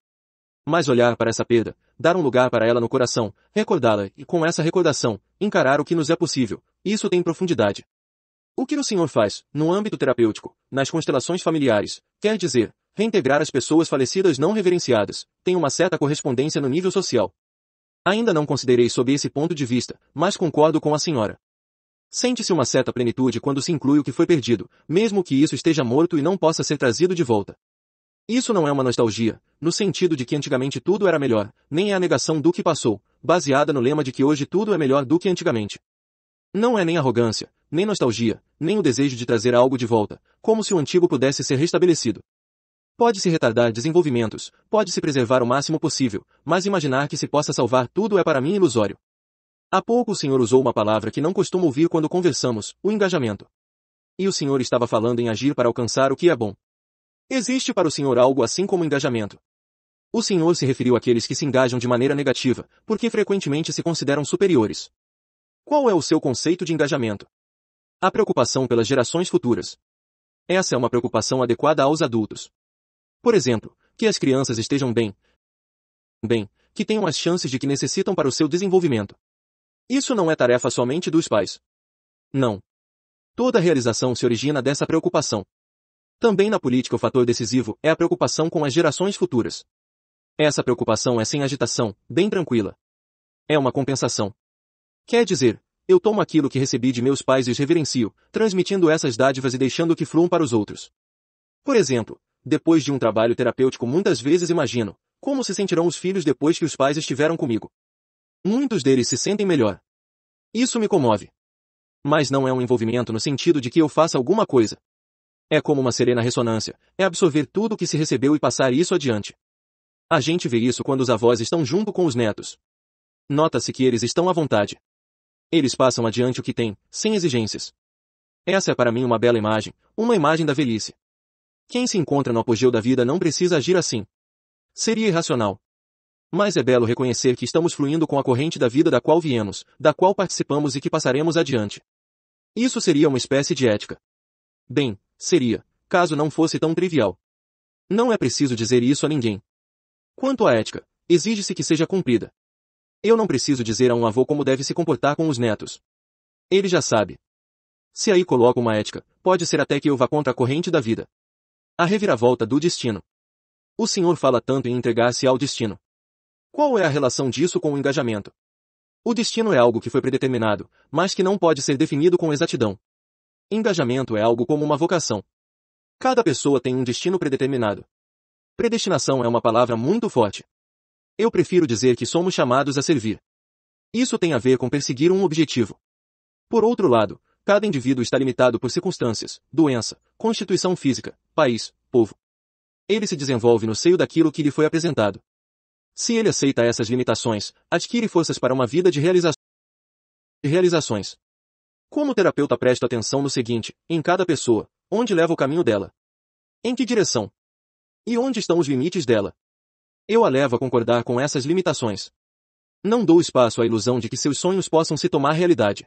Mas olhar para essa perda, dar um lugar para ela no coração, recordá-la e, com essa recordação, encarar o que nos é possível, isso tem profundidade. O que o senhor faz, no âmbito terapêutico, nas constelações familiares, quer dizer, reintegrar as pessoas falecidas não reverenciadas, tem uma certa correspondência no nível social. Ainda não considerei sob esse ponto de vista, mas concordo com a senhora. Sente-se uma certa plenitude quando se inclui o que foi perdido, mesmo que isso esteja morto e não possa ser trazido de volta. Isso não é uma nostalgia, no sentido de que antigamente tudo era melhor, nem é a negação do que passou, baseada no lema de que hoje tudo é melhor do que antigamente. Não é nem arrogância, nem nostalgia, nem o desejo de trazer algo de volta, como se o antigo pudesse ser restabelecido. Pode-se retardar desenvolvimentos, pode-se preservar o máximo possível, mas imaginar que se possa salvar tudo é para mim ilusório. Há pouco o senhor usou uma palavra que não costumo ouvir quando conversamos, o engajamento. E o senhor estava falando em agir para alcançar o que é bom. Existe para o senhor algo assim como engajamento. O senhor se referiu àqueles que se engajam de maneira negativa, porque frequentemente se consideram superiores. Qual é o seu conceito de engajamento? A preocupação pelas gerações futuras. Essa é uma preocupação adequada aos adultos. Por exemplo, que as crianças estejam bem. Bem, que tenham as chances de que necessitam para o seu desenvolvimento. Isso não é tarefa somente dos pais. Não. Toda realização se origina dessa preocupação. Também na política o fator decisivo é a preocupação com as gerações futuras. Essa preocupação é sem agitação, bem tranquila. É uma compensação. Quer dizer, eu tomo aquilo que recebi de meus pais e os reverencio, transmitindo essas dádivas e deixando que fluam para os outros. Por exemplo, depois de um trabalho terapêutico muitas vezes imagino, como se sentirão os filhos depois que os pais estiveram comigo. Muitos deles se sentem melhor. Isso me comove. Mas não é um envolvimento no sentido de que eu faça alguma coisa. É como uma serena ressonância, é absorver tudo o que se recebeu e passar isso adiante. A gente vê isso quando os avós estão junto com os netos. Nota-se que eles estão à vontade. Eles passam adiante o que têm, sem exigências. Essa é para mim uma bela imagem, uma imagem da velhice. Quem se encontra no apogeu da vida não precisa agir assim. Seria irracional. Mas é belo reconhecer que estamos fluindo com a corrente da vida da qual viemos, da qual participamos e que passaremos adiante. Isso seria uma espécie de ética. Bem, seria, caso não fosse tão trivial. Não é preciso dizer isso a ninguém. Quanto à ética, exige-se que seja cumprida. Eu não preciso dizer a um avô como deve se comportar com os netos. Ele já sabe. Se aí coloco uma ética, pode ser até que eu vá contra a corrente da vida. A reviravolta do destino. O senhor fala tanto em entregar-se ao destino. Qual é a relação disso com o engajamento? O destino é algo que foi predeterminado, mas que não pode ser definido com exatidão. Engajamento é algo como uma vocação. Cada pessoa tem um destino predeterminado. Predestinação é uma palavra muito forte. Eu prefiro dizer que somos chamados a servir. Isso tem a ver com perseguir um objetivo. Por outro lado, cada indivíduo está limitado por circunstâncias, doença, constituição física, país, povo. Ele se desenvolve no seio daquilo que lhe foi apresentado. Se ele aceita essas limitações, adquire forças para uma vida de realizações. Como terapeuta presto atenção no seguinte, em cada pessoa, onde leva o caminho dela? Em que direção? E onde estão os limites dela? Eu a levo a concordar com essas limitações. Não dou espaço à ilusão de que seus sonhos possam se tomar realidade.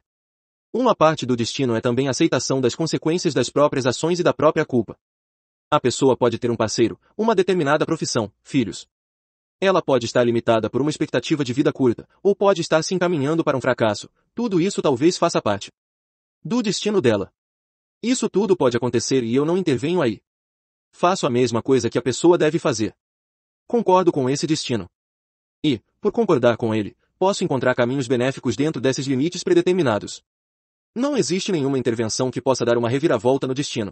Uma parte do destino é também a aceitação das consequências das próprias ações e da própria culpa. A pessoa pode ter um parceiro, uma determinada profissão, filhos. Ela pode estar limitada por uma expectativa de vida curta, ou pode estar se encaminhando para um fracasso. Tudo isso talvez faça parte do destino dela. Isso tudo pode acontecer e eu não intervenho aí. Faço a mesma coisa que a pessoa deve fazer. Concordo com esse destino. E, por concordar com ele, posso encontrar caminhos benéficos dentro desses limites predeterminados. Não existe nenhuma intervenção que possa dar uma reviravolta no destino.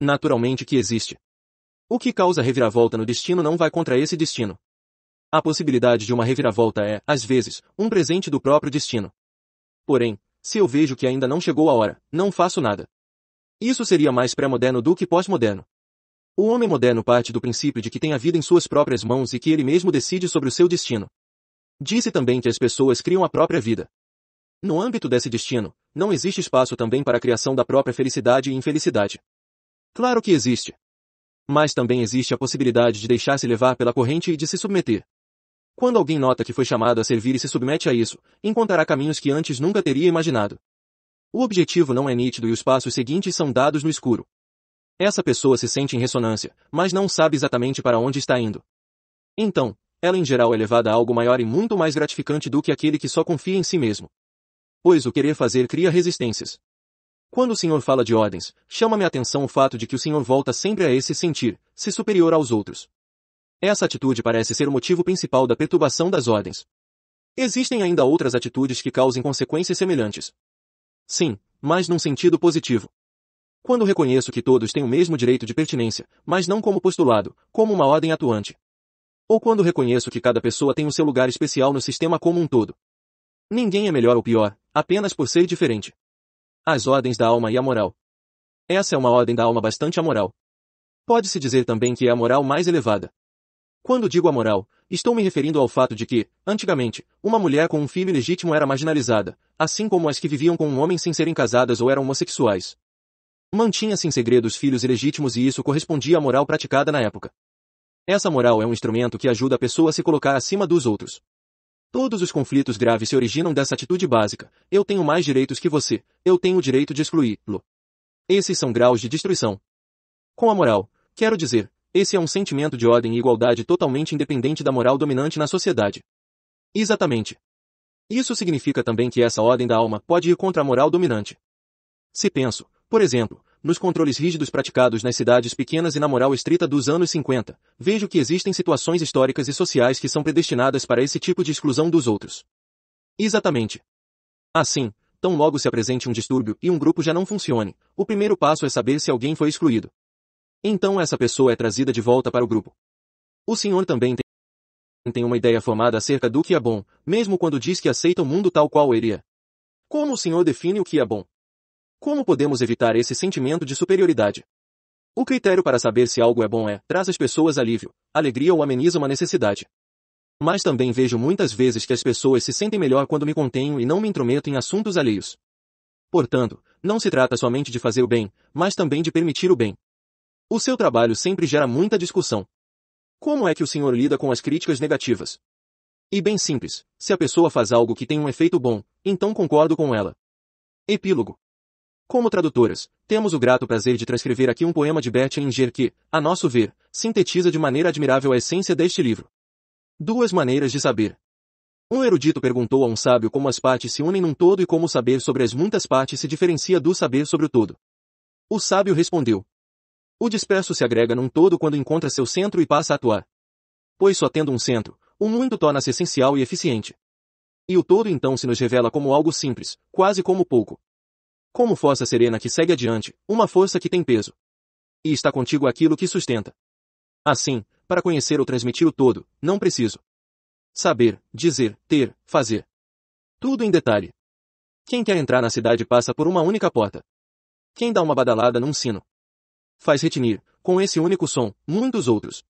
Naturalmente que existe. O que causa reviravolta no destino não vai contra esse destino. A possibilidade de uma reviravolta é, às vezes, um presente do próprio destino. Porém, se eu vejo que ainda não chegou a hora, não faço nada. Isso seria mais pré-moderno do que pós-moderno. O homem moderno parte do princípio de que tem a vida em suas próprias mãos e que ele mesmo decide sobre o seu destino. Disse também que as pessoas criam a própria vida. No âmbito desse destino, não existe espaço também para a criação da própria felicidade e infelicidade. Claro que existe. Mas também existe a possibilidade de deixar-se levar pela corrente e de se submeter. Quando alguém nota que foi chamado a servir e se submete a isso, encontrará caminhos que antes nunca teria imaginado. O objetivo não é nítido e os passos seguintes são dados no escuro. Essa pessoa se sente em ressonância, mas não sabe exatamente para onde está indo. Então, ela em geral é levada a algo maior e muito mais gratificante do que aquele que só confia em si mesmo. Pois o querer fazer cria resistências. Quando o senhor fala de ordens, chama-me a atenção o fato de que o senhor volta sempre a esse sentir, se superior aos outros. Essa atitude parece ser o motivo principal da perturbação das ordens. Existem ainda outras atitudes que causem consequências semelhantes. Sim, mas num sentido positivo quando reconheço que todos têm o mesmo direito de pertinência, mas não como postulado, como uma ordem atuante. Ou quando reconheço que cada pessoa tem o seu lugar especial no sistema como um todo. Ninguém é melhor ou pior, apenas por ser diferente. As ordens da alma e a moral. Essa é uma ordem da alma bastante amoral. Pode-se dizer também que é a moral mais elevada. Quando digo a moral, estou me referindo ao fato de que, antigamente, uma mulher com um filho legítimo era marginalizada, assim como as que viviam com um homem sem serem casadas ou eram homossexuais. Mantinha-se em segredo os filhos ilegítimos e isso correspondia à moral praticada na época. Essa moral é um instrumento que ajuda a pessoa a se colocar acima dos outros. Todos os conflitos graves se originam dessa atitude básica. Eu tenho mais direitos que você. Eu tenho o direito de excluí-lo. Esses são graus de destruição. Com a moral, quero dizer, esse é um sentimento de ordem e igualdade totalmente independente da moral dominante na sociedade. Exatamente. Isso significa também que essa ordem da alma pode ir contra a moral dominante. Se penso, por exemplo, nos controles rígidos praticados nas cidades pequenas e na moral estrita dos anos 50, vejo que existem situações históricas e sociais que são predestinadas para esse tipo de exclusão dos outros. Exatamente. Assim, tão logo se apresente um distúrbio e um grupo já não funcione, o primeiro passo é saber se alguém foi excluído. Então essa pessoa é trazida de volta para o grupo. O senhor também tem uma ideia formada acerca do que é bom, mesmo quando diz que aceita o mundo tal qual ele é. Como o senhor define o que é bom? Como podemos evitar esse sentimento de superioridade? O critério para saber se algo é bom é, traz às pessoas alívio, alegria ou ameniza uma necessidade. Mas também vejo muitas vezes que as pessoas se sentem melhor quando me contenho e não me intrometo em assuntos alheios. Portanto, não se trata somente de fazer o bem, mas também de permitir o bem. O seu trabalho sempre gera muita discussão. Como é que o senhor lida com as críticas negativas? E bem simples, se a pessoa faz algo que tem um efeito bom, então concordo com ela. Epílogo como tradutoras, temos o grato prazer de transcrever aqui um poema de Bert Inger que, a nosso ver, sintetiza de maneira admirável a essência deste livro. Duas maneiras de saber. Um erudito perguntou a um sábio como as partes se unem num todo e como o saber sobre as muitas partes se diferencia do saber sobre o todo. O sábio respondeu. O disperso se agrega num todo quando encontra seu centro e passa a atuar. Pois só tendo um centro, o muito torna-se essencial e eficiente. E o todo então se nos revela como algo simples, quase como pouco como força serena que segue adiante, uma força que tem peso. E está contigo aquilo que sustenta. Assim, para conhecer ou transmitir o todo, não preciso saber, dizer, ter, fazer. Tudo em detalhe. Quem quer entrar na cidade passa por uma única porta. Quem dá uma badalada num sino faz retinir, com esse único som, muitos outros.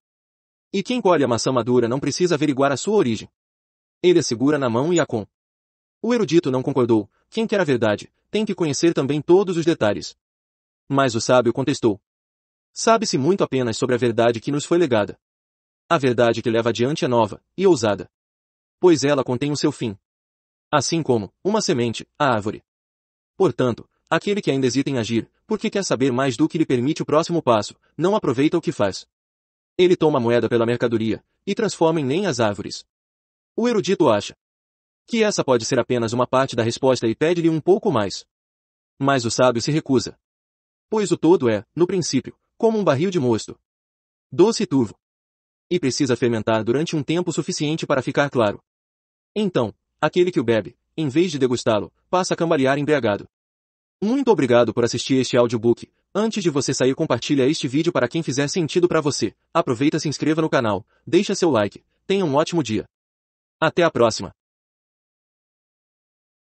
E quem colhe a maçã madura não precisa averiguar a sua origem. Ele a segura na mão e a com. O erudito não concordou, quem quer a verdade, tem que conhecer também todos os detalhes. Mas o sábio contestou. Sabe-se muito apenas sobre a verdade que nos foi legada. A verdade que leva adiante é nova e ousada. Pois ela contém o seu fim. Assim como, uma semente, a árvore. Portanto, aquele que ainda hesita em agir, porque quer saber mais do que lhe permite o próximo passo, não aproveita o que faz. Ele toma a moeda pela mercadoria, e transforma em nem as árvores. O erudito acha, que essa pode ser apenas uma parte da resposta e pede-lhe um pouco mais. Mas o sábio se recusa. Pois o todo é, no princípio, como um barril de mosto. Doce e turvo. E precisa fermentar durante um tempo suficiente para ficar claro. Então, aquele que o bebe, em vez de degustá-lo, passa a cambalear embriagado. Muito obrigado por assistir este audiobook. Antes de você sair compartilha este vídeo para quem fizer sentido para você. Aproveita se inscreva no canal, deixa seu like. Tenha um ótimo dia. Até a próxima.